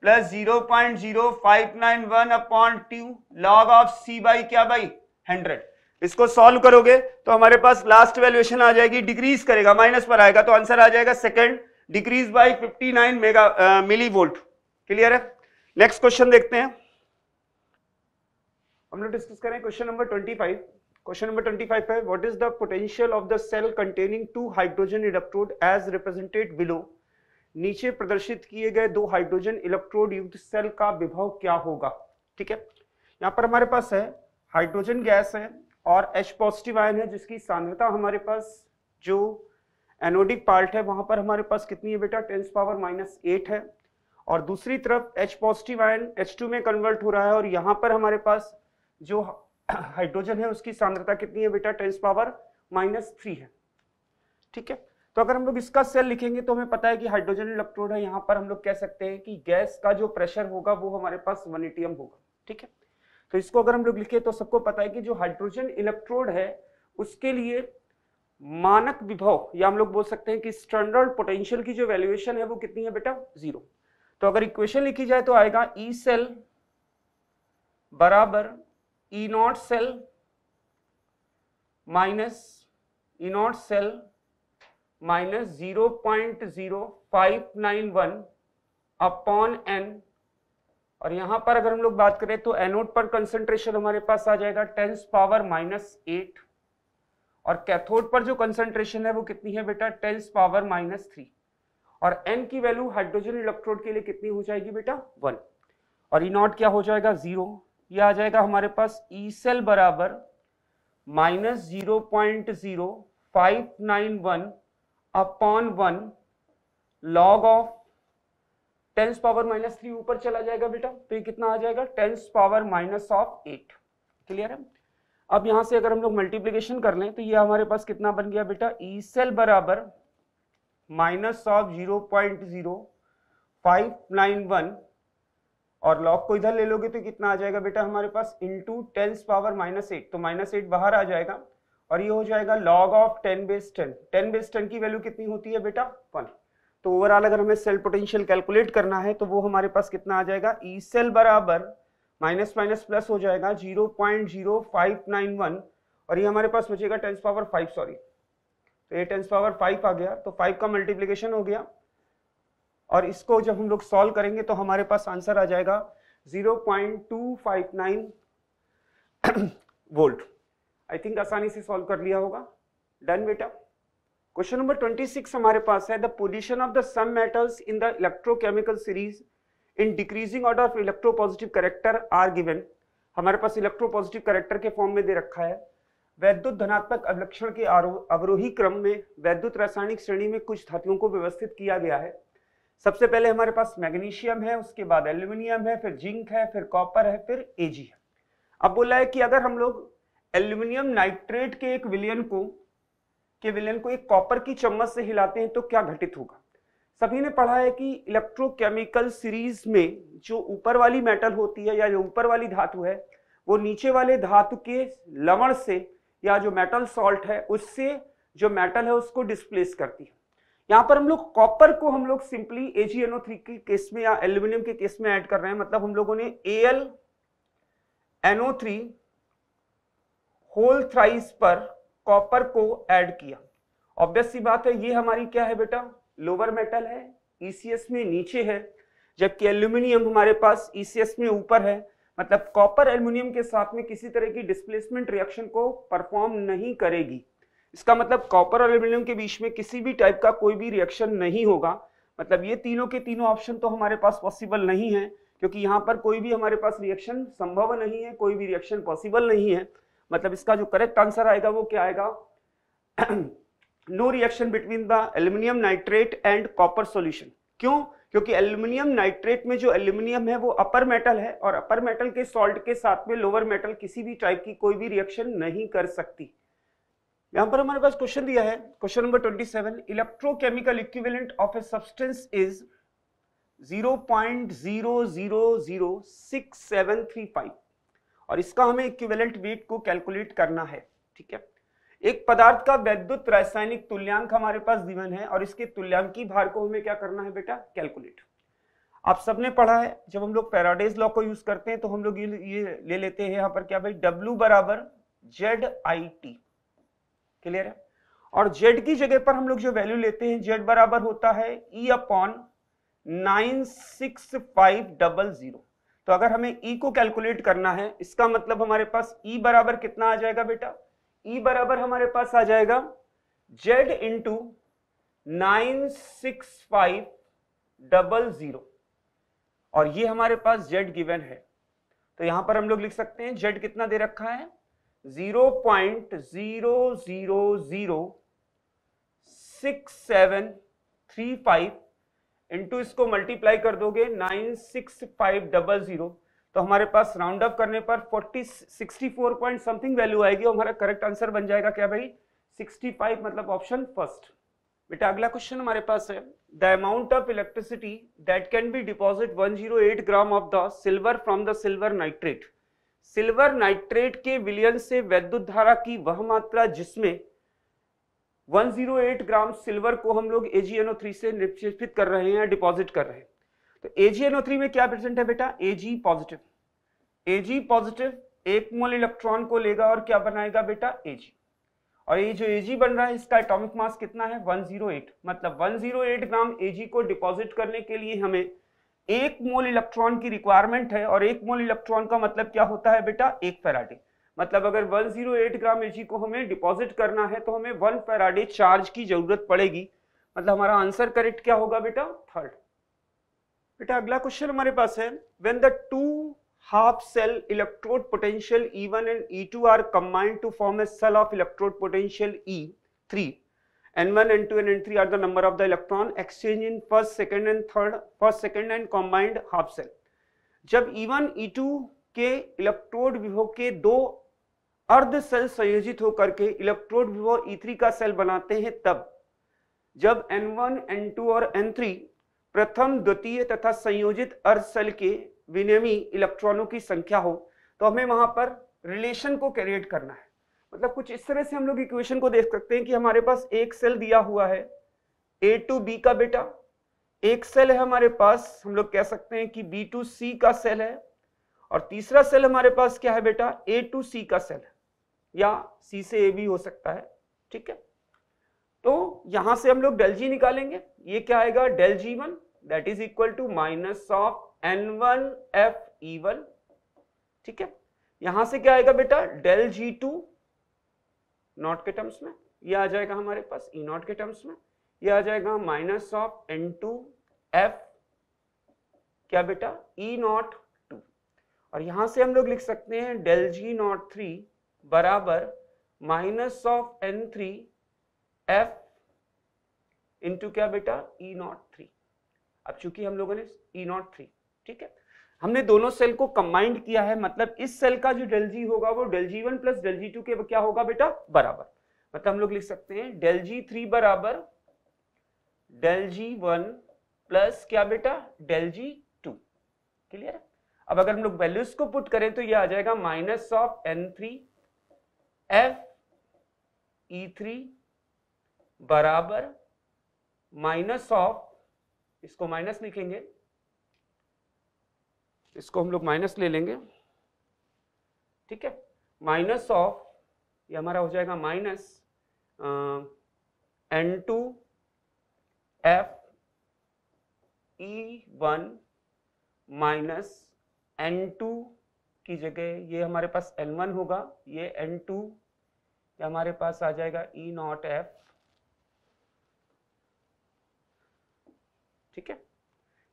plus zero point zero five nine one upon two log of C by क्या by hundred इसको solve करोगे तो हमारे पास last valuation आ जाएगी डिक्रीज करेगा माइनस पर आएगा तो आंसर आ जाएगा second decrease by 59 mega milli volt clear है नेक्स्ट क्वेश्चन देखते हैं हम लोग डिस्कस करें question number twenty five question number twenty five है what is the potential of the cell containing two hydrogen electrode as represented below नीचे प्रदर्शित किए गए दो हाइड्रोजन इलेक्ट्रोड युक्त सेल का विभव क्या होगा ठीक है यहाँ पर हमारे पास है हाइड्रोजन गैस है और एच पॉजिटिव आयन है जिसकी सांद्रता हमारे पास जो एनोडिक पार्ट है वहां पर हमारे पास कितनी है बेटा टेंस पावर माइनस एट है और दूसरी तरफ H पॉजिटिव आयन H2 में कन्वर्ट हो रहा है और यहाँ पर हमारे पास जो हाइड्रोजन है उसकी सांद्रता कितनी है बेटा टेंस पावर माइनस थ्री है ठीक है तो अगर हम लोग इसका सेल लिखेंगे तो हमें पता है कि हाइड्रोजन इलेक्ट्रोड है यहाँ पर हम लोग कह सकते हैं कि गैस का जो प्रेशर होगा वो हमारे पास वन एटीएम होगा ठीक है तो इसको अगर हम लोग लिखे तो सबको पता है कि जो हाइड्रोजन इलेक्ट्रोड है उसके लिए मानक विभव या हम लोग बोल सकते हैं कि स्टैंडर्ड पोटेंशियल की जो वैल्यूएशन है वो कितनी है बेटा जीरो तो अगर इक्वेशन लिखी जाए तो आएगा ई e सेल बराबर E naught cell minus E naught cell minus zero point zero five nine one upon N और यहां पर अगर हम लोग बात करें तो एनोड पर कंसंट्रेशन हमारे पास आ जाएगा टेंस पावर माइनस एट और कैथोड पर जो कंसंट्रेशन है वो कितनी है बेटा टेंस पावर माइनस थ्री और एन की वैल्यू हाइड्रोजन इलेक्ट्रोड के लिए कितनी हो जाएगी बेटा वन और ई e नॉट क्या हो जाएगा जीरो ये आ जाएगा हमारे पास ई e सेल बराबर minus zero point zero five nine one upon one log of tens power minus three ऊपर चला जाएगा बेटा तो ये कितना आ जाएगा tens power minus of eight clear है अब यहां से अगर हम लोग मल्टीप्लीकेशन कर लें तो ये हमारे पास कितना बन गया बेटा ई e सेल बराबर minus of zero point zero five nine one और लॉग को इधर ले लोगे तो कितना आ जाएगा बेटा हमारे पास into tens power minus eight तो माइनस एट बाहर आ जाएगा और ये हो जाएगा log of ten base ten ten base ten की वैल्यू कितनी होती है बेटा वन तो ओवरऑल अगर हमें सेल पोटेंशियल कैलकुलेट करना है तो वो हमारे पास कितना आ जाएगा ई e सेल बराबर माइनस माइनस प्लस हो जाएगा zero point zero five nine one और ये हमारे पास बचेगा टेंस पावर फाइव सॉरी तो ए टेंस पावर फाइव आ गया तो फाइव का मल्टीप्लीकेशन हो गया और इसको जब हम लोग सॉल्व करेंगे तो हमारे पास आंसर आ जाएगा 0.259 वोल्ट आई थिंक आसानी से सॉल्व कर लिया होगा डन बेटा क्वेश्चन नंबर 26 हमारे पास है the position of the some metals in the electrochemical series in decreasing order of electro positive character are given हमारे पास इलेक्ट्रो पॉजिटिव करेक्टर के फॉर्म में दे रखा है वैद्युत धनात्मक अवलक्षण के अवरोही क्रम में वैद्युत रासायनिक श्रेणी में कुछ धातुओं को व्यवस्थित किया गया है सबसे पहले हमारे पास मैग्नीशियम है उसके बाद एल्यूमिनियम है फिर जिंक है फिर कॉपर है फिर एजी है अब बोला है कि अगर हम लोग एल्यूमिनियम नाइट्रेट के एक विलियन को के विलियन को एक कॉपर की चम्मच से हिलाते हैं तो क्या घटित होगा सभी ने पढ़ा है कि इलेक्ट्रोकेमिकल सीरीज में जो ऊपर वाली मेटल होती है या जो ऊपर वाली धातु है वो नीचे वाले धातु के लवण से या जो मेटल सॉल्ट है उससे जो मेटल है उसको डिस्प्लेस करती है यहां पर हम लोग कॉपर को हम लोग सिंपली एजीएनओ थ्री के केस में या एल्यूमिनियम के केस में ऐड कर रहे हैं मतलब हम लोगों ने A L NO three whole thrice पर कॉपर को ऐड किया ऑब्वियस सी बात है ये हमारी क्या है बेटा लोअर मेटल है ईसीएस e में नीचे है जबकि एल्यूमिनियम हमारे पास ईसीएस e में ऊपर है मतलब कॉपर एल्यूमिनियम के साथ में किसी तरह की डिस्प्लेसमेंट रिएक्शन को परफॉर्म नहीं करेगी इसका मतलब कॉपर और एल्यूमिनियम के बीच में किसी भी टाइप का कोई भी रिएक्शन नहीं होगा मतलब ये तीनों के तीनों ऑप्शन तो हमारे पास पॉसिबल नहीं है क्योंकि यहाँ पर कोई भी हमारे पास रिएक्शन संभव नहीं है कोई भी रिएक्शन पॉसिबल नहीं है मतलब इसका जो करेक्ट आंसर आएगा वो क्या आएगा no reaction between the aluminium nitrate and copper solution क्यों क्योंकि एल्यूमिनियम नाइट्रेट में जो एल्यूमिनियम है वो अपर मेटल है और अपर मेटल के सॉल्ट के साथ में लोअर मेटल किसी भी टाइप की कोई भी रिएक्शन नहीं कर सकती यहां पर हमारे पास क्वेश्चन दिया है question number 27 electrochemical equivalent of a substance is five और इसका हमें इक्विवेलेंट वेट को कैलकुलेट करना है ठीक है एक पदार्थ का वैद्युत रासायनिक तुल्यांक हमारे पास जीवन है और इसके तुल्यांकी भार को हमें क्या करना है बेटा कैलकुलेट आप सबने पढ़ा है जब हम लोग पैराडेज लॉ को यूज करते हैं तो हम लोग ये, ये ले लेते हैं यहां पर क्या भाई डब्ल्यू बराबर जेड आई टी क्लियर है और जेड की जगह पर हम लोग जो वैल्यू लेते हैं जेड बराबर होता है E upon nine six five double zero तो अगर हमें ई e को कैलकुलेट करना है इसका मतलब हमारे पास ई e बराबर कितना आ जाएगा बेटा ई e बराबर हमारे पास आ जाएगा Z into nine six five double zero और ये हमारे पास जेड गिवन है तो यहां पर हम लोग लिख सकते हैं जेड कितना दे रखा है zero point zero zero zero six seven three five into इसको मल्टीप्लाई कर दोगे nine six five double zero तो हमारे पास राउंड अप करने पर 40 64 पॉइंट समथिंग वैल्यू आएगी और हमारा करेक्ट आंसर बन जाएगा क्या भाई 65 मतलब ऑप्शन फर्स्ट बेटा अगला क्वेश्चन हमारे पास है the amount of electricity that can be deposit 108 gram of the silver from the silver nitrate silver nitrate के विलियन से वैद्युत धारा की वह मात्रा जिसमें 108 ग्राम सिल्वर को हम लोग AgNO3 से निक्षेपित कर रहे हैं डिपॉजिट कर रहे हैं तो AgNO3 में क्या प्रेजेंट है बेटा Ag पॉजिटिव Ag पॉजिटिव एक मोल इलेक्ट्रॉन को लेगा और क्या बनाएगा बेटा Ag और ये जो Ag बन रहा है इसका एटॉमिक मास कितना है 108 मतलब 108 ग्राम Ag को डिपॉजिट करने के लिए हमें एक मोल इलेक्ट्रॉन की रिक्वायरमेंट है और एक मोल इलेक्ट्रॉन का मतलब क्या होता है बेटा एक फेराडे मतलब अगर 108 ग्राम Ag को हमें डिपॉजिट करना है तो हमें वन फेराडे चार्ज की जरूरत पड़ेगी मतलब हमारा आंसर करेक्ट क्या होगा बेटा थर्ड बेटा अगला क्वेश्चन हमारे पास है when the two half cell electrode potential E one and E two are combined to form a cell of electrode potential E three N one N two N N three are the number of the electron exchange in first second and third first second and combined half cell जब E one E two के electrode विभोग के दो अर्ध cell संयोजित होकर के electrode विभोग ई थ्री का सेल बनाते हैं तब जब एन वन एन टू और एन थ्री प्रथम द्वितीय तथा संयोजित अर्धसल के विनियमी इलेक्ट्रॉनों की संख्या हो तो हमें वहां पर रिलेशन को क्रिएट करना है मतलब कुछ इस तरह से हम लोग इक्वेशन को देख सकते हैं कि हमारे पास एक सेल दिया हुआ है ए टू बी का बेटा एक सेल है हमारे पास हम लोग कह सकते हैं कि बी टू सी का सेल है और तीसरा सेल हमारे पास क्या है बेटा ए टू सी का सेल है या सी से ए भी हो सकता है ठीक है तो यहां से हम लोग डेल जी निकालेंगे ये क्या आएगा del G one that is equal to minus of N one F E one ठीक है यहां से क्या आएगा बेटा डेल जी टू नॉट के टर्म्स में ये आ जाएगा हमारे पास ई e नॉट के टर्म्स में ये आ जाएगा minus of N two F क्या बेटा ई नॉट टू और यहां से हम लोग लिख सकते हैं डेल जी नॉट थ्री बराबर minus of n three F into क्या बेटा ई नॉट थ्री अब चूंकि हम लोगों ने ई नॉट थ्री ठीक है हमने दोनों सेल को कंबाइंड किया है मतलब इस सेल का जो डेल जी होगा वो del G one plus del G two के क्या होगा बेटा बराबर मतलब हम लोग लिख सकते हैं डेल जी थ्री बराबर डेल जी वन प्लस क्या बेटा डेल जी टू क्लियर है अब अगर हम लोग वैल्यूज को पुट करें तो ये आ जाएगा minus of n three F E three बराबर माइनस ऑफ इसको माइनस लिखेंगे इसको हम लोग माइनस ले लेंगे ठीक है माइनस ऑफ ये हमारा हो जाएगा minus N two F E one minus N two की जगह ये हमारे पास एन वन होगा ये एन टू हमारे पास आ जाएगा ई नॉट एफ ठीक है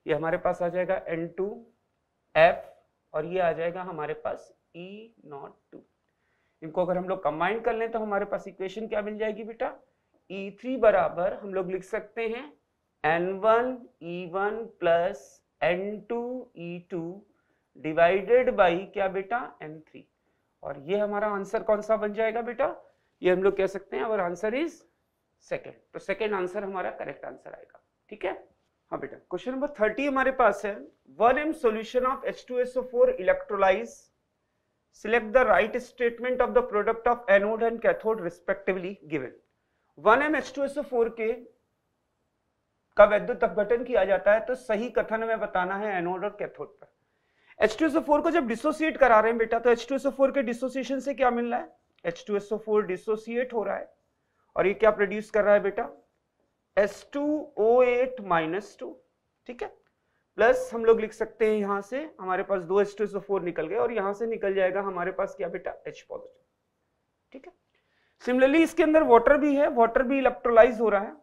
ये हमारे पास आ जाएगा एन टू एफ और ये आ जाएगा हमारे पास ई नॉट टू इनको अगर हम लोग कंबाइन कर लें तो हमारे पास इक्वेशन क्या मिल जाएगी बेटा ई e थ्री बराबर हम लोग लिख सकते हैं N one E one plus N two E two divided by क्या बेटा एन थ्री और ये हमारा आंसर कौन सा बन जाएगा बेटा ये हम लोग कह सकते हैं और आंसर इज सेकेंड तो सेकेंड आंसर हमारा करेक्ट आंसर आएगा ठीक है हाँ बेटा क्वेश्चन नंबर थर्टी हमारे पास है one M solution of H two S O four electrolyse select the right statement of the product of anode and cathode respectively given one M H two S O four के का वैद्युत अपघटन किया जाता है तो सही कथन हमें बताना है एनोड और कैथोड पर एच टू फोर को जब डिसोसिएट करा रहे हैं बेटा तो एच टू फोर के डिसोसिएशन से क्या मिल रहा है एच टू फोर डिसोसिएट हो रहा है और ये क्या प्रोड्यूस कर रहा है बेटा S two O eight minus two ठीक है प्लस हम लोग लिख सकते हैं यहां से हमारे पास दो एस टू एस फोर निकल गए और यहां से निकल जाएगा हमारे पास क्या बेटा एच पॉजिटिव ठीक है सिमिलरली इसके अंदर वाटर भी है वाटर भी इलेक्ट्रोलाइज हो रहा है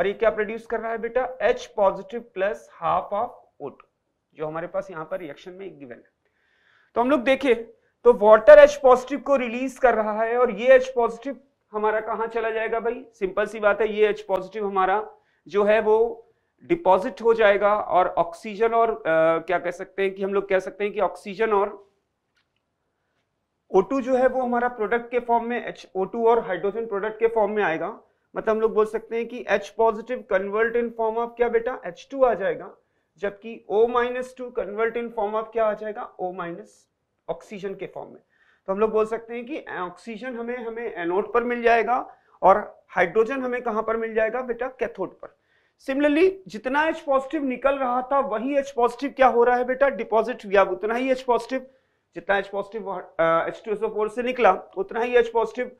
और ये क्या प्रोड्यूस कर रहा है बेटा H positive plus half of O2 जो हमारे पास यहाँ पर रिएक्शन में गिवन है तो हम लोग देखें तो वाटर एच पॉजिटिव को रिलीज कर रहा है और ये एच पॉजिटिव हमारा कहाँ चला जाएगा भाई सिंपल सी बात है ये एच पॉजिटिव हमारा जो है वो डिपॉजिट हो जाएगा और ऑक्सीजन और आ, क्या कह सकते हैं कि हम लोग कह सकते हैं कि ऑक्सीजन और O2 जो है वो हमारा प्रोडक्ट के फॉर्म में एच HO2 और हाइड्रोजन प्रोडक्ट के फॉर्म में आएगा मतलब हम लोग बोल सकते हैं कि H positive convert in form of क्या बेटा H2 आ जाएगा जबकि O minus two convert in form of क्या आ जाएगा O माइनस ऑक्सीजन के फॉर्म में तो हम लोग बोल सकते हैं कि ऑक्सीजन हमें हमें एनोड पर मिल जाएगा और हाइड्रोजन हमें कहाँ पर मिल जाएगा बेटा कैथोड पर सिमिलरली जितना एच पॉजिटिव निकल रहा था वही एच पॉजिटिव क्या हो रहा है बेटा डिपॉजिट हुआ उतना ही एच पॉजिटिव जितना एच पॉजिटिव एच टू से निकला उतना ही एच पॉजिटिव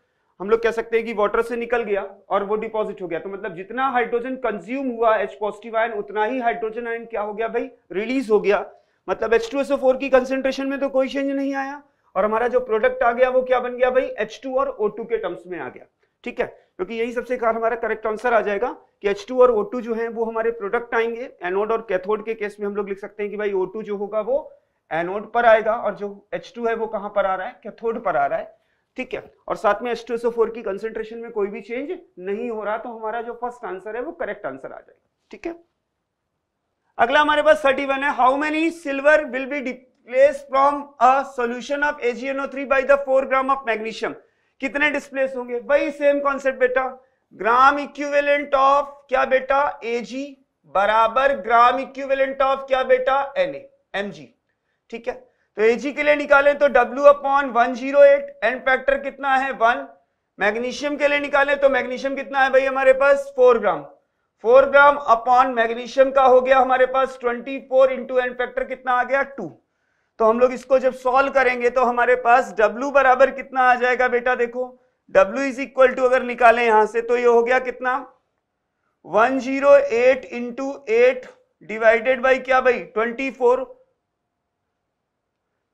हम लोग कह सकते हैं कि वाटर से निकल गया और वो डिपॉजिट हो गया तो मतलब जितना हाइड्रोजन कंज्यूम हुआ एच पॉजिटिव आयन उतना ही हाइड्रोजन आयन क्या हो गया भाई रिलीज हो गया मतलब एच फोर की कंसेंट्रेशन में तो कोई चेंज नहीं आया और हमारा जो प्रोडक्ट आ गया वो क्या बन गया भाई एच टू और ओ टू के टर्म्स में आ गया ठीक है क्योंकि यही सबसे हमारा करेक्ट आंसर आ जाएगा कि H2 और O2 जो है वो हमारे प्रोडक्ट आएंगे एनोड और कैथोड के केस में हम लोग लिख सकते हैं कि भाई O2 जो होगा वो एनोड पर आएगा और जो H2 है वो कहां पर आ रहा है कैथोड पर आ रहा है ठीक है और साथ में H2SO4 की कंसेंट्रेशन में कोई भी चेंज नहीं हो रहा तो हमारा जो फर्स्ट आंसर है वो करेक्ट आंसर आ जाएगा ठीक है अगला हमारे पास थर्टी वन है how many silver will be displace from a solution of AgNO3 by the 4 gram of magnesium कितने डिस्प्लेस होंगे वही सेम कॉन्सेप्ट बेटा ग्राम इक्विवेलेंट ऑफ क्या बेटा Ag बराबर ग्राम इक्विवेलेंट ऑफ क्या बेटा Na Mg ठीक है तो Ag के लिए निकालें तो W upon one zero eight N factor कितना है वन मैग्नीशियम के लिए निकालें तो मैग्नीशियम कितना है भाई हमारे पास four gram four gram upon magnesium का हो गया हमारे पास twenty four into N factor कितना आ गया टू तो हम लोग इसको जब सॉल्व करेंगे तो हमारे पास डब्ल्यू बराबर कितना आ जाएगा बेटा देखो डब्ल्यू इज इक्वल टू अगर निकालें यहां से तो ये हो गया कितना one zero eight into eight divided by क्या भाई ट्वेंटी फोर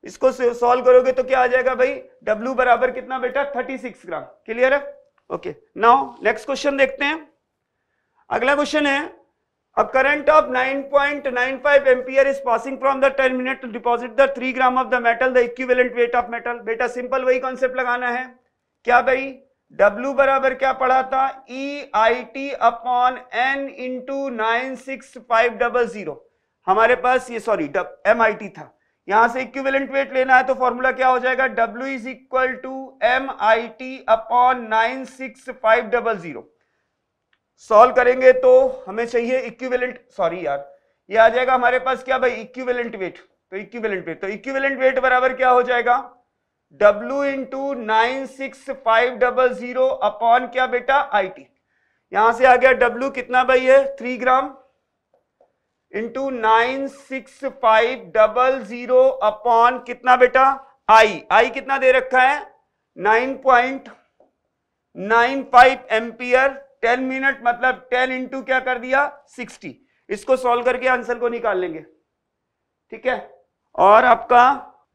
इसको सॉल्व करोगे तो क्या आ जाएगा भाई W बराबर कितना बेटा 36 ग्राम क्लियर है ओके नाउ नेक्स्ट क्वेश्चन देखते हैं अगला क्वेश्चन है A current of 9.95 ampere is passing from the terminal to deposit the 3 gram of the metal, the equivalent weight of metal. Beta simple वही concept लगाना है क्या भाई W बराबर क्या पढ़ा था E I T upon N into 96500. हमारे पास ये sorry M I T था यहाँ से equivalent weight लेना है तो formula क्या हो जाएगा W is equal to M I T upon 96500. Solve करेंगे तो हमें चाहिए इक्विवेलेंट सॉरी यार ये आ जाएगा हमारे पास क्या भाई इक्विवेलेंट वेट तो इक्विवेलेंट वेट तो इक्विवेलेंट वेट बराबर क्या हो जाएगा W into nine six five double zero upon क्या बेटा आई टी यहां से आ गया डब्ल्यू कितना भाई है three gram into nine six five double zero upon कितना बेटा आई आई कितना दे रखा है nine point nine five ampere ten minute मतलब टेन इंटू क्या कर दिया सिक्सटी इसको सॉल्व करके आंसर को निकाल लेंगे ठीक है और आपका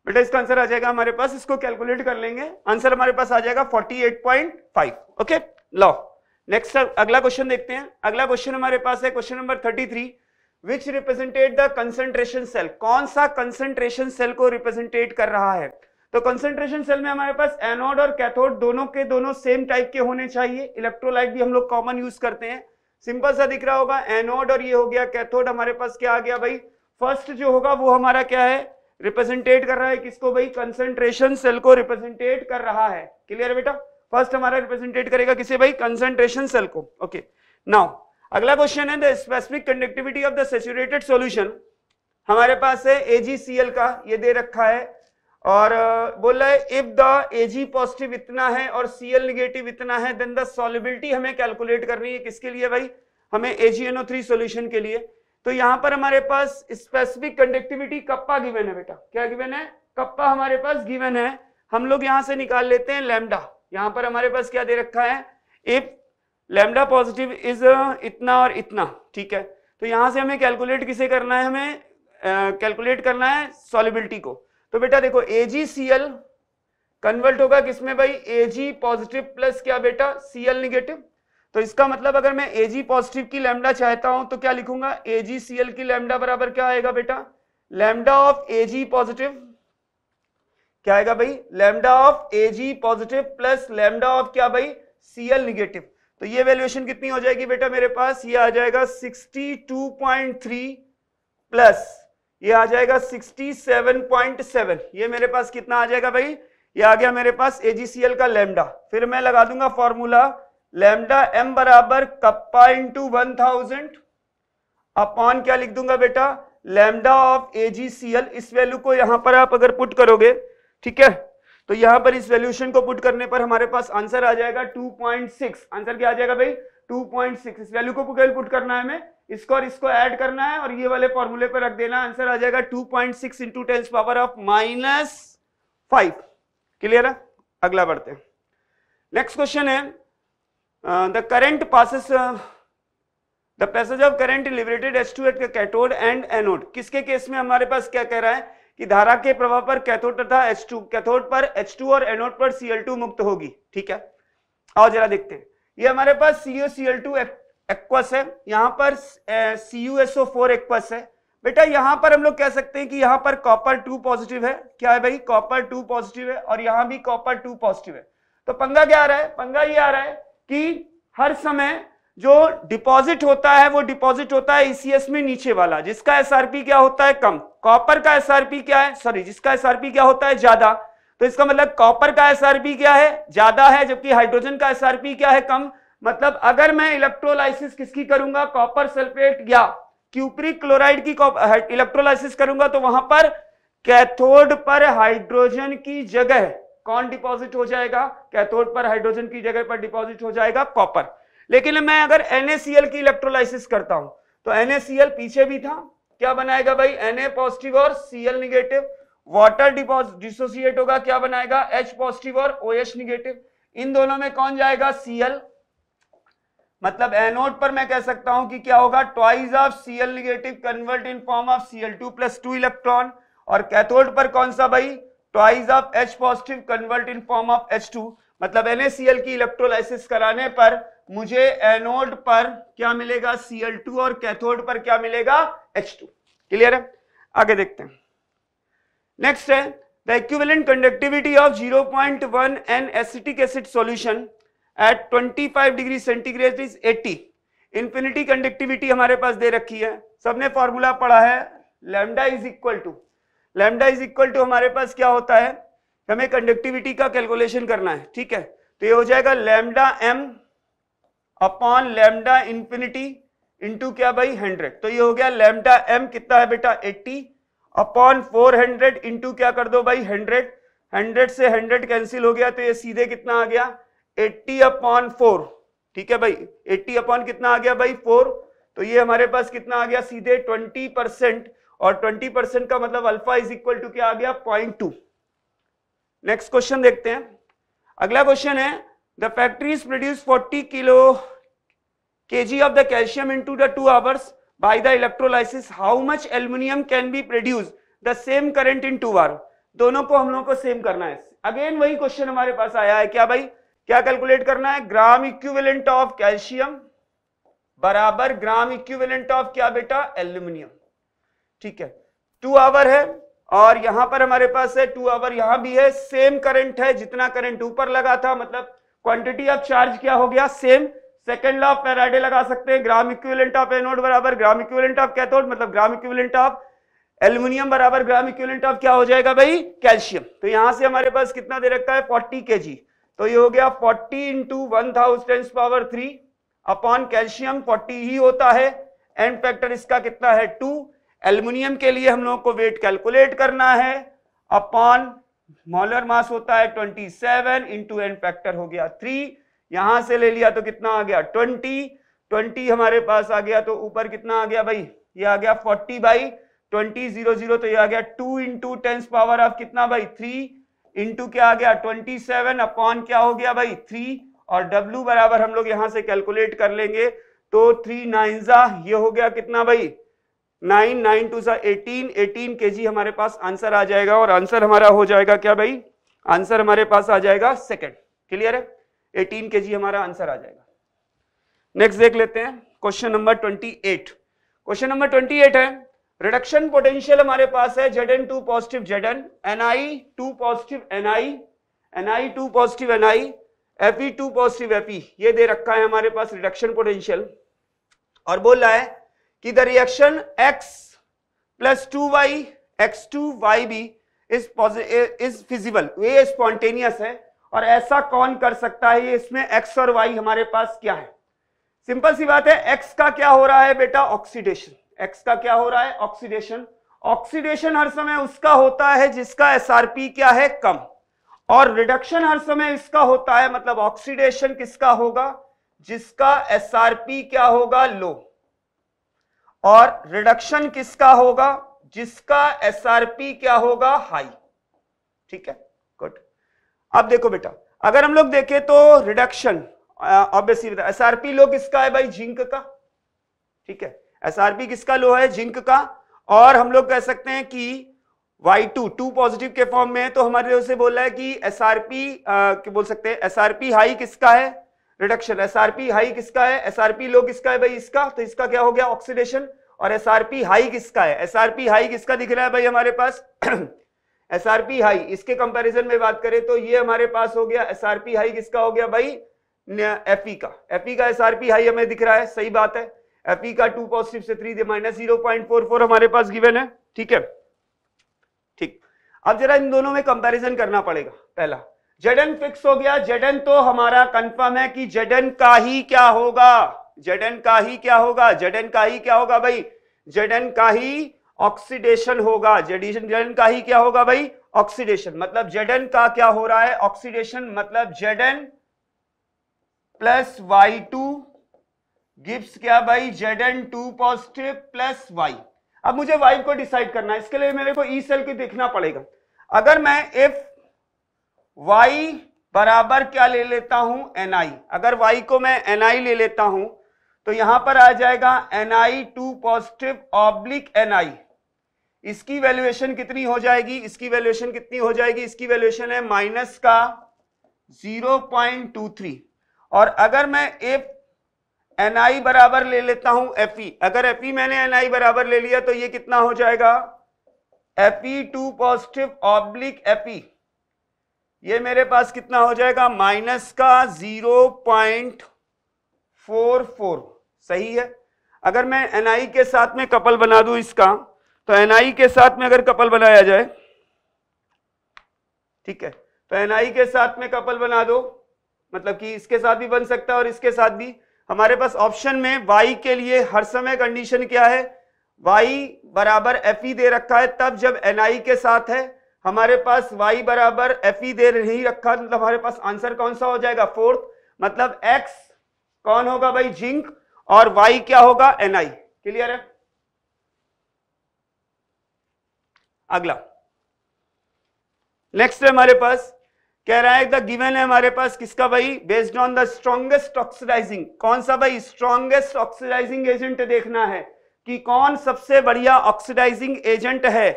बेटा इसका आंसर आ जाएगा हमारे पास इसको कैलकुलेट कर लेंगे आंसर हमारे पास आ जाएगा 48.5 ओके लो नेक्स्ट अगला क्वेश्चन देखते हैं अगला क्वेश्चन हमारे पास है question number 33 which represented the concentration cell कौन सा कंसेंट्रेशन सेल को रिप्रेजेंटेट कर रहा है तो कंसेंट्रेशन सेल में हमारे पास एनोड और कैथोड दोनों के दोनों सेम टाइप के होने चाहिए इलेक्ट्रोलाइट भी हम लोग कॉमन यूज करते हैं सिंपल सा दिख रहा होगा एनोड और ये हो गया कैथोड हमारे पास क्या आ गया भाई फर्स्ट जो होगा वो हमारा क्या है रिप्रेजेंटेट कर रहा है किसको भाई कंसेंट्रेशन सेल को रिप्रेजेंटेट कर रहा है क्लियर है बेटा फर्स्ट हमारा रिप्रेजेंटेट करेगा किसे भाई कंसेंट्रेशन सेल को ओके नाउ अगला क्वेश्चन है the specific conductivity of the saturated solution हमारे पास है एजीसीएल का ये दे रखा है और बोला है इफ द एजी पॉजिटिव इतना है और सीएल निगेटिव इतना है देन द सॉलिबिलिटी हमें कैलकुलेट करनी है किसके लिए भाई हमें एजीएनओ थ्री सोल्यूशन के लिए तो यहां पर हमारे पास स्पेसिफिक कंडक्टिविटी कप्पा गिवन है बेटा क्या गिवन है कप्पा हमारे पास गिवन है हम लोग यहां से निकाल लेते हैं लेमडा यहां पर हमारे पास क्या दे रखा है इफ लेमडा पॉजिटिव इज इतना और इतना ठीक है तो यहां से हमें कैलकुलेट किसे करना है हमें कैलकुलेट uh, करना है सॉलिबिलिटी को तो बेटा देखो एजीसीएल कन्वर्ट होगा किसमें भाई एजी पॉजिटिव प्लस क्या बेटा सीएल निगेटिव तो इसका मतलब अगर मैं एजी पॉजिटिव की लैमडा चाहता हूं तो क्या लिखूंगा एजीसीएल की लैमडा बराबर क्या आएगा बेटा लैमडा ऑफ एजी पॉजिटिव क्या आएगा भाई lambda of AG positive plus lambda of क्या भाई सीएल निगेटिव तो ये वैल्यूएशन कितनी हो जाएगी बेटा मेरे पास ये आ जाएगा थ्री प्लस ये आ जाएगा 67.7 ये मेरे पास कितना आ जाएगा भाई ये आ गया मेरे पास एजीसीएल का लेमडा फिर मैं लगा दूंगा फॉर्मूला लेमडा एम बराबर kappa into one thousand upon क्या लिख दूंगा बेटा लेमडा ऑफ एजीसीएल इस वैल्यू को यहां पर आप अगर पुट करोगे ठीक है तो यहां पर इस वैल्यूशन को पुट करने पर हमारे पास आंसर आ जाएगा 2.6 आंसर क्या आ जाएगा भाई 2.6 इस वैल्यू को पुट करना है हमें इसको और इसको ऐड करना है और ये वाले फॉर्मूले पर रख देना आंसर आ जाएगा 2.6 point six into tens power of minus five clear है अगला बढ़ते हैं नेक्स्ट क्वेश्चन है the current passes the passage of current liberated as two at cathode and anode किसके केस में हमारे पास क्या कह रहा है कि धारा के प्रभाव पर कैथोड तथा एच टू कैथोड पर एच टू और एनोड पर सीएल टू मुक्त होगी ठीक है और जरा देखते हैं ये हमारे पास सीओ सीएल टू एक्वस है यहां पर C U S O four aqueous है बेटा यहां पर हम लोग कह सकते हैं कि यहां पर कॉपर टू पॉजिटिव है क्या है भाई कॉपर टू पॉजिटिव है और यहां भी कॉपर टू पॉजिटिव है तो पंगा क्या आ रहा है पंगा ये आ रहा है कि हर समय जो डिपॉजिट होता है वो डिपॉजिट होता है ईसीएस e में नीचे वाला जिसका एसआरपी क्या होता है कम कॉपर का एसआरपी क्या है सॉरी जिसका एसआरपी क्या होता है ज्यादा तो इसका मतलब कॉपर का एसआरपी क्या है ज्यादा है जबकि हाइड्रोजन का एसआरपी क्या है कम मतलब अगर मैं इलेक्ट्रोलाइसिस किसकी करूंगा कॉपर सल्फेट या क्यूपरी क्लोराइड की इलेक्ट्रोलाइसिस करूंगा तो वहां पर कैथोड पर हाइड्रोजन की जगह कौन डिपॉजिट हो जाएगा कैथोड पर हाइड्रोजन की जगह पर डिपॉजिट हो जाएगा कॉपर लेकिन मैं अगर NaCl की इलेक्ट्रोलाइसिस करता हूं तो NaCl पीछे भी था क्या बनाएगा भाई Na पॉजिटिव और Cl निगेटिव वाटर डिसोसिएट होगा क्या बनाएगा H पॉजिटिव और OH निगेटिव इन दोनों में कौन जाएगा Cl मतलब एनोड पर मैं कह सकता हूं कि क्या होगा twice of C L negative convert in form of C L two plus two electron और कैथोड पर कौन सा भाई twice of H positive convert in form of H two मतलब NaCl की इलेक्ट्रोलाइसिस कराने पर मुझे एनोड पर क्या मिलेगा Cl2 और कैथोड पर क्या मिलेगा H2 क्लियर है आगे देखते हैं नेक्स्ट है the equivalent conductivity of 0.1 N acetic acid solution at 25 degree centigrade is 80 infinity conductivity हमारे पास दे रखी है सबने फॉर्मूला पढ़ा है lambda is equal to lambda is equal to हमारे पास क्या होता है हमें कंडक्टिविटी का कैलकुलेशन करना है ठीक है तो ये हो जाएगा lambda M upon lambda infinity into क्या भाई 100 तो ये हो गया लेमडा एम कितना है बेटा 80 अपॉन 400 हंड्रेड इंटू क्या कर दो भाई 100 100 से 100 कैंसिल हो गया तो ये सीधे कितना आ गया एट्टी अपॉन फोर ठीक है भाई एट्टी अपॉन कितना आ गया भाई फोर तो ये हमारे पास कितना आ गया सीधे ट्वेंटी परसेंट और ट्वेंटी परसेंट का मतलब अल्फा इज इक्वल टू क्या आ गया पॉइंट टू नेक्स्ट क्वेश्चन देखते हैं अगला क्वेश्चन है the factory produce forty kilo K G of the calcium in to the two hours by the electrolysis how much aluminium can be produce the same current in two hour दोनों को हम लोगों को same करना है again वही question हमारे पास आया है क्या भाई क्या कैलकुलेट करना है ग्राम इक्विवेलेंट ऑफ कैल्शियम बराबर ग्राम इक्विवेलेंट ऑफ क्या बेटा एल्यूमिनियम ठीक है टू आवर है और यहां पर हमारे पास है टू आवर यहां भी है सेम करंट है जितना करंट ऊपर लगा था मतलब क्वांटिटी ऑफ चार्ज क्या हो गया same second law of Faraday लगा सकते हैं ग्राम इक्विवेलेंट ऑफ एनोड बराबर ग्राम इक्विवेलेंट ऑफ कैथोड मतलब ग्राम इक्विवेलेंट ऑफ एल्यूमिनियम बराबर ग्राम इक्विवेलेंट ऑफ क्या हो जाएगा भाई कैल्शियम तो यहां से हमारे पास कितना दे रखा है 40 केजी तो ये हो गया 40 into one thousand power three upon calcium 40 ही होता है एंड फैक्टर इसका कितना है टू एल्यूमिनियम के लिए हम लोगों को वेट कैलकुलेट करना है अपॉन मॉलर मास होता है 27 सेवन इंटू एंड फैक्टर हो गया थ्री यहां से ले लिया तो कितना आ गया 20 20 हमारे पास आ गया तो ऊपर कितना आ गया भाई ये आ गया 40 बाई ट्वेंटी जीरो जीरो तो ये आ गया two into tens power of कितना बाई थ्री इंटू क्या आ गया ट्वेंटी सेवन अपॉन क्या हो गया भाई थ्री और W बराबर हम लोग यहां से कैलकुलेट कर लेंगे तो थ्री नाइनजा ये हो गया कितना भाई नाइन नाइन टू सा एटीन एटीन के जी हमारे पास आंसर आ जाएगा और आंसर हमारा हो जाएगा क्या भाई आंसर हमारे पास आ जाएगा सेकेंड क्लियर है एटीन के जी हमारा आंसर आ जाएगा नेक्स्ट देख लेते हैं question number twenty eight question number twenty eight है रिडक्शन पोटेंशियल हमारे पास है Z N two positive Z N N I two positive N I N I two positive N I AP two positive AP ये दे रखा है हमारे पास reduction potential और बोल रहा है कि the reaction X plus two Y X two Y B is is feasible ये स्पॉन्टेनियस है और ऐसा कौन कर सकता है इसमें एक्स और वाई हमारे पास क्या है सिंपल सी बात है एक्स का क्या हो रहा है बेटा ऑक्सीडेशन एक्स का क्या हो रहा है ऑक्सीडेशन ऑक्सीडेशन हर समय उसका होता है जिसका एसआरपी क्या है कम और रिडक्शन हर समय इसका होता है मतलब ऑक्सीडेशन किसका होगा जिसका एसआरपी क्या होगा लो और रिडक्शन किसका होगा जिसका एसआरपी क्या होगा हाई ठीक है गुड अब देखो बेटा अगर हम लोग देखें तो रिडक्शन ऑब्वियसली एसआरपी लो किसका है भाई जिंक का ठीक है एसआरपी किसका लो है जिंक का और हम लोग कह सकते हैं कि वाई टू टू पॉजिटिव के फॉर्म में है तो हमारे से बोला है कि एस आर पी बोल सकते हैं एस आर पी हाई किसका है reduction S R P high किसका है एस आर पी लो किसका है भाई इसका तो इसका क्या हो गया ऑक्सीडेशन और एस आर पी हाई किसका है एस आर पी हाई किसका दिख रहा है भाई हमारे पास एस आर पी हाई इसके कंपेरिजन में बात करें तो ये हमारे पास हो गया एस आर पी हाई किसका हो गया भाई एफ का एफ का एस आर पी हाई हमें दिख रहा है सही बात है एफ e का टू पॉजिटिव से three minus zero point four four हमारे पास गिवन है ठीक है ठीक अब जरा इन दोनों में कंपैरिजन करना पड़ेगा पहला जेडन फिक्स हो गया जेडन तो हमारा कंफर्म है कि जेडन का ही क्या होगा जेडन का ही क्या होगा जेडन का ही क्या होगा भाई जेडन का ही ऑक्सीडेशन होगा जेडिशन जेडन का ही क्या होगा भाई ऑक्सीडेशन मतलब जेडन का क्या हो रहा है ऑक्सीडेशन मतलब ZN plus Y two gives क्या भाई Z N two positive plus Y अब मुझे वाई को डिसाइड करना है इसके लिए मेरे को ई सेल की देखना पड़ेगा अगर मैं इफ वाई बराबर क्या ले लेता हूं एन आई अगर वाई को मैं एन आई ले लेता हूं तो यहां पर आ जाएगा N I two positive oblique N I इसकी वैल्यूएशन कितनी हो जाएगी इसकी वैल्यूएशन कितनी हो जाएगी इसकी वैल्यूएशन है माइनस का 0.23 और अगर मैं एफ एन आई बराबर ले लेता हूं एफ ई e. अगर एफ ई e मैंने एन आई बराबर ले लिया तो ये कितना हो जाएगा F E e two positive oblique F E ये मेरे पास कितना हो जाएगा माइनस का जीरो पॉइंट फोर फोर सही है अगर मैं एन आई के साथ में कपल बना दू इसका तो एन आई के साथ में अगर कपल बनाया जाए ठीक है तो एन आई के साथ में कपल बना दो मतलब कि इसके साथ भी बन सकता है और इसके साथ भी हमारे पास ऑप्शन में वाई के लिए हर समय कंडीशन क्या है वाई बराबर एफ ई दे रखा है तब जब एन आई के साथ है हमारे पास वाई बराबर एफ ई दे नहीं रखा मतलब हमारे पास आंसर कौन सा हो जाएगा फोर्थ मतलब एक्स कौन होगा भाई जिंक और वाई क्या होगा एन आई क्लियर है अगला नेक्स्ट है हमारे पास कह रहा है द गिवन है हमारे पास किसका भाई based on the strongest oxidizing कौन सा भाई स्ट्रॉन्गेस्ट ऑक्सीडाइजिंग एजेंट देखना है कि कौन सबसे बढ़िया ऑक्सीडाइजिंग एजेंट है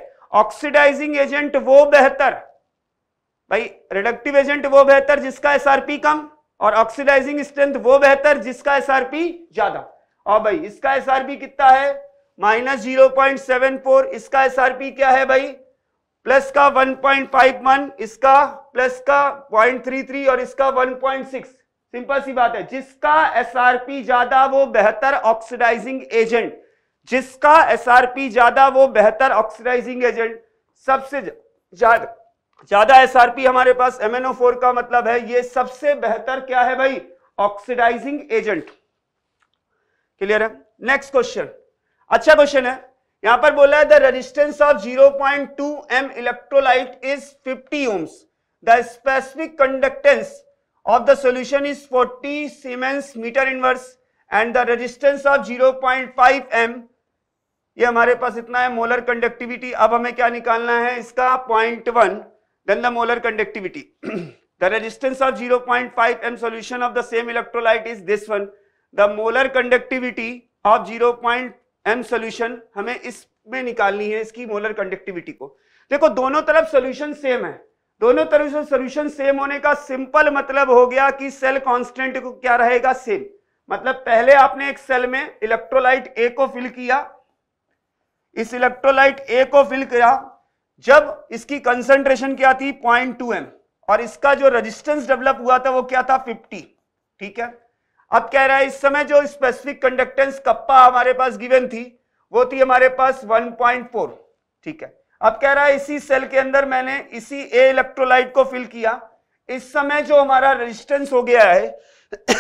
ऑक्सीडाइजिंग एजेंट वो बेहतर भाई रिडक्टिव एजेंट वो बेहतर जिसका एसआरपी कम और ऑक्सीडाइजिंग स्ट्रेंथ वो बेहतर जिसका एसआरपी ज्यादा और भाई इसका एसआरपी कितना है minus zero point seven four इसका एसआरपी क्या है भाई प्लस का 1.51 इसका प्लस का 0.33 और इसका 1.6 सिंपल सी बात है जिसका एसआरपी ज्यादा वो बेहतर ऑक्सीडाइजिंग एजेंट जिसका एसआरपी ज्यादा वो बेहतर ऑक्सीडाइजिंग एजेंट सबसे ज्यादा ज्यादा एसआरपी हमारे पास फोर का मतलब है ये सबसे बेहतर क्या है भाई ऑक्सीडाइजिंग एजेंट क्लियर है नेक्स्ट क्वेश्चन अच्छा क्वेश्चन है यहां पर बोला है the resistance of 0.2 M electrolyte is fifty ohms the specific conductance of the solution is 40 siemens metre inverse and the resistance of 0.5 M ये हमारे पास इतना है मोलर कंडक्टिविटी अब हमें क्या निकालना है इसका point one then the molar conductivity the resistance of 0.5 M solution of the same electrolyte is this one the molar conductivity of 0.5 M solution हमें इसमें निकालनी है इसकी मोलर कंडक्टिविटी को देखो दोनों तरफ सोल्यूशन सेम है दोनों तरफ से सोल्यूशन सेम होने का सिंपल मतलब हो गया कि सेल कॉन्स्टेंट को क्या रहेगा सेम मतलब पहले आपने एक सेल में इलेक्ट्रोलाइट ए को फिल किया इस इलेक्ट्रोलाइट ए को फिल किया जब इसकी कंसंट्रेशन क्या थी पॉइंट टू एम और इसका जो रेजिस्टेंस डेवलप हुआ था वो क्या था फिफ्टी ठीक है अब कह रहा है इस समय जो स्पेसिफिक कंडक्टेंस कप्पा हमारे पास गिवन थी वो थी हमारे पास 1.4 ठीक है अब कह रहा है इसी सेल के अंदर मैंने इसी ए इलेक्ट्रोलाइट को फिल किया इस समय जो हमारा रेजिस्टेंस हो गया है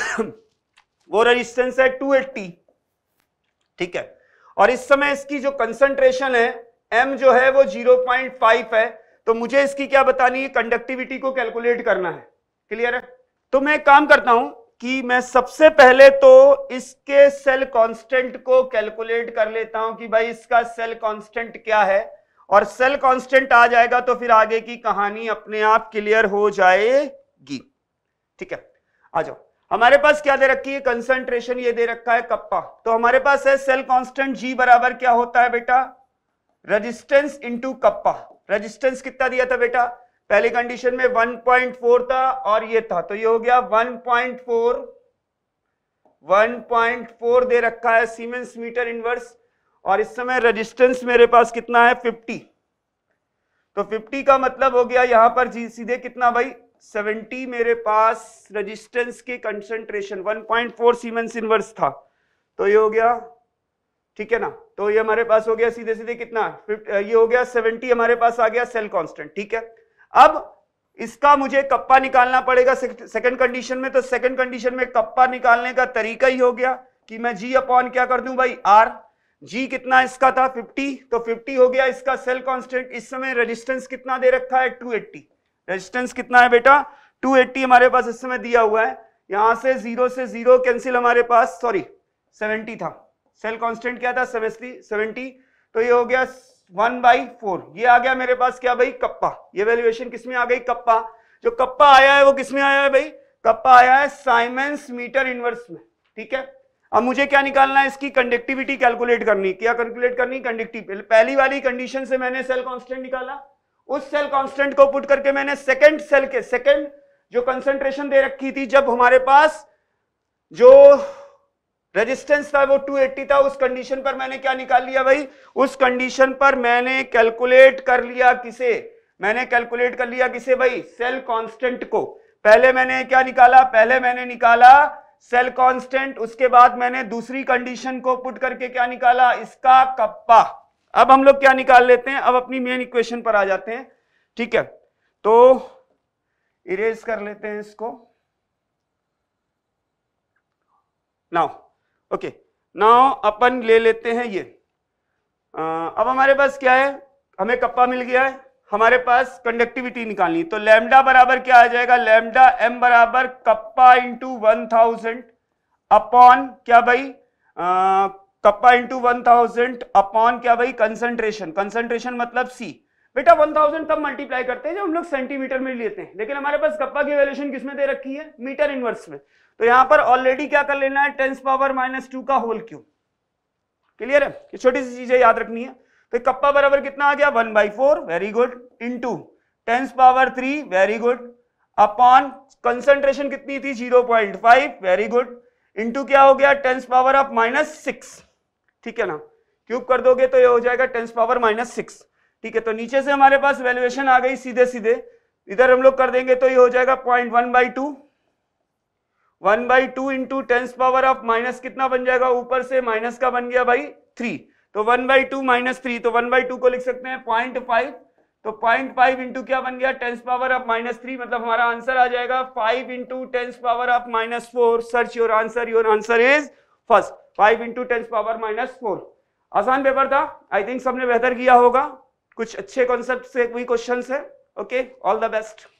वो रेजिस्टेंस है 280 ठीक है और इस समय इसकी जो कंसंट्रेशन है एम जो है वो 0.5 है तो मुझे इसकी क्या बतानी है कंडक्टिविटी को कैलकुलेट करना है क्लियर है तो मैं काम करता हूं कि मैं सबसे पहले तो इसके सेल कांस्टेंट को कैलकुलेट कर लेता हूं कि भाई इसका सेल कांस्टेंट क्या है और सेल कांस्टेंट आ जाएगा तो फिर आगे की कहानी अपने आप क्लियर हो जाएगी ठीक है आ जाओ हमारे पास क्या दे रखी है कंसंट्रेशन ये दे रखा है कप्पा तो हमारे पास है सेल कांस्टेंट जी बराबर क्या होता है बेटा रजिस्टेंस इंटू कप्पा रजिस्टेंस कितना दिया था बेटा पहली कंडीशन में 1.4 था और ये था तो ये हो गया 1.4 1.4 दे रखा है सीमेंस मीटर इनवर्स और इस समय रेजिस्टेंस मेरे पास कितना है 50 तो 50 का मतलब हो गया यहां पर सीधे कितना भाई 70 मेरे पास resistance one concentration 1.4 siemens inverse था तो ये हो गया ठीक है ना तो ये हमारे पास हो गया सीधे सीधे कितना ये हो गया 70 हमारे पास आ गया सेल कांस्टेंट ठीक है अब इसका मुझे कप्पा निकालना पड़ेगा सेकंड कंडीशन में तो सेकंड कंडीशन में कप्पा निकालने का तरीका ही हो गया कि मैं जी अपॉन क्या कर दूं भाई आर जी कितना इसका था 50 तो 50 हो गया इसका सेल कांस्टेंट इस समय रेजिस्टेंस कितना दे रखा है 280 एट्टी रजिस्टेंस कितना है बेटा 280 हमारे पास इस समय दिया हुआ है यहां से जीरो से जीरो कैंसिल हमारे पास सॉरी 70 था सेल कांस्टेंट क्या था सेवेंटी सेवेंटी तो ये हो गया वन बाई फोर ये आ गया मेरे पास क्या भाई कप्पा ये वैल्यूएशन किसमें आ गई कप्पा जो कप्पा आया है वो किसमें आया है भाई कप्पा आया है साइमेंस मीटर इनवर्स में ठीक है अब मुझे क्या निकालना है इसकी कंडक्टिविटी कैलकुलेट करनी क्या कैलकुलेट करनी कंडक्टिव पहली वाली कंडीशन से मैंने सेल कांस्टेंट निकाला उस सेल कांस्टेंट को पुट करके मैंने सेकंड सेल के सेकंड जो कंसंट्रेशन दे रखी थी जब हमारे पास जो रेजिस्टेंस था वो 280 था उस कंडीशन पर मैंने क्या निकाल लिया भाई उस कंडीशन पर मैंने कैलकुलेट कर लिया किसे मैंने कैलकुलेट कर लिया किसे भाई सेल कांस्टेंट को पहले मैंने क्या निकाला पहले मैंने निकाला सेल कांस्टेंट उसके बाद मैंने दूसरी कंडीशन को पुट करके क्या निकाला इसका कप्पा अब हम लोग क्या निकाल लेते हैं अब अपनी मेन इक्वेशन पर आ जाते हैं ठीक है तो इरेज कर लेते हैं इसको नाउ ओके नाउ अपन ले लेते हैं ये आ, अब हमारे पास क्या है हमें कप्पा मिल गया है हमारे पास कंडक्टिविटी निकालनी तो लैम्डा बराबर क्या आ जाएगा लैम्डा एम बराबर kappa into one thousand upon क्या भाई kappa into one thousand upon क्या भाई कंसंट्रेशन कंसंट्रेशन मतलब सी बेटा वन थाउजेंड तब मल्टीप्लाई करते हैं जब हम लोग सेंटीमीटर में लेते हैं लेकिन हमारे पास कप्पा की वैल्यूशन किसमें दे रखी है मीटर इनवर्स में तो यहां पर ऑलरेडी क्या कर लेना है टेंस पावर माइनस टू का होल क्यूब क्लियर है ये छोटी सी चीजें याद रखनी है तो कप्पा बराबर कितना आ गया one by four very good two tens power three very good upon concentration कितनी थी zero point five very good into क्या हो गया tens power of minus six ठीक है ना क्यूब कर दोगे तो ये हो जाएगा टेंस पावर माइनस सिक्स ठीक है तो नीचे से हमारे पास वैल्यूएशन आ गई सीधे सीधे इधर हम लोग कर देंगे तो ये हो जाएगा point one by two one by two into tens power of minus कितना बन जाएगा ऊपर से माइनस का बन गया भाई थ्री तो one by two minus three तो वन बाई टू को लिख सकते हैं पॉइंट फाइव तो पॉइंट फाइव इंटू क्या बन गया tens power of minus three मतलब हमारा आंसर आ जाएगा five into tens power of minus four search your answer your answer is first five into tens power minus four आसान paper था आई थिंक सबने बेहतर किया होगा कुछ अच्छे कॉन्सेप्ट से कोई क्वेश्चन है ओके ऑल द बेस्ट